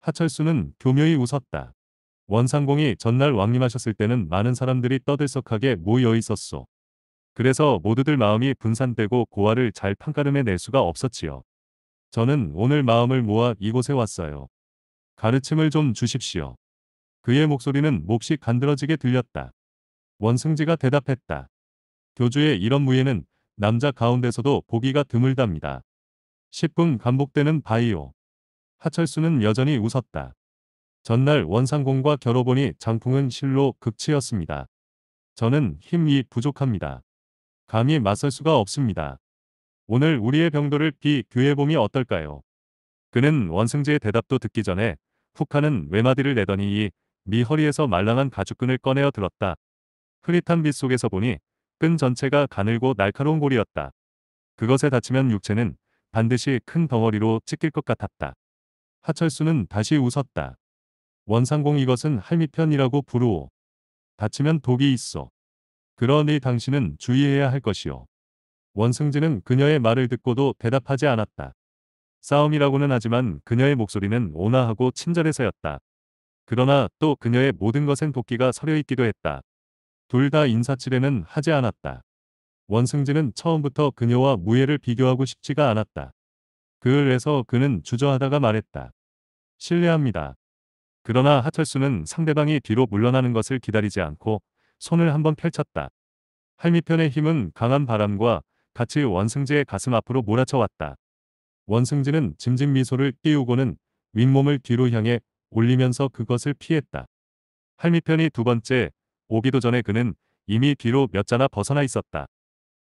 하철수는 교묘히 웃었다. 원상공이 전날 왕림하셨을 때는 많은 사람들이 떠들썩하게 모여 있었소. 그래서 모두들 마음이 분산되고 고아를 잘 판가름해 낼 수가 없었지요. 저는 오늘 마음을 모아 이곳에 왔어요. 가르침을 좀 주십시오. 그의 목소리는 몹시 간드러지게 들렸다. 원승지가 대답했다. 교주의 이런 무예는 남자 가운데서도 보기가 드물답니다. 10분 간복되는 바이오. 하철수는 여전히 웃었다. 전날 원상공과 겨뤄보니 장풍은 실로 극치였습니다. 저는 힘이 부족합니다. 감히 맞설 수가 없습니다. 오늘 우리의 병도를 비교해봄이 어떨까요? 그는 원승재의 대답도 듣기 전에 훅 하는 외마디를 내더니 이 미허리에서 말랑한 가죽끈을 꺼내어 들었다. 흐릿한 빛 속에서 보니 끈 전체가 가늘고 날카로운 고리였다. 그것에 다치면 육체는 반드시 큰 덩어리로 찢길 것 같았다. 하철수는 다시 웃었다. 원상공 이것은 할미편이라고 부르오. 다치면 독이 있어. 그러니 당신은 주의해야 할 것이오. 원승진은 그녀의 말을 듣고도 대답하지 않았다. 싸움이라고는 하지만 그녀의 목소리는 온화하고 친절해서였다. 그러나 또 그녀의 모든 것엔 도끼가 서려 있기도 했다. 둘 다 인사치레는 하지 않았다. 원승진은 처음부터 그녀와 무예를 비교하고 싶지가 않았다. 그을에서 그는 주저하다가 말했다. 신뢰합니다. 그러나 하철수는 상대방이 뒤로 물러나는 것을 기다리지 않고 손을 한번 펼쳤다. 할미편의 힘은 강한 바람과 같이 원승지의 가슴 앞으로 몰아쳐왔다. 원승지는 짐짓 미소를 띄우고는 윗몸을 뒤로 향해 올리면서 그것을 피했다. 할미편이 두 번째 오기도 전에 그는 이미 뒤로 몇 자나 벗어나 있었다.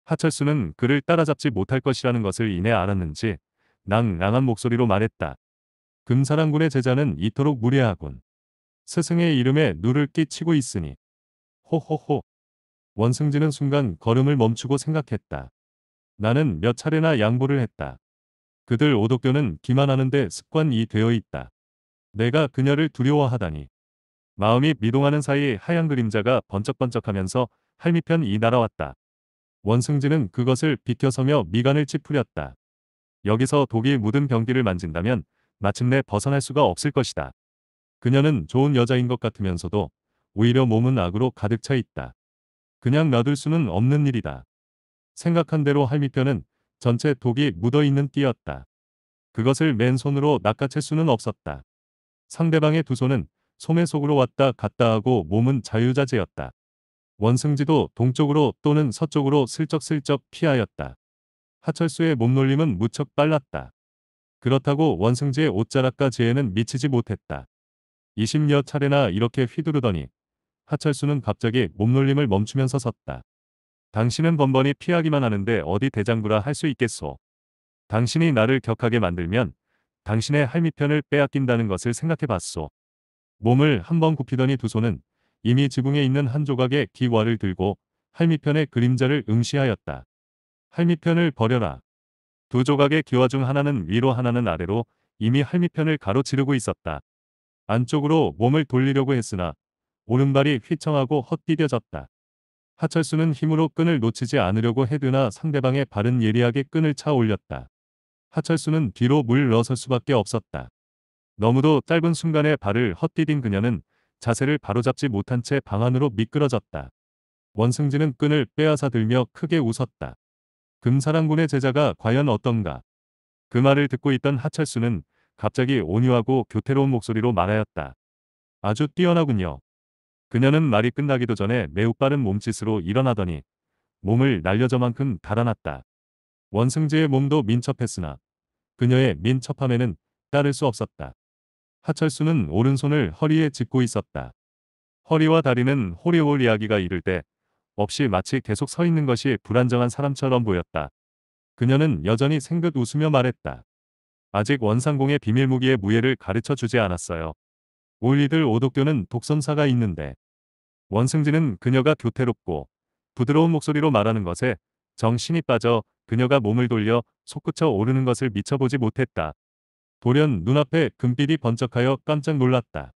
하철수는 그를 따라잡지 못할 것이라는 것을 이내 알았는지 낭낭한 목소리로 말했다. 금사랑군의 제자는 이토록 무례하군. 스승의 이름에 누를 끼치고 있으니. 호호호. 원승진은 순간 걸음을 멈추고 생각했다. 나는 몇 차례나 양보를 했다. 그들 오독교는 기만하는데 습관이 되어 있다. 내가 그녀를 두려워하다니. 마음이 미동하는 사이 하얀 그림자가 번쩍번쩍하면서 할미편이 날아왔다. 원승진은 그것을 비켜서며 미간을 찌푸렸다. 여기서 독이 묻은 병기를 만진다면 마침내 벗어날 수가 없을 것이다. 그녀는 좋은 여자인 것 같으면서도 오히려 몸은 악으로 가득 차 있다. 그냥 놔둘 수는 없는 일이다. 생각한 대로 할미뼈는 전체 독이 묻어있는 띠였다. 그것을 맨손으로 낚아챌 수는 없었다. 상대방의 두 손은 소매 속으로 왔다 갔다 하고 몸은 자유자재였다. 원승지도 동쪽으로 또는 서쪽으로 슬쩍슬쩍 피하였다. 하철수의 몸놀림은 무척 빨랐다. 그렇다고 원승지의 옷자락과 지해는 미치지 못했다. 20여 차례나 이렇게 휘두르더니 하철수는 갑자기 몸놀림을 멈추면서 섰다. 당신은 번번이 피하기만 하는데 어디 대장부라 할 수 있겠소. 당신이 나를 격하게 만들면 당신의 할미편을 빼앗긴다는 것을 생각해봤소. 몸을 한번 굽히더니 두 손은 이미 지붕에 있는 한 조각의 기와를 들고 할미편의 그림자를 응시하였다. 할미편을 버려라. 두 조각의 기와 중 하나는 위로 하나는 아래로 이미 할미편을 가로치르고 있었다. 안쪽으로 몸을 돌리려고 했으나 오른발이 휘청하고 헛디뎌졌다. 하철수는 힘으로 끈을 놓치지 않으려고 해드나 상대방의 발은 예리하게 끈을 차 올렸다. 하철수는 뒤로 물러설 수밖에 없었다. 너무도 짧은 순간에 발을 헛디딘 그녀는 자세를 바로잡지 못한 채 방 안으로 미끄러졌다. 원승진은 끈을 빼앗아 들며 크게 웃었다. 금사랑군의 제자가 과연 어떤가. 그 말을 듣고 있던 하철수는 갑자기 온유하고 교태로운 목소리로 말하였다. 아주 뛰어나군요. 그녀는 말이 끝나기도 전에 매우 빠른 몸짓으로 일어나더니 몸을 날려저만큼 달아났다. 원승지의 몸도 민첩했으나 그녀의 민첩함에는 따를 수 없었다. 하철수는 오른손을 허리에 짚고 있었다. 허리와 다리는 호리홀 이야기가 이를 때 없이 마치 계속 서 있는 것이 불안정한 사람처럼 보였다. 그녀는 여전히 생긋 웃으며 말했다. 아직 원상공의 비밀 무기의 무예를 가르쳐 주지 않았어요. 올리들 오독교는 독선사가 있는데 원승진은 그녀가 교태롭고 부드러운 목소리로 말하는 것에 정신이 빠져 그녀가 몸을 돌려 솟구쳐 오르는 것을 미쳐보지 못했다. 돌연 눈앞에 금빛이 번쩍하여 깜짝 놀랐다.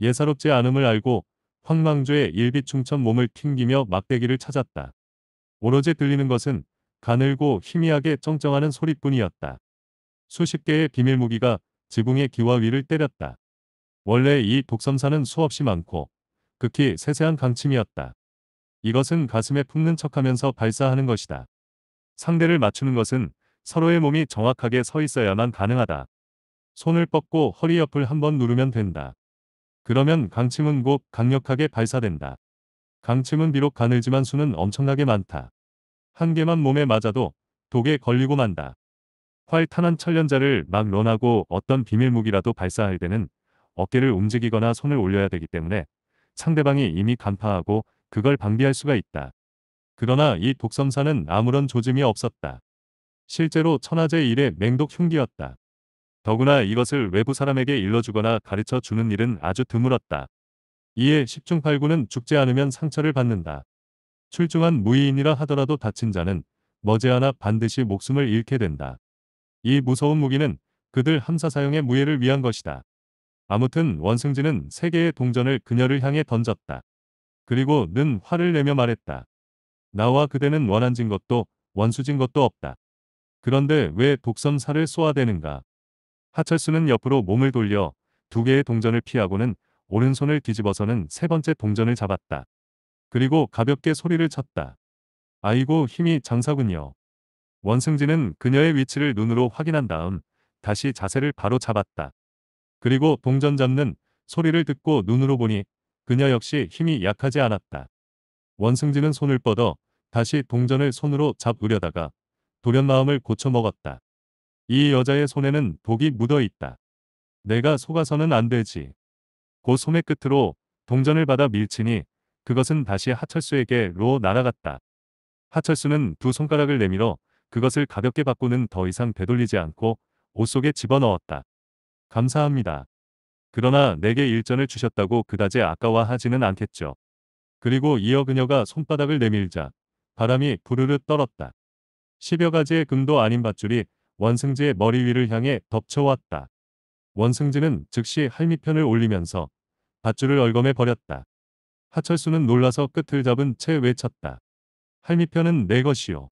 예사롭지 않음을 알고 황망조의 일비충천 몸을 튕기며 막대기를 찾았다. 오로지 들리는 것은 가늘고 희미하게 쩡쩡하는 소리뿐이었다. 수십 개의 비밀 무기가 지붕의 기와 위를 때렸다. 원래 이 독섬사는 수없이 많고 극히 세세한 강침이었다. 이것은 가슴에 품는 척하면서 발사하는 것이다. 상대를 맞추는 것은 서로의 몸이 정확하게 서 있어야만 가능하다. 손을 뻗고 허리 옆을 한번 누르면 된다. 그러면 강침은 곧 강력하게 발사된다. 강침은 비록 가늘지만 수는 엄청나게 많다. 한 개만 몸에 맞아도 독에 걸리고 만다. 활탄한 천련자를 막 런하고 어떤 비밀 무기라도 발사할 때는 어깨를 움직이거나 손을 올려야 되기 때문에 상대방이 이미 간파하고 그걸 방비할 수가 있다. 그러나 이 독섬사는 아무런 조짐이 없었다. 실제로 천하제 일의 맹독 흉기였다. 더구나 이것을 외부 사람에게 일러주거나 가르쳐 주는 일은 아주 드물었다. 이에 10중 8구는 죽지 않으면 상처를 받는다. 출중한 무의인이라 하더라도 다친 자는 머지않아 반드시 목숨을 잃게 된다. 이 무서운 무기는 그들 함사 사용의 무예를 위한 것이다. 아무튼 원승진은 세계의 동전을 그녀를 향해 던졌다. 그리고 는 화를 내며 말했다. 나와 그대는 원한진 것도 원수진 것도 없다. 그런데 왜 독선사를 쏘아대는가? 하철수는 옆으로 몸을 돌려 두 개의 동전을 피하고는 오른손을 뒤집어서는 세 번째 동전을 잡았다. 그리고 가볍게 소리를 쳤다. 아이고 힘이 장사군요. 원승진은 그녀의 위치를 눈으로 확인한 다음 다시 자세를 바로 잡았다. 그리고 동전 잡는 소리를 듣고 눈으로 보니 그녀 역시 힘이 약하지 않았다. 원승진은 손을 뻗어 다시 동전을 손으로 잡으려다가 돌연 마음을 고쳐먹었다. 이 여자의 손에는 독이 묻어 있다. 내가 속아서는 안 되지. 고 소매 끝으로 동전을 받아 밀치니 그것은 다시 하철수에게로 날아갔다. 하철수는 두 손가락을 내밀어 그것을 가볍게 받고는 더 이상 되돌리지 않고 옷 속에 집어넣었다. 감사합니다. 그러나 내게 일전을 주셨다고 그다지 아까워하지는 않겠죠. 그리고 이어 그녀가 손바닥을 내밀자 바람이 부르르 떨었다. 십여 가지의 금도 아닌 밧줄이 원승지의 머리 위를 향해 덮쳐왔다. 원승지는 즉시 할미편을 올리면서 밧줄을 얼검에 버렸다. 하철수는 놀라서 끝을 잡은 채 외쳤다. 할미편은 내것이오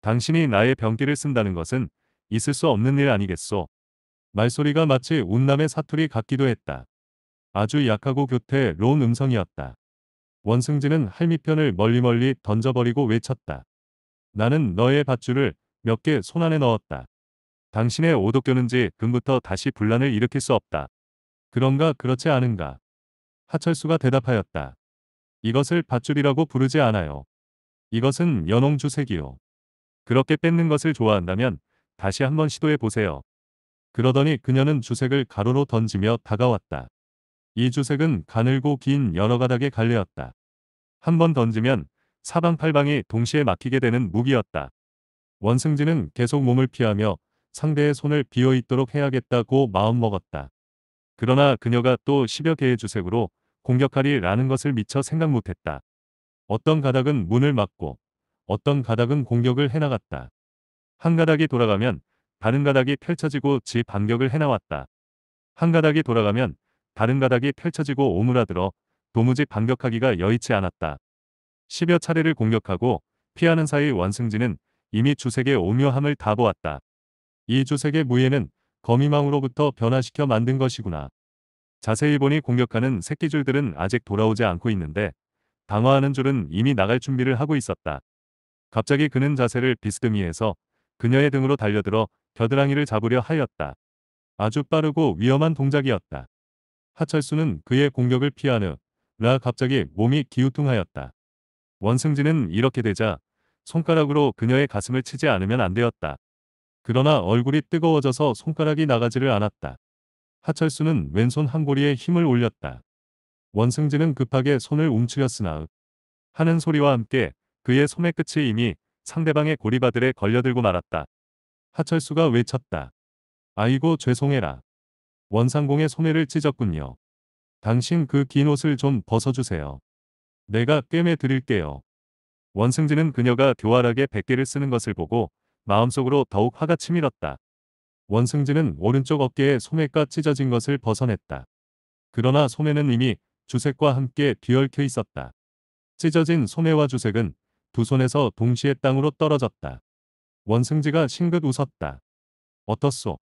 당신이 나의 병기를 쓴다는 것은 있을 수 없는 일 아니겠소. 말소리가 마치 운남의 사투리 같기도 했다. 아주 약하고 교태로운 음성이었다. 원승지는 할미편을 멀리멀리 던져버리고 외쳤다. 나는 너의 밧줄을 몇 개 손안에 넣었다. 당신의 오독교는지 금부터 다시 분란을 일으킬 수 없다. 그런가 그렇지 않은가. 하철수가 대답하였다. 이것을 밧줄이라고 부르지 않아요. 이것은 연홍주색이요. 그렇게 뺏는 것을 좋아한다면 다시 한번 시도해 보세요. 그러더니 그녀는 주색을 가로로 던지며 다가왔다. 이 주색은 가늘고 긴 여러 가닥의 갈래였다. 한 번 던지면 사방팔방이 동시에 막히게 되는 무기였다. 원승진은 계속 몸을 피하며 상대의 손을 비어 있도록 해야겠다고 마음먹었다. 그러나 그녀가 또 10여 개의 주색으로 공격하리라는 것을 미처 생각 못했다. 어떤 가닥은 문을 막고 어떤 가닥은 공격을 해나갔다. 한 가닥이 돌아가면 다른 가닥이 펼쳐지고 지 반격을 해나왔다. 한 가닥이 돌아가면 다른 가닥이 펼쳐지고 오므라들어 도무지 반격하기가 여의치 않았다. 10여 차례를 공격하고 피하는 사이 원승진은 이미 주색의 오묘함을 다 보았다. 이 조색의 무예는 거미망으로부터 변화시켜 만든 것이구나. 자세히 보니 공격하는 새끼줄들은 아직 돌아오지 않고 있는데 당화하는 줄은 이미 나갈 준비를 하고 있었다. 갑자기 그는 자세를 비스듬히해서 그녀의 등으로 달려들어 겨드랑이를 잡으려 하였다. 아주 빠르고 위험한 동작이었다. 하철수는 그의 공격을 피한 후라 갑자기 몸이 기우뚱하였다. 원승진은 이렇게 되자 손가락으로 그녀의 가슴을 치지 않으면 안 되었다. 그러나 얼굴이 뜨거워져서 손가락이 나가지를 않았다. 하철수는 왼손 한고리에 힘을 올렸다. 원승진은 급하게 손을 움츠렸으나 하는 소리와 함께 그의 소매 끝이 이미 상대방의 고리바들에 걸려들고 말았다. 하철수가 외쳤다. 아이고 죄송해라. 원상공의 소매를 찢었군요. 당신 그 긴 옷을 좀 벗어주세요. 내가 꿰매 드릴게요. 원승진은 그녀가 교활하게 베개를 쓰는 것을 보고 마음속으로 더욱 화가 치밀었다. 원승진은 오른쪽 어깨에 소매가 찢어진 것을 벗어냈다. 그러나 소매는 이미 주색과 함께 뒤얽혀 있었다. 찢어진 소매와 주색은 두 손에서 동시에 땅으로 떨어졌다. 원승지가 싱긋 웃었다. 어떻소?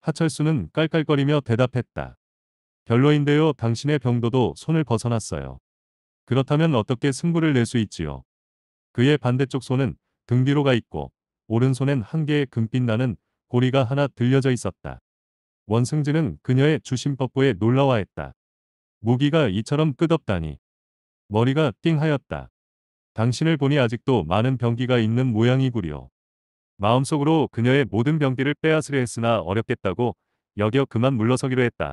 하철수는 깔깔거리며 대답했다. 별로인데요. 당신의 병도도 손을 벗어났어요. 그렇다면 어떻게 승부를 낼 수 있지요? 그의 반대쪽 손은 등 뒤로 가 있고 오른손엔 한 개의 금빛 나는 고리가 하나 들려져 있었다. 원승진은 그녀의 주심법부에 놀라워했다. 무기가 이처럼 끝없다니. 머리가 띵하였다. 당신을 보니 아직도 많은 병기가 있는 모양이구려. 마음속으로 그녀의 모든 병기를 빼앗으려 했으나 어렵겠다고 여겨 그만 물러서기로 했다.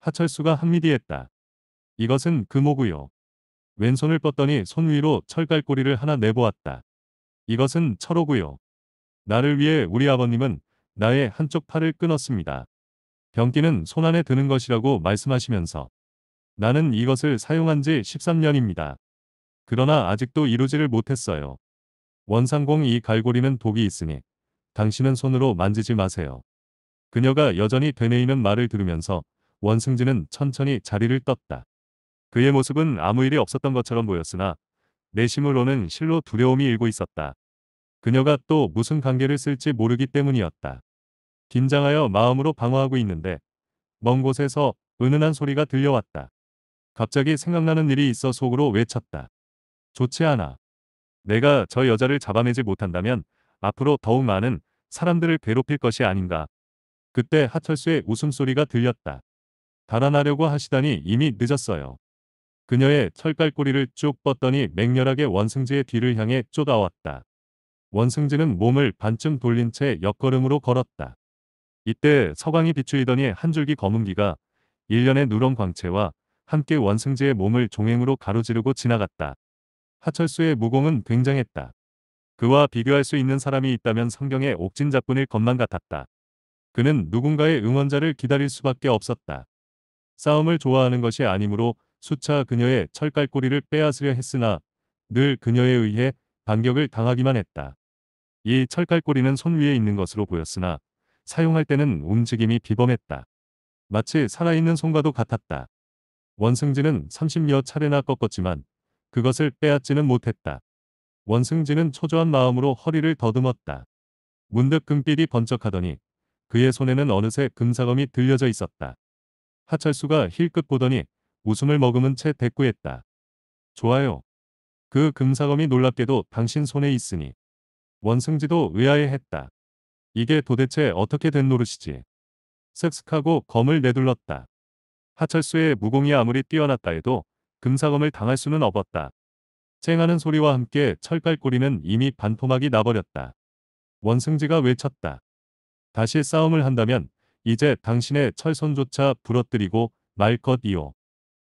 하철수가 한미디했다. 이것은 금오구요. 왼손을 뻗더니 손 위로 철갈고리를 하나 내보았다. 이것은 철오구요. 나를 위해 우리 아버님은 나의 한쪽 팔을 끊었습니다. 병기는 손안에 드는 것이라고 말씀하시면서 나는 이것을 사용한 지 13년입니다. 그러나 아직도 이루지를 못했어요. 원상공 이 갈고리는 독이 있으니 당신은 손으로 만지지 마세요. 그녀가 여전히 되뇌이는 말을 들으면서 원승진은 천천히 자리를 떴다. 그의 모습은 아무 일이 없었던 것처럼 보였으나 내심으로는 실로 두려움이 일고 있었다. 그녀가 또 무슨 관계를 쓸지 모르기 때문이었다. 긴장하여 마음으로 방어하고 있는데 먼 곳에서 은은한 소리가 들려왔다. 갑자기 생각나는 일이 있어 속으로 외쳤다. 좋지 않아. 내가 저 여자를 잡아내지 못한다면 앞으로 더욱 많은 사람들을 괴롭힐 것이 아닌가. 그때 하철수의 웃음소리가 들렸다. 달아나려고 하시다니 이미 늦었어요. 그녀의 철갈꼬리를 쭉 뻗더니 맹렬하게 원승지의 뒤를 향해 쫓아왔다. 원승진은 몸을 반쯤 돌린 채 옆걸음으로 걸었다. 이때 서광이 비추이더니 한 줄기 검은기가 일련의 누런 광채와 함께 원승지의 몸을 종횡으로 가로지르고 지나갔다. 하철수의 무공은 굉장했다. 그와 비교할 수 있는 사람이 있다면 성경의 옥진자뿐일 것만 같았다. 그는 누군가의 응원자를 기다릴 수밖에 없었다. 싸움을 좋아하는 것이 아니므로 수차 그녀의 철갈꼬리를 빼앗으려 했으나 늘 그녀에 의해 반격을 당하기만 했다. 이 철갈고리는 손 위에 있는 것으로 보였으나 사용할 때는 움직임이 비범했다. 마치 살아있는 손과도 같았다. 원승진은 30여 차례나 꺾었지만 그것을 빼앗지는 못했다. 원승진은 초조한 마음으로 허리를 더듬었다. 문득 금빛이 번쩍하더니 그의 손에는 어느새 금사검이 들려져 있었다. 하철수가 힐끗 보더니 웃음을 머금은 채 대꾸했다. 좋아요. 그 금사검이 놀랍게도 당신 손에 있으니 원승지도 의아해했다. 이게 도대체 어떻게 된 노릇이지? 섹슥하고 검을 내둘렀다. 하철수의 무공이 아무리 뛰어났다 해도 금사검을 당할 수는 없었다. 쨍하는 소리와 함께 철갈꼬리는 이미 반토막이 나버렸다. 원승지가 외쳤다. 다시 싸움을 한다면 이제 당신의 철선조차 부러뜨리고 말 것이오.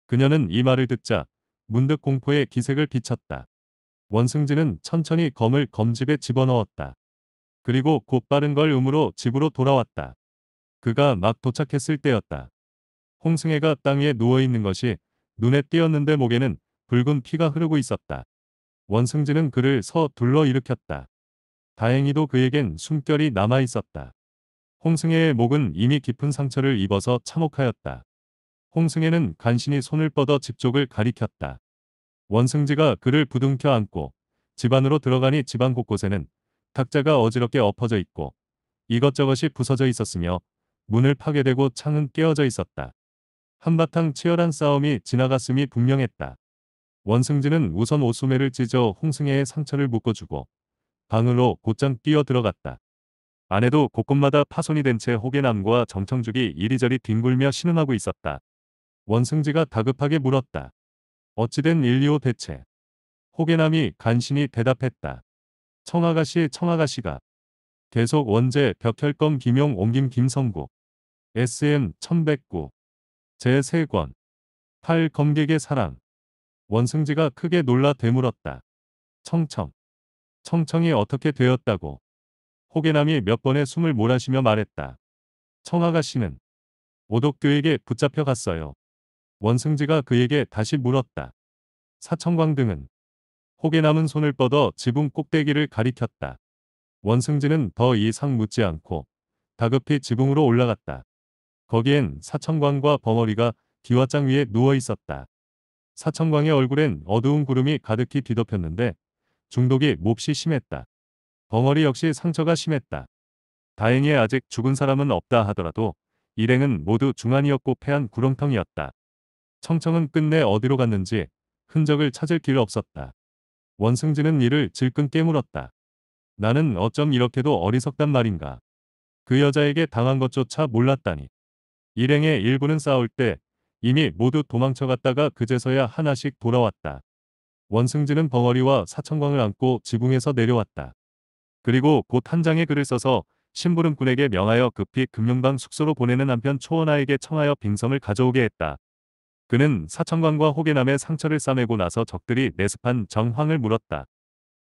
그녀는 이 말을 듣자 문득 공포의 기색을 비쳤다. 원승진은 천천히 검을 검집에 집어넣었다. 그리고 곧빠른 걸음으로 집으로 돌아왔다. 그가 막 도착했을 때였다. 홍승애가 땅 위에 누워있는 것이 눈에 띄었는데 목에는 붉은 피가 흐르고 있었다. 원승진은 그를 서 둘러 일으켰다. 다행히도 그에겐 숨결이 남아있었다. 홍승애의 목은 이미 깊은 상처를 입어서 참혹하였다. 홍승애는 간신히 손을 뻗어 집 쪽을 가리켰다. 원승지가 그를 부둥켜 안고 집 안으로 들어가니 집안 곳곳에는 탁자가 어지럽게 엎어져 있고 이것저것이 부서져 있었으며 문을 파괴되고 창은 깨어져 있었다. 한바탕 치열한 싸움이 지나갔음이 분명했다. 원승지는 우선 오수매를 찢어 홍승혜의 상처를 묶어주고 방으로 곧장 뛰어 들어갔다. 안에도 곳곳마다 파손이 된 채 호계남과 정청죽이 이리저리 뒹굴며 신음하고 있었다. 원승지가 다급하게 물었다. 어찌된 일리오 대체. 호계남이 간신히 대답했다. 청아가씨 청아가씨가 계속 원제 벽혈검 김용 옮김 김성구 SM 1109 제3권 8 검객의 사랑 원승지가 크게 놀라 되물었다. 청청 청청이 어떻게 되었다고 호계남이 몇 번의 숨을 몰아쉬며 말했다. 청아가씨는 오독교에게 붙잡혀 갔어요. 원승지가 그에게 다시 물었다. 사천광등은 혹에 남은 손을 뻗어 지붕 꼭대기를 가리켰다. 원승지는 더 이상 묻지 않고 다급히 지붕으로 올라갔다. 거기엔 사천광과 벙어리가 기와장 위에 누워 있었다. 사천광의 얼굴엔 어두운 구름이 가득히 뒤덮였는데 중독이 몹시 심했다. 벙어리 역시 상처가 심했다. 다행히 아직 죽은 사람은 없다 하더라도 일행은 모두 중환이었고 패한 구렁텅이였다. 청청은 끝내 어디로 갔는지 흔적을 찾을 길 없었다. 원승진은 이를 질끈 깨물었다. 나는 어쩜 이렇게도 어리석단 말인가. 그 여자에게 당한 것조차 몰랐다니. 일행의 일부는 싸울 때 이미 모두 도망쳐갔다가 그제서야 하나씩 돌아왔다. 원승진은 벙어리와 사천광을 안고 지붕에서 내려왔다. 그리고 곧 한 장의 글을 써서 심부름꾼에게 명하여 급히 금융방 숙소로 보내는 한편 초원아에게 청하여 빙성을 가져오게 했다. 그는 사천광과 호계남의 상처를 싸매고 나서 적들이 내습한 정황을 물었다.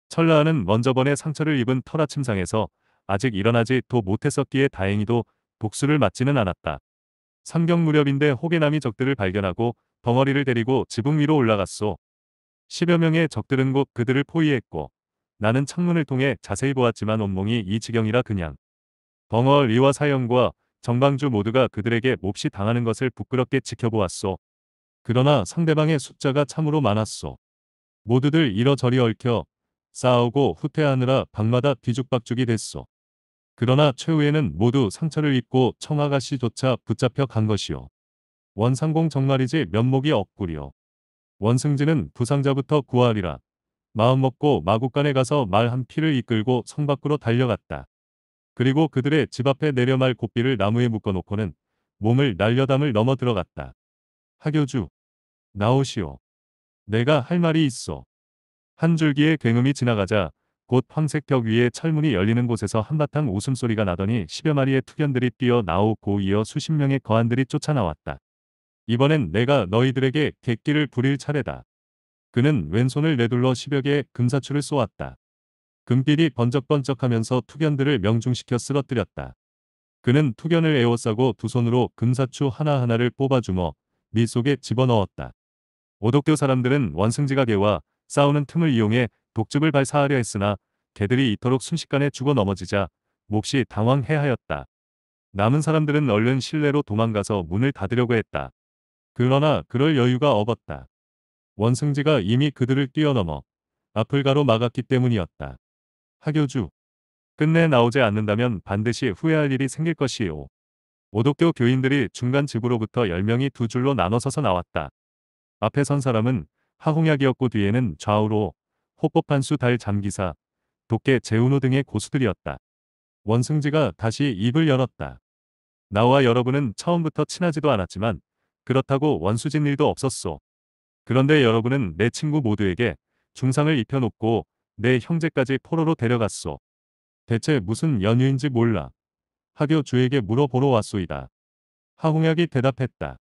천라은은 먼저 번에 상처를 입은 털아침상에서 아직 일어나지 도 못했었기에 다행히도 복수를 맞지는 않았다. 상경 무렵인데 호계남이 적들을 발견하고 덩어리를 데리고 지붕 위로 올라갔소. 10여 명의 적들은 곧 그들을 포위했고 나는 창문을 통해 자세히 보았지만 온몸이 이 지경이라 그냥 덩어리와 사형과 정방주 모두가 그들에게 몹시 당하는 것을 부끄럽게 지켜보았소. 그러나 상대방의 숫자가 참으로 많았소. 모두들 이러저리 얽혀 싸우고 후퇴하느라 방마다 뒤죽박죽이 됐소. 그러나 최후에는 모두 상처를 입고 청아가씨조차 붙잡혀 간 것이요. 원상공 정말이지 면목이 없구려. 원승진은 부상자부터 구하리라. 마음먹고 마구간에 가서 말 한 피를 이끌고 성 밖으로 달려갔다. 그리고 그들의 집 앞에 내려말 고삐를 나무에 묶어놓고는 몸을 날려담을 넘어 들어갔다. 하교주. 나오시오. 내가 할 말이 있어. 한 줄기의 굉음이 지나가자 곧 황색 벽 위에 철문이 열리는 곳에서 한바탕 웃음소리가 나더니 십여 마리의 투견들이 뛰어나오고 이어 수십 명의 거한들이 쫓아나왔다. 이번엔 내가 너희들에게 객기를 부릴 차례다. 그는 왼손을 내둘러 십여 개의 금사추를 쏘았다. 금빛이 번쩍번쩍하면서 투견들을 명중시켜 쓰러뜨렸다. 그는 투견을 에워싸고 두 손으로 금사추 하나하나를 뽑아주며 밑 속에 집어넣었다. 오독교 사람들은 원승지가 개와 싸우는 틈을 이용해 독즙을 발사하려 했으나 개들이 이토록 순식간에 죽어 넘어지자 몹시 당황해하였다. 남은 사람들은 얼른 실내로 도망가서 문을 닫으려고 했다. 그러나 그럴 여유가 없었다. 원승지가 이미 그들을 뛰어넘어 앞을 가로 막았기 때문이었다. 하교주. 끝내 나오지 않는다면 반드시 후회할 일이 생길 것이오. 모독교 교인들이 중간 집으로부터 10명이 두 줄로 나눠서서 나왔다. 앞에 선 사람은 하홍약이었고 뒤에는 좌우로 호법한수 달 잠기사, 도깨 재운호 등의 고수들이었다. 원승지가 다시 입을 열었다. 나와 여러분은 처음부터 친하지도 않았지만 그렇다고 원수진 일도 없었소. 그런데 여러분은 내 친구 모두에게 중상을 입혀놓고 내 형제까지 포로로 데려갔소. 대체 무슨 연유인지 몰라. 하교 주에게 물어보러 왔소이다. 하홍약이 대답했다.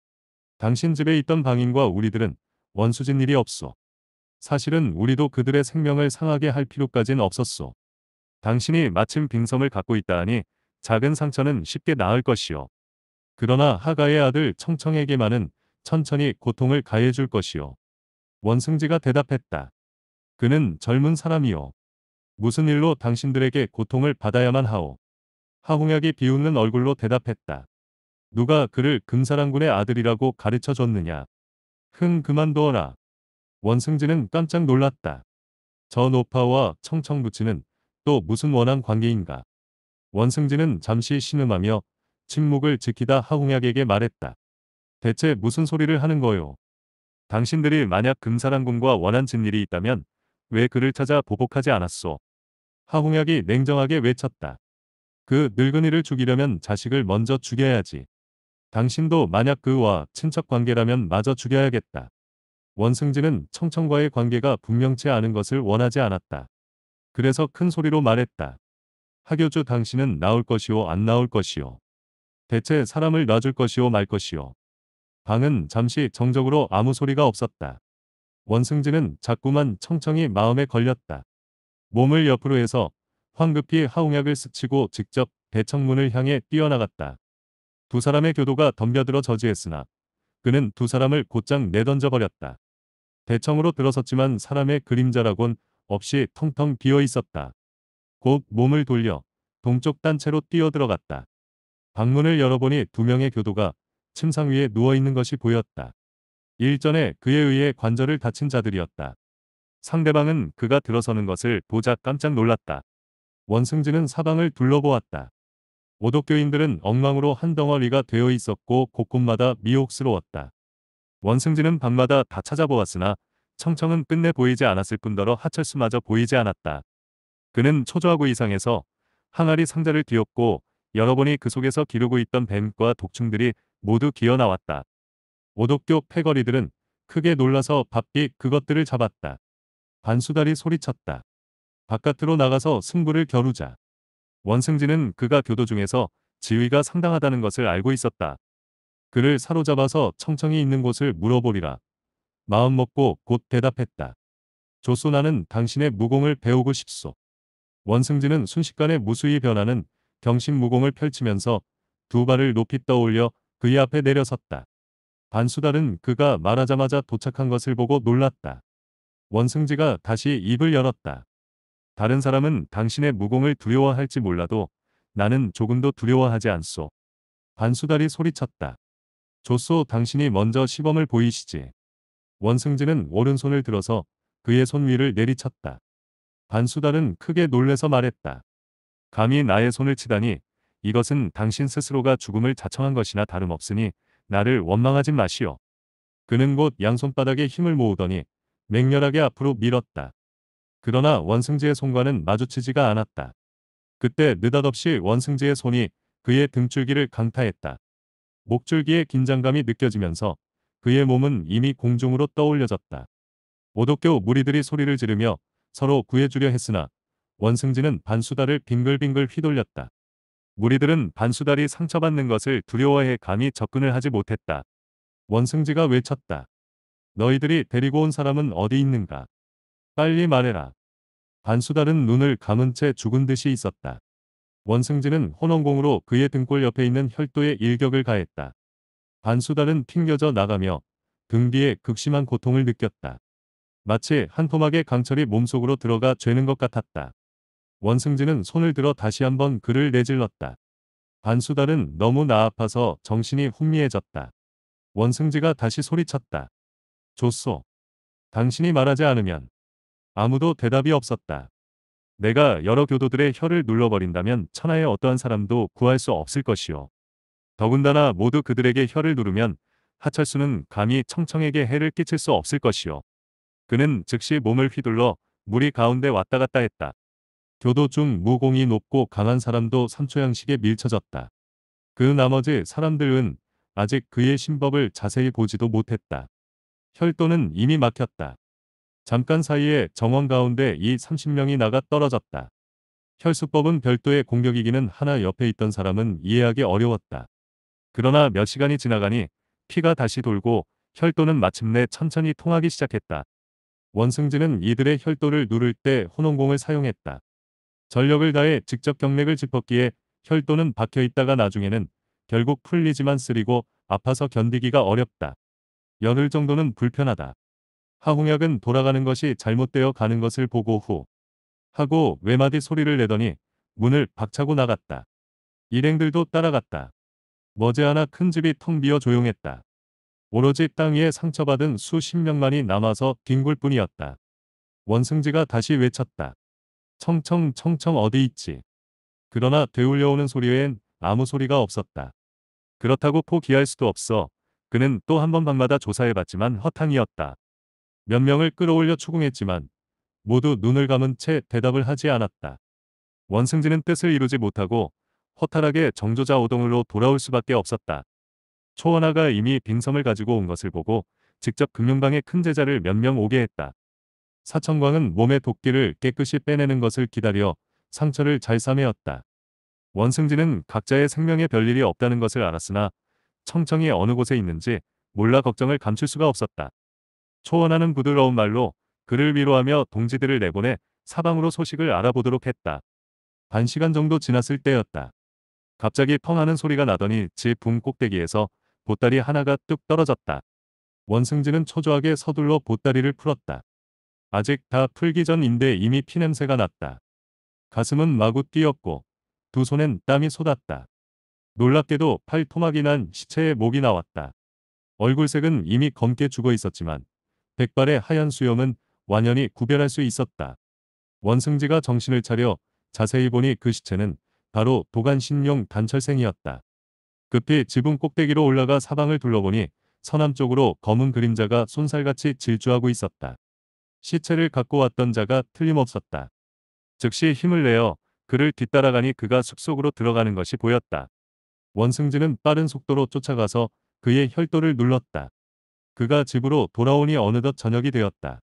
당신 집에 있던 방인과 우리들은 원수진 일이 없소. 사실은 우리도 그들의 생명을 상하게 할 필요까진 없었소. 당신이 마침 빙성을 갖고 있다 하니 작은 상처는 쉽게 나을 것이요. 그러나 하가의 아들 청청에게만은 천천히 고통을 가해줄 것이요. 원승지가 대답했다. 그는 젊은 사람이요. 무슨 일로 당신들에게 고통을 받아야만 하오. 하홍약이 비웃는 얼굴로 대답했다. 누가 그를 금사랑군의 아들이라고 가르쳐줬느냐. 흥 그만둬라. 원승진은 깜짝 놀랐다. 저 노파와 청청부치는 또 무슨 원한 관계인가. 원승진은 잠시 신음하며 침묵을 지키다 하홍약에게 말했다. 대체 무슨 소리를 하는 거요. 당신들이 만약 금사랑군과 원한 진일이 있다면 왜 그를 찾아 보복하지 않았소. 하홍약이 냉정하게 외쳤다. 그 늙은이를 죽이려면 자식을 먼저 죽여야지. 당신도 만약 그와 친척 관계라면 마저 죽여야겠다. 원승진은 청청과의 관계가 분명치 않은 것을 원하지 않았다. 그래서 큰 소리로 말했다. 하교주 당신은 나올 것이오 안 나올 것이오. 대체 사람을 놔줄 것이오 말 것이오. 방은 잠시 정적으로 아무 소리가 없었다. 원승진은 자꾸만 청청이 마음에 걸렸다. 몸을 옆으로 해서 황급히 하웅약을 스치고 직접 대청문을 향해 뛰어나갔다. 두 사람의 교도가 덤벼들어 저지했으나 그는 두 사람을 곧장 내던져버렸다. 대청으로 들어섰지만 사람의 그림자라곤 없이 텅텅 비어 있었다. 곧 몸을 돌려 동쪽 단체로 뛰어들어갔다. 방문을 열어보니 두 명의 교도가 침상 위에 누워있는 것이 보였다. 일전에 그에 의해 관절을 다친 자들이었다. 상대방은 그가 들어서는 것을 보자 깜짝 놀랐다. 원승진은 사방을 둘러보았다. 오독교인들은 엉망으로 한 덩어리가 되어 있었고 곳곳마다 미혹스러웠다. 원승진은 밤마다 다 찾아보았으나 청청은 끝내 보이지 않았을 뿐더러 하철수마저 보이지 않았다. 그는 초조하고 이상해서 항아리 상자를 뒤엎고 여러분이 그 속에서 기르고 있던 뱀과 독충들이 모두 기어 나왔다. 오독교 패거리들은 크게 놀라서 바삐 그것들을 잡았다. 반수달이 소리쳤다. 바깥으로 나가서 승부를 겨루자. 원승진은 그가 교도 중에서 지위가 상당하다는 것을 알고 있었다. 그를 사로잡아서 청청이 있는 곳을 물어보리라. 마음먹고 곧 대답했다. 조소나는 당신의 무공을 배우고 싶소. 원승진은 순식간에 무수히 변하는 경신무공을 펼치면서 두 발을 높이 떠올려 그의 앞에 내려섰다. 반수달은 그가 말하자마자 도착한 것을 보고 놀랐다. 원승지가 다시 입을 열었다. 다른 사람은 당신의 무공을 두려워할지 몰라도 나는 조금도 두려워하지 않소. 반수달이 소리쳤다. 조소 당신이 먼저 시범을 보이시지. 원승진은 오른손을 들어서 그의 손 위를 내리쳤다. 반수달은 크게 놀래서 말했다. 감히 나의 손을 치다니 이것은 당신 스스로가 죽음을 자청한 것이나 다름없으니 나를 원망하지 마시오. 그는 곧 양손바닥에 힘을 모으더니 맹렬하게 앞으로 밀었다. 그러나 원승지의 손과는 마주치지가 않았다. 그때 느닷없이 원승지의 손이 그의 등줄기를 강타했다. 목줄기의 긴장감이 느껴지면서 그의 몸은 이미 공중으로 떠올려졌다. 오독교 무리들이 소리를 지르며 서로 구해주려 했으나 원승지는 반수다를 빙글빙글 휘돌렸다. 무리들은 반수다리 상처받는 것을 두려워해 감히 접근을 하지 못했다. 원승지가 외쳤다. 너희들이 데리고 온 사람은 어디 있는가? 빨리 말해라. 반수달은 눈을 감은 채 죽은 듯이 있었다. 원승진은 혼원공으로 그의 등골 옆에 있는 혈도에 일격을 가했다. 반수달은 튕겨져 나가며 등 뒤에 극심한 고통을 느꼈다. 마치 한 토막의 강철이 몸속으로 들어가 죄는 것 같았다. 원승진은 손을 들어 다시 한번 그를 내질렀다. 반수달은 너무 나 아파서 정신이 혼미해졌다. 원승지가 다시 소리쳤다. 좋소. 당신이 말하지 않으면 아무도 대답이 없었다. 내가 여러 교도들의 혀를 눌러버린다면 천하의 어떠한 사람도 구할 수 없을 것이요. 더군다나 모두 그들에게 혀를 누르면 하철수는 감히 청청에게 해를 끼칠 수 없을 것이요. 그는 즉시 몸을 휘둘러 물이 가운데 왔다 갔다 했다. 교도 중 무공이 높고 강한 사람도 삼초양식에 밀쳐졌다. 그 나머지 사람들은 아직 그의 신법을 자세히 보지도 못했다. 혈도는 이미 막혔다. 잠깐 사이에 정원 가운데 이 30명이 나가 떨어졌다. 혈수법은 별도의 공격이기는 하나 옆에 있던 사람은 이해하기 어려웠다. 그러나 몇 시간이 지나가니 피가 다시 돌고 혈도는 마침내 천천히 통하기 시작했다. 원승진은 이들의 혈도를 누를 때 혼원공을 사용했다. 전력을 다해 직접 경맥을 짚었기에 혈도는 박혀있다가 나중에는 결국 풀리지만 쓰리고 아파서 견디기가 어렵다. 열흘 정도는 불편하다. 하홍역은 돌아가는 것이 잘못되어 가는 것을 보고 후 하고 외마디 소리를 내더니 문을 박차고 나갔다. 일행들도 따라갔다. 머지않아 큰 집이 텅 비어 조용했다. 오로지 땅 위에 상처받은 수십 명만이 남아서 뒹굴 뿐이었다. 원승지가 다시 외쳤다. 청청 청청 어디 있지? 그러나 되울려오는 소리엔 아무 소리가 없었다. 그렇다고 포기할 수도 없어 그는 또 한 번 방마다 조사해봤지만 허탕이었다. 몇 명을 끌어올려 추궁했지만 모두 눈을 감은 채 대답을 하지 않았다. 원승진은 뜻을 이루지 못하고 허탈하게 정조자 오동으로 돌아올 수밖에 없었다. 초원화가 이미 빙섬을 가지고 온 것을 보고 직접 금융방의큰 제자를 몇 명 오게 했다. 사천광은 몸의 도끼를 깨끗이 빼내는 것을 기다려 상처를 잘 싸매었다. 원승진은 각자의 생명에 별일이 없다는 것을 알았으나 청청이 어느 곳에 있는지 몰라 걱정을 감출 수가 없었다. 초원하는 부드러운 말로 그를 위로하며 동지들을 내보내 사방으로 소식을 알아보도록 했다. 반 시간 정도 지났을 때였다. 갑자기 펑 하는 소리가 나더니 집붕 꼭대기에서 보따리 하나가 뚝 떨어졌다. 원승진은 초조하게 서둘러 보따리를 풀었다. 아직 다 풀기 전인데 이미 피냄새가 났다. 가슴은 마구 뛰었고 두 손엔 땀이 쏟았다. 놀랍게도 팔토막이 난 시체의 목이 나왔다. 얼굴색은 이미 검게 죽어 있었지만 백발의 하얀 수염은 완연히 구별할 수 있었다. 원승지가 정신을 차려 자세히 보니 그 시체는 바로 도간 신용 단철생이었다. 급히 지붕 꼭대기로 올라가 사방을 둘러보니 서남쪽으로 검은 그림자가 손살같이 질주하고 있었다. 시체를 갖고 왔던 자가 틀림없었다. 즉시 힘을 내어 그를 뒤따라가니 그가 숲속으로 들어가는 것이 보였다. 원승지는 빠른 속도로 쫓아가서 그의 혈도를 눌렀다. 그가 집으로 돌아오니 어느덧 저녁이 되었다.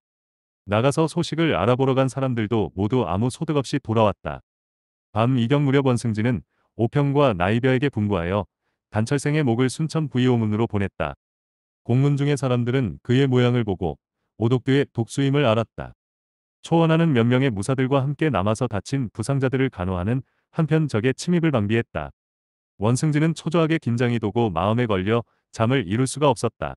나가서 소식을 알아보러 간 사람들도 모두 아무 소득 없이 돌아왔다. 밤 이경 무렵 원승진은 오평과 나이벼에게 분부하여 단철생의 목을 순천 부이오문으로 보냈다. 공문 중의 사람들은 그의 모양을 보고 오독교의 독수임을 알았다. 초원하는 몇 명의 무사들과 함께 남아서 다친 부상자들을 간호하는 한편 적의 침입을 방비했다. 원승진은 초조하게 긴장이 도고 마음에 걸려 잠을 이룰 수가 없었다.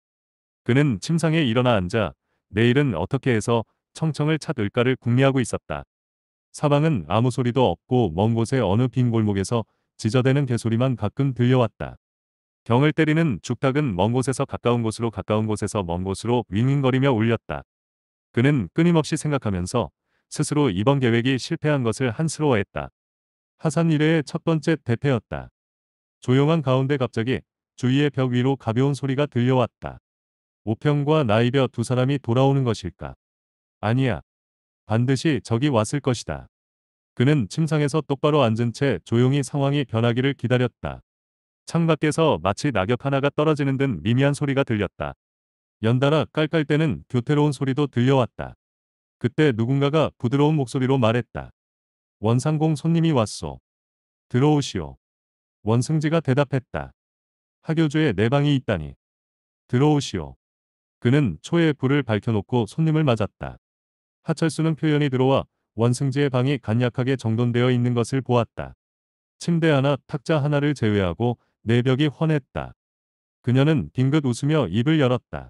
그는 침상에 일어나 앉아 내일은 어떻게 해서 청청을 찾을까를 궁리하고 있었다. 사방은 아무 소리도 없고 먼 곳의 어느 빈 골목에서 지저대는 개소리만 가끔 들려왔다. 경을 때리는 죽닭은 먼 곳에서 가까운 곳으로 가까운 곳에서 먼 곳으로 윙윙거리며 울렸다. 그는 끊임없이 생각하면서 스스로 이번 계획이 실패한 것을 한스러워했다. 하산 이래의 첫 번째 대패였다. 조용한 가운데 갑자기 주위의 벽 위로 가벼운 소리가 들려왔다. 오평과 나이벼 두 사람이 돌아오는 것일까? 아니야. 반드시 적이 왔을 것이다. 그는 침상에서 똑바로 앉은 채 조용히 상황이 변하기를 기다렸다. 창밖에서 마치 낙엽 하나가 떨어지는 듯 미미한 소리가 들렸다. 연달아 깔깔대는 교태로운 소리도 들려왔다. 그때 누군가가 부드러운 목소리로 말했다. 원상공 손님이 왔소. 들어오시오. 원승지가 대답했다. 하교주의 내방이 있다니. 들어오시오. 그는 초에 불을 밝혀놓고 손님을 맞았다. 하철수는 표현이 들어와 원승지의 방이 간략하게 정돈되어 있는 것을 보았다. 침대 하나, 탁자 하나를 제외하고 내벽이 네 훤했다. 그녀는 빙긋 웃으며 입을 열었다.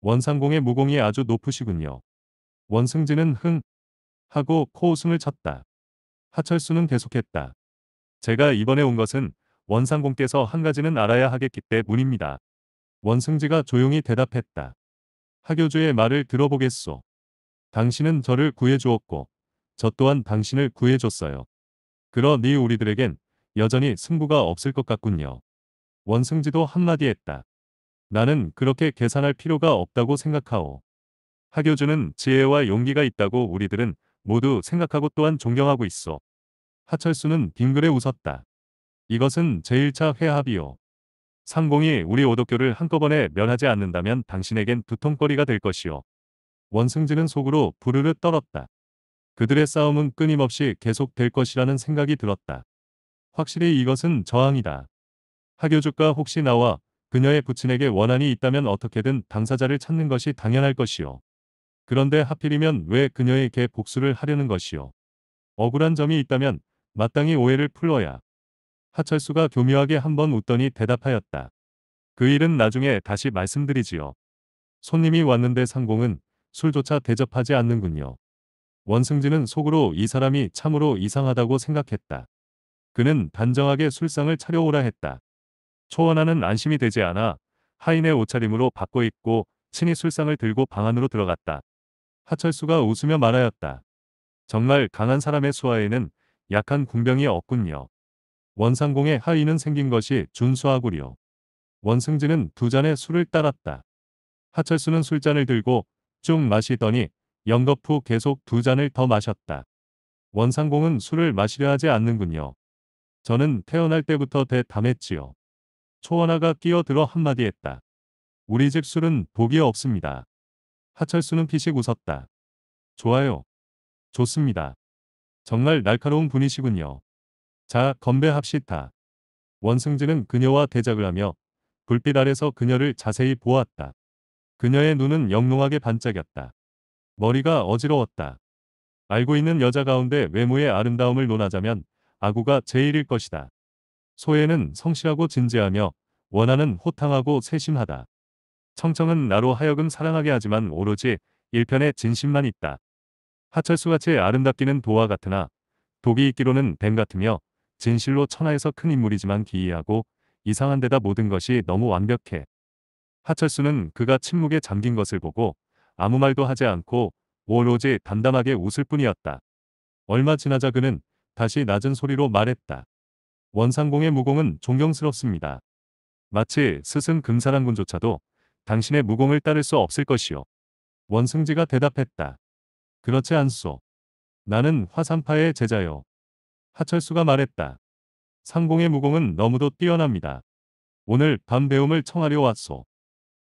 원상공의 무공이 아주 높으시군요. 원승지는흥 하고 코웃음을 쳤다. 하철수는 계속했다. 제가 이번에 온 것은 원상공께서 한 가지는 알아야 하겠기 때문입니다. 원승지가 조용히 대답했다. 하교주의 말을 들어보겠소. 당신은 저를 구해주었고 저 또한 당신을 구해줬어요. 그러니 네 우리들에겐 여전히 승부가 없을 것 같군요. 원승지도 한마디 했다. 나는 그렇게 계산할 필요가 없다고 생각하오. 하교주는 지혜와 용기가 있다고 우리들은 모두 생각하고 또한 존경하고 있어. 하철수는 빙그레 웃었다. 이것은 제1차 회합이요. 상공이 우리 오덕교를 한꺼번에 면하지 않는다면 당신에겐 두통거리가 될 것이오. 원승진은 속으로 부르르 떨었다. 그들의 싸움은 끊임없이 계속될 것이라는 생각이 들었다. 확실히 이것은 저항이다. 하교주가 혹시 나와 그녀의 부친에게 원한이 있다면 어떻게든 당사자를 찾는 것이 당연할 것이오 그런데 하필이면 왜 그녀에게 복수를 하려는 것이오 억울한 점이 있다면 마땅히 오해를 풀어야 하철수가 교묘하게 한 번 웃더니 대답하였다. 그 일은 나중에 다시 말씀드리지요. 손님이 왔는데 상공은 술조차 대접하지 않는군요. 원승진은 속으로 이 사람이 참으로 이상하다고 생각했다. 그는 단정하게 술상을 차려오라 했다. 초원하는 안심이 되지 않아 하인의 옷차림으로 바꿔 입고 친히 술상을 들고 방 안으로 들어갔다. 하철수가 웃으며 말하였다. 정말 강한 사람의 수하에는 약한 군병이 없군요. 원상공의 하의는 생긴 것이 준수하구려. 원승진은 두 잔의 술을 따랐다. 하철수는 술잔을 들고 쭉 마시더니 영겁 후 계속 두 잔을 더 마셨다. 원상공은 술을 마시려 하지 않는군요. 저는 태어날 때부터 대담했지요. 초원화가 끼어들어 한마디 했다. 우리 집 술은 복이 없습니다. 하철수는 피식 웃었다. 좋아요. 좋습니다. 정말 날카로운 분이시군요. 자, 건배합시다. 원승진은 그녀와 대작을 하며 불빛 아래서 그녀를 자세히 보았다. 그녀의 눈은 영롱하게 반짝였다. 머리가 어지러웠다. 알고 있는 여자 가운데 외모의 아름다움을 논하자면 아구가 제일일 것이다. 소혜는 성실하고 진지하며 원하는 호탕하고 세심하다. 청청은 나로 하여금 사랑하게 하지만 오로지 일편의 진심만 있다. 하철수같이 아름답기는 도와 같으나 독이 있기로는 뱀 같으며 진실로 천하에서 큰 인물이지만 기이하고 이상한 데다 모든 것이 너무 완벽해. 하철수는 그가 침묵에 잠긴 것을 보고 아무 말도 하지 않고 오로지 담담하게 웃을 뿐이었다. 얼마 지나자 그는 다시 낮은 소리로 말했다. 원상공의 무공은 존경스럽습니다. 마치 스승 금사랑군조차도 당신의 무공을 따를 수 없을 것이요. 원승지가 대답했다. 그렇지 않소. 나는 화산파의 제자요. 하철수가 말했다. 상공의 무공은 너무도 뛰어납니다. 오늘 밤 배움을 청하려 왔소.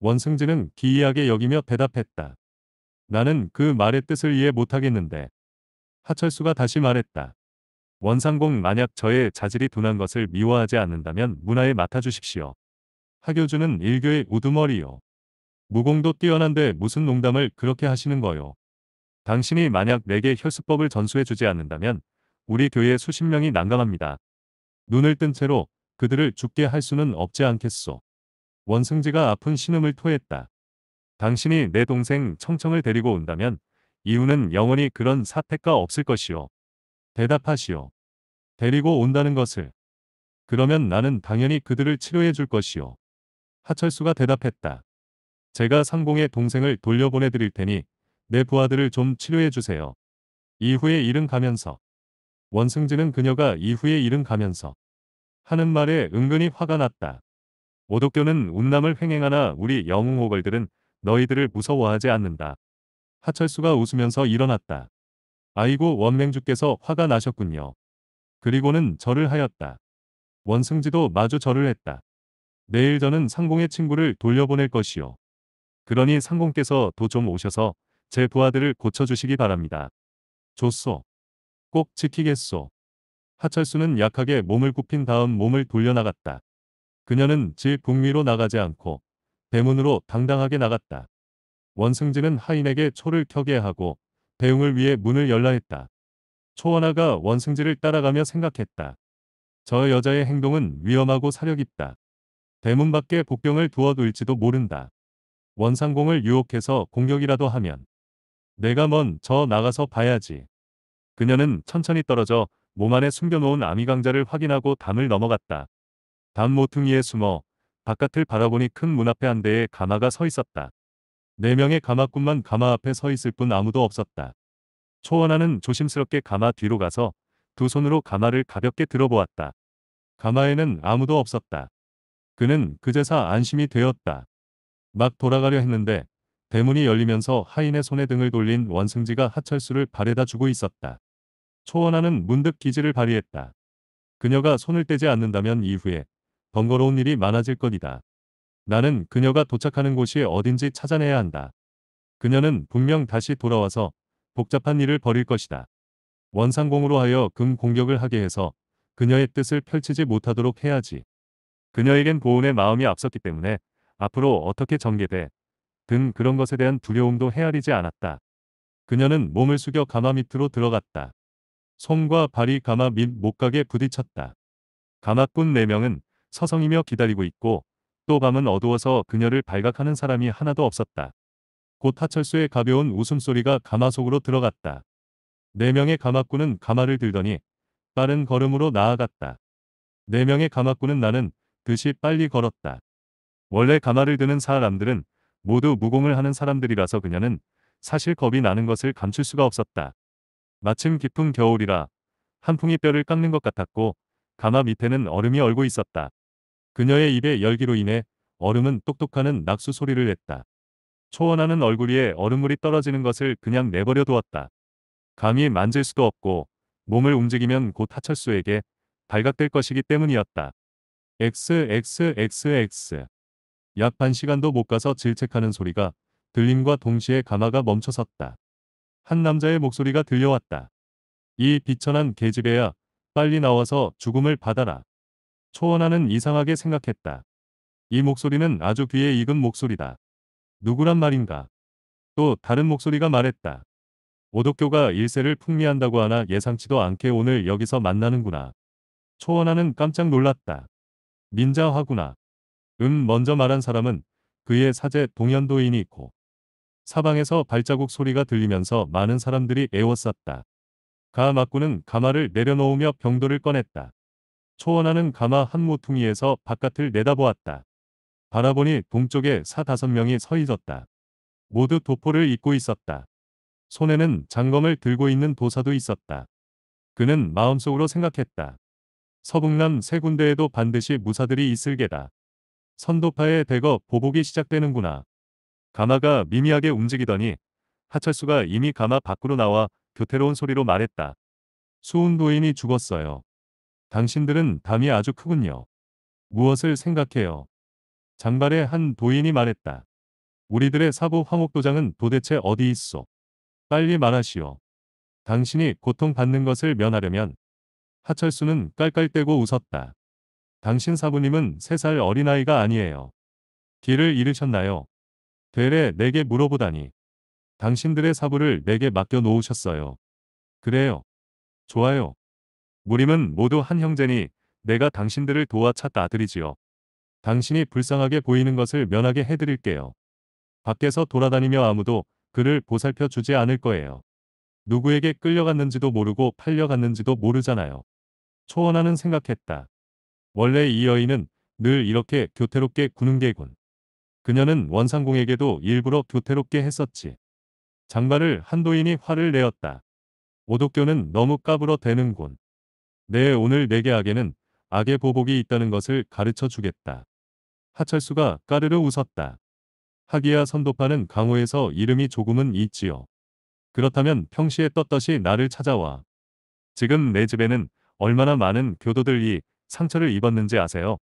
원승진은 기이하게 여기며 대답했다. 나는 그 말의 뜻을 이해 못하겠는데. 하철수가 다시 말했다. 원상공 만약 저의 자질이 둔한 것을 미워하지 않는다면 문화에 맡아주십시오. 하교주는 일교의 우두머리요. 무공도 뛰어난데 무슨 농담을 그렇게 하시는 거요. 당신이 만약 내게 혈수법을 전수해주지 않는다면 우리 교회 수십 명이 난감합니다. 눈을 뜬 채로 그들을 죽게 할 수는 없지 않겠소. 원승지가 아픈 신음을 토했다. 당신이 내 동생 청청을 데리고 온다면 이유는 영원히 그런 사태가 없을 것이오. 대답하시오. 데리고 온다는 것을. 그러면 나는 당연히 그들을 치료해 줄 것이오. 하철수가 대답했다. 제가 상봉의 동생을 돌려보내 드릴 테니 내 부하들을 좀 치료해 주세요. 이후에 일은 가면서 원승진은 그녀가 이후에 일은 가면서 하는 말에 은근히 화가 났다. 오독교는 운남을 횡행하나 우리 영웅호걸들은 너희들을 무서워하지 않는다. 하철수가 웃으면서 일어났다. 아이고 원맹주께서 화가 나셨군요. 그리고는 절을 하였다. 원승지도 마주 절을 했다. 내일 저는 상공의 친구를 돌려보낼 것이요. 그러니 상공께서 도 좀 오셔서 제 부하들을 고쳐주시기 바랍니다. 좋소. 꼭 지키겠소. 하철수는 약하게 몸을 굽힌 다음 몸을 돌려나갔다. 그녀는 지 북미로 나가지 않고 대문으로 당당하게 나갔다. 원승진은 하인에게 초를 켜게 하고 대웅을 위해 문을 열라 했다. 초원아가 원승진을 따라가며 생각했다. 저 여자의 행동은 위험하고 사려깊다. 대문 밖에 복병을 두어둘지도 모른다. 원상공을 유혹해서 공격이라도 하면 내가 먼 저 나가서 봐야지. 그녀는 천천히 떨어져 몸 안에 숨겨놓은 아미강자를 확인하고 담을 넘어갔다. 담 모퉁이에 숨어 바깥을 바라보니 큰 문 앞에 한 대의 가마가 서 있었다. 네 명의 가마꾼만 가마 앞에 서 있을 뿐 아무도 없었다. 초원하는 조심스럽게 가마 뒤로 가서 두 손으로 가마를 가볍게 들어보았다. 가마에는 아무도 없었다. 그는 그제사 안심이 되었다. 막 돌아가려 했는데 대문이 열리면서 하인의 손에 등을 돌린 원승지가 하철수를 바래다 주고 있었다. 초원하는 문득 기지를 발휘했다. 그녀가 손을 떼지 않는다면 이후에 번거로운 일이 많아질 것이다. 나는 그녀가 도착하는 곳이 어딘지 찾아내야 한다. 그녀는 분명 다시 돌아와서 복잡한 일을 벌일 것이다. 원상공으로 하여 금 공격을 하게 해서 그녀의 뜻을 펼치지 못하도록 해야지. 그녀에겐 보온의 마음이 앞섰기 때문에 앞으로 어떻게 전개돼 등 그런 것에 대한 두려움도 헤아리지 않았다. 그녀는 몸을 숙여 가마 밑으로 들어갔다. 손과 발이 가마 및 목각에 부딪혔다. 가마꾼 4명은 서성이며 기다리고 있고 또 밤은 어두워서 그녀를 발각하는 사람이 하나도 없었다. 곧 하철수의 가벼운 웃음소리가 가마 속으로 들어갔다. 4명의 가마꾼은 가마를 들더니 빠른 걸음으로 나아갔다. 4명의 가마꾼은 나는 듯이 빨리 걸었다. 원래 가마를 드는 사람들은 모두 무공을 하는 사람들이라서 그녀는 사실 겁이 나는 것을 감출 수가 없었다. 마침 깊은 겨울이라 한풍이 뼈를 깎는 것 같았고 가마 밑에는 얼음이 얼고 있었다. 그녀의 입의 열기로 인해 얼음은 똑똑하는 낙수 소리를 냈다. 초원하는 얼굴 위에 얼음물이 떨어지는 것을 그냥 내버려 두었다. 감히 만질 수도 없고 몸을 움직이면 곧 하철수에게 발각될 것이기 때문이었다. XXXX 약 반시간도 못 가서 질책하는 소리가 들림과 동시에 가마가 멈춰섰다. 한 남자의 목소리가 들려왔다. 이 비천한 계집애야 빨리 나와서 죽음을 받아라. 초원하는 이상하게 생각했다. 이 목소리는 아주 귀에 익은 목소리다. 누구란 말인가. 또 다른 목소리가 말했다. 오독교가 일세를 풍미한다고 하나 예상치도 않게 오늘 여기서 만나는구나. 초원하는 깜짝 놀랐다. 민자화구나. 음 먼저 말한 사람은 그의 사제 동현도인이 있고 사방에서 발자국 소리가 들리면서 많은 사람들이 애워쌌다. 가마꾼은 가마를 내려놓으며 병도를 꺼냈다. 초원하는 가마 한 모퉁이에서 바깥을 내다보았다. 바라보니 동쪽에 사 다섯 명이 서 있었다. 모두 도포를 입고 있었다. 손에는 장검을 들고 있는 도사도 있었다. 그는 마음속으로 생각했다. 서북남 세 군데에도 반드시 무사들이 있을 게다. 선도파에 대거 보복이 시작되는구나. 가마가 미미하게 움직이더니 하철수가 이미 가마 밖으로 나와 교태로운 소리로 말했다. 수운 도인이 죽었어요. 당신들은 담이 아주 크군요. 무엇을 생각해요? 장발의 한 도인이 말했다. 우리들의 사부 황옥도장은 도대체 어디 있소? 빨리 말하시오. 당신이 고통받는 것을 면하려면 하철수는 깔깔대고 웃었다. 당신 사부님은 세 살 어린아이가 아니에요. 길을 잃으셨나요? 되레 내게 물어보다니. 당신들의 사부를 내게 맡겨놓으셨어요. 그래요. 좋아요. 무림은 모두 한 형제니 내가 당신들을 도와 찾다 아들이지요. 당신이 불쌍하게 보이는 것을 면하게 해드릴게요. 밖에서 돌아다니며 아무도 그를 보살펴 주지 않을 거예요. 누구에게 끌려갔는지도 모르고 팔려갔는지도 모르잖아요. 초원하는 생각했다. 원래 이 여인은 늘 이렇게 교태롭게 구는 게군. 그녀는 원상공에게도 일부러 두태롭게 했었지. 장발을 한도인이 화를 내었다. 오독교는 너무 까불어 대는군. 내 오늘 내게 악에는 악의 보복이 있다는 것을 가르쳐 주겠다. 하철수가 까르르 웃었다. 하기야 선도파는 강호에서 이름이 조금은 있지요. 그렇다면 평시에 떳떳이 나를 찾아와. 지금 내 집에는 얼마나 많은 교도들이 상처를 입었는지 아세요?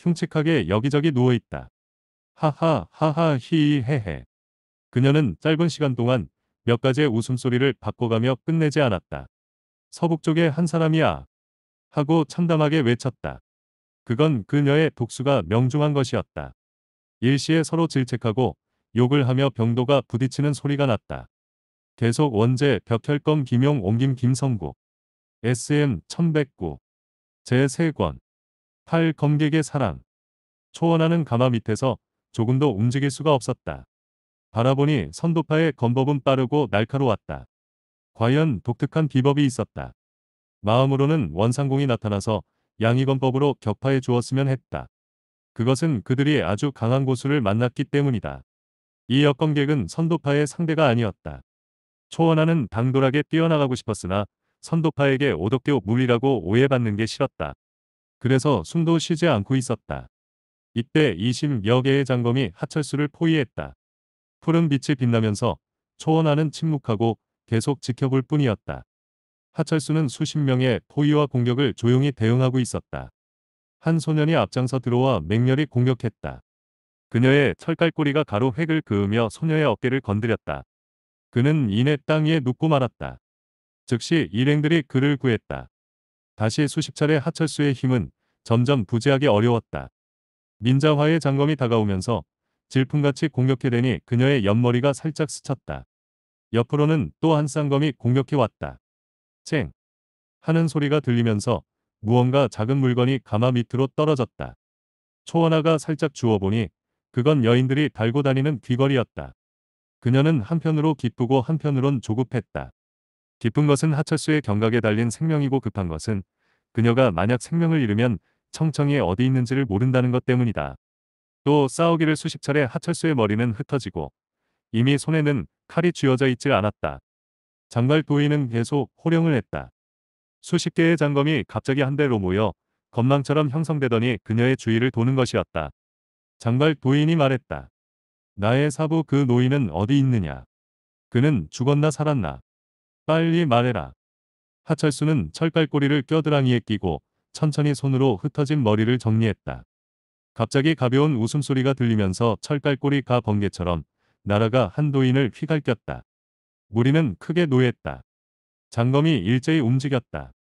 흉측하게 여기저기 누워있다. 하하 하하 히헤헤. 그녀는 짧은 시간 동안 몇 가지의 웃음소리를 바꿔가며 끝내지 않았다. 서북쪽의 한 사람이야. 하고 참담하게 외쳤다. 그건 그녀의 독수가 명중한 것이었다. 일시에 서로 질책하고 욕을 하며 병도가 부딪히는 소리가 났다. 계속 원제 벽혈검 김용 옮김 김성국 SM 1109 제3권 8검객의 사랑 초원하는 가마 밑에서 조금도 움직일 수가 없었다. 바라보니 선도파의 검법은 빠르고 날카로웠다. 과연 독특한 비법이 있었다. 마음으로는 원상공이 나타나서 양이검법으로 격파해 주었으면 했다. 그것은 그들이 아주 강한 고수를 만났기 때문이다. 이 여건객은 선도파의 상대가 아니었다. 초원하는 당돌하게 뛰어나가고 싶었으나 선도파에게 오덕교 물이라고 오해받는 게 싫었다. 그래서 숨도 쉬지 않고 있었다. 이때 20여 개의 장검이 하철수를 포위했다. 푸른 빛이 빛나면서 초원하는 침묵하고 계속 지켜볼 뿐이었다. 하철수는 수십 명의 포위와 공격을 조용히 대응하고 있었다. 한 소년이 앞장서 들어와 맹렬히 공격했다. 그녀의 철갈꼬리가 가로획을 그으며 소녀의 어깨를 건드렸다. 그는 이내 땅 위에 눕고 말았다. 즉시 일행들이 그를 구했다. 다시 수십 차례 하철수의 힘은 점점 부재하기 어려웠다. 민자화의 장검이 다가오면서 질풍같이 공격해대니 그녀의 옆머리가 살짝 스쳤다. 옆으로는 또 한 쌍검이 공격해왔다. 쨍! 하는 소리가 들리면서 무언가 작은 물건이 가마 밑으로 떨어졌다. 초원화가 살짝 주워보니 그건 여인들이 달고 다니는 귀걸이였다. 그녀는 한편으로 기쁘고 한편으론 조급했다. 기쁜 것은 하철수의 경각에 달린 생명이고 급한 것은 그녀가 만약 생명을 잃으면 청청이 어디 있는지를 모른다는 것 때문이다. 또 싸우기를 수십 차례 하철수의 머리는 흩어지고 이미 손에는 칼이 쥐어져 있질 않았다. 장발 도인은 계속 호령을 했다. 수십 개의 장검이 갑자기 한 대로 모여 건망처럼 형성되더니 그녀의 주위를 도는 것이었다. 장발 도인이 말했다. 나의 사부 그 노인은 어디 있느냐? 그는 죽었나 살았나? 빨리 말해라. 하철수는 철갈고리를 껴드랑이에 끼고 천천히 손으로 흩어진 머리를 정리했다. 갑자기 가벼운 웃음소리가 들리면서 철갈꼬리가 번개처럼 나라가 한도인을 휘갈겼다. 무리는 크게 노했다. 장검이 일제히 움직였다.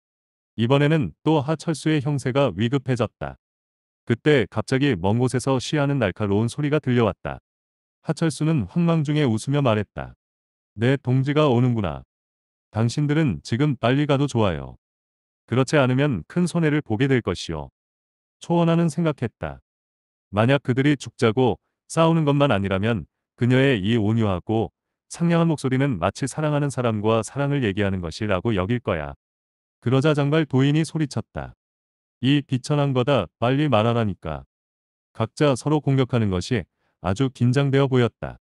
이번에는 또 하철수의 형세가 위급해졌다. 그때 갑자기 먼 곳에서 시하는 날카로운 소리가 들려왔다. 하철수는 황망 중에 웃으며 말했다. 내 동지가 오는구나. 당신들은 지금 빨리 가도 좋아요. 그렇지 않으면 큰 손해를 보게 될 것이요. 초원하는 생각했다. 만약 그들이 죽자고 싸우는 것만 아니라면 그녀의 이 온유하고 상냥한 목소리는 마치 사랑하는 사람과 사랑을 얘기하는 것이라고 여길 거야. 그러자 장발 도인이 소리쳤다. 이 비천한 거다 빨리 말하라니까. 각자 서로 공격하는 것이 아주 긴장되어 보였다.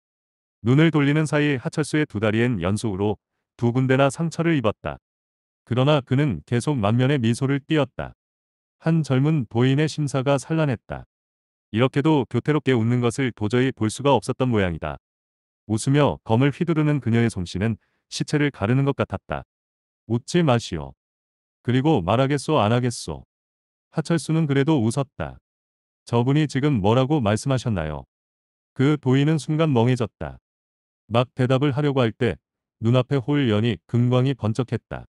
눈을 돌리는 사이 하철수의 두 다리엔 연속으로 두 군데나 상처를 입었다. 그러나 그는 계속 만면에 미소를 띄었다. 한 젊은 도인의 심사가 산란했다. 이렇게도 교태롭게 웃는 것을 도저히 볼 수가 없었던 모양이다. 웃으며 검을 휘두르는 그녀의 솜씨는 시체를 가르는 것 같았다. 웃지 마시오. 그리고 말하겠소 안 하겠소. 하철수는 그래도 웃었다. 저분이 지금 뭐라고 말씀하셨나요? 그 도인은 순간 멍해졌다. 막 대답을 하려고 할 때 눈앞에 홀연히 금광이 번쩍했다.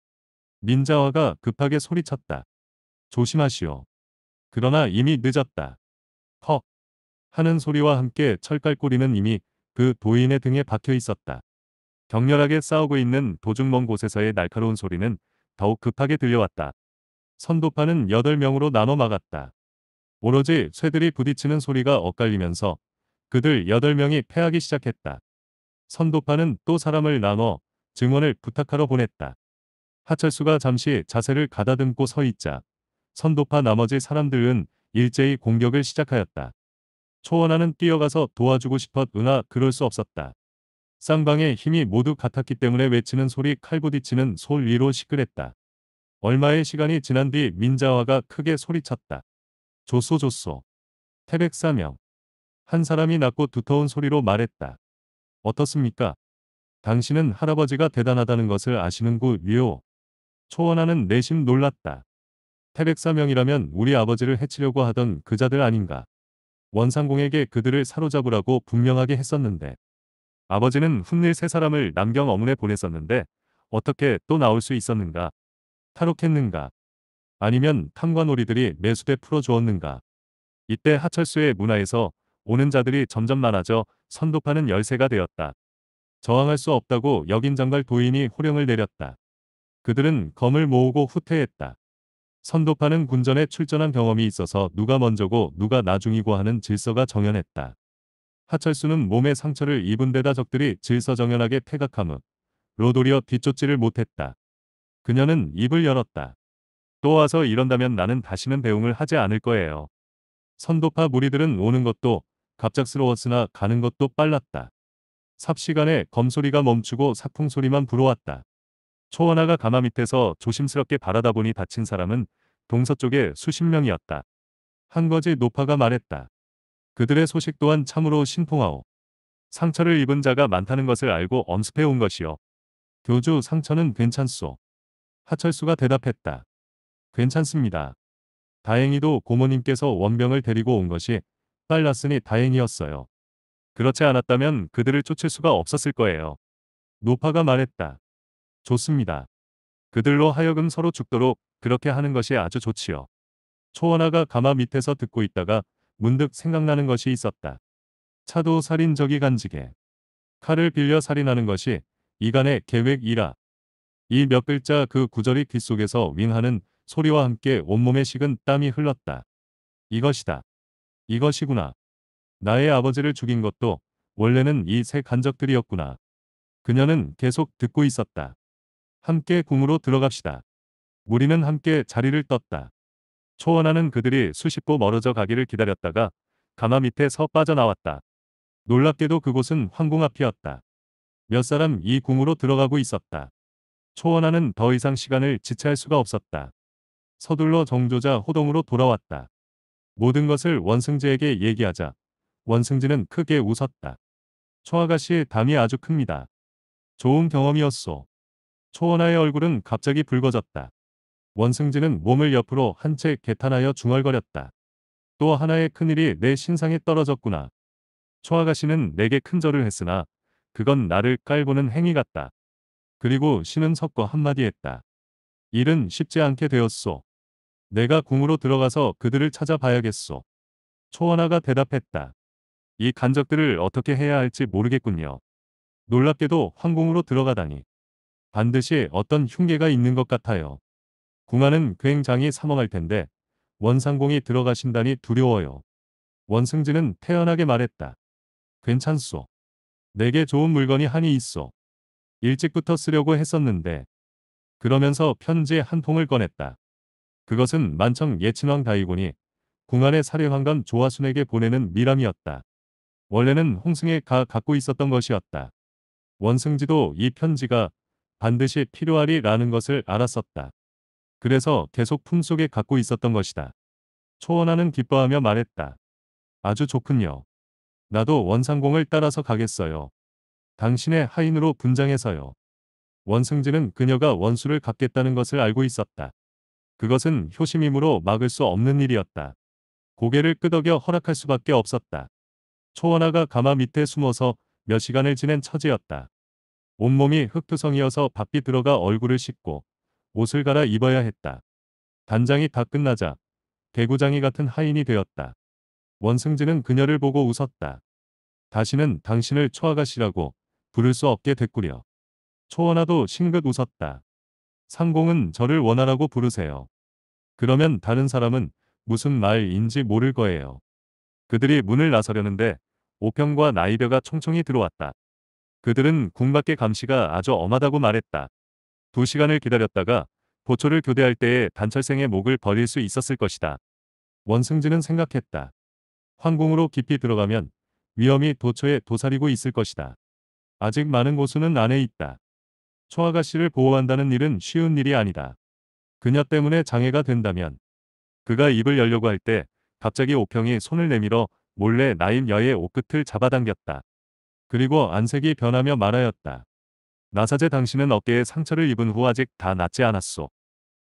민자화가 급하게 소리쳤다. 조심하시오. 그러나 이미 늦었다. 헉! 하는 소리와 함께 철갈꼬리는 이미 그 도인의 등에 박혀 있었다. 격렬하게 싸우고 있는 도중 먼 곳에서의 날카로운 소리는 더욱 급하게 들려왔다. 선도파는 8명으로 나눠 막았다. 오로지 쇠들이 부딪히는 소리가 엇갈리면서 그들 8명이 패하기 시작했다. 선도파는 또 사람을 나눠 증언을 부탁하러 보냈다. 하철수가 잠시 자세를 가다듬고 서 있자 선도파 나머지 사람들은 일제히 공격을 시작하였다. 초원하는 뛰어가서 도와주고 싶었 으나 그럴 수 없었다. 쌍방의 힘이 모두 같았기 때문에 외치는 소리 칼 부딪히는 솔 위로 시끄랬다 얼마의 시간이 지난 뒤 민자화가 크게 소리쳤다. 조소 조소. 태백사명. 한 사람이 낮고 두터운 소리로 말했다. 어떻습니까? 당신은 할아버지가 대단하다는 것을 아시는군요. 초원하는 내심 놀랐다. 태백사명이라면 우리 아버지를 해치려고 하던 그자들 아닌가. 원상공에게 그들을 사로잡으라고 분명하게 했었는데 아버지는 훗날 세 사람을 남경 어문에 보냈었는데 어떻게 또 나올 수 있었는가? 탈옥했는가? 아니면 탐관오리들이 매수대 풀어주었는가? 이때 하철수의 문화에서 오는 자들이 점점 많아져 선도파는 열세가 되었다. 저항할 수 없다고 여긴 장갈 도인이 호령을 내렸다. 그들은 검을 모으고 후퇴했다. 선도파는 군전에 출전한 경험이 있어서 누가 먼저고 누가 나중이고 하는 질서가 정연했다. 하철수는 몸에 상처를 입은 데다 적들이 질서정연하게 태각함으 로도리어 뒤쫓지를 못했다. 그녀는 입을 열었다. 또 와서 이런다면 나는 다시는 배웅을 하지 않을 거예요. 선도파 무리들은 오는 것도 갑작스러웠으나 가는 것도 빨랐다. 삽시간에 검소리가 멈추고 사풍 소리만 불어왔다. 초원아가 가마 밑에서 조심스럽게 바라다보니 다친 사람은 동서쪽에 수십 명이었다. 한거지 노파가 말했다. 그들의 소식 또한 참으로 신통하오. 상처를 입은 자가 많다는 것을 알고 엄습해 온 것이요. 교주 상처는 괜찮소. 하철수가 대답했다. 괜찮습니다. 다행히도 고모님께서 원병을 데리고 온 것이 빨랐으니 다행이었어요. 그렇지 않았다면 그들을 쫓을 수가 없었을 거예요. 노파가 말했다. 좋습니다. 그들로 하여금 서로 죽도록 그렇게 하는 것이 아주 좋지요. 초원아가 가마 밑에서 듣고 있다가 문득 생각나는 것이 있었다. 차도 살인적이 간직해. 칼을 빌려 살인하는 것이 이간의 계획이라. 이 몇 글자 그 구절이 귓속에서 윙하는 소리와 함께 온몸에 식은 땀이 흘렀다. 이것이다. 이것이구나. 나의 아버지를 죽인 것도 원래는 이새 간적들이었구나. 그녀는 계속 듣고 있었다. 함께 궁으로 들어갑시다. 무리는 함께 자리를 떴다. 초원하는 그들이 수십보 멀어져 가기를 기다렸다가 가마 밑에 서 빠져나왔다. 놀랍게도 그곳은 황궁 앞이었다. 몇 사람 이 궁으로 들어가고 있었다. 초원하는 더 이상 시간을 지체할 수가 없었다. 서둘러 정조자 호동으로 돌아왔다. 모든 것을 원승지에게 얘기하자 원승지는 크게 웃었다. 초아가씨의 담이 아주 큽니다. 좋은 경험이었소. 초원아의 얼굴은 갑자기 붉어졌다. 원승진은 몸을 옆으로 한 채 개탄하여 중얼거렸다. 또 하나의 큰일이 내 신상에 떨어졌구나. 초아가씨는 내게 큰 절을 했으나 그건 나를 깔보는 행위 같다. 그리고 신은 석과 한마디 했다. 일은 쉽지 않게 되었소. 내가 궁으로 들어가서 그들을 찾아봐야겠소. 초원아가 대답했다. 이 간적들을 어떻게 해야 할지 모르겠군요. 놀랍게도 황궁으로 들어가다니. 반드시 어떤 흉계가 있는 것 같아요. 궁안은 굉장히 사망할 텐데 원상공이 들어가신다니 두려워요. 원승진은 태연하게 말했다. 괜찮소. 내게 좋은 물건이 한이 있어. 일찍부터 쓰려고 했었는데. 그러면서 편지 한 통을 꺼냈다. 그것은 만청 예친왕 다이곤이 궁안의 사령황관 조화순에게 보내는 미람이었다. 원래는 홍승에 가 갖고 있었던 것이었다. 원승지도 이 편지가 반드시 필요하리라는 것을 알았었다. 그래서 계속 품속에 갖고 있었던 것이다. 초원하는 기뻐하며 말했다. 아주 좋군요. 나도 원상공을 따라서 가겠어요. 당신의 하인으로 분장해서요. 원승진은 그녀가 원수를 갚겠다는 것을 알고 있었다. 그것은 효심이므로 막을 수 없는 일이었다. 고개를 끄덕여 허락할 수밖에 없었다. 초원아가 가마 밑에 숨어서 몇 시간을 지낸 처지였다. 온몸이 흙투성이어서 바삐 들어가 얼굴을 씻고 옷을 갈아 입어야 했다. 단장이 다 끝나자 대구장이 같은 하인이 되었다. 원승진은 그녀를 보고 웃었다. 다시는 당신을 초아가씨라고 부를 수 없게 됐구려. 초원아도 싱긋 웃었다. 상공은 저를 원하라고 부르세요. 그러면 다른 사람은 무슨 말인지 모를 거예요. 그들이 문을 나서려는데 오평과 나이벼가 총총히 들어왔다. 그들은 궁밖의 감시가 아주 엄하다고 말했다. 두 시간을 기다렸다가 보초를 교대할 때에 단철생의 목을 버릴 수 있었을 것이다. 원승진은 생각했다. 황궁으로 깊이 들어가면 위험이 도초에 도사리고 있을 것이다. 아직 많은 고수는 안에 있다. 초아가 씨를 보호한다는 일은 쉬운 일이 아니다. 그녀 때문에 장애가 된다면 그가 입을 열려고 할 때 갑자기 오평이 손을 내밀어 몰래 나임 여의 옷끝을 잡아당겼다. 그리고 안색이 변하며 말하였다. 나사제 당신은 어깨에 상처를 입은 후 아직 다 낫지 않았소.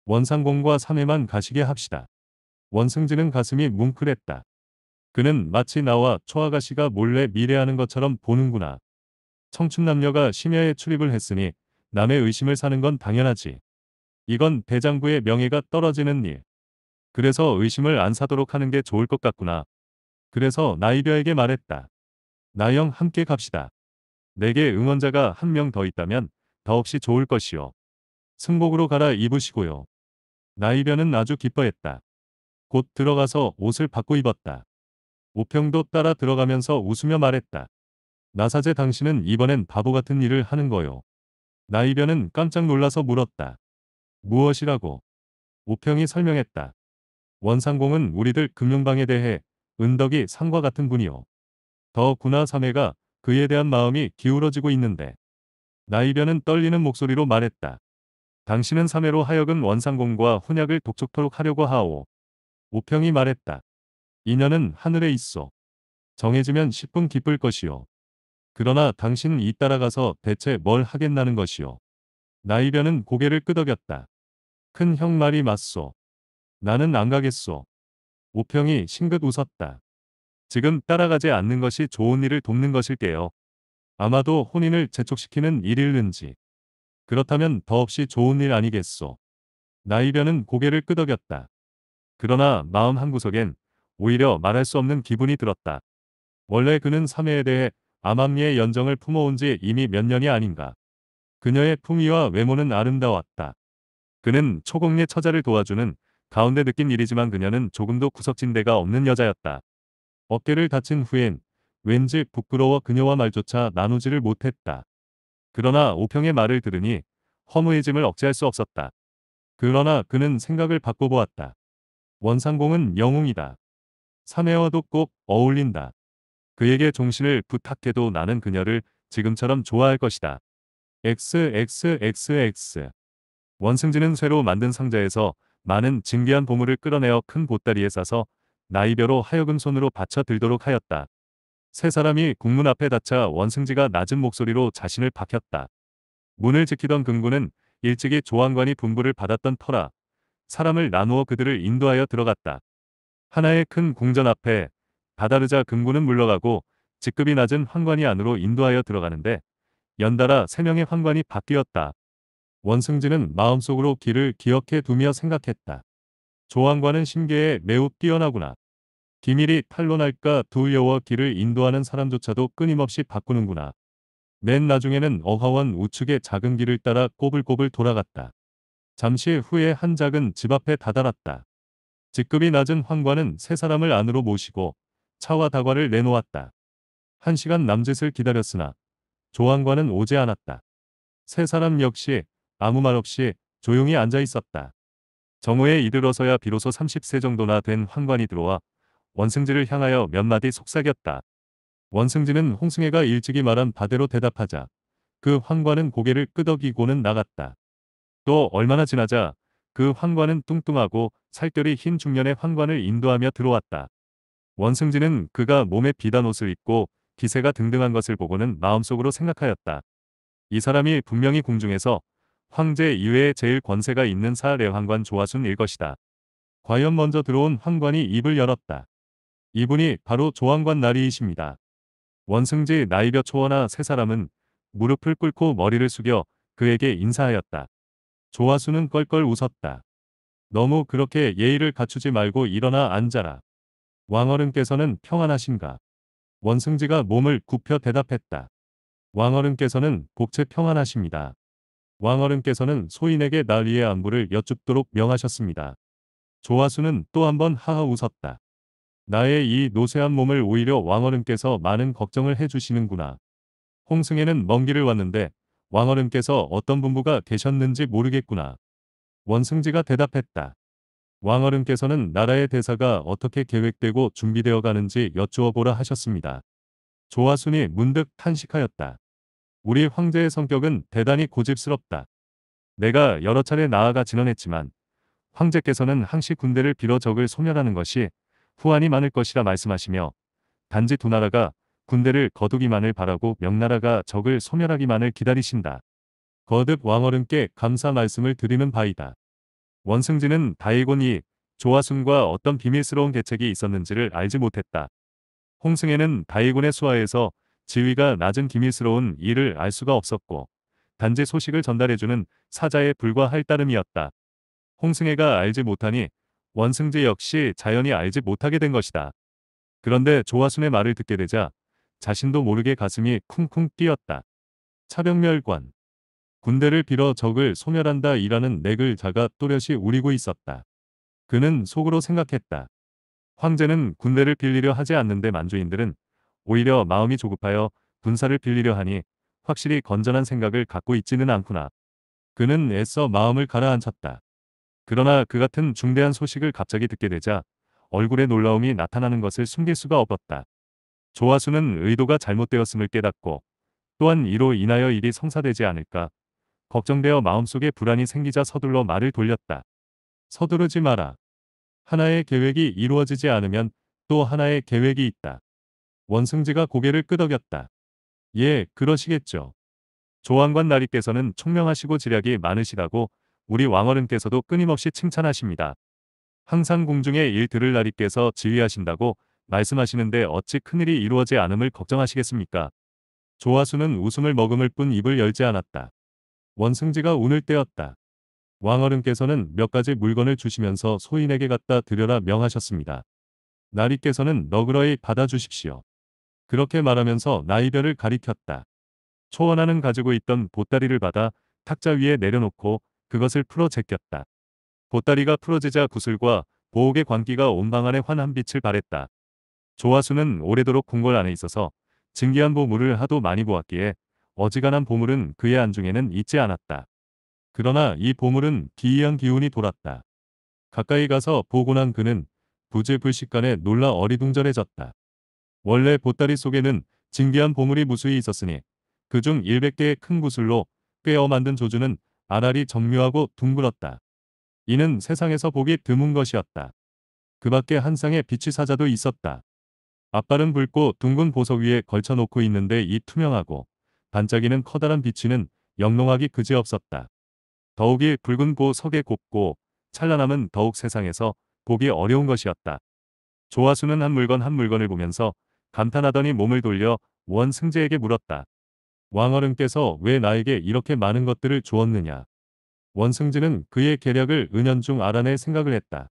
원상공과 3회만 가시게 합시다. 원승진은 가슴이 뭉클했다. 그는 마치 나와 초아가씨가 몰래 미래하는 것처럼 보는구나. 청춘 남녀가 심야에 출입을 했으니 남의 의심을 사는 건 당연하지. 이건 대장부의 명예가 떨어지는 일. 그래서 의심을 안 사도록 하는 게 좋을 것 같구나. 그래서 나이벼에게 말했다. 나영 함께 갑시다. 내게 응원자가 한 명 더 있다면 더없이 좋을 것이요. 승복으로 갈아입으시고요. 나이변은 아주 기뻐했다. 곧 들어가서 옷을 바꿔 입었다. 우평도 따라 들어가면서 웃으며 말했다. 나사제 당신은 이번엔 바보 같은 일을 하는 거요. 나이변은 깜짝 놀라서 물었다. 무엇이라고? 우평이 설명했다. 원상공은 우리들 금융방에 대해 은덕이 상과 같은 분이요. 더 구나 사내가 그에 대한 마음이 기울어지고 있는데 나이변은 떨리는 목소리로 말했다. 당신은 사내로 하여금 원상공과 혼약을 독촉토록 하려고 하오. 오평이 말했다. 인연은 하늘에 있어. 정해지면 10분 기쁠 것이요. 그러나 당신 이따라가서 대체 뭘 하겠나는 것이요. 나이변은 고개를 끄덕였다. 큰 형 말이 맞소. 나는 안 가겠소. 오평이 싱긋 웃었다. 지금 따라가지 않는 것이 좋은 일을 돕는 것일게요. 아마도 혼인을 재촉시키는 일일는지. 그렇다면 더없이 좋은 일 아니겠소. 나이변은 고개를 끄덕였다. 그러나 마음 한구석엔 오히려 말할 수 없는 기분이 들었다. 원래 그는 사매에 대해 암암리의 연정을 품어온 지 이미 몇 년이 아닌가. 그녀의 품위와 외모는 아름다웠다. 그는 초공예 처자를 도와주는 가운데 느낀 일이지만 그녀는 조금도 구석진 데가 없는 여자였다. 어깨를 다친 후엔 왠지 부끄러워 그녀와 말조차 나누지를 못했다. 그러나 오평의 말을 들으니 허무해짐을 억제할 수 없었다. 그러나 그는 생각을 바꿔보았다. 원상공은 영웅이다. 사내와도 꼭 어울린다. 그에게 종신을 부탁해도 나는 그녀를 지금처럼 좋아할 것이다. XXXX 원승진은 쇠로 만든 상자에서 많은 진귀한 보물을 끌어내어 큰 보따리에 싸서 나이별로 하여금 손으로 받쳐 들도록 하였다. 세 사람이 국문 앞에 닫자 원승지가 낮은 목소리로 자신을 박혔다. 문을 지키던 금군은 일찍이 조항관이 분부를 받았던 터라 사람을 나누어 그들을 인도하여 들어갔다. 하나의 큰 궁전 앞에 다다르자 금군은 물러가고 직급이 낮은 환관이 안으로 인도하여 들어가는데 연달아 세 명의 환관이 바뀌었다. 원승지는 마음속으로 길을 기억해 두며 생각했다. 조항관은 신계에 매우 뛰어나구나. 비밀이 탄로날까 두려워 길을 인도하는 사람조차도 끊임없이 바꾸는구나. 맨 나중에는 어화원 우측의 작은 길을 따라 꼬불꼬불 돌아갔다. 잠시 후에 한 작은 집 앞에 다다랐다. 직급이 낮은 황관은 세 사람을 안으로 모시고 차와 다과를 내놓았다. 한 시간 남짓을 기다렸으나 조항관은 오지 않았다. 세 사람 역시 아무 말 없이 조용히 앉아 있었다. 정오에 이들어서야 비로소 30세 정도나 된 황관이 들어와 원승지를 향하여 몇 마디 속삭였다. 원승지는 홍승혜가 일찍이 말한 바대로 대답하자 그 황관은 고개를 끄덕이고는 나갔다. 또 얼마나 지나자 그 황관은 뚱뚱하고 살결이 흰 중년의 황관을 인도하며 들어왔다. 원승진은 그가 몸에 비단 옷을 입고 기세가 등등한 것을 보고는 마음속으로 생각하였다. 이 사람이 분명히 궁중에서 황제 이외에 제일 권세가 있는 사례황관 조화순일 것이다. 과연 먼저 들어온 황관이 입을 열었다. 이분이 바로 조황관 나리이십니다. 원승지 나이벼 초원아 세 사람은 무릎을 꿇고 머리를 숙여 그에게 인사하였다. 조화수는 껄껄 웃었다. 너무 그렇게 예의를 갖추지 말고 일어나 앉아라. 왕어른께서는 평안하신가? 원승지가 몸을 굽혀 대답했다. 왕어른께서는 복채 평안하십니다. 왕어른께서는 소인에게 나리의 안부를 여쭙도록 명하셨습니다. 조화수는 또한번 하하 웃었다. 나의 이 노쇠한 몸을 오히려 왕어른께서 많은 걱정을 해주시는구나. 홍승에는 먼 길을 왔는데 왕어른께서 어떤 분부가 계셨는지 모르겠구나. 원승지가 대답했다. 왕어른께서는 나라의 대사가 어떻게 계획되고 준비되어 가는지 여쭈어 보라 하셨습니다. 조화순이 문득 탄식하였다. 우리 황제의 성격은 대단히 고집스럽다. 내가 여러 차례 나아가 진언했지만 황제께서는 항시 군대를 빌어 적을 소멸하는 것이 후환이 많을 것이라 말씀하시며 단지 두 나라가 군대를 거두기만을 바라고 명나라가 적을 소멸하기만을 기다리신다. 거듭 왕어른께 감사 말씀을 드리는 바이다. 원승진은 다이곤이 조화순과 어떤 비밀스러운 계책이 있었는지를 알지 못했다. 홍승에는 다이곤의 수하에서 지위가 낮은 기밀스러운 일을 알 수가 없었고 단지 소식을 전달해주는 사자에 불과할 따름이었다. 홍승애가 알지 못하니 원승재 역시 자연히 알지 못하게 된 것이다. 그런데 조화순의 말을 듣게 되자 자신도 모르게 가슴이 쿵쿵 뛰었다. 차병멸관 군대를 빌어 적을 소멸한다 이라는 네 글자가 또렷이 우리고 있었다. 그는 속으로 생각했다. 황제는 군대를 빌리려 하지 않는데 만주인들은 오히려 마음이 조급하여 군사를 빌리려 하니 확실히 건전한 생각을 갖고 있지는 않구나. 그는 애써 마음을 가라앉혔다. 그러나 그 같은 중대한 소식을 갑자기 듣게 되자 얼굴에 놀라움이 나타나는 것을 숨길 수가 없었다. 조화수는 의도가 잘못되었음을 깨닫고 또한 이로 인하여 일이 성사되지 않을까 걱정되어 마음속에 불안이 생기자 서둘러 말을 돌렸다. 서두르지 마라. 하나의 계획이 이루어지지 않으면 또 하나의 계획이 있다. 원승지가 고개를 끄덕였다. 예, 그러시겠죠. 조왕관 나리께서는 총명하시고 지략이 많으시다고 우리 왕어른께서도 끊임없이 칭찬하십니다. 항상 궁중의 일 들을 나리께서 지휘하신다고 말씀하시는데 어찌 큰일이 이루어지 않음을 걱정하시겠습니까? 조화수는 웃음을 머금을 뿐 입을 열지 않았다. 원승지가 운을 떼었다. 왕어른께서는 몇 가지 물건을 주시면서 소인에게 갖다 드려라 명하셨습니다. 나리께서는 너그러이 받아주십시오. 그렇게 말하면서 나이별을 가리켰다. 초원하는 가지고 있던 보따리를 받아 탁자 위에 내려놓고 그것을 풀어 제꼈다. 보따리가 풀어지자 구슬과 보옥의 광기가 온방 안에 환한 빛을 발했다. 조화수는 오래도록 궁궐 안에 있어서 증기한 보물을 하도 많이 보았기에 어지간한 보물은 그의 안중에는 있지 않았다. 그러나 이 보물은 기이한 기운이 돌았다. 가까이 가서 보고 난 그는 부재불식간에 놀라 어리둥절해졌다. 원래 보따리 속에는 진귀한 보물이 무수히 있었으니 그 중 100개의 큰 구슬로 꿰어 만든 조주는 아라리 정묘하고 둥글었다. 이는 세상에서 보기 드문 것이었다. 그 밖에 한상의 빛이 사자도 있었다. 앞발은 붉고 둥근 보석 위에 걸쳐놓고 있는데 이 투명하고 반짝이는 커다란 빛치는 영롱하기 그지없었다. 더욱이 붉은 보석에 곱고 찬란함은 더욱 세상에서 보기 어려운 것이었다. 조화수는 한 물건 한 물건을 보면서 감탄하더니 몸을 돌려 원승제에게 물었다. 왕어른께서 왜 나에게 이렇게 많은 것들을 주었느냐. 원승지는 그의 계략을 은연중 알아낼 생각을 했다.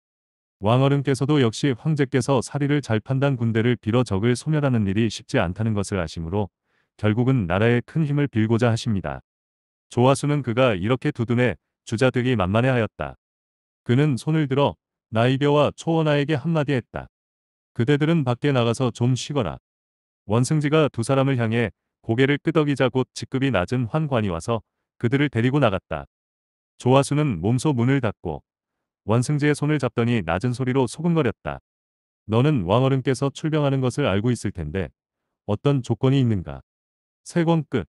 왕어른께서도 역시 황제께서 사리를 잘 판단 군대를 빌어 적을 소멸하는 일이 쉽지 않다는 것을 아심으로 결국은 나라에 큰 힘을 빌고자 하십니다. 조화수는 그가 이렇게 두둔해 주자들이 만만해하였다. 그는 손을 들어 나이벼와 초원아에게 한마디 했다. 그대들은 밖에 나가서 좀 쉬거라. 원승지가 두 사람을 향해 고개를 끄덕이자 곧 직급이 낮은 환관이 와서 그들을 데리고 나갔다. 조화수는 몸소 문을 닫고 원승지의 손을 잡더니 낮은 소리로 소금거렸다 너는 왕어른께서 출병하는 것을 알고 있을 텐데 어떤 조건이 있는가. 세권 끝.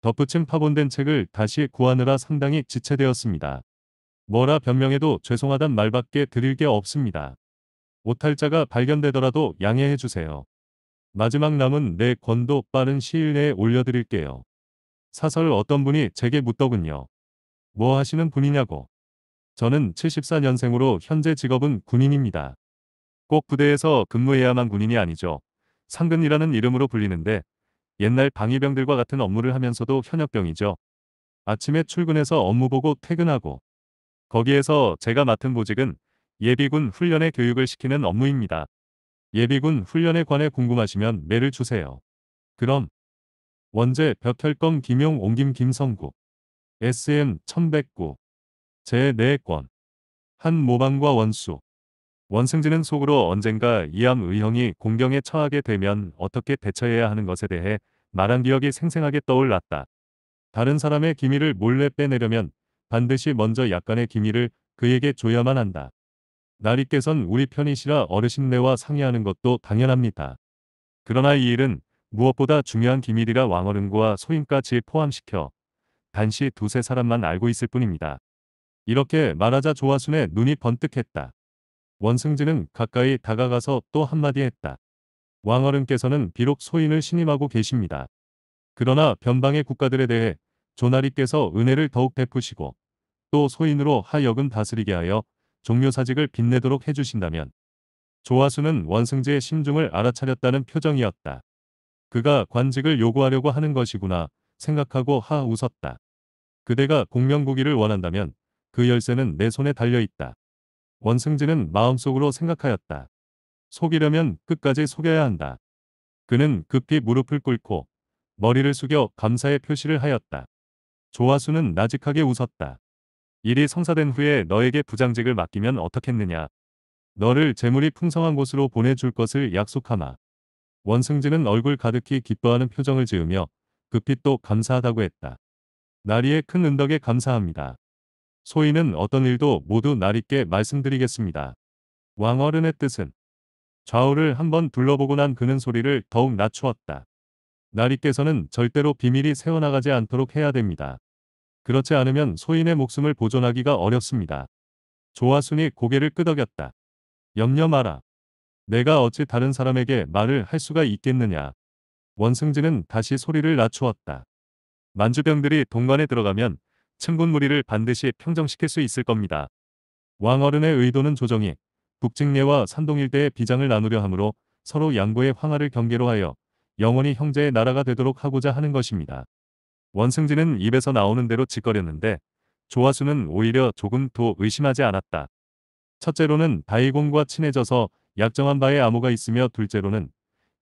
덧붙임 파본된 책을 다시 구하느라 상당히 지체되었습니다. 뭐라 변명해도 죄송하단 말밖에 드릴 게 없습니다. 오탈자가 발견되더라도 양해해주세요. 마지막 남은 내 권도 빠른 시일 내에 올려드릴게요. 사설 어떤 분이 제게 묻더군요. 뭐 하시는 분이냐고. 저는 74년생으로 현재 직업은 군인입니다. 꼭 부대에서 근무해야만 군인이 아니죠. 상근이라는 이름으로 불리는데 옛날 방위병들과 같은 업무를 하면서도 현역병이죠. 아침에 출근해서 업무 보고 퇴근하고 거기에서 제가 맡은 보직은 예비군 훈련의 교육을 시키는 업무입니다. 예비군 훈련에 관해 궁금하시면 메를 주세요. 그럼 원제 벼털검 김용 옹김 김성구 SM 1109 제4권 한 모방과 원수 원승진은 속으로 언젠가 이암 의형이 공경에 처하게 되면 어떻게 대처해야 하는 것에 대해 말한 기억이 생생하게 떠올랐다. 다른 사람의 기밀을 몰래 빼내려면 반드시 먼저 약간의 기밀을 그에게 줘야만 한다. 나리께선 우리 편이시라 어르신네와 상의하는 것도 당연합니다. 그러나 이 일은 무엇보다 중요한 기밀이라 왕어른과 소인까지 포함시켜 단시 두세 사람만 알고 있을 뿐입니다. 이렇게 말하자 조화순의 눈이 번뜩했다. 원승진은 가까이 다가가서 또 한마디 했다. 왕어른께서는 비록 소인을 신임하고 계십니다. 그러나 변방의 국가들에 대해 조나리께서 은혜를 더욱 베푸시고 또 소인으로 하여금 다스리게 하여 종묘사직을 빛내도록 해주신다면 조화수는 원승재의 심중을 알아차렸다는 표정이었다. 그가 관직을 요구하려고 하는 것이구나 생각하고 하 웃었다. 그대가 공명국위를 원한다면 그 열쇠는 내 손에 달려있다. 원승진는 마음속으로 생각하였다. 속이려면 끝까지 속여야 한다. 그는 급히 무릎을 꿇고 머리를 숙여 감사의 표시를 하였다. 조화수는 나직하게 웃었다. 일이 성사된 후에 너에게 부장직을 맡기면 어떻겠느냐. 너를 재물이 풍성한 곳으로 보내줄 것을 약속하마. 원승진은 얼굴 가득히 기뻐하는 표정을 지으며 급히 또 감사하다고 했다. 나리의 큰 은덕에 감사합니다. 소인은 어떤 일도 모두 나리께 말씀드리겠습니다. 왕어른의 뜻은 좌우를 한번 둘러보고 난 그는 소리를 더욱 낮추었다. 나리께서는 절대로 비밀이 새어나가지 않도록 해야 됩니다. 그렇지 않으면 소인의 목숨을 보존하기가 어렵습니다. 조화순이 고개를 끄덕였다. 염려 마라. 내가 어찌 다른 사람에게 말을 할 수가 있겠느냐. 원승진은 다시 소리를 낮추었다. 만주병들이 동관에 들어가면 층군 무리를 반드시 평정시킬 수 있을 겁니다. 왕어른의 의도는 조정이 북측례와 산동 일대의 비장을 나누려 하므로 서로 양보의 황하를 경계로 하여 영원히 형제의 나라가 되도록 하고자 하는 것입니다. 원승진은 입에서 나오는 대로 짓거렸는데 조화수는 오히려 조금 더 의심하지 않았다. 첫째로는 다이공과 친해져서 약정한 바에 암호가 있으며 둘째로는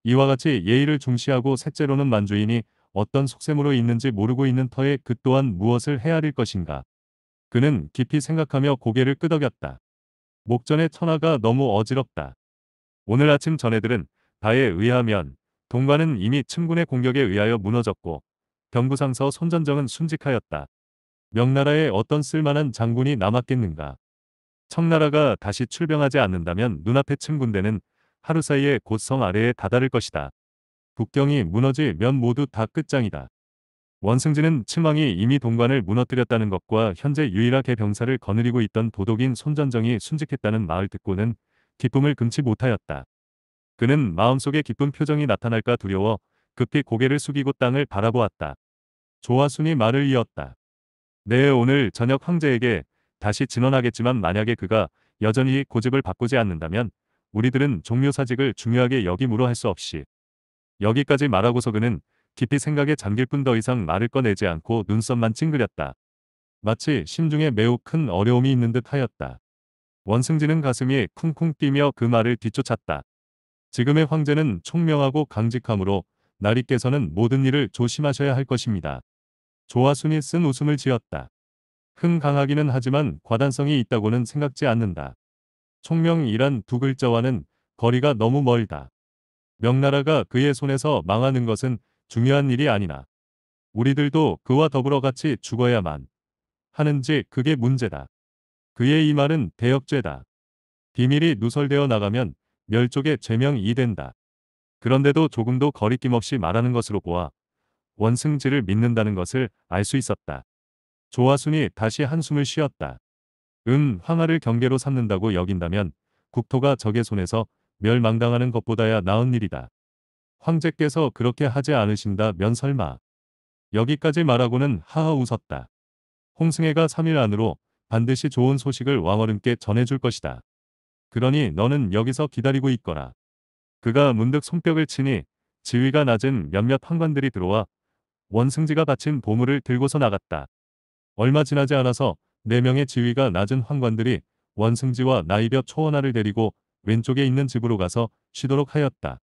이와 같이 예의를 중시하고 셋째로는 만주인이 어떤 속셈으로 있는지 모르고 있는 터에 그 또한 무엇을 헤아릴 것인가. 그는 깊이 생각하며 고개를 끄덕였다. 목전의 천하가 너무 어지럽다. 오늘 아침 전해들은 다에 의하면 동관은 이미 층군의 공격에 의하여 무너졌고 경부상서 손전정은 순직하였다. 명나라에 어떤 쓸만한 장군이 남았겠는가. 청나라가 다시 출병하지 않는다면 눈앞에 층 군대는 하루 사이에 곧성 아래에 다다를 것이다. 북경이 무너질면 모두 다 끝장이다. 원승진은 친왕이 이미 동관을 무너뜨렸다는 것과 현재 유일하게 병사를 거느리고 있던 도독인 손전정이 순직했다는 말을 듣고는 기쁨을 금치 못하였다. 그는 마음속에 기쁜 표정이 나타날까 두려워 급히 고개를 숙이고 땅을 바라보았다. 조화순이 말을 이었다. 네 오늘 저녁 황제에게 다시 진언하겠지만 만약에 그가 여전히 고집을 바꾸지 않는다면 우리들은 종묘사직을 중요하게 여기므로 할 수 없이 여기까지 말하고서 그는 깊이 생각에 잠길 뿐 더 이상 말을 꺼내지 않고 눈썹만 찡그렸다. 마치 심중에 매우 큰 어려움이 있는 듯 하였다. 원승진은 가슴이 쿵쿵 뛰며 그 말을 뒤쫓았다. 지금의 황제는 총명하고 강직하므로 나리께서는 모든 일을 조심하셔야 할 것입니다. 조화순이 쓴 웃음을 지었다. 흥 강하기는 하지만 과단성이 있다고는 생각지 않는다. 총명이란 두 글자와는 거리가 너무 멀다. 명나라가 그의 손에서 망하는 것은 중요한 일이 아니나 우리들도 그와 더불어 같이 죽어야만 하는지 그게 문제다. 그의 이 말은 대역죄다. 비밀이 누설되어 나가면 멸족의 죄명이 된다. 그런데도 조금도 거리낌 없이 말하는 것으로 보아 원승지를 믿는다는 것을 알 수 있었다. 조화순이 다시 한숨을 쉬었다. 음, 황하를 경계로 삼는다고 여긴다면 국토가 적의 손에서 멸망당하는 것보다야 나은 일이다. 황제께서 그렇게 하지 않으신다면 설마. 여기까지 말하고는 하하 웃었다. 홍승혜가 3일 안으로 반드시 좋은 소식을 왕어른께 전해줄 것이다. 그러니 너는 여기서 기다리고 있거라. 그가 문득 손뼉을 치니 지위가 낮은 몇몇 환관들이 들어와 원승지가 바친 보물을 들고서 나갔다. 얼마 지나지 않아서 4명의 지위가 낮은 환관들이 원승지와 나이벼 초원하를 데리고 왼쪽에 있는 집으로 가서 쉬도록 하였다.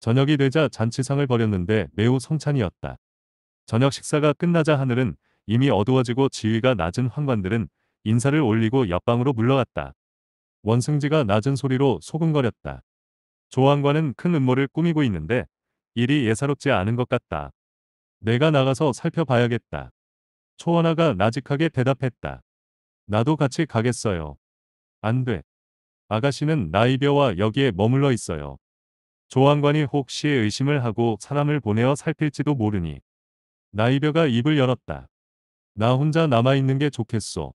저녁이 되자 잔치상을 벌였는데 매우 성찬이었다. 저녁 식사가 끝나자 하늘은 이미 어두워지고 지위가 낮은 환관들은 인사를 올리고 옆방으로 물러갔다. 원승지가 낮은 소리로 소근거렸다. 조왕관은 큰 음모를 꾸미고 있는데 일이 예사롭지 않은 것 같다. 내가 나가서 살펴봐야겠다. 초원아가 나직하게 대답했다. 나도 같이 가겠어요. 안 돼. 아가씨는 나이벼와 여기에 머물러 있어요. 조항관이 혹시 의심을 하고 사람을 보내어 살필지도 모르니. 나이벼가 입을 열었다. 나 혼자 남아있는 게 좋겠소.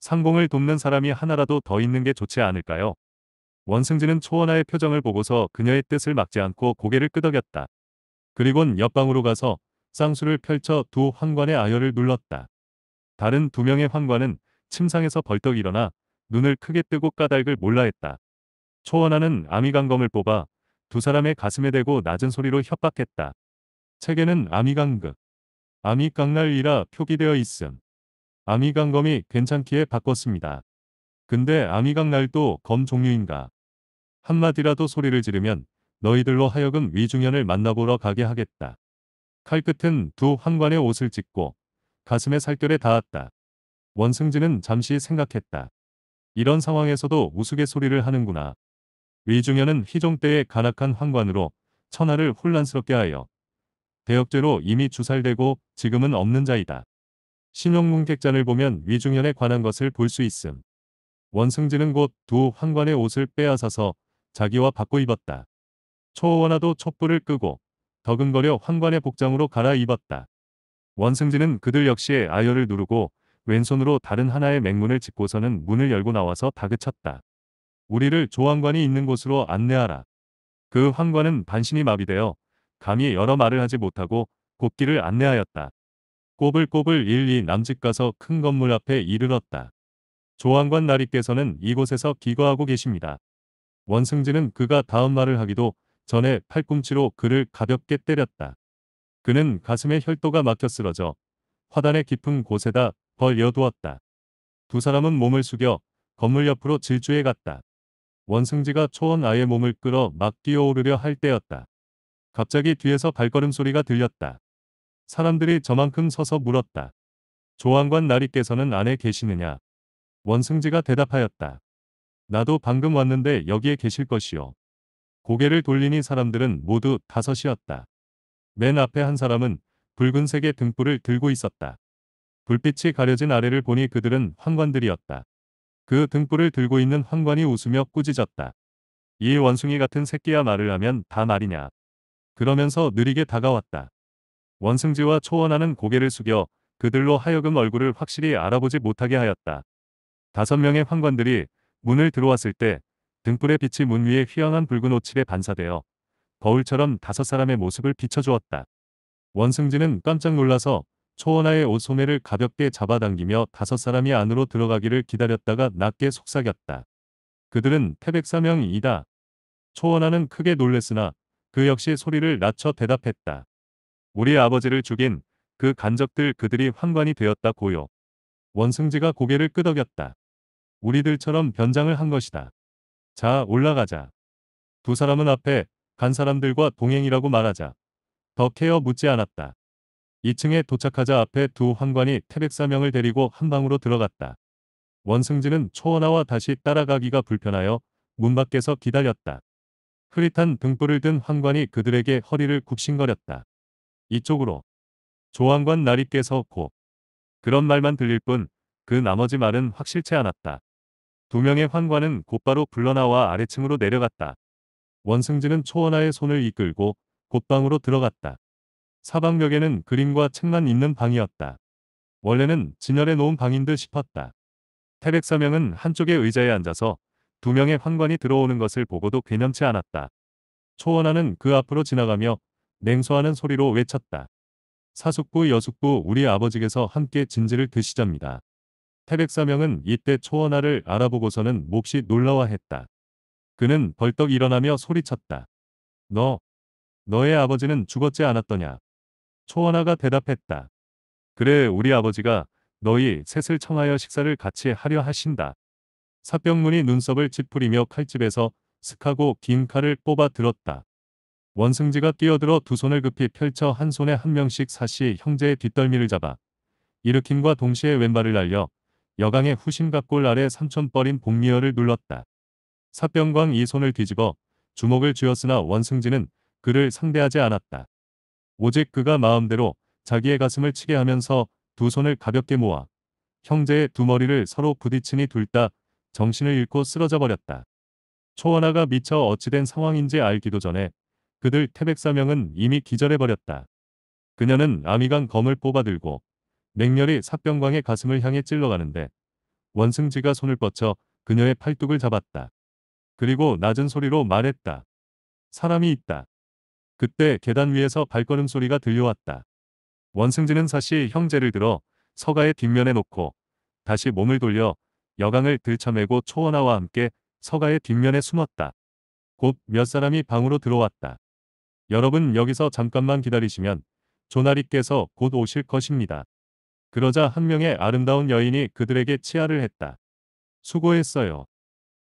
상공을 돕는 사람이 하나라도 더 있는 게 좋지 않을까요? 원승진은 초원아의 표정을 보고서 그녀의 뜻을 막지 않고 고개를 끄덕였다. 그리곤 옆방으로 가서 쌍수를 펼쳐 두 환관의 아열을 눌렀다. 다른 두 명의 환관은 침상에서 벌떡 일어나 눈을 크게 뜨고 까닭을 몰라했다. 초원하는 아미강검을 뽑아 두 사람의 가슴에 대고 낮은 소리로 협박했다. 책에는 아미강극, 아미강날이라 표기되어 있음. 아미강검이 괜찮기에 바꿨습니다. 근데 아미강날도 검 종류인가? 한마디라도 소리를 지르면 너희들로 하여금 위중현을 만나보러 가게 하겠다. 칼끝은 두 환관의 옷을 찢고 가슴에 살결에 닿았다. 원승진은 잠시 생각했다. 이런 상황에서도 우스갯소리를 하는구나. 위중현은 희종 때의 간악한 환관으로 천하를 혼란스럽게 하여 대역죄로 이미 주살되고 지금은 없는 자이다. 신용문 객잔을 보면 위중현에 관한 것을 볼 수 있음. 원승진은 곧 두 환관의 옷을 빼앗아서 자기와 바꿔 입었다. 초원화도 촛불을 끄고 더근거려 황관의 복장으로 갈아입었다. 원승진은 그들 역시의 아열을 누르고 왼손으로 다른 하나의 맹문을 짚고서는 문을 열고 나와서 다그쳤다. 우리를 조황관이 있는 곳으로 안내하라. 그 황관은 반신이 마비되어 감히 여러 말을 하지 못하고 곱기를 안내하였다. 꼬불꼬불 일이 남집 가서 큰 건물 앞에 이르렀다. 조황관 나리께서는 이곳에서 기거하고 계십니다. 원승진은 그가 다음 말을 하기도 전에 팔꿈치로 그를 가볍게 때렸다. 그는 가슴에 혈도가 막혀 쓰러져 화단의 깊은 곳에다 벌려두었다두 사람은 몸을 숙여 건물 옆으로 질주해 갔다. 원승지가 초원 아예 몸을 끌어 막 뛰어오르려 할 때였다. 갑자기 뒤에서 발걸음 소리가 들렸다. 사람들이 저만큼 서서 물었다. 조항관 나리께서는 안에 계시느냐? 원승지가 대답하였다. 나도 방금 왔는데 여기에 계실 것이오 고개를 돌리니 사람들은 모두 다섯이었다. 맨 앞에 한 사람은 붉은색의 등불을 들고 있었다. 불빛이 가려진 아래를 보니 그들은 환관들이었다. 그 등불을 들고 있는 환관이 웃으며 꾸짖었다. 이 원숭이 같은 새끼야 말을 하면 다 말이냐. 그러면서 느리게 다가왔다. 원승지와 초원하는 고개를 숙여 그들로 하여금 얼굴을 확실히 알아보지 못하게 하였다. 다섯 명의 환관들이 문을 들어왔을 때 등불의 빛이 문 위에 휘황한 붉은 옷집에 반사되어 거울처럼 다섯 사람의 모습을 비춰주었다. 원승진은 깜짝 놀라서 초원아의 옷 소매를 가볍게 잡아당기며 다섯 사람이 안으로 들어가기를 기다렸다가 낮게 속삭였다. 그들은 태백사명이다. 초원아는 크게 놀랬으나 그 역시 소리를 낮춰 대답했다. 우리 아버지를 죽인 그 간적들 그들이 환관이 되었다 고요. 원승지가 고개를 끄덕였다. 우리들처럼 변장을 한 것이다. 자, 올라가자. 두 사람은 앞에 간 사람들과 동행이라고 말하자. 더 케어 묻지 않았다. 2층에 도착하자 앞에 두 환관이 태백사명을 데리고 한 방으로 들어갔다. 원승진은 초원화와 다시 따라가기가 불편하여 문 밖에서 기다렸다. 흐릿한 등불을 든 환관이 그들에게 허리를 굽신거렸다. 이쪽으로. 조환관 나리께서 고. 그런 말만 들릴 뿐 그 나머지 말은 확실치 않았다. 두 명의 환관은 곧바로 불러나와 아래층으로 내려갔다. 원승진은 초원하의 손을 이끌고 곧방으로 들어갔다. 사방벽에는 그림과 책만 있는 방이었다. 원래는 진열해 놓은 방인 듯 싶었다. 태백 사명은 한쪽의 의자에 앉아서 두 명의 환관이 들어오는 것을 보고도 괴념치 않았다. 초원하는 그 앞으로 지나가며 냉소하는 소리로 외쳤다. 사숙부 여숙부 우리 아버지께서 함께 진지를 드시잡니다. 자 태백사명은 이때 초원화를 알아보고서는 몹시 놀라워했다. 그는 벌떡 일어나며 소리쳤다. 너, 너의 아버지는 죽었지 않았더냐? 초원화가 대답했다. 그래 우리 아버지가 너희 셋을 청하여 식사를 같이 하려 하신다. 사병문이 눈썹을 찌푸리며 칼집에서 스카고 긴 칼을 뽑아 들었다. 원승지가 뛰어들어 두 손을 급히 펼쳐 한 손에 한 명씩 사시 형제의 뒷덜미를 잡아 일으킴과 동시에 왼발을 날려 여강의 후심각골 아래 삼촌뻘인 복미열을 눌렀다. 사병광 이 손을 뒤집어 주먹을 쥐었으나 원승진은 그를 상대하지 않았다. 오직 그가 마음대로 자기의 가슴을 치게 하면서 두 손을 가볍게 모아 형제의 두 머리를 서로 부딪히니 둘다 정신을 잃고 쓰러져 버렸다. 초원화가 미처 어찌된 상황인지 알기도 전에 그들 태백사명은 이미 기절해버렸다. 그녀는 아미강 검을 뽑아들고 맹렬히 사병광의 가슴을 향해 찔러가는데 원승지가 손을 뻗쳐 그녀의 팔뚝을 잡았다. 그리고 낮은 소리로 말했다. 사람이 있다. 그때 계단 위에서 발걸음 소리가 들려왔다. 원승지는 사시 형제를 들어 서가의 뒷면에 놓고 다시 몸을 돌려 여강을 들쳐매고 초원아와 함께 서가의 뒷면에 숨었다. 곧 몇 사람이 방으로 들어왔다. 여러분 여기서 잠깐만 기다리시면 조나리께서 곧 오실 것입니다. 그러자 한 명의 아름다운 여인이 그들에게 치아를 했다. 수고했어요.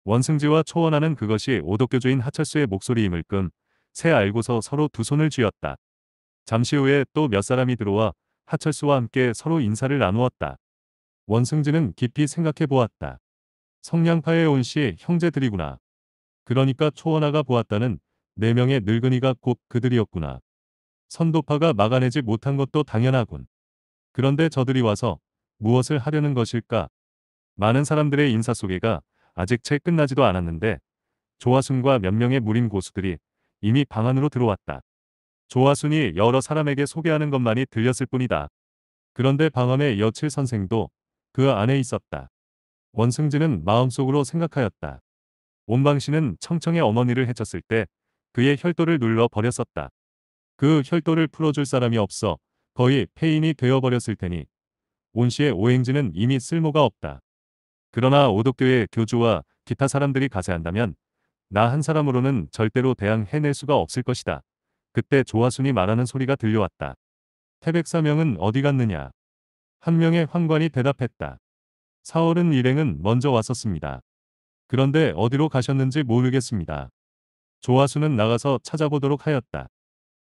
원승지와 초원하는 그것이 오덕교주인 하철수의 목소리임을 끔, 새 알고서 서로 두 손을 쥐었다. 잠시 후에 또 몇 사람이 들어와 하철수와 함께 서로 인사를 나누었다. 원승지는 깊이 생각해 보았다. 성량파에 온시 형제들이구나. 그러니까 초원하가 보았다는 네 명의 늙은이가 곧 그들이었구나. 선도파가 막아내지 못한 것도 당연하군. 그런데 저들이 와서 무엇을 하려는 것일까? 많은 사람들의 인사소개가 아직 채 끝나지도 않았는데 조화순과 몇 명의 무림 고수들이 이미 방 안으로 들어왔다. 조화순이 여러 사람에게 소개하는 것만이 들렸을 뿐이다. 그런데 방안의 여칠 선생도 그 안에 있었다. 원승진은 마음속으로 생각하였다. 온방신은 청청의 어머니를 해쳤을 때 그의 혈도를 눌러 버렸었다. 그 혈도를 풀어줄 사람이 없어 거의 폐인이 되어버렸을 테니 온 씨의 오행지는 이미 쓸모가 없다. 그러나 오덕교의 교주와 기타 사람들이 가세한다면 나 한 사람으로는 절대로 대항해낼 수가 없을 것이다. 그때 조화순이 말하는 소리가 들려왔다. 태백사명은 어디 갔느냐? 한 명의 환관이 대답했다. 사월은 일행은 먼저 왔었습니다. 그런데 어디로 가셨는지 모르겠습니다. 조화수는 나가서 찾아보도록 하였다.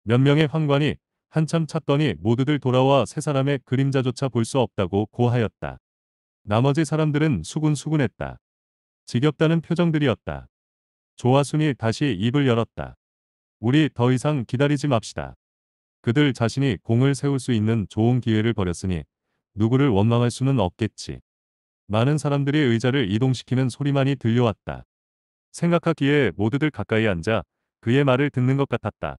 몇 명의 환관이 한참 찾더니 모두들 돌아와 세 사람의 그림자조차 볼 수 없다고 고하였다. 나머지 사람들은 수군수군했다. 지겹다는 표정들이었다. 조화순이 다시 입을 열었다. 우리 더 이상 기다리지 맙시다. 그들 자신이 공을 세울 수 있는 좋은 기회를 버렸으니 누구를 원망할 수는 없겠지. 많은 사람들이 의자를 이동시키는 소리만이 들려왔다. 생각하기에 모두들 가까이 앉아 그의 말을 듣는 것 같았다.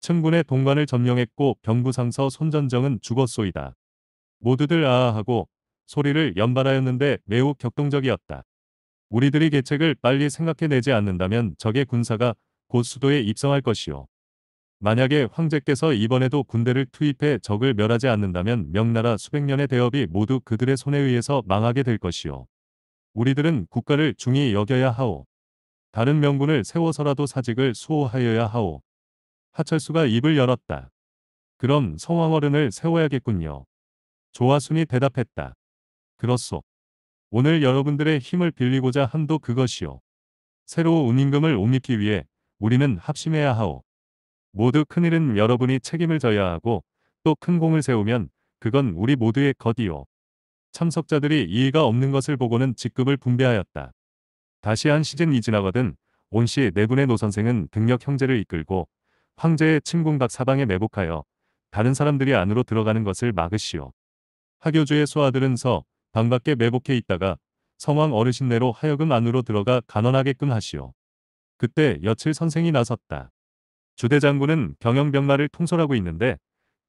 천군의 동관을 점령했고 병부상서 손전정은 죽었소이다. 모두들 아아하고 소리를 연발하였는데 매우 격동적이었다. 우리들이 계책을 빨리 생각해내지 않는다면 적의 군사가 곧 수도에 입성할 것이오 만약에 황제께서 이번에도 군대를 투입해 적을 멸하지 않는다면 명나라 수백 년의 대업이 모두 그들의 손에 의해서 망하게 될것이오 우리들은 국가를 중히 여겨야 하오. 다른 명군을 세워서라도 사직을 수호하여야 하오. 하철수가 입을 열었다. 그럼 성황 어른을 세워야겠군요. 조화순이 대답했다. 그렇소. 오늘 여러분들의 힘을 빌리고자 함도 그것이요. 새로운 임금을 옮기기 위해 우리는 합심해야 하오. 모두 큰일은 여러분이 책임을 져야 하고 또 큰 공을 세우면 그건 우리 모두의 것이요. 참석자들이 이의가 없는 것을 보고는 직급을 분배하였다. 다시 한 시즌이 지나거든 온씨 네 분의 노선생은 등력 형제를 이끌고 황제의 침궁밖 사방에 매복하여 다른 사람들이 안으로 들어가는 것을 막으시오. 하교주의 소아들은 서 방밖에 매복해 있다가 성왕 어르신네로 하여금 안으로 들어가 간언하게끔 하시오. 그때 여칠 선생이 나섰다. 주대장군은 경영병마를 통솔하고 있는데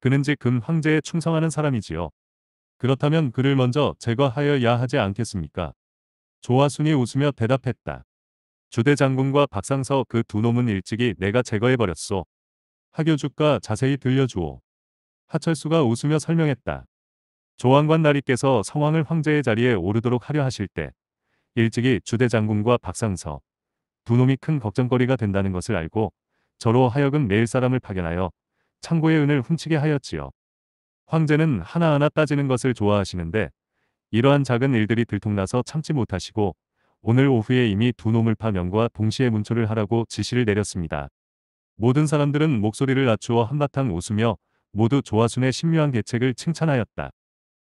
그는지 금 황제에 충성하는 사람이지요. 그렇다면 그를 먼저 제거하여야 하지 않겠습니까? 조화순이 웃으며 대답했다. 주대장군과 박상서 그 두 놈은 일찍이 내가 제거해버렸소. 하교주가 자세히 들려주오. 하철수가 웃으며 설명했다. 조왕관 나리께서 성황을 황제의 자리에 오르도록 하려 하실 때 일찍이 주대장군과 박상서 두 놈이 큰 걱정거리가 된다는 것을 알고 저로 하여금 매일 사람을 파견하여 창고의 은을 훔치게 하였지요. 황제는 하나하나 따지는 것을 좋아하시는데 이러한 작은 일들이 들통나서 참지 못하시고 오늘 오후에 이미 두 놈을 파면과 동시에 문초를 하라고 지시를 내렸습니다. 모든 사람들은 목소리를 낮추어 한바탕 웃으며 모두 조화순의 신묘한 계책을 칭찬하였다.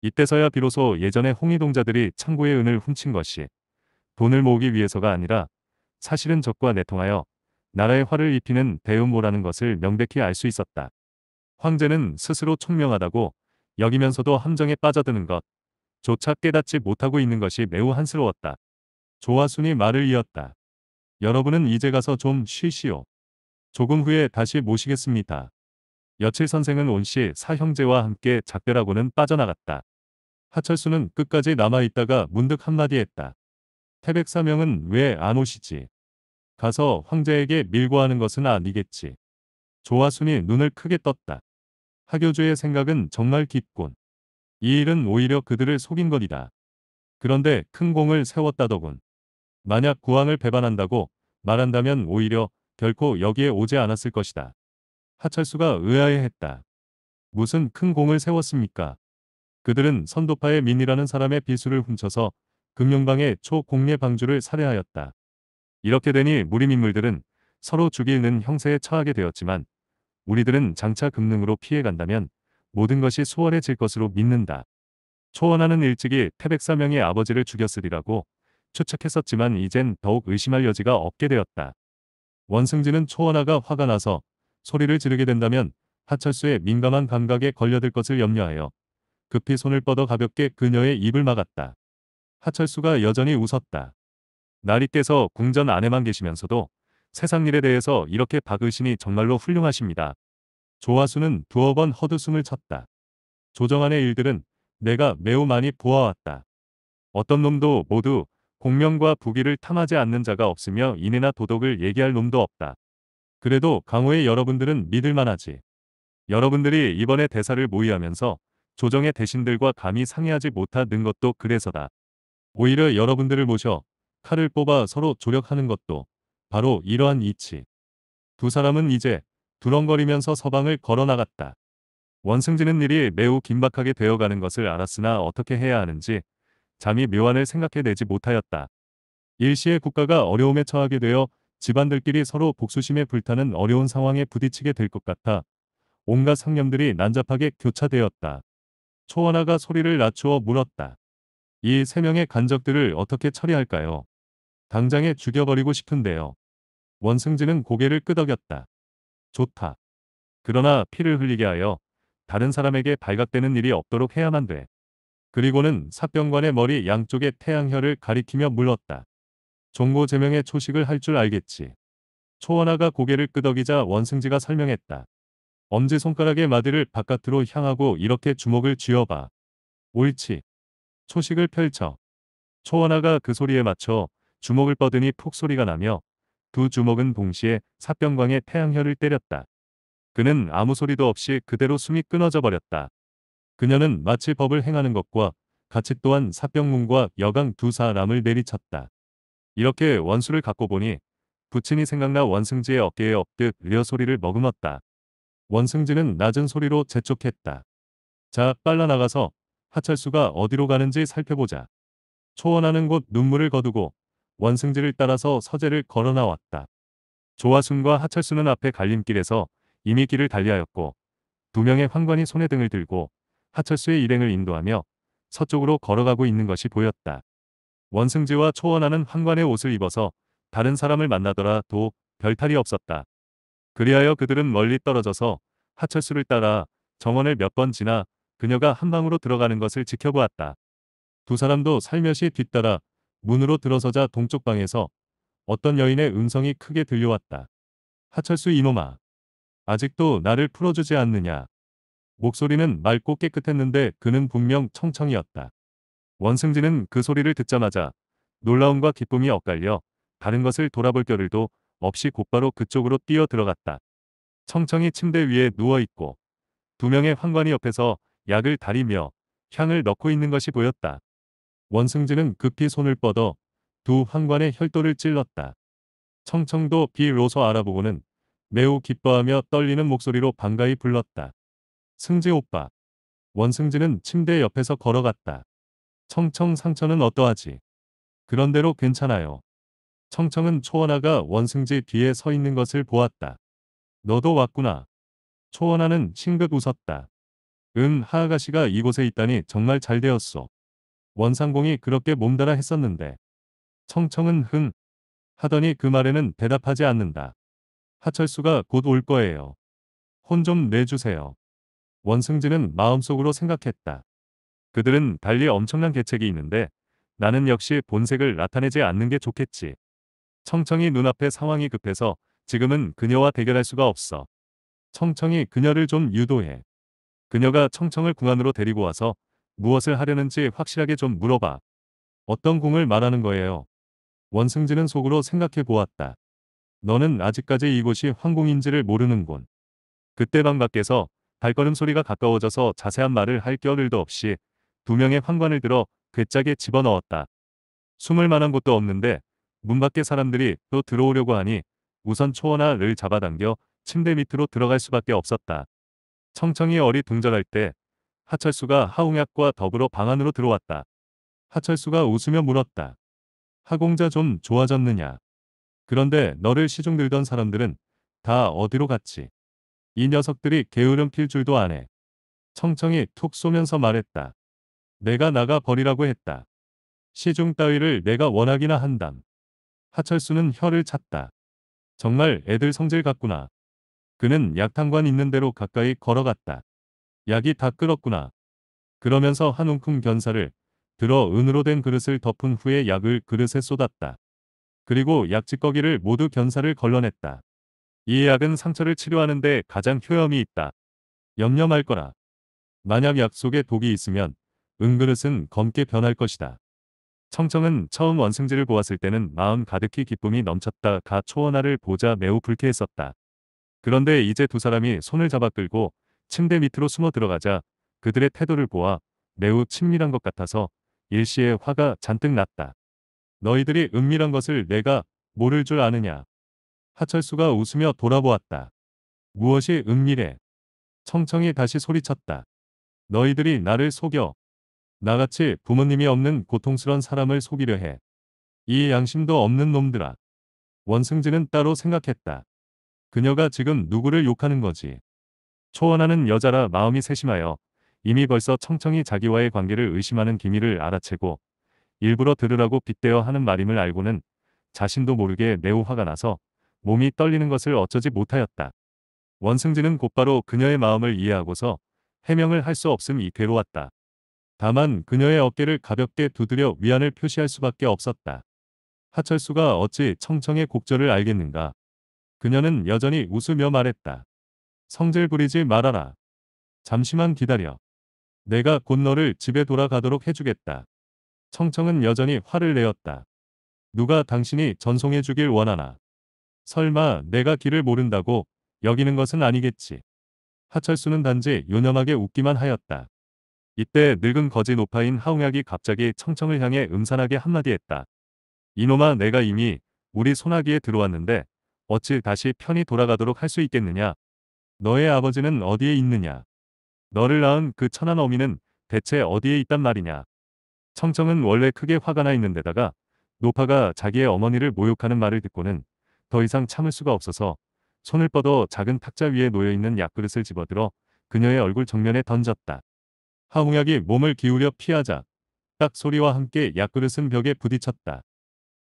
이때서야 비로소 예전의 홍의동자들이 창고의 은을 훔친 것이 돈을 모으기 위해서가 아니라 사실은 적과 내통하여 나라의 화를 입히는 대음모라는 것을 명백히 알 수 있었다. 황제는 스스로 총명하다고 여기면서도 함정에 빠져드는 것 조차 깨닫지 못하고 있는 것이 매우 한스러웠다. 조화순이 말을 이었다. 여러분은 이제 가서 좀 쉬시오. 조금 후에 다시 모시겠습니다. 여칠 선생은 온씨 사형제와 함께 작별하고는 빠져나갔다. 하철수는 끝까지 남아있다가 문득 한마디 했다. 태백 사명은 왜 안 오시지? 가서 황제에게 밀고 하는 것은 아니겠지. 조화순이 눈을 크게 떴다. 하교주의 생각은 정말 깊군. 이 일은 오히려 그들을 속인 것이다. 그런데 큰 공을 세웠다더군. 만약 구왕을 배반한다고 말한다면 오히려 결코 여기에 오지 않았을 것이다. 하철수가 의아해했다. 무슨 큰 공을 세웠습니까? 그들은 선도파의 민이라는 사람의 비수를 훔쳐서 금융방의 초공례 방주를 살해하였다. 이렇게 되니 무리민물들은 서로 죽이는 형세에 처하게 되었지만 우리들은 장차 금능으로 피해간다면 모든 것이 수월해질 것으로 믿는다. 초원하는 일찍이 태백사명의 아버지를 죽였으리라고 추측했었지만 이젠 더욱 의심할 여지가 없게 되었다. 원승진은 초원화가 화가 나서 소리를 지르게 된다면 하철수의 민감한 감각에 걸려들 것을 염려하여 급히 손을 뻗어 가볍게 그녀의 입을 막았다. 하철수가 여전히 웃었다. 나리께서 궁전 안에만 계시면서도 세상 일에 대해서 이렇게 박으시니 정말로 훌륭하십니다. 조화수는 두어 번허드음을 쳤다. 조정안의 일들은 내가 매우 많이 보아왔다. 어떤 놈도 모두 공명과 부귀를 탐하지 않는 자가 없으며 인애나 도덕을 얘기할 놈도 없다. 그래도 강호의 여러분들은 믿을만하지. 여러분들이 이번에 대사를 모의하면서 조정의 대신들과 감히 상의하지 못하는 것도 그래서다. 오히려 여러분들을 모셔 칼을 뽑아 서로 조력하는 것도 바로 이러한 이치. 두 사람은 이제 두렁거리면서 서방을 걸어나갔다. 원승진은 일이 매우 긴박하게 되어가는 것을 알았으나 어떻게 해야 하는지 잠이 묘안을 생각해내지 못하였다. 일시에 국가가 어려움에 처하게 되어 집안들끼리 서로 복수심에 불타는 어려운 상황에 부딪히게 될 것 같아 온갖 상념들이 난잡하게 교차되었다. 초원화가 소리를 낮추어 물었다. 이 세 명의 간적들을 어떻게 처리할까요? 당장에 죽여버리고 싶은데요. 원승진은 고개를 끄덕였다. 좋다. 그러나 피를 흘리게 하여 다른 사람에게 발각되는 일이 없도록 해야만 돼. 그리고는 사병관의 머리 양쪽에 태양혈을 가리키며 물었다. 종고 제명의 초식을 할 줄 알겠지. 초원아가 고개를 끄덕이자 원승지가 설명했다. 엄지손가락의 마디를 바깥으로 향하고 이렇게 주먹을 쥐어봐. 옳지. 초식을 펼쳐. 초원아가 그 소리에 맞춰 주먹을 뻗으니 폭 소리가 나며 두 주먹은 동시에 사병광의 태양혈을 때렸다. 그는 아무 소리도 없이 그대로 숨이 끊어져 버렸다. 그녀는 마치 법을 행하는 것과 같이 또한 사병문과 여강 두 사람을 내리쳤다. 이렇게 원수를 갖고 보니 부친이 생각나 원승지의 어깨에 엎듯 으려 소리를 머금었다. 원승지는 낮은 소리로 재촉했다. 자, 빨라 나가서 하철수가 어디로 가는지 살펴보자. 초원하는 곳 눈물을 거두고 원승지를 따라서 서재를 걸어 나왔다. 조화순과 하철수는 앞에 갈림길에서 이미 길을 달리하였고 두 명의 환관이 손에 등을 들고 하철수의 일행을 인도하며 서쪽으로 걸어가고 있는 것이 보였다. 원승지와 초원하는 황관의 옷을 입어서 다른 사람을 만나더라도 별탈이 없었다. 그리하여 그들은 멀리 떨어져서 하철수를 따라 정원을 몇 번 지나 그녀가 한방으로 들어가는 것을 지켜보았다. 두 사람도 살며시 뒤따라 문으로 들어서자 동쪽 방에서 어떤 여인의 음성이 크게 들려왔다. 하철수 이놈아. 아직도 나를 풀어주지 않느냐. 목소리는 맑고 깨끗했는데 그는 분명 청청이었다. 원승진은 그 소리를 듣자마자 놀라움과 기쁨이 엇갈려 다른 것을 돌아볼 겨를도 없이 곧바로 그쪽으로 뛰어 들어갔다. 청청이 침대 위에 누워있고 두 명의 환관이 옆에서 약을 다리며 향을 넣고 있는 것이 보였다. 원승진은 급히 손을 뻗어 두 환관의 혈도를 찔렀다. 청청도 비로소 알아보고는 매우 기뻐하며 떨리는 목소리로 반가이 불렀다. 승재 오빠. 원승진는 침대 옆에서 걸어갔다. 청청 상처는 어떠하지? 그런대로 괜찮아요. 청청은 초원아가 원승지 뒤에 서 있는 것을 보았다. 너도 왔구나. 초원아는 싱긋 웃었다. 응하아가씨가 이곳에 있다니 정말 잘 되었소. 원상공이 그렇게 몸달아 했었는데. 청청은 흥 하더니 그 말에는 대답하지 않는다. 하철수가 곧 올 거예요. 혼 좀 내주세요. 원승진은 마음속으로 생각했다. 그들은 달리 엄청난 계책이 있는데 나는 역시 본색을 나타내지 않는 게 좋겠지. 청청이 눈앞에 상황이 급해서 지금은 그녀와 대결할 수가 없어. 청청이 그녀를 좀 유도해. 그녀가 청청을 궁안으로 데리고 와서 무엇을 하려는지 확실하게 좀 물어봐. 어떤 궁을 말하는 거예요? 원승진은 속으로 생각해 보았다. 너는 아직까지 이곳이 황궁인지를 모르는군. 그때 방 밖에서 발걸음 소리가 가까워져서 자세한 말을 할겨를도 없이 두 명의 황관을 들어 괴짝에 집어넣었다. 숨을 만한 곳도 없는데 문 밖에 사람들이 또 들어오려고 하니 우선 초원아를 잡아당겨 침대 밑으로 들어갈 수밖에 없었다. 청청이 어리둥절할 때 하철수가 하웅약과 더불어 방 안으로 들어왔다. 하철수가 웃으며 물었다. 하공자 좀 좋아졌느냐. 그런데 너를 시중 들던 사람들은 다 어디로 갔지? 이 녀석들이 게으름 필 줄도 안 해. 청청이 툭 쏘면서 말했다. 내가 나가 버리라고 했다. 시중 따위를 내가 원하기나 한담. 하철수는 혀를 찼다. 정말 애들 성질 같구나. 그는 약탕관 있는 대로 가까이 걸어갔다. 약이 다 끓었구나. 그러면서 한 움큼 견사를 들어 은으로 된 그릇을 덮은 후에 약을 그릇에 쏟았다. 그리고 약찌꺼기를 모두 견사를 걸러냈다. 이 약은 상처를 치료하는데 가장 효염이 있다. 염려 말거라. 만약 약 속에 독이 있으면 은그릇은 검게 변할 것이다. 청청은 처음 원승지를 보았을 때는 마음 가득히 기쁨이 넘쳤다 가 초원화를 보자 매우 불쾌했었다. 그런데 이제 두 사람이 손을 잡아 끌고 침대 밑으로 숨어 들어가자 그들의 태도를 보아 매우 친밀한 것 같아서 일시에 화가 잔뜩 났다. 너희들이 은밀한 것을 내가 모를 줄 아느냐. 하철수가 웃으며 돌아보았다. 무엇이 은밀해? 청청이 다시 소리쳤다. 너희들이 나를 속여. 나같이 부모님이 없는 고통스런 사람을 속이려 해. 이 양심도 없는 놈들아. 원승진은 따로 생각했다. 그녀가 지금 누구를 욕하는 거지. 초원하는 여자라 마음이 세심하여 이미 벌써 청청이 자기와의 관계를 의심하는 기미를 알아채고 일부러 들으라고 빗대어 하는 말임을 알고는 자신도 모르게 매우 화가 나서 몸이 떨리는 것을 어쩌지 못하였다. 원승진은 곧바로 그녀의 마음을 이해하고서 해명을 할 수 없음이 괴로웠다. 다만 그녀의 어깨를 가볍게 두드려 위안을 표시할 수밖에 없었다. 하철수가 어찌 청청의 곡절을 알겠는가. 그녀는 여전히 웃으며 말했다. 성질 부리지 말아라. 잠시만 기다려. 내가 곧 너를 집에 돌아가도록 해주겠다. 청청은 여전히 화를 내었다. 누가 당신이 전송해주길 원하나. 설마 내가 길을 모른다고 여기는 것은 아니겠지. 하철수는 단지 요념하게 웃기만 하였다. 이때 늙은 거지 노파인 하웅약이 갑자기 청청을 향해 음산하게 한마디 했다. 이놈아 내가 이미 우리 소나기에 들어왔는데 어찌 다시 편히 돌아가도록 할 수 있겠느냐. 너의 아버지는 어디에 있느냐. 너를 낳은 그 천한 어미는 대체 어디에 있단 말이냐. 청청은 원래 크게 화가 나 있는 데다가 노파가 자기의 어머니를 모욕하는 말을 듣고는 더 이상 참을 수가 없어서 손을 뻗어 작은 탁자 위에 놓여있는 약그릇을 집어들어 그녀의 얼굴 정면에 던졌다. 하웅약이 몸을 기울여 피하자 딱 소리와 함께 약그릇은 벽에 부딪혔다.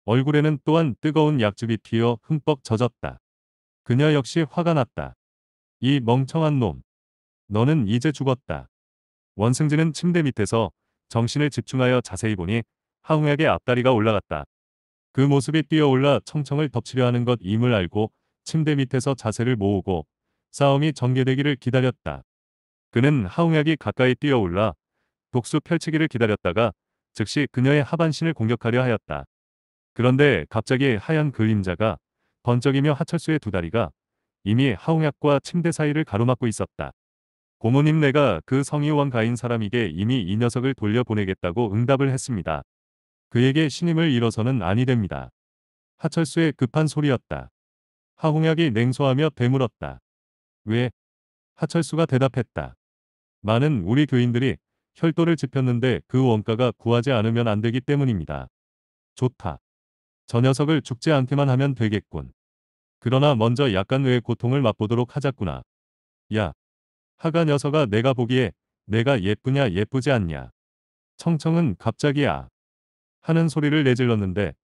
얼굴에는 또한 뜨거운 약즙이 피어 흠뻑 젖었다. 그녀 역시 화가 났다. 이 멍청한 놈. 너는 이제 죽었다. 원승진은 침대 밑에서 정신을 집중하여 자세히 보니 하웅약의 앞다리가 올라갔다. 그 모습이 뛰어올라 청청을 덮치려 하는 것임을 알고 침대 밑에서 자세를 모으고 싸움이 전개되기를 기다렸다. 그는 하웅약이 가까이 뛰어올라 독수 펼치기를 기다렸다가 즉시 그녀의 하반신을 공격하려 하였다. 그런데 갑자기 하얀 그림자가 번쩍이며 하철수의 두 다리가 이미 하웅약과 침대 사이를 가로막고 있었다. 고모님 내가 그 성의원 가인 사람에게 이미 이 녀석을 돌려보내겠다고 응답을 했습니다. 그에게 신임을 잃어서는 아니 됩니다. 하철수의 급한 소리였다. 하홍약이 냉소하며 되물었다. 왜? 하철수가 대답했다. 많은 우리 교인들이 혈도를 집혔는데그 원가가 구하지 않으면 안 되기 때문입니다. 좋다. 저 녀석을 죽지 않게만 하면 되겠군. 그러나 먼저 약간의 고통을 맛보도록 하자꾸나. 야. 하가 녀석아 내가 보기에 내가 예쁘냐 예쁘지 않냐. 청청은 갑자기야. 하는 소리를 내질렀는데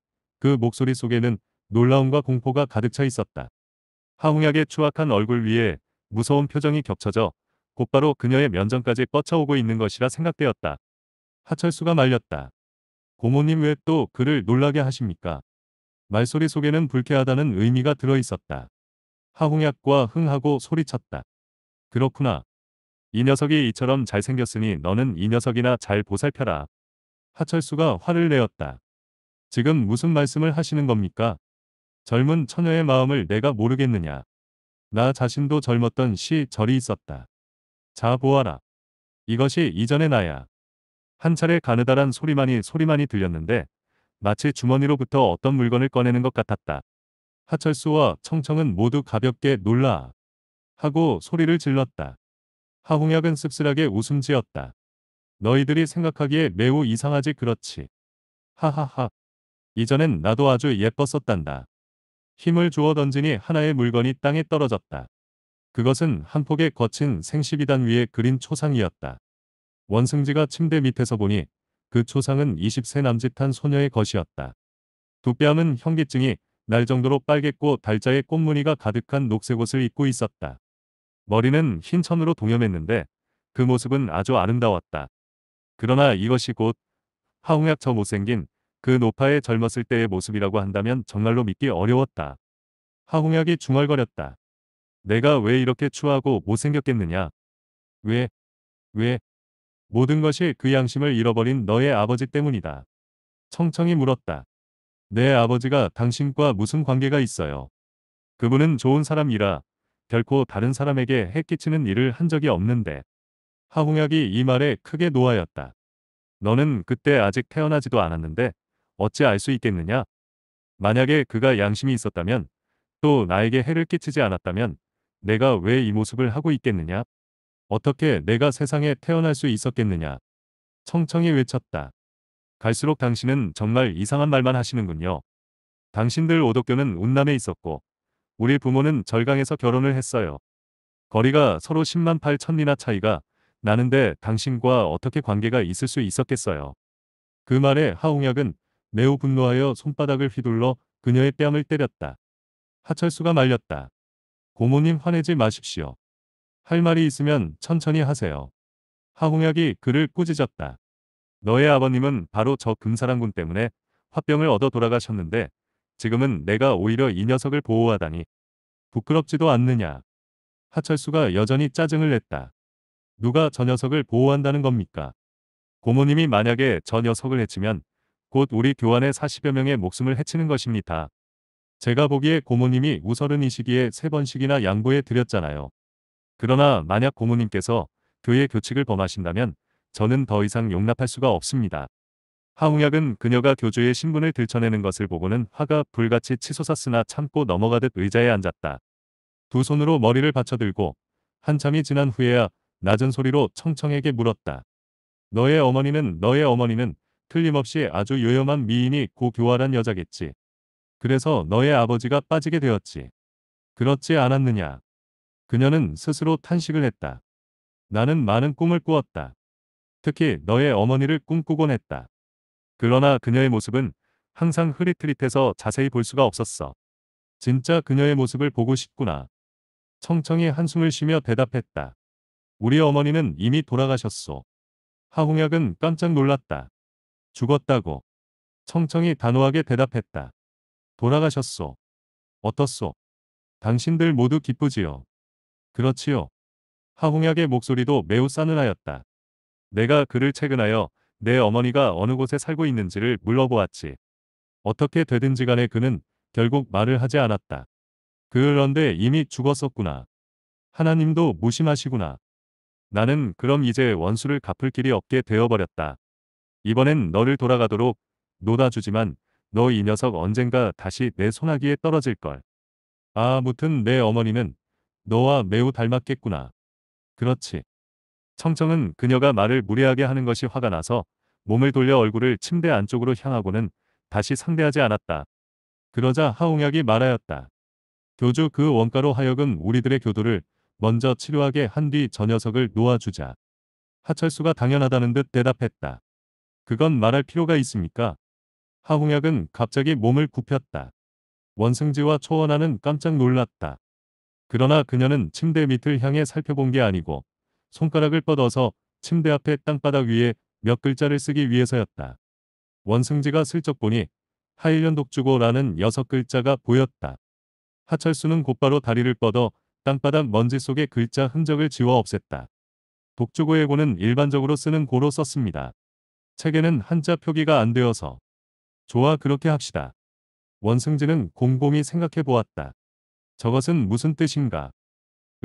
그 목소리 속에는 놀라움과 공포가 가득 차 있었다. 하홍약의 추악한 얼굴 위에 무서운 표정이 겹쳐져 곧바로 그녀의 면전까지 뻗쳐오고 있는 것이라 생각되었다. 하철수가 말렸다. 고모님 왜 또 그를 놀라게 하십니까? 말소리 속에는 불쾌하다는 의미가 들어있었다. 하홍약과 흥하고 소리쳤다. 그렇구나. 이 녀석이 이처럼 잘생겼으니 너는 이 녀석이나 잘 보살펴라. 하철수가 화를 내었다. 지금 무슨 말씀을 하시는 겁니까? 젊은 처녀의 마음을 내가 모르겠느냐. 나 자신도 젊었던 시 절이 있었다. 자 보아라. 이것이 이전의 나야. 한 차례 가느다란 소리만이 소리만이 들렸는데 마치 주머니로부터 어떤 물건을 꺼내는 것 같았다. 하철수와 청청은 모두 가볍게 놀라 하고 소리를 질렀다. 하홍약은 씁쓸하게 웃음 지었다. 너희들이 생각하기에 매우 이상하지 그렇지. 하하하. 이전엔 나도 아주 예뻤었단다. 힘을 주어 던지니 하나의 물건이 땅에 떨어졌다. 그것은 한 폭의 거친 생시비단 위에 그린 초상이었다. 원승지가 침대 밑에서 보니 그 초상은 20세 남짓한 소녀의 것이었다. 두 뺨은 현기증이 날 정도로 빨갛고 달자의 꽃무늬가 가득한 녹색 옷을 입고 있었다. 머리는 흰 천으로 동염했는데 그 모습은 아주 아름다웠다. 그러나 이것이 곧 하홍약 처 못생긴 그 노파의 젊었을 때의 모습이라고 한다면 정말로 믿기 어려웠다. 하홍약이 중얼거렸다. 내가 왜 이렇게 추하고 못생겼겠느냐? 왜? 왜? 모든 것이 그 양심을 잃어버린 너의 아버지 때문이다. 청청이 물었다. 내 아버지가 당신과 무슨 관계가 있어요? 그분은 좋은 사람이라 결코 다른 사람에게 해끼치는 일을 한 적이 없는데. 하홍약이 이 말에 크게 노하였다. 너는 그때 아직 태어나지도 않았는데 어찌 알 수 있겠느냐? 만약에 그가 양심이 있었다면 또 나에게 해를 끼치지 않았다면 내가 왜 이 모습을 하고 있겠느냐? 어떻게 내가 세상에 태어날 수 있었겠느냐? 청청히 외쳤다. 갈수록 당신은 정말 이상한 말만 하시는군요. 당신들 오덕교는 운남에 있었고 우리 부모는 절강에서 결혼을 했어요. 거리가 서로 10만 8천리나 차이가 나는데 당신과 어떻게 관계가 있을 수 있었겠어요. 그 말에 하웅약은 매우 분노하여 손바닥을 휘둘러 그녀의 뺨을 때렸다. 하철수가 말렸다. 고모님 화내지 마십시오. 할 말이 있으면 천천히 하세요. 하홍약이 그를 꾸짖었다. 너의 아버님은 바로 저 금사랑군 때문에 화병을 얻어 돌아가셨는데 지금은 내가 오히려 이 녀석을 보호하다니 부끄럽지도 않느냐. 하철수가 여전히 짜증을 냈다. 누가 저 녀석을 보호한다는 겁니까? 고모님이 만약에 저 녀석을 해치면 곧 우리 교환의 40여 명의 목숨을 해치는 것입니다. 제가 보기에 고모님이 우설은이시기에세 번씩이나 양보해 드렸잖아요. 그러나 만약 고모님께서 교회 교칙을 범하신다면 저는 더 이상 용납할 수가 없습니다. 하웅약은 그녀가 교주의 신분을 들춰내는 것을 보고는 화가 불같이 치솟았으나 참고 넘어가듯 의자에 앉았다. 두 손으로 머리를 받쳐들고 한참이 지난 후에야 낮은 소리로 청청에게 물었다. 너의 어머니는 너의 어머니는 틀림없이 아주 요염한 미인이 고교활한 여자겠지. 그래서 너의 아버지가 빠지게 되었지. 그렇지 않았느냐. 그녀는 스스로 탄식을 했다. 나는 많은 꿈을 꾸었다. 특히 너의 어머니를 꿈꾸곤 했다. 그러나 그녀의 모습은 항상 흐릿흐릿해서 자세히 볼 수가 없었어. 진짜 그녀의 모습을 보고 싶구나. 청청이 한숨을 쉬며 대답했다. 우리 어머니는 이미 돌아가셨소. 하홍약은 깜짝 놀랐다. 죽었다고. 청청이 단호하게 대답했다. 돌아가셨소. 어떻소? 당신들 모두 기쁘지요. 그렇지요. 하홍약의 목소리도 매우 싸늘하였다. 내가 그를 최근하여 내 어머니가 어느 곳에 살고 있는지를 물어보았지. 어떻게 되든지 간에 그는 결국 말을 하지 않았다. 그런데 이미 죽었었구나. 하나님도 무심하시구나. 나는 그럼 이제 원수를 갚을 길이 없게 되어버렸다. 이번엔 너를 돌아가도록 놀아주지만 너 이 녀석 언젠가 다시 내 손아귀에 떨어질걸. 아, 무튼 내 어머니는 너와 매우 닮았겠구나. 그렇지. 청청은 그녀가 말을 무례하게 하는 것이 화가 나서 몸을 돌려 얼굴을 침대 안쪽으로 향하고는 다시 상대하지 않았다. 그러자 하웅약이 말하였다. 교주 그 원가로 하여금 우리들의 교도를 먼저 치료하게 한 뒤 저 녀석을 놓아주자. 하철수가 당연하다는 듯 대답했다. 그건 말할 필요가 있습니까? 하홍약은 갑자기 몸을 굽혔다. 원승지와 초원하는 깜짝 놀랐다. 그러나 그녀는 침대 밑을 향해 살펴본 게 아니고 손가락을 뻗어서 침대 앞에 땅바닥 위에 몇 글자를 쓰기 위해서였다. 원승지가 슬쩍 보니 하일년 독주고라는 여섯 글자가 보였다. 하철수는 곧바로 다리를 뻗어 땅바닥 먼지 속에 글자 흔적을 지워 없앴다. 독주고예고는 일반적으로 쓰는 고로 썼습니다. 책에는 한자 표기가 안 되어서 좋아 그렇게 합시다. 원승진은 곰곰이 생각해 보았다. 저것은 무슨 뜻인가?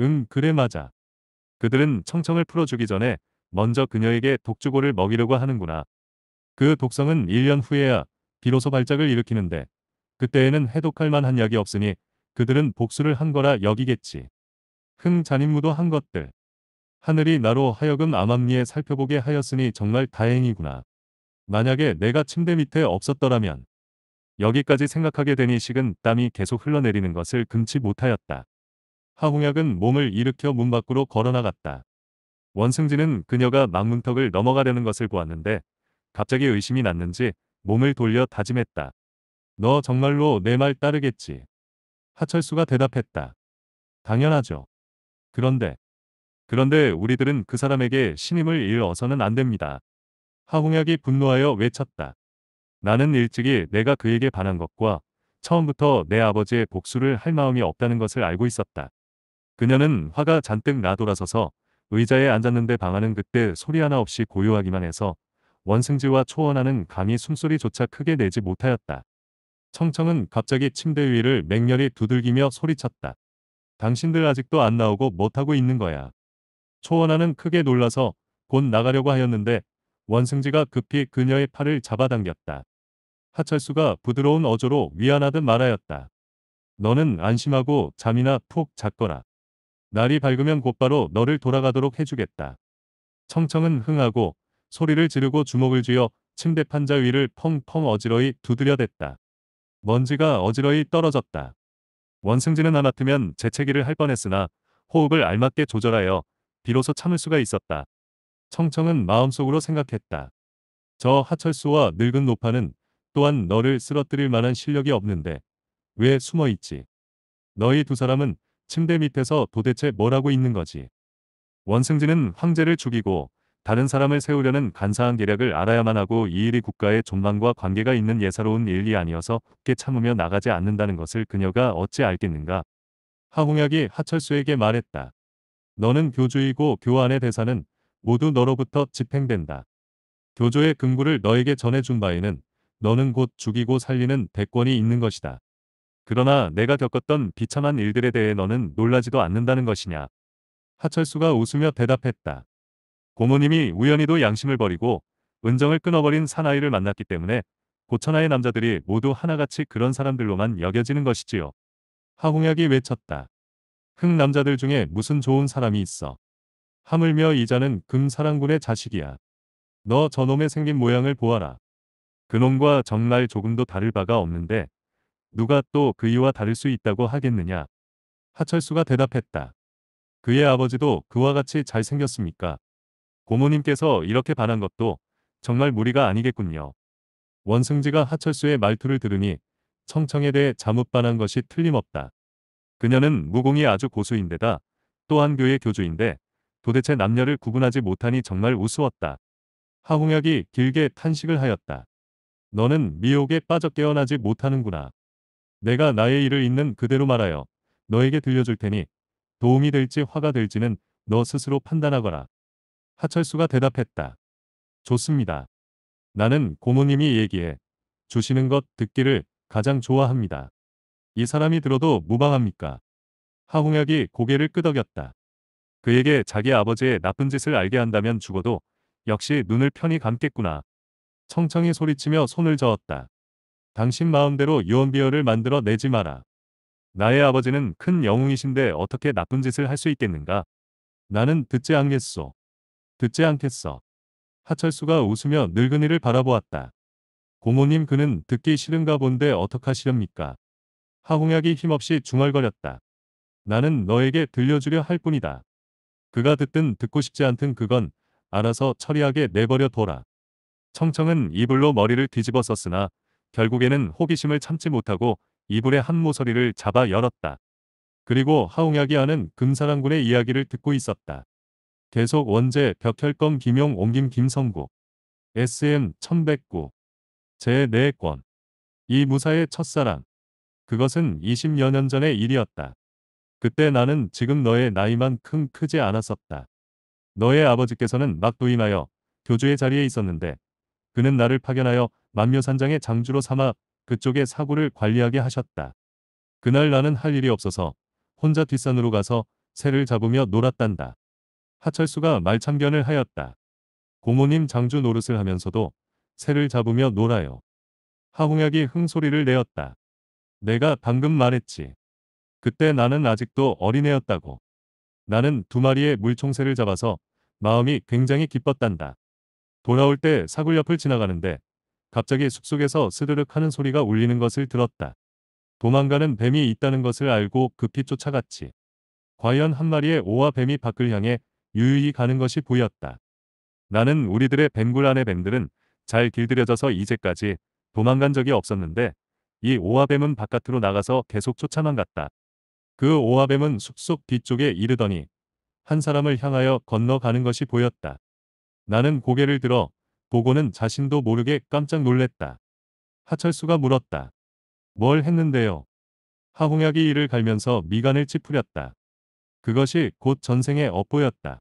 응 그래 맞아. 그들은 청청을 풀어주기 전에 먼저 그녀에게 독주고를 먹이려고 하는구나. 그 독성은 1년 후에야 비로소 발작을 일으키는데 그때에는 해독할 만한 약이 없으니 그들은 복수를 한 거라 여기겠지. 흥 잔인무도 한 것들. 하늘이 나로 하여금 암암리에 살펴보게 하였으니 정말 다행이구나. 만약에 내가 침대 밑에 없었더라면. 여기까지 생각하게 되니 식은 땀이 계속 흘러내리는 것을 금치 못하였다. 하홍약은 몸을 일으켜 문 밖으로 걸어나갔다. 원승진은 그녀가 막문턱을 넘어가려는 것을 보았는데 갑자기 의심이 났는지 몸을 돌려 다짐했다. 너 정말로 내 말 따르겠지. 하철수가 대답했다. 당연하죠. 그런데, 그런데 우리들은 그 사람에게 신임을 잃어서는 안 됩니다. 하홍약이 분노하여 외쳤다. 나는 일찍이 내가 그에게 반한 것과 처음부터 내 아버지의 복수를 할 마음이 없다는 것을 알고 있었다. 그녀는 화가 잔뜩 나 돌아서서 의자에 앉았는데 방안은 그때 소리 하나 없이 고요하기만 해서 원승지와 초원하는 감히 숨소리조차 크게 내지 못하였다. 청청은 갑자기 침대 위를 맹렬히 두들기며 소리쳤다. 당신들 아직도 안 나오고 못하고 있는 거야. 초원아는 크게 놀라서 곧 나가려고 하였는데 원승지가 급히 그녀의 팔을 잡아당겼다. 하철수가 부드러운 어조로 위안하듯 말하였다. 너는 안심하고 잠이나 푹 잤거라. 날이 밝으면 곧바로 너를 돌아가도록 해주겠다. 청청은 흥하고 소리를 지르고 주먹을 쥐어 침대 판자 위를 펑펑 어지러이 두드려댔다. 먼지가 어지러이 떨어졌다. 원승진은 안 아프면 재채기를 할 뻔했으나 호흡을 알맞게 조절하여 비로소 참을 수가 있었다. 청청은 마음속으로 생각했다. 저 하철수와 늙은 노파는 또한 너를 쓰러뜨릴 만한 실력이 없는데 왜 숨어있지? 너희 두 사람은 침대 밑에서 도대체 뭘 하고 있는 거지? 원승진은 황제를 죽이고 다른 사람을 세우려는 간사한 계략을 알아야만 하고 이 일이 국가의 존망과 관계가 있는 예사로운 일이 아니어서 꽤 참으며 나가지 않는다는 것을 그녀가 어찌 알겠는가. 하홍약이 하철수에게 말했다. 너는 교주이고 교안의 대사는 모두 너로부터 집행된다. 교조의 근구를 너에게 전해준 바에는 너는 곧 죽이고 살리는 대권이 있는 것이다. 그러나 내가 겪었던 비참한 일들에 대해 너는 놀라지도 않는다는 것이냐. 하철수가 웃으며 대답했다. 고모님이 우연히도 양심을 버리고 은정을 끊어버린 사나이를 만났기 때문에 고천하의 남자들이 모두 하나같이 그런 사람들로만 여겨지는 것이지요. 하홍약이 외쳤다. 흥 남자들 중에 무슨 좋은 사람이 있어. 하물며 이자는 금사랑군의 자식이야. 너 저놈의 생긴 모양을 보아라. 그놈과 정말 조금도 다를 바가 없는데 누가 또 그이와 다를 수 있다고 하겠느냐. 하철수가 대답했다. 그의 아버지도 그와 같이 잘생겼습니까? 고모님께서 이렇게 반한 것도 정말 무리가 아니겠군요. 원승지가 하철수의 말투를 들으니 청청에 대해 자못 반한 것이 틀림없다. 그녀는 무공이 아주 고수인데다 또한 교의 교주인데 도대체 남녀를 구분하지 못하니 정말 우스웠다. 하홍약이 길게 탄식을 하였다. 너는 미혹에 빠져 깨어나지 못하는구나. 내가 나의 일을 있는 그대로 말하여 너에게 들려줄 테니 도움이 될지 화가 될지는 너 스스로 판단하거라. 하철수가 대답했다. 좋습니다. 나는 고모님이 얘기해 주시는 것 듣기를 가장 좋아합니다. 이 사람이 들어도 무방합니까? 하홍혁이 고개를 끄덕였다. 그에게 자기 아버지의 나쁜 짓을 알게 한다면 죽어도 역시 눈을 편히 감겠구나. 청청이 소리치며 손을 저었다. 당신 마음대로 유언비어를 만들어 내지 마라. 나의 아버지는 큰 영웅이신데 어떻게 나쁜 짓을 할 수 있겠는가? 나는 듣지 않겠소. 듣지 않겠어. 하철수가 웃으며 늙은이를 바라보았다. 고모님 그는 듣기 싫은가 본데 어떡하시렵니까? 하홍약이 힘없이 중얼거렸다. 나는 너에게 들려주려 할 뿐이다. 그가 듣든 듣고 싶지 않든 그건 알아서 처리하게 내버려 둬라. 청청은 이불로 머리를 뒤집어 썼으나 결국에는 호기심을 참지 못하고 이불의 한 모서리를 잡아 열었다. 그리고 하홍약이 하는 금사랑군의 이야기를 듣고 있었다. 계속 원제 벽혈검 김용 옮김 김성구 SM 1109 제4권 이 무사의 첫사랑 그것은 20여 년 전의 일이었다. 그때 나는 지금 너의 나이만 큼 크지 않았었다. 너의 아버지께서는 막 도임하여 교주의 자리에 있었는데 그는 나를 파견하여 만묘산장의 장주로 삼아 그쪽의 사고를 관리하게 하셨다. 그날 나는 할 일이 없어서 혼자 뒷산으로 가서 새를 잡으며 놀았단다. 하철수가 말참견을 하였다. 고모님 장주 노릇을 하면서도 새를 잡으며 놀아요. 하홍약이 흥소리를 내었다. 내가 방금 말했지. 그때 나는 아직도 어린애였다고. 나는 두 마리의 물총새를 잡아서 마음이 굉장히 기뻤단다. 돌아올 때 사굴 옆을 지나가는데 갑자기 숲속에서 스르륵 하는 소리가 울리는 것을 들었다. 도망가는 뱀이 있다는 것을 알고 급히 쫓아갔지. 과연 한 마리의 오와 뱀이 밖을 향해 유유히 가는 것이 보였다. 나는 우리들의 뱀굴안의 뱀들은 잘 길들여져서 이제까지 도망간 적이 없었는데 이오아뱀은 바깥으로 나가서 계속 쫓아만 갔다. 그오아뱀은 숲속 뒤쪽에 이르더니 한 사람을 향하여 건너가는 것이 보였다. 나는 고개를 들어 보고는 자신도 모르게 깜짝 놀랬다. 하철수가 물었다. 뭘 했는데요? 하홍약이 이를 갈면서 미간을 찌푸렸다. 그것이 곧 전생의 업보였다.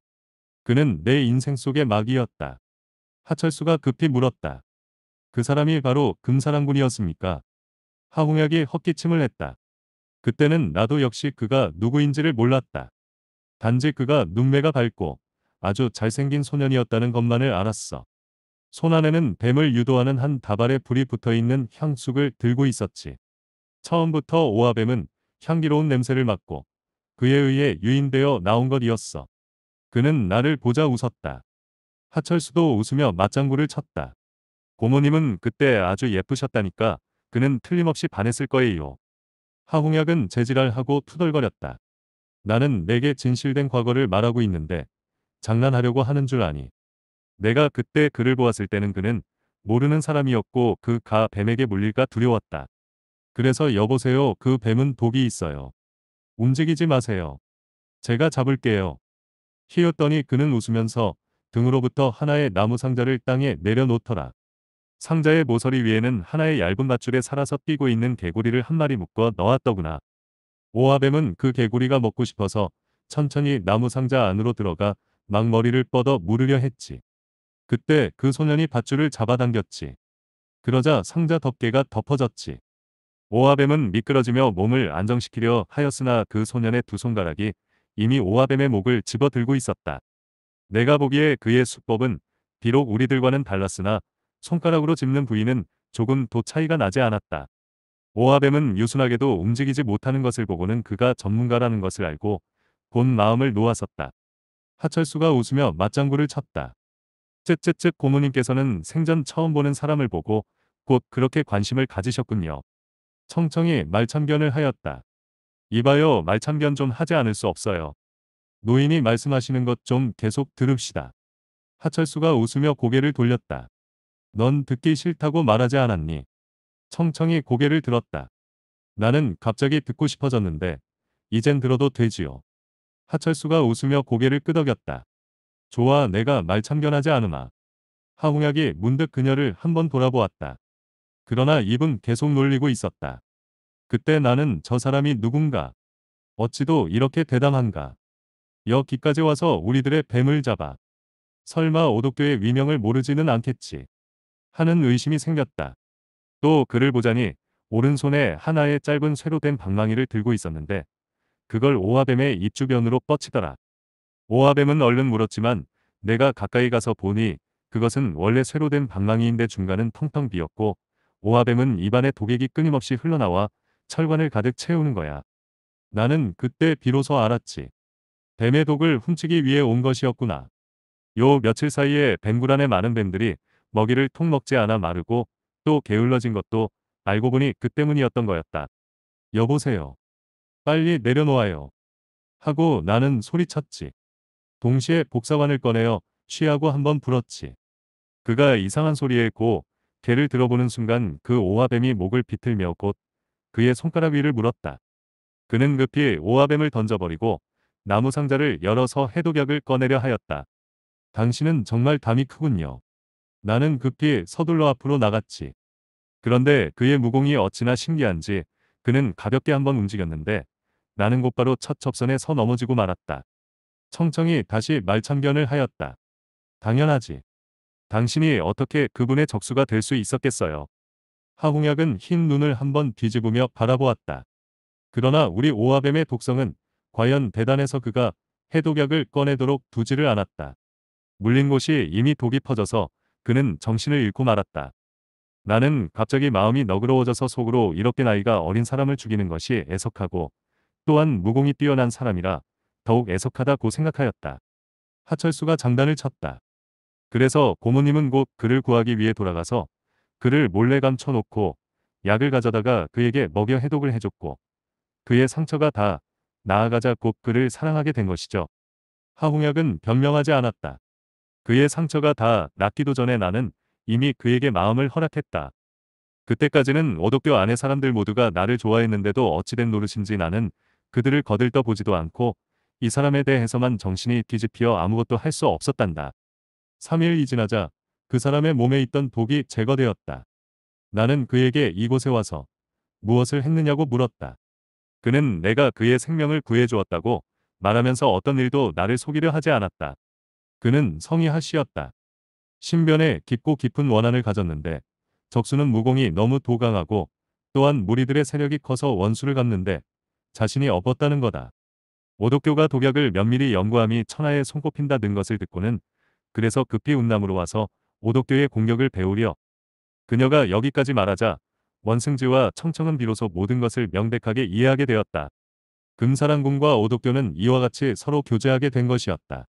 그는 내 인생 속의 막이었다. 하철수가 급히 물었다. 그 사람이 바로 금사랑군이었습니까? 하홍약이 헛기침을 했다. 그때는 나도 역시 그가 누구인지를 몰랐다. 단지 그가 눈매가 밝고 아주 잘생긴 소년이었다는 것만을 알았어. 손 안에는 뱀을 유도하는 한 다발의 불이 붙어있는 향숙을 들고 있었지. 처음부터 오아뱀은 향기로운 냄새를 맡고 그에 의해 유인되어 나온 것이었어. 그는 나를 보자 웃었다. 하철수도 웃으며 맞장구를 쳤다. 고모님은 그때 아주 예쁘셨다니까 그는 틀림없이 반했을 거예요. 하홍약은 재질랄하고 투덜거렸다. 나는 내게 진실된 과거를 말하고 있는데 장난하려고 하는 줄 아니. 내가 그때 그를 보았을 때는 그는 모르는 사람이었고 그 가 뱀에게 물릴까 두려웠다. 그래서 여보세요 그 뱀은 독이 있어요. 움직이지 마세요. 제가 잡을게요. 히었더니 그는 웃으면서 등으로부터 하나의 나무 상자를 땅에 내려놓더라. 상자의 모서리 위에는 하나의 얇은 밧줄에 살아서 뛰고 있는 개구리를 한 마리 묶어 넣었더구나. 오아뱀은 그 개구리가 먹고 싶어서 천천히 나무 상자 안으로 들어가 막머리를 뻗어 물으려 했지. 그때 그 소년이 밧줄을 잡아당겼지. 그러자 상자 덮개가 덮어졌지. 오아뱀은 미끄러지며 몸을 안정시키려 하였으나 그 소년의 두 손가락이 이미 오아뱀의 목을 집어들고 있었다. 내가 보기에 그의 수법은 비록 우리들과는 달랐으나 손가락으로 짚는 부위는 조금 도 차이가 나지 않았다. 오아뱀은 유순하게도 움직이지 못하는 것을 보고는 그가 전문가라는 것을 알고 본 마음을 놓았었다. 하철수가 웃으며 맞장구를 쳤다. 쯧쯧쯧 고모님께서는 생전 처음 보는 사람을 보고 곧 그렇게 관심을 가지셨군요. 청청이 말참견을 하였다. 이봐요 말참견 좀 하지 않을 수 없어요. 노인이 말씀하시는 것 좀 계속 들읍시다. 하철수가 웃으며 고개를 돌렸다. 넌 듣기 싫다고 말하지 않았니? 청청이 고개를 들었다. 나는 갑자기 듣고 싶어졌는데 이젠 들어도 되지요. 하철수가 웃으며 고개를 끄덕였다. 좋아 내가 말참견하지 않으마. 하홍약이 문득 그녀를 한번 돌아보았다. 그러나 입은 계속 놀리고 있었다. 그때 나는 저 사람이 누군가. 어찌도 이렇게 대담한가. 여기까지 와서 우리들의 뱀을 잡아. 설마 오독교의 위명을 모르지는 않겠지. 하는 의심이 생겼다. 또 그를 보자니 오른손에 하나의 짧은 쇠로 된 방망이를 들고 있었는데 그걸 오화뱀의 입 주변으로 뻗치더라. 오화뱀은 얼른 물었지만 내가 가까이 가서 보니 그것은 원래 쇠로 된 방망이인데 중간은 텅텅 비었고 오하뱀은 입안에 독액이 끊임없이 흘러나와 철관을 가득 채우는 거야. 나는 그때 비로소 알았지. 뱀의 독을 훔치기 위해 온 것이었구나. 요 며칠 사이에 뱀굴 안에 많은 뱀들이 먹이를 통 먹지 않아 마르고 또 게을러진 것도 알고 보니 그 때문이었던 거였다. 여보세요. 빨리 내려놓아요. 하고 나는 소리쳤지. 동시에 복사관을 꺼내어 쉬하고 한번 불었지. 그가 이상한 소리에 고 개를 들어보는 순간 그 오화뱀이 목을 비틀며 곧 그의 손가락 위를 물었다. 그는 급히 오화뱀을 던져버리고 나무 상자를 열어서 해독약을 꺼내려 하였다. 당신은 정말 담이 크군요. 나는 급히 서둘러 앞으로 나갔지. 그런데 그의 무공이 어찌나 신기한지 그는 가볍게 한번 움직였는데 나는 곧바로 첫 접선에 서 넘어지고 말았다. 청청이 다시 말참견을 하였다. 당연하지. 당신이 어떻게 그분의 적수가 될 수 있었겠어요. 하홍약은 흰 눈을 한번 뒤집으며 바라보았다. 그러나 우리 오아뱀의 독성은 과연 대단해서 그가 해독약을 꺼내도록 두지를 않았다. 물린 곳이 이미 독이 퍼져서 그는 정신을 잃고 말았다. 나는 갑자기 마음이 너그러워져서 속으로 이렇게 나이가 어린 사람을 죽이는 것이 애석하고 또한 무공이 뛰어난 사람이라 더욱 애석하다고 생각하였다. 하철수가 장단을 쳤다. 그래서 고모님은 곧 그를 구하기 위해 돌아가서 그를 몰래 감춰놓고 약을 가져다가 그에게 먹여 해독을 해줬고 그의 상처가 다 나아가자 곧 그를 사랑하게 된 것이죠. 하홍약은 변명하지 않았다. 그의 상처가 다 낫기도 전에 나는 이미 그에게 마음을 허락했다. 그때까지는 오덕교 안의 사람들 모두가 나를 좋아했는데도 어찌된 노릇인지 나는 그들을 거들떠 보지도 않고 이 사람에 대해서만 정신이 뒤집히어 아무것도 할 수 없었단다. 3일이 지나자 그 사람의 몸에 있던 독이 제거되었다. 나는 그에게 이곳에 와서 무엇을 했느냐고 물었다. 그는 내가 그의 생명을 구해주었다고 말하면서 어떤 일도 나를 속이려 하지 않았다. 그는 성이 하씨였다. 신변에 깊고 깊은 원한을 가졌는데 적수는 무공이 너무 도강하고 또한 무리들의 세력이 커서 원수를 갚는데 자신이 업었다는 거다. 오독교가 독약을 면밀히 연구함이 천하에 손꼽힌다는 것을 듣고는 그래서 급히 운남으로 와서 오독교의 공격을 배우려 그녀가 여기까지 말하자 원승지와 청청은 비로소 모든 것을 명백하게 이해하게 되었다. 금사랑궁과 오독교는 이와 같이 서로 교제하게 된 것이었다.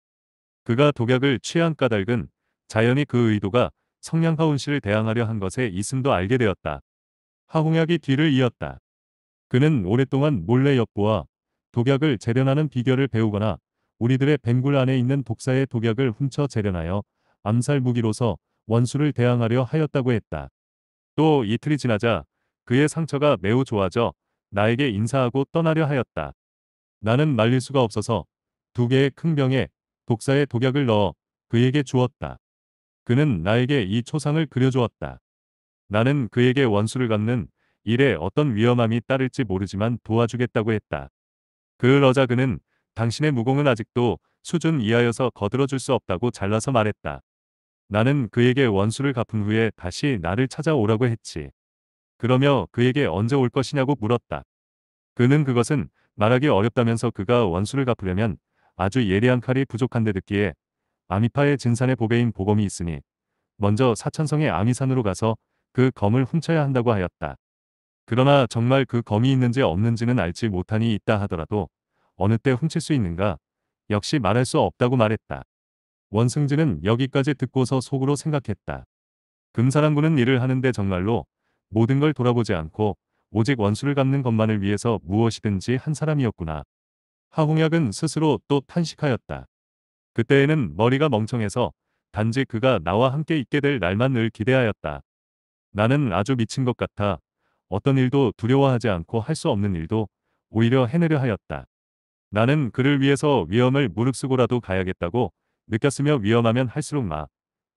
그가 독약을 취한 까닭은 자연히 그 의도가 성량하운 씨를 대항하려 한 것에 있음도 알게 되었다. 하홍약이 뒤를 이었다. 그는 오랫동안 몰래 엿보아 독약을 재련하는 비결을 배우거나 우리들의 벵굴 안에 있는 독사의 독약을 훔쳐 재련하여 암살 무기로서 원수를 대항하려 하였다고 했다. 또 이틀이 지나자 그의 상처가 매우 좋아져 나에게 인사하고 떠나려 하였다. 나는 말릴 수가 없어서 두 개의 큰 병에 독사의 독약을 넣어 그에게 주었다. 그는 나에게 이 초상을 그려주었다. 나는 그에게 원수를 갖는 일에 어떤 위험함이 따를지 모르지만 도와주겠다고 했다. 그러자 그는 당신의 무공은 아직도 수준 이하여서 거들어줄 수 없다고 잘라서 말했다. 나는 그에게 원수를 갚은 후에 다시 나를 찾아오라고 했지. 그러며 그에게 언제 올 것이냐고 물었다. 그는 그것은 말하기 어렵다면서 그가 원수를 갚으려면 아주 예리한 칼이 부족한데 듣기에 아미파의 진산의 보배인 보검이 있으니 먼저 사천성의 아미산으로 가서 그 검을 훔쳐야 한다고 하였다. 그러나 정말 그 검이 있는지 없는지는 알지 못하니 있다 하더라도 어느 때 훔칠 수 있는가? 역시 말할 수 없다고 말했다. 원승진은 여기까지 듣고서 속으로 생각했다. 금사랑군은 일을 하는데 정말로 모든 걸 돌아보지 않고 오직 원수를 갚는 것만을 위해서 무엇이든지 한 사람이었구나. 하홍약은 스스로 또 탄식하였다. 그때에는 머리가 멍청해서 단지 그가 나와 함께 있게 될 날만 을 기대하였다. 나는 아주 미친 것 같아 어떤 일도 두려워하지 않고 할 수 없는 일도 오히려 해내려 하였다. 나는 그를 위해서 위험을 무릅쓰고라도 가야겠다고 느꼈으며 위험하면 할수록 마.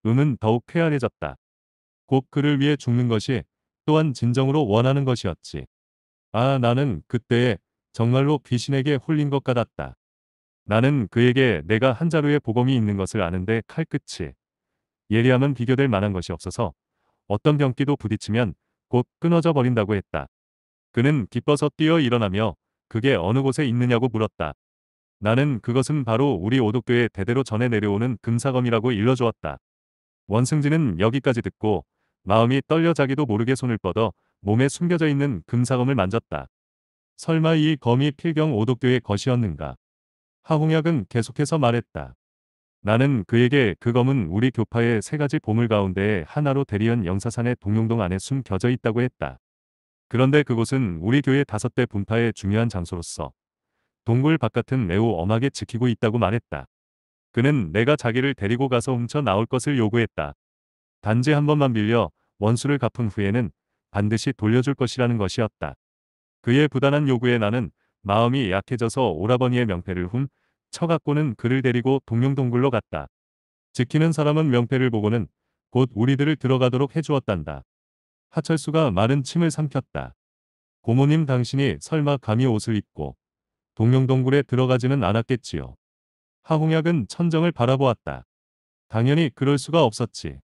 음은 더욱 쾌활해졌다. 곧 그를 위해 죽는 것이 또한 진정으로 원하는 것이었지. 아 나는 그때에 정말로 귀신에게 홀린 것 같았다. 나는 그에게 내가 한 자루의 복음이 있는 것을 아는데 칼끝이 예리함은 비교될 만한 것이 없어서 어떤 병기도 부딪히면 곧 끊어져 버린다고 했다. 그는 기뻐서 뛰어 일어나며 그게 어느 곳에 있느냐고 물었다. 나는 그것은 바로 우리 오독교의 대대로 전해 내려오는 금사검이라고 일러주었다. 원승진은 여기까지 듣고 마음이 떨려 자기도 모르게 손을 뻗어 몸에 숨겨져 있는 금사검을 만졌다. 설마 이 검이 필경 오독교의 것이었는가? 하홍약은 계속해서 말했다. 나는 그에게 그 검은 우리 교파의 세 가지 보물 가운데 하나로 대리현 영사산의 동룡동 안에 숨겨져 있다고 했다. 그런데 그곳은 우리 교회 다섯 대 분파의 중요한 장소로서 동굴 바깥은 매우 엄하게 지키고 있다고 말했다. 그는 내가 자기를 데리고 가서 훔쳐 나올 것을 요구했다. 단지 한 번만 빌려 원수를 갚은 후에는 반드시 돌려줄 것이라는 것이었다. 그의 부단한 요구에 나는 마음이 약해져서 오라버니의 명패를 훔 쳐갖고는 그를 데리고 동룡동굴로 갔다. 지키는 사람은 명패를 보고는 곧 우리들을 들어가도록 해주었단다. 하철수가 마른 침을 삼켰다. 고모님 당신이 설마 감히 옷을 입고 동명동굴에 들어가지는 않았겠지요. 하홍약은 천정을 바라보았다. 당연히 그럴 수가 없었지.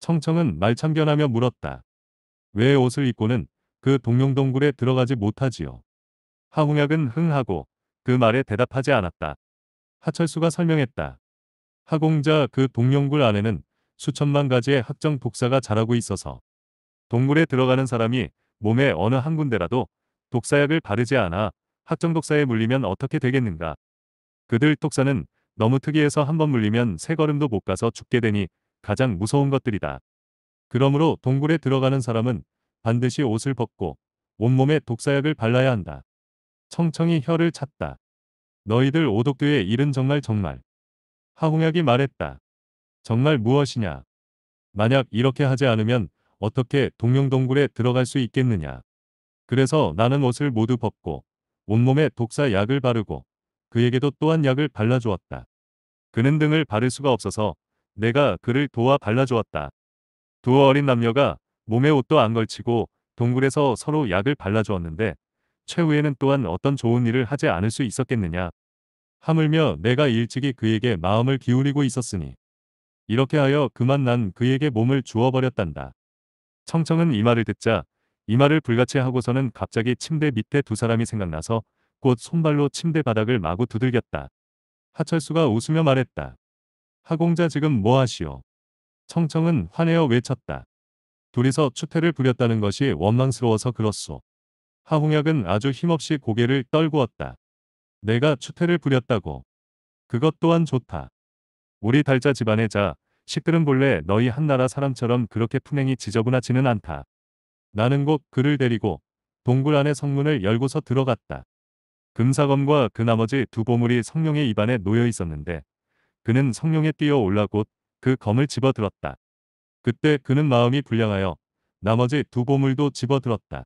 청청은 말참견하며 물었다. 왜 옷을 입고는 그 동명동굴에 들어가지 못하지요. 하홍약은 흥하고 그 말에 대답하지 않았다. 하철수가 설명했다. 하공자 그 동명굴 안에는 수천만 가지의 학정 독사가 자라고 있어서 동물에 들어가는 사람이 몸에 어느 한 군데라도 독사약을 바르지 않아 학정 독사에 물리면 어떻게 되겠는가. 그들 독사는 너무 특이해서 한 번 물리면 세 걸음도 못 가서 죽게 되니 가장 무서운 것들이다. 그러므로 동굴에 들어가는 사람은 반드시 옷을 벗고 온몸에 독사약을 발라야 한다. 청청이 혀를 찾다. 너희들 오독도의 일은 정말 정말. 하홍약이 말했다. 정말 무엇이냐. 만약 이렇게 하지 않으면 어떻게 동명동굴에 들어갈 수 있겠느냐. 그래서 나는 옷을 모두 벗고 온몸에 독사 약을 바르고 그에게도 또한 약을 발라주었다. 그는 등을 바를 수가 없어서 내가 그를 도와 발라주었다. 두 어린 남녀가 몸에 옷도 안 걸치고 동굴에서 서로 약을 발라주었는데 최후에는 또한 어떤 좋은 일을 하지 않을 수 있었겠느냐. 하물며 내가 일찍이 그에게 마음을 기울이고 있었으니 이렇게 하여 그만 난 그에게 몸을 주어버렸단다. 청청은 이 말을 듣자 이 말을 불같이 하고서는 갑자기 침대 밑에 두 사람이 생각나서 곧 손발로 침대 바닥을 마구 두들겼다. 하철수가 웃으며 말했다. 하공자 지금 뭐 하시오? 청청은 화내어 외쳤다. 둘이서 추태를 부렸다는 것이 원망스러워서 그렇소. 하홍약은 아주 힘없이 고개를 떨구었다. 내가 추태를 부렸다고. 그것 또한 좋다. 우리 달자 집안의 자, 시들은 본래 너희 한나라 사람처럼 그렇게 품행이 지저분하지는 않다. 나는 곧 그를 데리고 동굴 안의 성문을 열고서 들어갔다. 금사검과 그 나머지 두 보물이 성룡의 입안에 놓여 있었는데 그는 성룡에 뛰어 올라 곧 그 검을 집어들었다. 그때 그는 마음이 불량하여 나머지 두 보물도 집어들었다.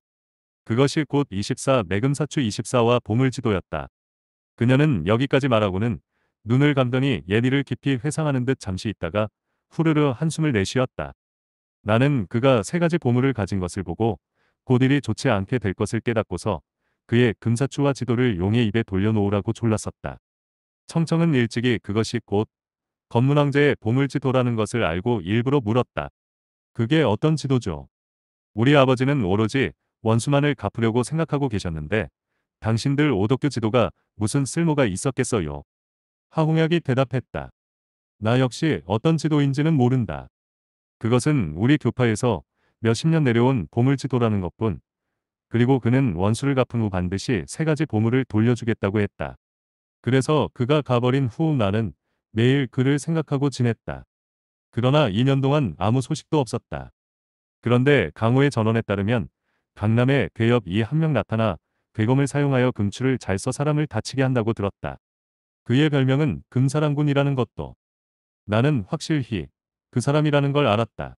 그것이 곧 24 매금사추 24와 보물지도였다. 그녀는 여기까지 말하고는 눈을 감더니 예리를 깊이 회상하는 듯 잠시 있다가 후르르 한숨을 내쉬었다. 나는 그가 세 가지 보물을 가진 것을 보고 곧 일이 좋지 않게 될 것을 깨닫고서 그의 금사추와 지도를 용의 입에 돌려놓으라고 졸랐었다. 청청은 일찍이 그것이 곧 건문왕제의 보물지도라는 것을 알고 일부러 물었다. 그게 어떤 지도죠? 우리 아버지는 오로지 원수만을 갚으려고 생각하고 계셨는데 당신들 오덕교 지도가 무슨 쓸모가 있었겠어요? 하홍약이 대답했다. 나 역시 어떤 지도인지는 모른다. 그것은 우리 교파에서 몇십 년 내려온 보물지도라는 것뿐. 그리고 그는 원수를 갚은 후 반드시 세 가지 보물을 돌려주겠다고 했다. 그래서 그가 가버린 후 나는 매일 그를 생각하고 지냈다. 그러나 2년 동안 아무 소식도 없었다. 그런데 강호의 전원에 따르면 강남에 괴협 이한 명 나타나 괴검을 사용하여 금추를 잘써 사람을 다치게 한다고 들었다. 그의 별명은 금사랑군이라는 것도 나는 확실히 그 사람이라는 걸 알았다.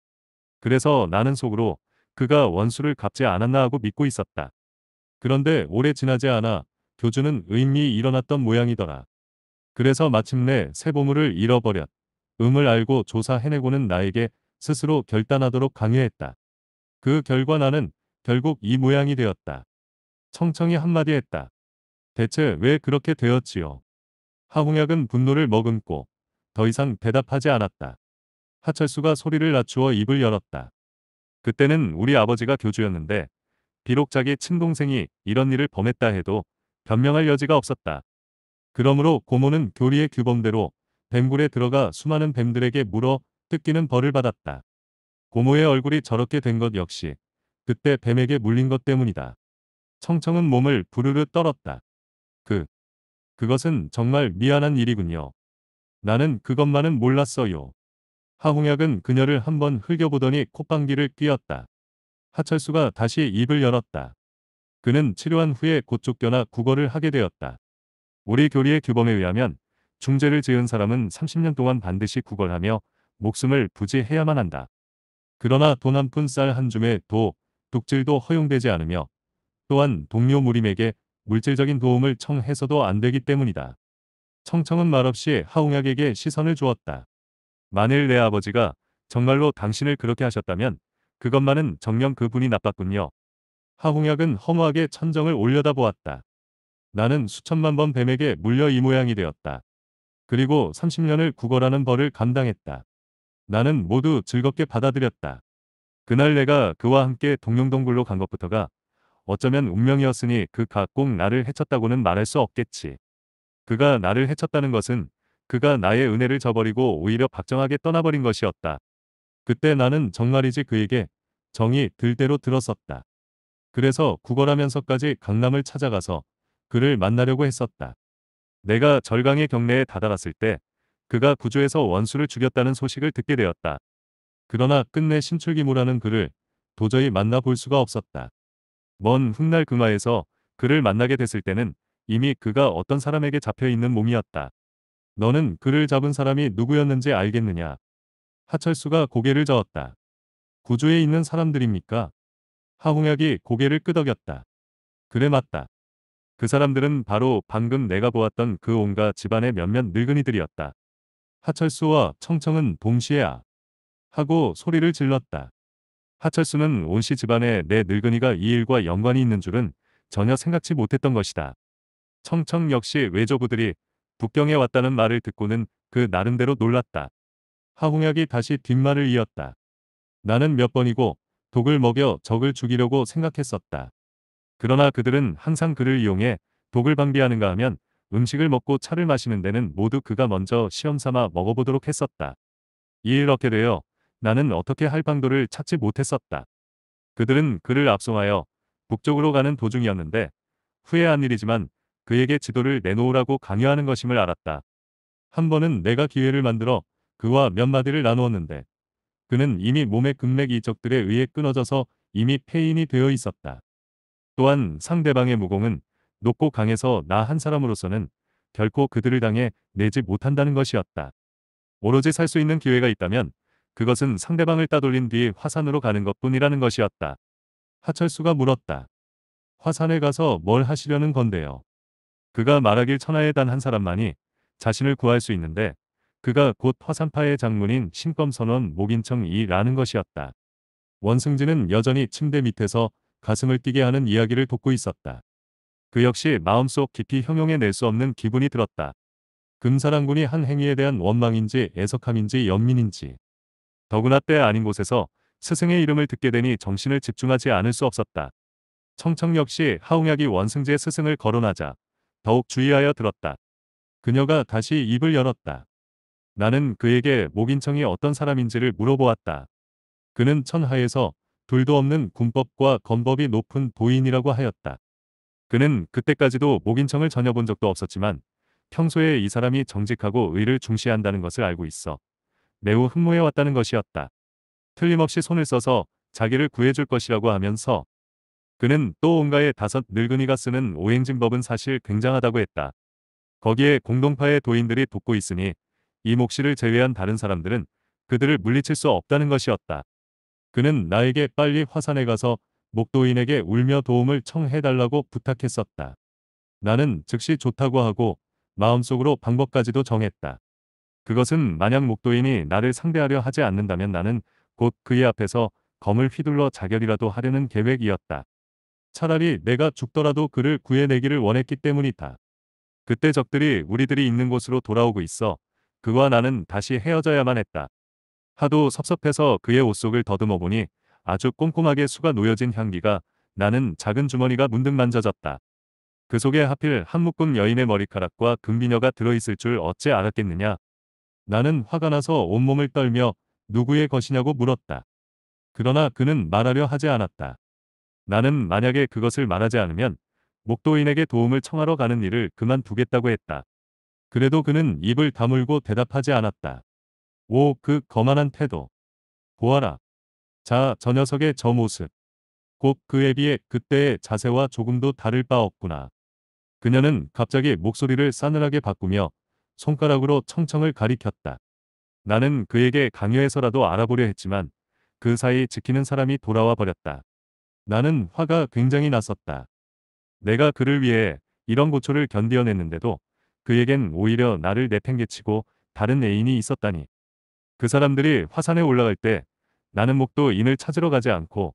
그래서 나는 속으로 그가 원수를 갚지 않았나 하고 믿고 있었다. 그런데 오래 지나지 않아 교주는 의미 일어났던 모양이더라. 그래서 마침내 새 보물을 잃어버렸. 음을 알고 조사해내고는 나에게 스스로 결단하도록 강요했다. 그 결과 나는 결국 이 모양이 되었다. 청청이 한마디 했다. 대체 왜 그렇게 되었지요? 하홍약은 분노를 머금고 더 이상 대답하지 않았다. 하철수가 소리를 낮추어 입을 열었다. 그때는 우리 아버지가 교주였는데 비록 자기 친동생이 이런 일을 범했다 해도 변명할 여지가 없었다. 그러므로 고모는 교리의 규범대로 뱀굴에 들어가 수많은 뱀들에게 물어 뜯기는 벌을 받았다. 고모의 얼굴이 저렇게 된 것 역시 그때 뱀에게 물린 것 때문이다. 청청은 몸을 부르르 떨었다. 그, 그것은 정말 미안한 일이군요. 나는 그것만은 몰랐어요. 하홍약은 그녀를 한번 흘겨보더니 콧방귀를 뀌었다. 하철수가 다시 입을 열었다. 그는 치료한 후에 곧 쫓겨나 구걸을 하게 되었다. 우리 교리의 규범에 의하면 중재를 지은 사람은 30년 동안 반드시 구걸하며 목숨을 부지해야만 한다. 그러나 돈 한 푼 쌀 한 줌의 도, 독질도 허용되지 않으며 또한 동료 무림에게 물질적인 도움을 청해서도 안 되기 때문이다. 청청은 말없이 하웅약에게 시선을 주었다. 만일 내 아버지가 정말로 당신을 그렇게 하셨다면 그것만은 정녕 그분이 나빴군요. 하홍약은 허무하게 천정을 올려다보았다. 나는 수천만 번 뱀에게 물려 이 모양이 되었다. 그리고 30년을 구걸하는 벌을 감당했다. 나는 모두 즐겁게 받아들였다. 그날 내가 그와 함께 동룡동굴로 간 것부터가 어쩌면 운명이었으니 그각꼭 나를 해쳤다고는 말할 수 없겠지. 그가 나를 해쳤다는 것은 그가 나의 은혜를 저버리고 오히려 박정하게 떠나버린 것이었다. 그때 나는 정말이지 그에게 정이 들대로 들었었다. 그래서 구걸하면서까지 강남을 찾아가서 그를 만나려고 했었다. 내가 절강의 경내에 다다랐을 때 그가 구조에서 원수를 죽였다는 소식을 듣게 되었다. 그러나 끝내 신출기모라는 그를 도저히 만나볼 수가 없었다. 먼 훗날 금화에서 그를 만나게 됐을 때는 이미 그가 어떤 사람에게 잡혀있는 몸이었다. 너는 그를 잡은 사람이 누구였는지 알겠느냐? 하철수가 고개를 저었다. 구조에 있는 사람들입니까? 하홍약이 고개를 끄덕였다. 그래 맞다. 그 사람들은 바로 방금 내가 보았던 그 온갖 집안의 몇몇 늙은이들이었다. 하철수와 청청은 동시에 야 아 하고 소리를 질렀다. 하철수는 온씨 집안에 내 네 늙은이가 이 일과 연관이 있는 줄은 전혀 생각지 못했던 것이다. 청청 역시 외조부들이 북경에 왔다는 말을 듣고는 그 나름대로 놀랐다. 하홍약이 다시 뒷말을 이었다. 나는 몇 번이고 독을 먹여 적을 죽이려고 생각했었다. 그러나 그들은 항상 그를 이용해 독을 방비하는가 하면 음식을 먹고 차를 마시는 데는 모두 그가 먼저 시험삼아 먹어보도록 했었다. 이일얻게 되어 나는 어떻게 할 방도를 찾지 못했었다. 그들은 그를 압송하여 북쪽으로 가는 도중이었는데 후회한 일이지만 그에게 지도를 내놓으라고 강요하는 것임을 알았다. 한 번은 내가 기회를 만들어 그와 몇 마디를 나누었는데 그는 이미 몸의 근맥 이적들에 의해 끊어져서 이미 폐인이 되어 있었다. 또한 상대방의 무공은 높고 강해서 나 한 사람으로서는 결코 그들을 당해 내지 못한다는 것이었다. 오로지 살 수 있는 기회가 있다면 그것은 상대방을 따돌린 뒤 화산으로 가는 것뿐이라는 것이었다. 하철수가 물었다. 화산에 가서 뭘 하시려는 건데요. 그가 말하길 천하에단 한 사람만이 자신을 구할 수 있는데 그가 곧 화산파의 장문인 신검선원 목인청이라는 것이었다. 원승진은 여전히 침대 밑에서 가슴을 뛰게 하는 이야기를 돕고 있었다. 그 역시 마음속 깊이 형용해낼 수 없는 기분이 들었다. 금사랑군이 한 행위에 대한 원망인지 애석함인지 연민인지 더구나 때 아닌 곳에서 스승의 이름을 듣게 되니 정신을 집중하지 않을 수 없었다. 청청 역시 하웅약이 원승지의 스승을 거론하자 더욱 주의하여 들었다. 그녀가 다시 입을 열었다. 나는 그에게 목인청이 어떤 사람인지를 물어보았다. 그는 천하에서 둘도 없는 군법과 건법이 높은 도인이라고 하였다. 그는 그때까지도 목인청을 전혀 본 적도 없었지만 평소에 이 사람이 정직하고 의를 중시한다는 것을 알고 있어 매우 흠모해왔다는 것이었다. 틀림없이 손을 써서 자기를 구해줄 것이라고 하면서 그는 또 온가의 다섯 늙은이가 쓰는 오행진법은 사실 굉장하다고 했다. 거기에 공동파의 도인들이 돕고 있으니 이 목씨를 제외한 다른 사람들은 그들을 물리칠 수 없다는 것이었다. 그는 나에게 빨리 화산에 가서 목도인에게 울며 도움을 청해달라고 부탁했었다. 나는 즉시 좋다고 하고 마음속으로 방법까지도 정했다. 그것은 만약 목도인이 나를 상대하려 하지 않는다면 나는 곧 그의 앞에서 검을 휘둘러 자결이라도 하려는 계획이었다. 차라리 내가 죽더라도 그를 구해내기를 원했기 때문이다. 그때 적들이 우리들이 있는 곳으로 돌아오고 있어 그와 나는 다시 헤어져야만 했다. 하도 섭섭해서 그의 옷속을 더듬어 보니 아주 꼼꼼하게 수가 놓여진 향기가 나는 작은 주머니가 문득 만져졌다. 그 속에 하필 한 묶음 여인의 머리카락과 금비녀가 들어있을 줄어찌 알았겠느냐. 나는 화가 나서 온몸을 떨며 누구의 것이냐고 물었다. 그러나 그는 말하려 하지 않았다. 나는 만약에 그것을 말하지 않으면 목도인에게 도움을 청하러 가는 일을 그만두겠다고 했다. 그래도 그는 입을 다물고 대답하지 않았다. 오, 그 거만한 태도. 보아라. 자, 저 녀석의 저 모습. 곧 그에 비해 그때의 자세와 조금도 다를 바 없구나. 그녀는 갑자기 목소리를 싸늘하게 바꾸며 손가락으로 청청을 가리켰다. 나는 그에게 강요해서라도 알아보려 했지만 그 사이 지키는 사람이 돌아와 버렸다. 나는 화가 굉장히 났었다. 내가 그를 위해 이런 고초를 견디어냈는데도 그에겐 오히려 나를 내팽개치고 다른 애인이 있었다니. 그 사람들이 화산에 올라갈 때 나는 목도 인을 찾으러 가지 않고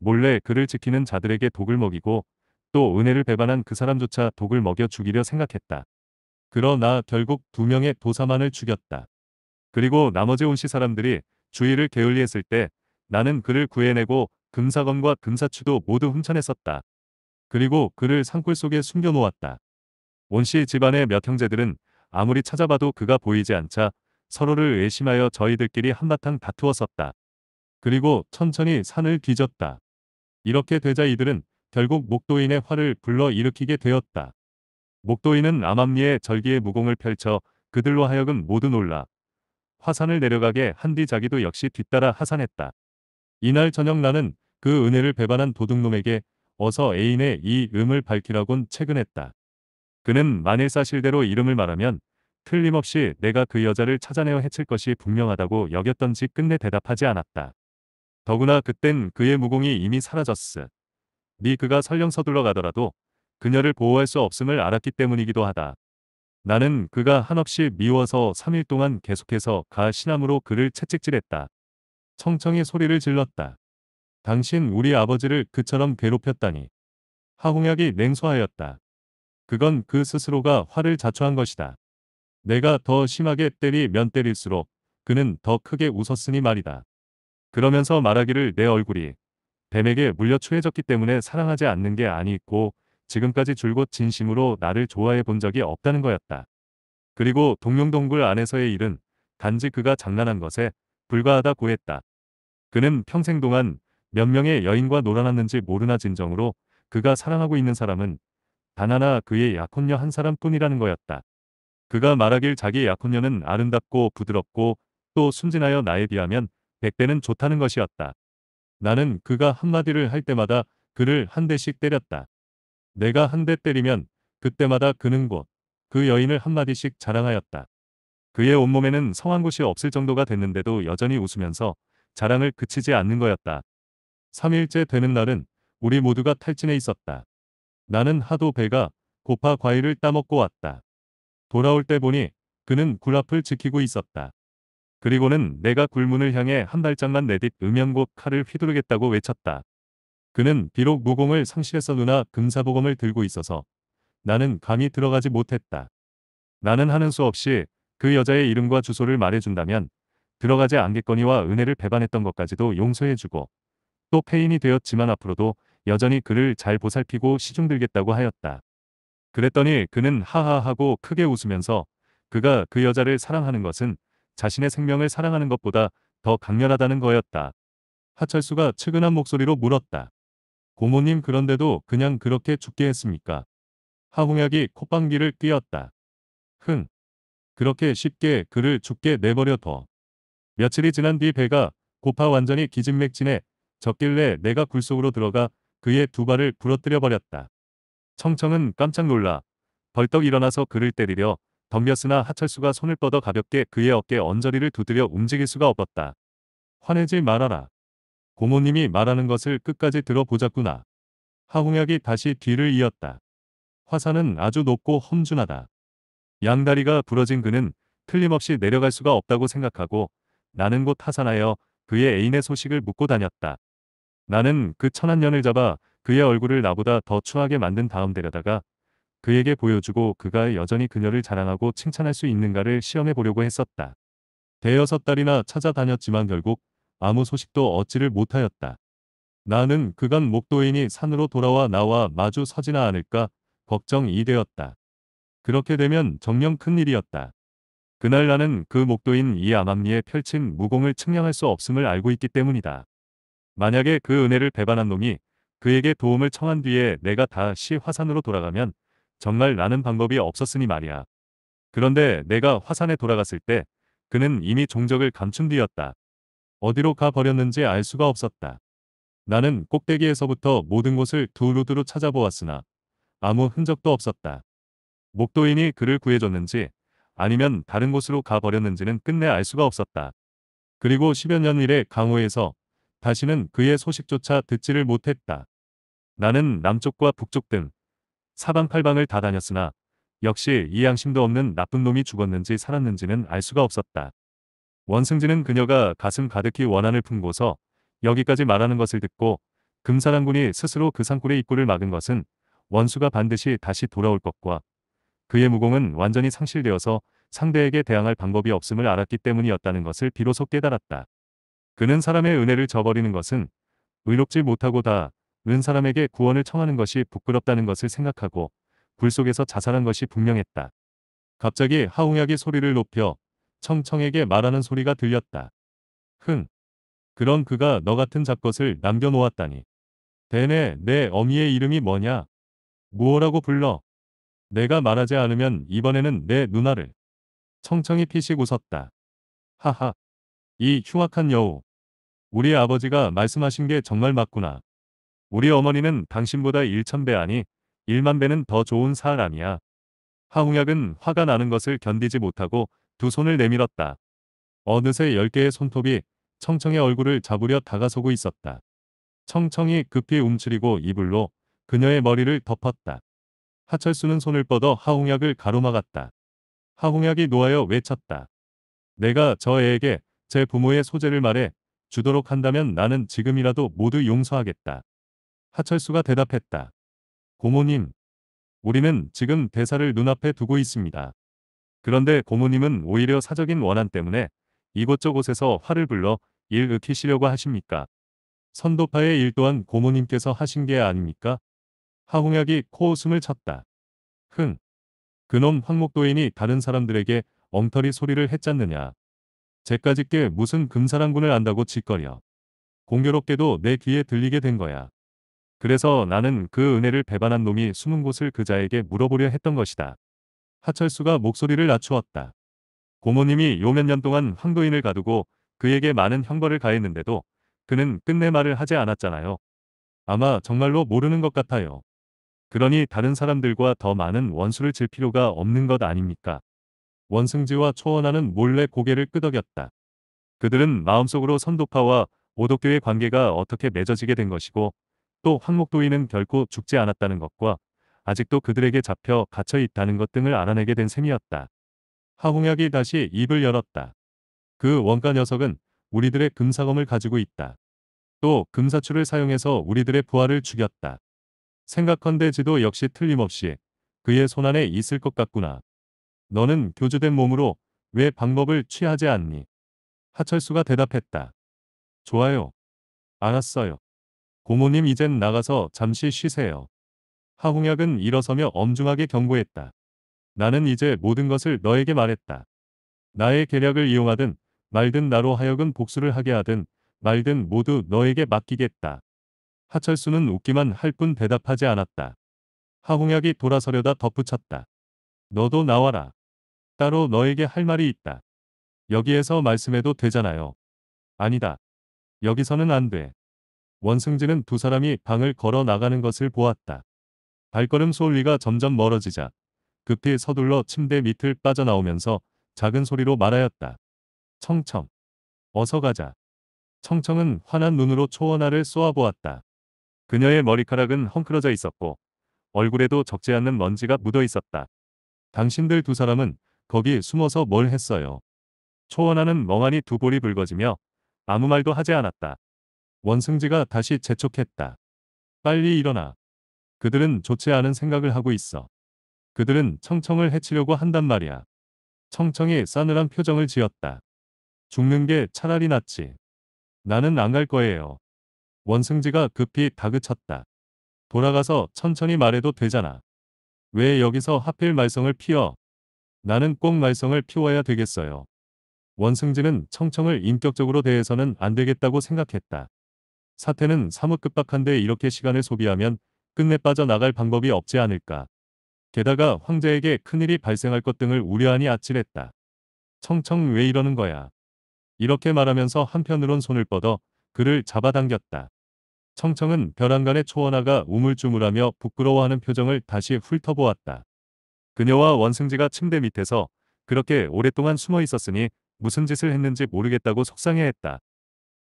몰래 그를 지키는 자들에게 독을 먹이고 또 은혜를 배반한 그 사람조차 독을 먹여 죽이려 생각했다. 그러나 결국 두 명의 도사만을 죽였다. 그리고 나머지 온시 사람들이 주의를 게을리했을 때 나는 그를 구해내고 금사건과 금사추도 모두 훔쳐냈었다. 그리고 그를 산골 속에 숨겨놓았다. 원씨 집안의 몇 형제들은 아무리 찾아봐도 그가 보이지 않자 서로를 의심하여 저희들끼리 한바탕 다투었었다. 그리고 천천히 산을 뒤졌다. 이렇게 되자 이들은 결국 목도인의 화를 불러일으키게 되었다. 목도인은 암암리에 절기의 무공을 펼쳐 그들로 하여금 모두 놀라 화산을 내려가게 한 뒤 자기도 역시 뒤따라 하산했다. 이날 저녁 나는 그 은혜를 배반한 도둑놈에게 어서 애인의 이 음을 밝히라곤 채근했다. 그는 만일 사실대로 이름을 말하면 틀림없이 내가 그 여자를 찾아내어 해칠 것이 분명하다고 여겼던지 끝내 대답하지 않았다. 더구나 그땐 그의 무공이 이미 사라졌으. 니 그가 설령 서둘러 가더라도 그녀를 보호할 수 없음을 알았기 때문이기도 하다. 나는 그가 한없이 미워서 3일 동안 계속해서 가 신함으로 그를 채찍질했다. 청청히 소리를 질렀다. 당신 우리 아버지를 그처럼 괴롭혔다니. 하홍약이 냉소하였다. 그건 그 스스로가 화를 자초한 것이다. 내가 더 심하게 때리면 때릴수록 그는 더 크게 웃었으니 말이다. 그러면서 말하기를 내 얼굴이 뱀에게 물려 추해졌기 때문에 사랑하지 않는 게 아니고 지금까지 줄곧 진심으로 나를 좋아해 본 적이 없다는 거였다. 그리고 동룡동굴 안에서의 일은 단지 그가 장난한 것에 불과하다고 했다. 그는 평생 동안 몇 명의 여인과 놀아났는지 모르나 진정으로 그가 사랑하고 있는 사람은 단 하나 그의 약혼녀 한 사람뿐이라는 거였다. 그가 말하길 자기 약혼녀는 아름답고 부드럽고 또 순진하여 나에 비하면 백대는 좋다는 것이었다. 나는 그가 한마디를 할 때마다 그를 한 대씩 때렸다. 내가 한 대 때리면 그때마다 그는 곧 그 여인을 한마디씩 자랑하였다. 그의 온몸에는 성한 곳이 없을 정도가 됐는데도 여전히 웃으면서 자랑을 그치지 않는 거였다. 3일째 되는 날은 우리 모두가 탈진해 있었다. 나는 하도 배가 고파 과일을 따먹고 왔다. 돌아올 때 보니 그는 굴 앞을 지키고 있었다. 그리고는 내가 굴문을 향해 한 발짝만 내딛 음연곡 칼을 휘두르겠다고 외쳤다. 그는 비록 무공을 상실해서 누나 금사보검을 들고 있어서 나는 감히 들어가지 못했다. 나는 하는 수 없이 그 여자의 이름과 주소를 말해준다면 들어가지 않겠거니와 은혜를 배반했던 것까지도 용서해주고 또 폐인이 되었지만 앞으로도 여전히 그를 잘 보살피고 시중들겠다고 하였다. 그랬더니 그는 하하하고 크게 웃으면서 그가 그 여자를 사랑하는 것은 자신의 생명을 사랑하는 것보다 더 강렬하다는 거였다. 하철수가 측은한 목소리로 물었다. 고모님 그런데도 그냥 그렇게 죽게 했습니까? 하홍약이 콧방귀를 뀌었다. 흥. 그렇게 쉽게 그를 죽게 내버려 둬. 며칠이 지난 뒤 배가 고파 완전히 기진맥진해 적길래 내가 굴속으로 들어가 그의 두 발을 부러뜨려 버렸다. 청청은 깜짝 놀라 벌떡 일어나서 그를 때리려 덤벼으나 하철수가 손을 뻗어 가볍게 그의 어깨 언저리를 두드려 움직일 수가 없었다. 화내지 말아라. 고모님이 말하는 것을 끝까지 들어보자꾸나. 하홍약이 다시 뒤를 이었다. 화산은 아주 높고 험준하다. 양다리가 부러진 그는 틀림없이 내려갈 수가 없다고 생각하고 나는 곧 하산하여 그의 애인의 소식을 묻고 다녔다. 나는 그 천한년을 잡아 그의 얼굴을 나보다 더 추하게 만든 다음 데려다가 그에게 보여주고 그가 여전히 그녀를 자랑하고 칭찬할 수 있는가를 시험해 보려고 했었다. 대여섯 달이나 찾아다녔지만 결국 아무 소식도 얻지를 못하였다. 나는 그간 목도인이 산으로 돌아와 나와 마주 서지나 않을까 걱정이 되었다. 그렇게 되면 정녕 큰일이었다. 그날 나는 그 목도인 이 암암리에 펼친 무공을 측량할 수 없음을 알고 있기 때문이다. 만약에 그 은혜를 배반한 놈이 그에게 도움을 청한 뒤에 내가 다시 화산으로 돌아가면 정말 나는 방법이 없었으니 말이야. 그런데 내가 화산에 돌아갔을 때 그는 이미 종적을 감춘 뒤였다. 어디로 가버렸는지 알 수가 없었다. 나는 꼭대기에서부터 모든 곳을 두루두루 찾아보았으나 아무 흔적도 없었다. 목도인이 그를 구해줬는지 아니면 다른 곳으로 가버렸는지는 끝내 알 수가 없었다. 그리고 10여 년 이래 강호에서 다시는 그의 소식조차 듣지를 못했다. 나는 남쪽과 북쪽 등 사방팔방을 다 다녔으나 역시 이 양심도 없는 나쁜 놈이 죽었는지 살았는지는 알 수가 없었다. 원승진은 그녀가 가슴 가득히 원한을 품고서 여기까지 말하는 것을 듣고 금사랑군이 스스로 그 산골의 입구를 막은 것은 원수가 반드시 다시 돌아올 것과 그의 무공은 완전히 상실되어서 상대에게 대항할 방법이 없음을 알았기 때문이었다는 것을 비로소 깨달았다. 그는 사람의 은혜를 저버리는 것은 의롭지 못하고 다은 사람에게 구원을 청하는 것이 부끄럽다는 것을 생각하고 불 속에서 자살한 것이 분명했다. 갑자기 하웅약이 소리를 높여 청청에게 말하는 소리가 들렸다. 흥. 그런 그가 너 같은 잡것을 남겨놓았다니. 대네내 어미의 이름이 뭐냐? 무엇라고 불러? 내가 말하지 않으면 이번에는 내 누나를. 청청이 피식 웃었다. 하하. 이 흉악한 여우. 우리 아버지가 말씀하신 게 정말 맞구나. 우리 어머니는 당신보다 1천배 아니 1만배는 더 좋은 사람이야. 하홍약은 화가 나는 것을 견디지 못하고 두 손을 내밀었다. 어느새 10개의 손톱이 청청의 얼굴을 잡으려 다가서고 있었다. 청청이 급히 움츠리고 이불로 그녀의 머리를 덮었다. 하철수는 손을 뻗어 하홍약을 가로막았다. 하홍약이 노하여 외쳤다. 내가 저 애에게 제 부모의 소재를 말해 주도록 한다면 나는 지금이라도 모두 용서하겠다. 하철수가 대답했다. 고모님, 우리는 지금 대사를 눈앞에 두고 있습니다. 그런데 고모님은 오히려 사적인 원한 때문에 이곳저곳에서 화를 불러 일 으키시려고 하십니까? 선도파의 일 또한 고모님께서 하신 게 아닙니까? 하홍약이 코웃음을 쳤다. 흥. 그놈 황목도인이 다른 사람들에게 엉터리 소리를 했잖느냐. 제까짓게 무슨 금사랑군을 안다고 짓거려. 공교롭게도 내 귀에 들리게 된 거야. 그래서 나는 그 은혜를 배반한 놈이 숨은 곳을 그자에게 물어보려 했던 것이다. 하철수가 목소리를 낮추었다. 고모님이 요 몇 년 동안 황도인을 가두고 그에게 많은 형벌을 가했는데도 그는 끝내 말을 하지 않았잖아요. 아마 정말로 모르는 것 같아요. 그러니 다른 사람들과 더 많은 원수를 질 필요가 없는 것 아닙니까? 원승지와 초원하는 몰래 고개를 끄덕였다. 그들은 마음속으로 선도파와 오독교의 관계가 어떻게 맺어지게 된 것이고 또 황목도인은 결코 죽지 않았다는 것과 아직도 그들에게 잡혀 갇혀 있다는 것 등을 알아내게 된 셈이었다. 하홍약이 다시 입을 열었다. 그 원가 녀석은 우리들의 금사검을 가지고 있다. 또 금사추를 사용해서 우리들의 부하를 죽였다. 생각한대 지도 역시 틀림없이 그의 손안에 있을 것 같구나. 너는 교주된 몸으로 왜 방법을 취하지 않니? 하철수가 대답했다. 좋아요. 알았어요. 고모님 이젠 나가서 잠시 쉬세요. 하홍약은 일어서며 엄중하게 경고했다. 나는 이제 모든 것을 너에게 말했다. 나의 계략을 이용하든 말든 나로 하여금 복수를 하게 하든 말든 모두 너에게 맡기겠다. 하철수는 웃기만 할 뿐 대답하지 않았다. 하홍약이 돌아서려다 덧붙였다. 너도 나와라. 따로 너에게 할 말이 있다. 여기에서 말씀해도 되잖아요. 아니다. 여기서는 안 돼. 원승진은 두 사람이 방을 걸어 나가는 것을 보았다. 발걸음 소울리가 점점 멀어지자 급히 서둘러 침대 밑을 빠져나오면서 작은 소리로 말하였다. 청청. 어서 가자. 청청은 환한 눈으로 초원화를 쏘아보았다. 그녀의 머리카락은 헝클어져 있었고 얼굴에도 적지 않는 먼지가 묻어 있었다. 당신들 두 사람은 거기 숨어서 뭘 했어요. 초원하는 멍하니 두 볼이 붉어지며 아무 말도 하지 않았다. 원승지가 다시 재촉했다. 빨리 일어나. 그들은 좋지 않은 생각을 하고 있어. 그들은 청청을 해치려고 한단 말이야. 청청이 싸늘한 표정을 지었다. 죽는 게 차라리 낫지. 나는 안 갈 거예요. 원승지가 급히 다그쳤다. 돌아가서 천천히 말해도 되잖아. 왜 여기서 하필 말썽을 피어 나는 꼭 말썽을 피워야 되겠어요. 원승진은 청청을 인격적으로 대해서는 안 되겠다고 생각했다. 사태는 사뭇 급박한데 이렇게 시간을 소비하면 끝내 빠져나갈 방법이 없지 않을까. 게다가 황제에게 큰일이 발생할 것 등을 우려하니 아찔했다. 청청 왜 이러는 거야. 이렇게 말하면서 한편으론 손을 뻗어 그를 잡아당겼다. 청청은 벼랑간의 초원아가 우물쭈물하며 부끄러워하는 표정을 다시 훑어보았다. 그녀와 원승지가 침대 밑에서 그렇게 오랫동안 숨어 있었으니 무슨 짓을 했는지 모르겠다고 속상해했다.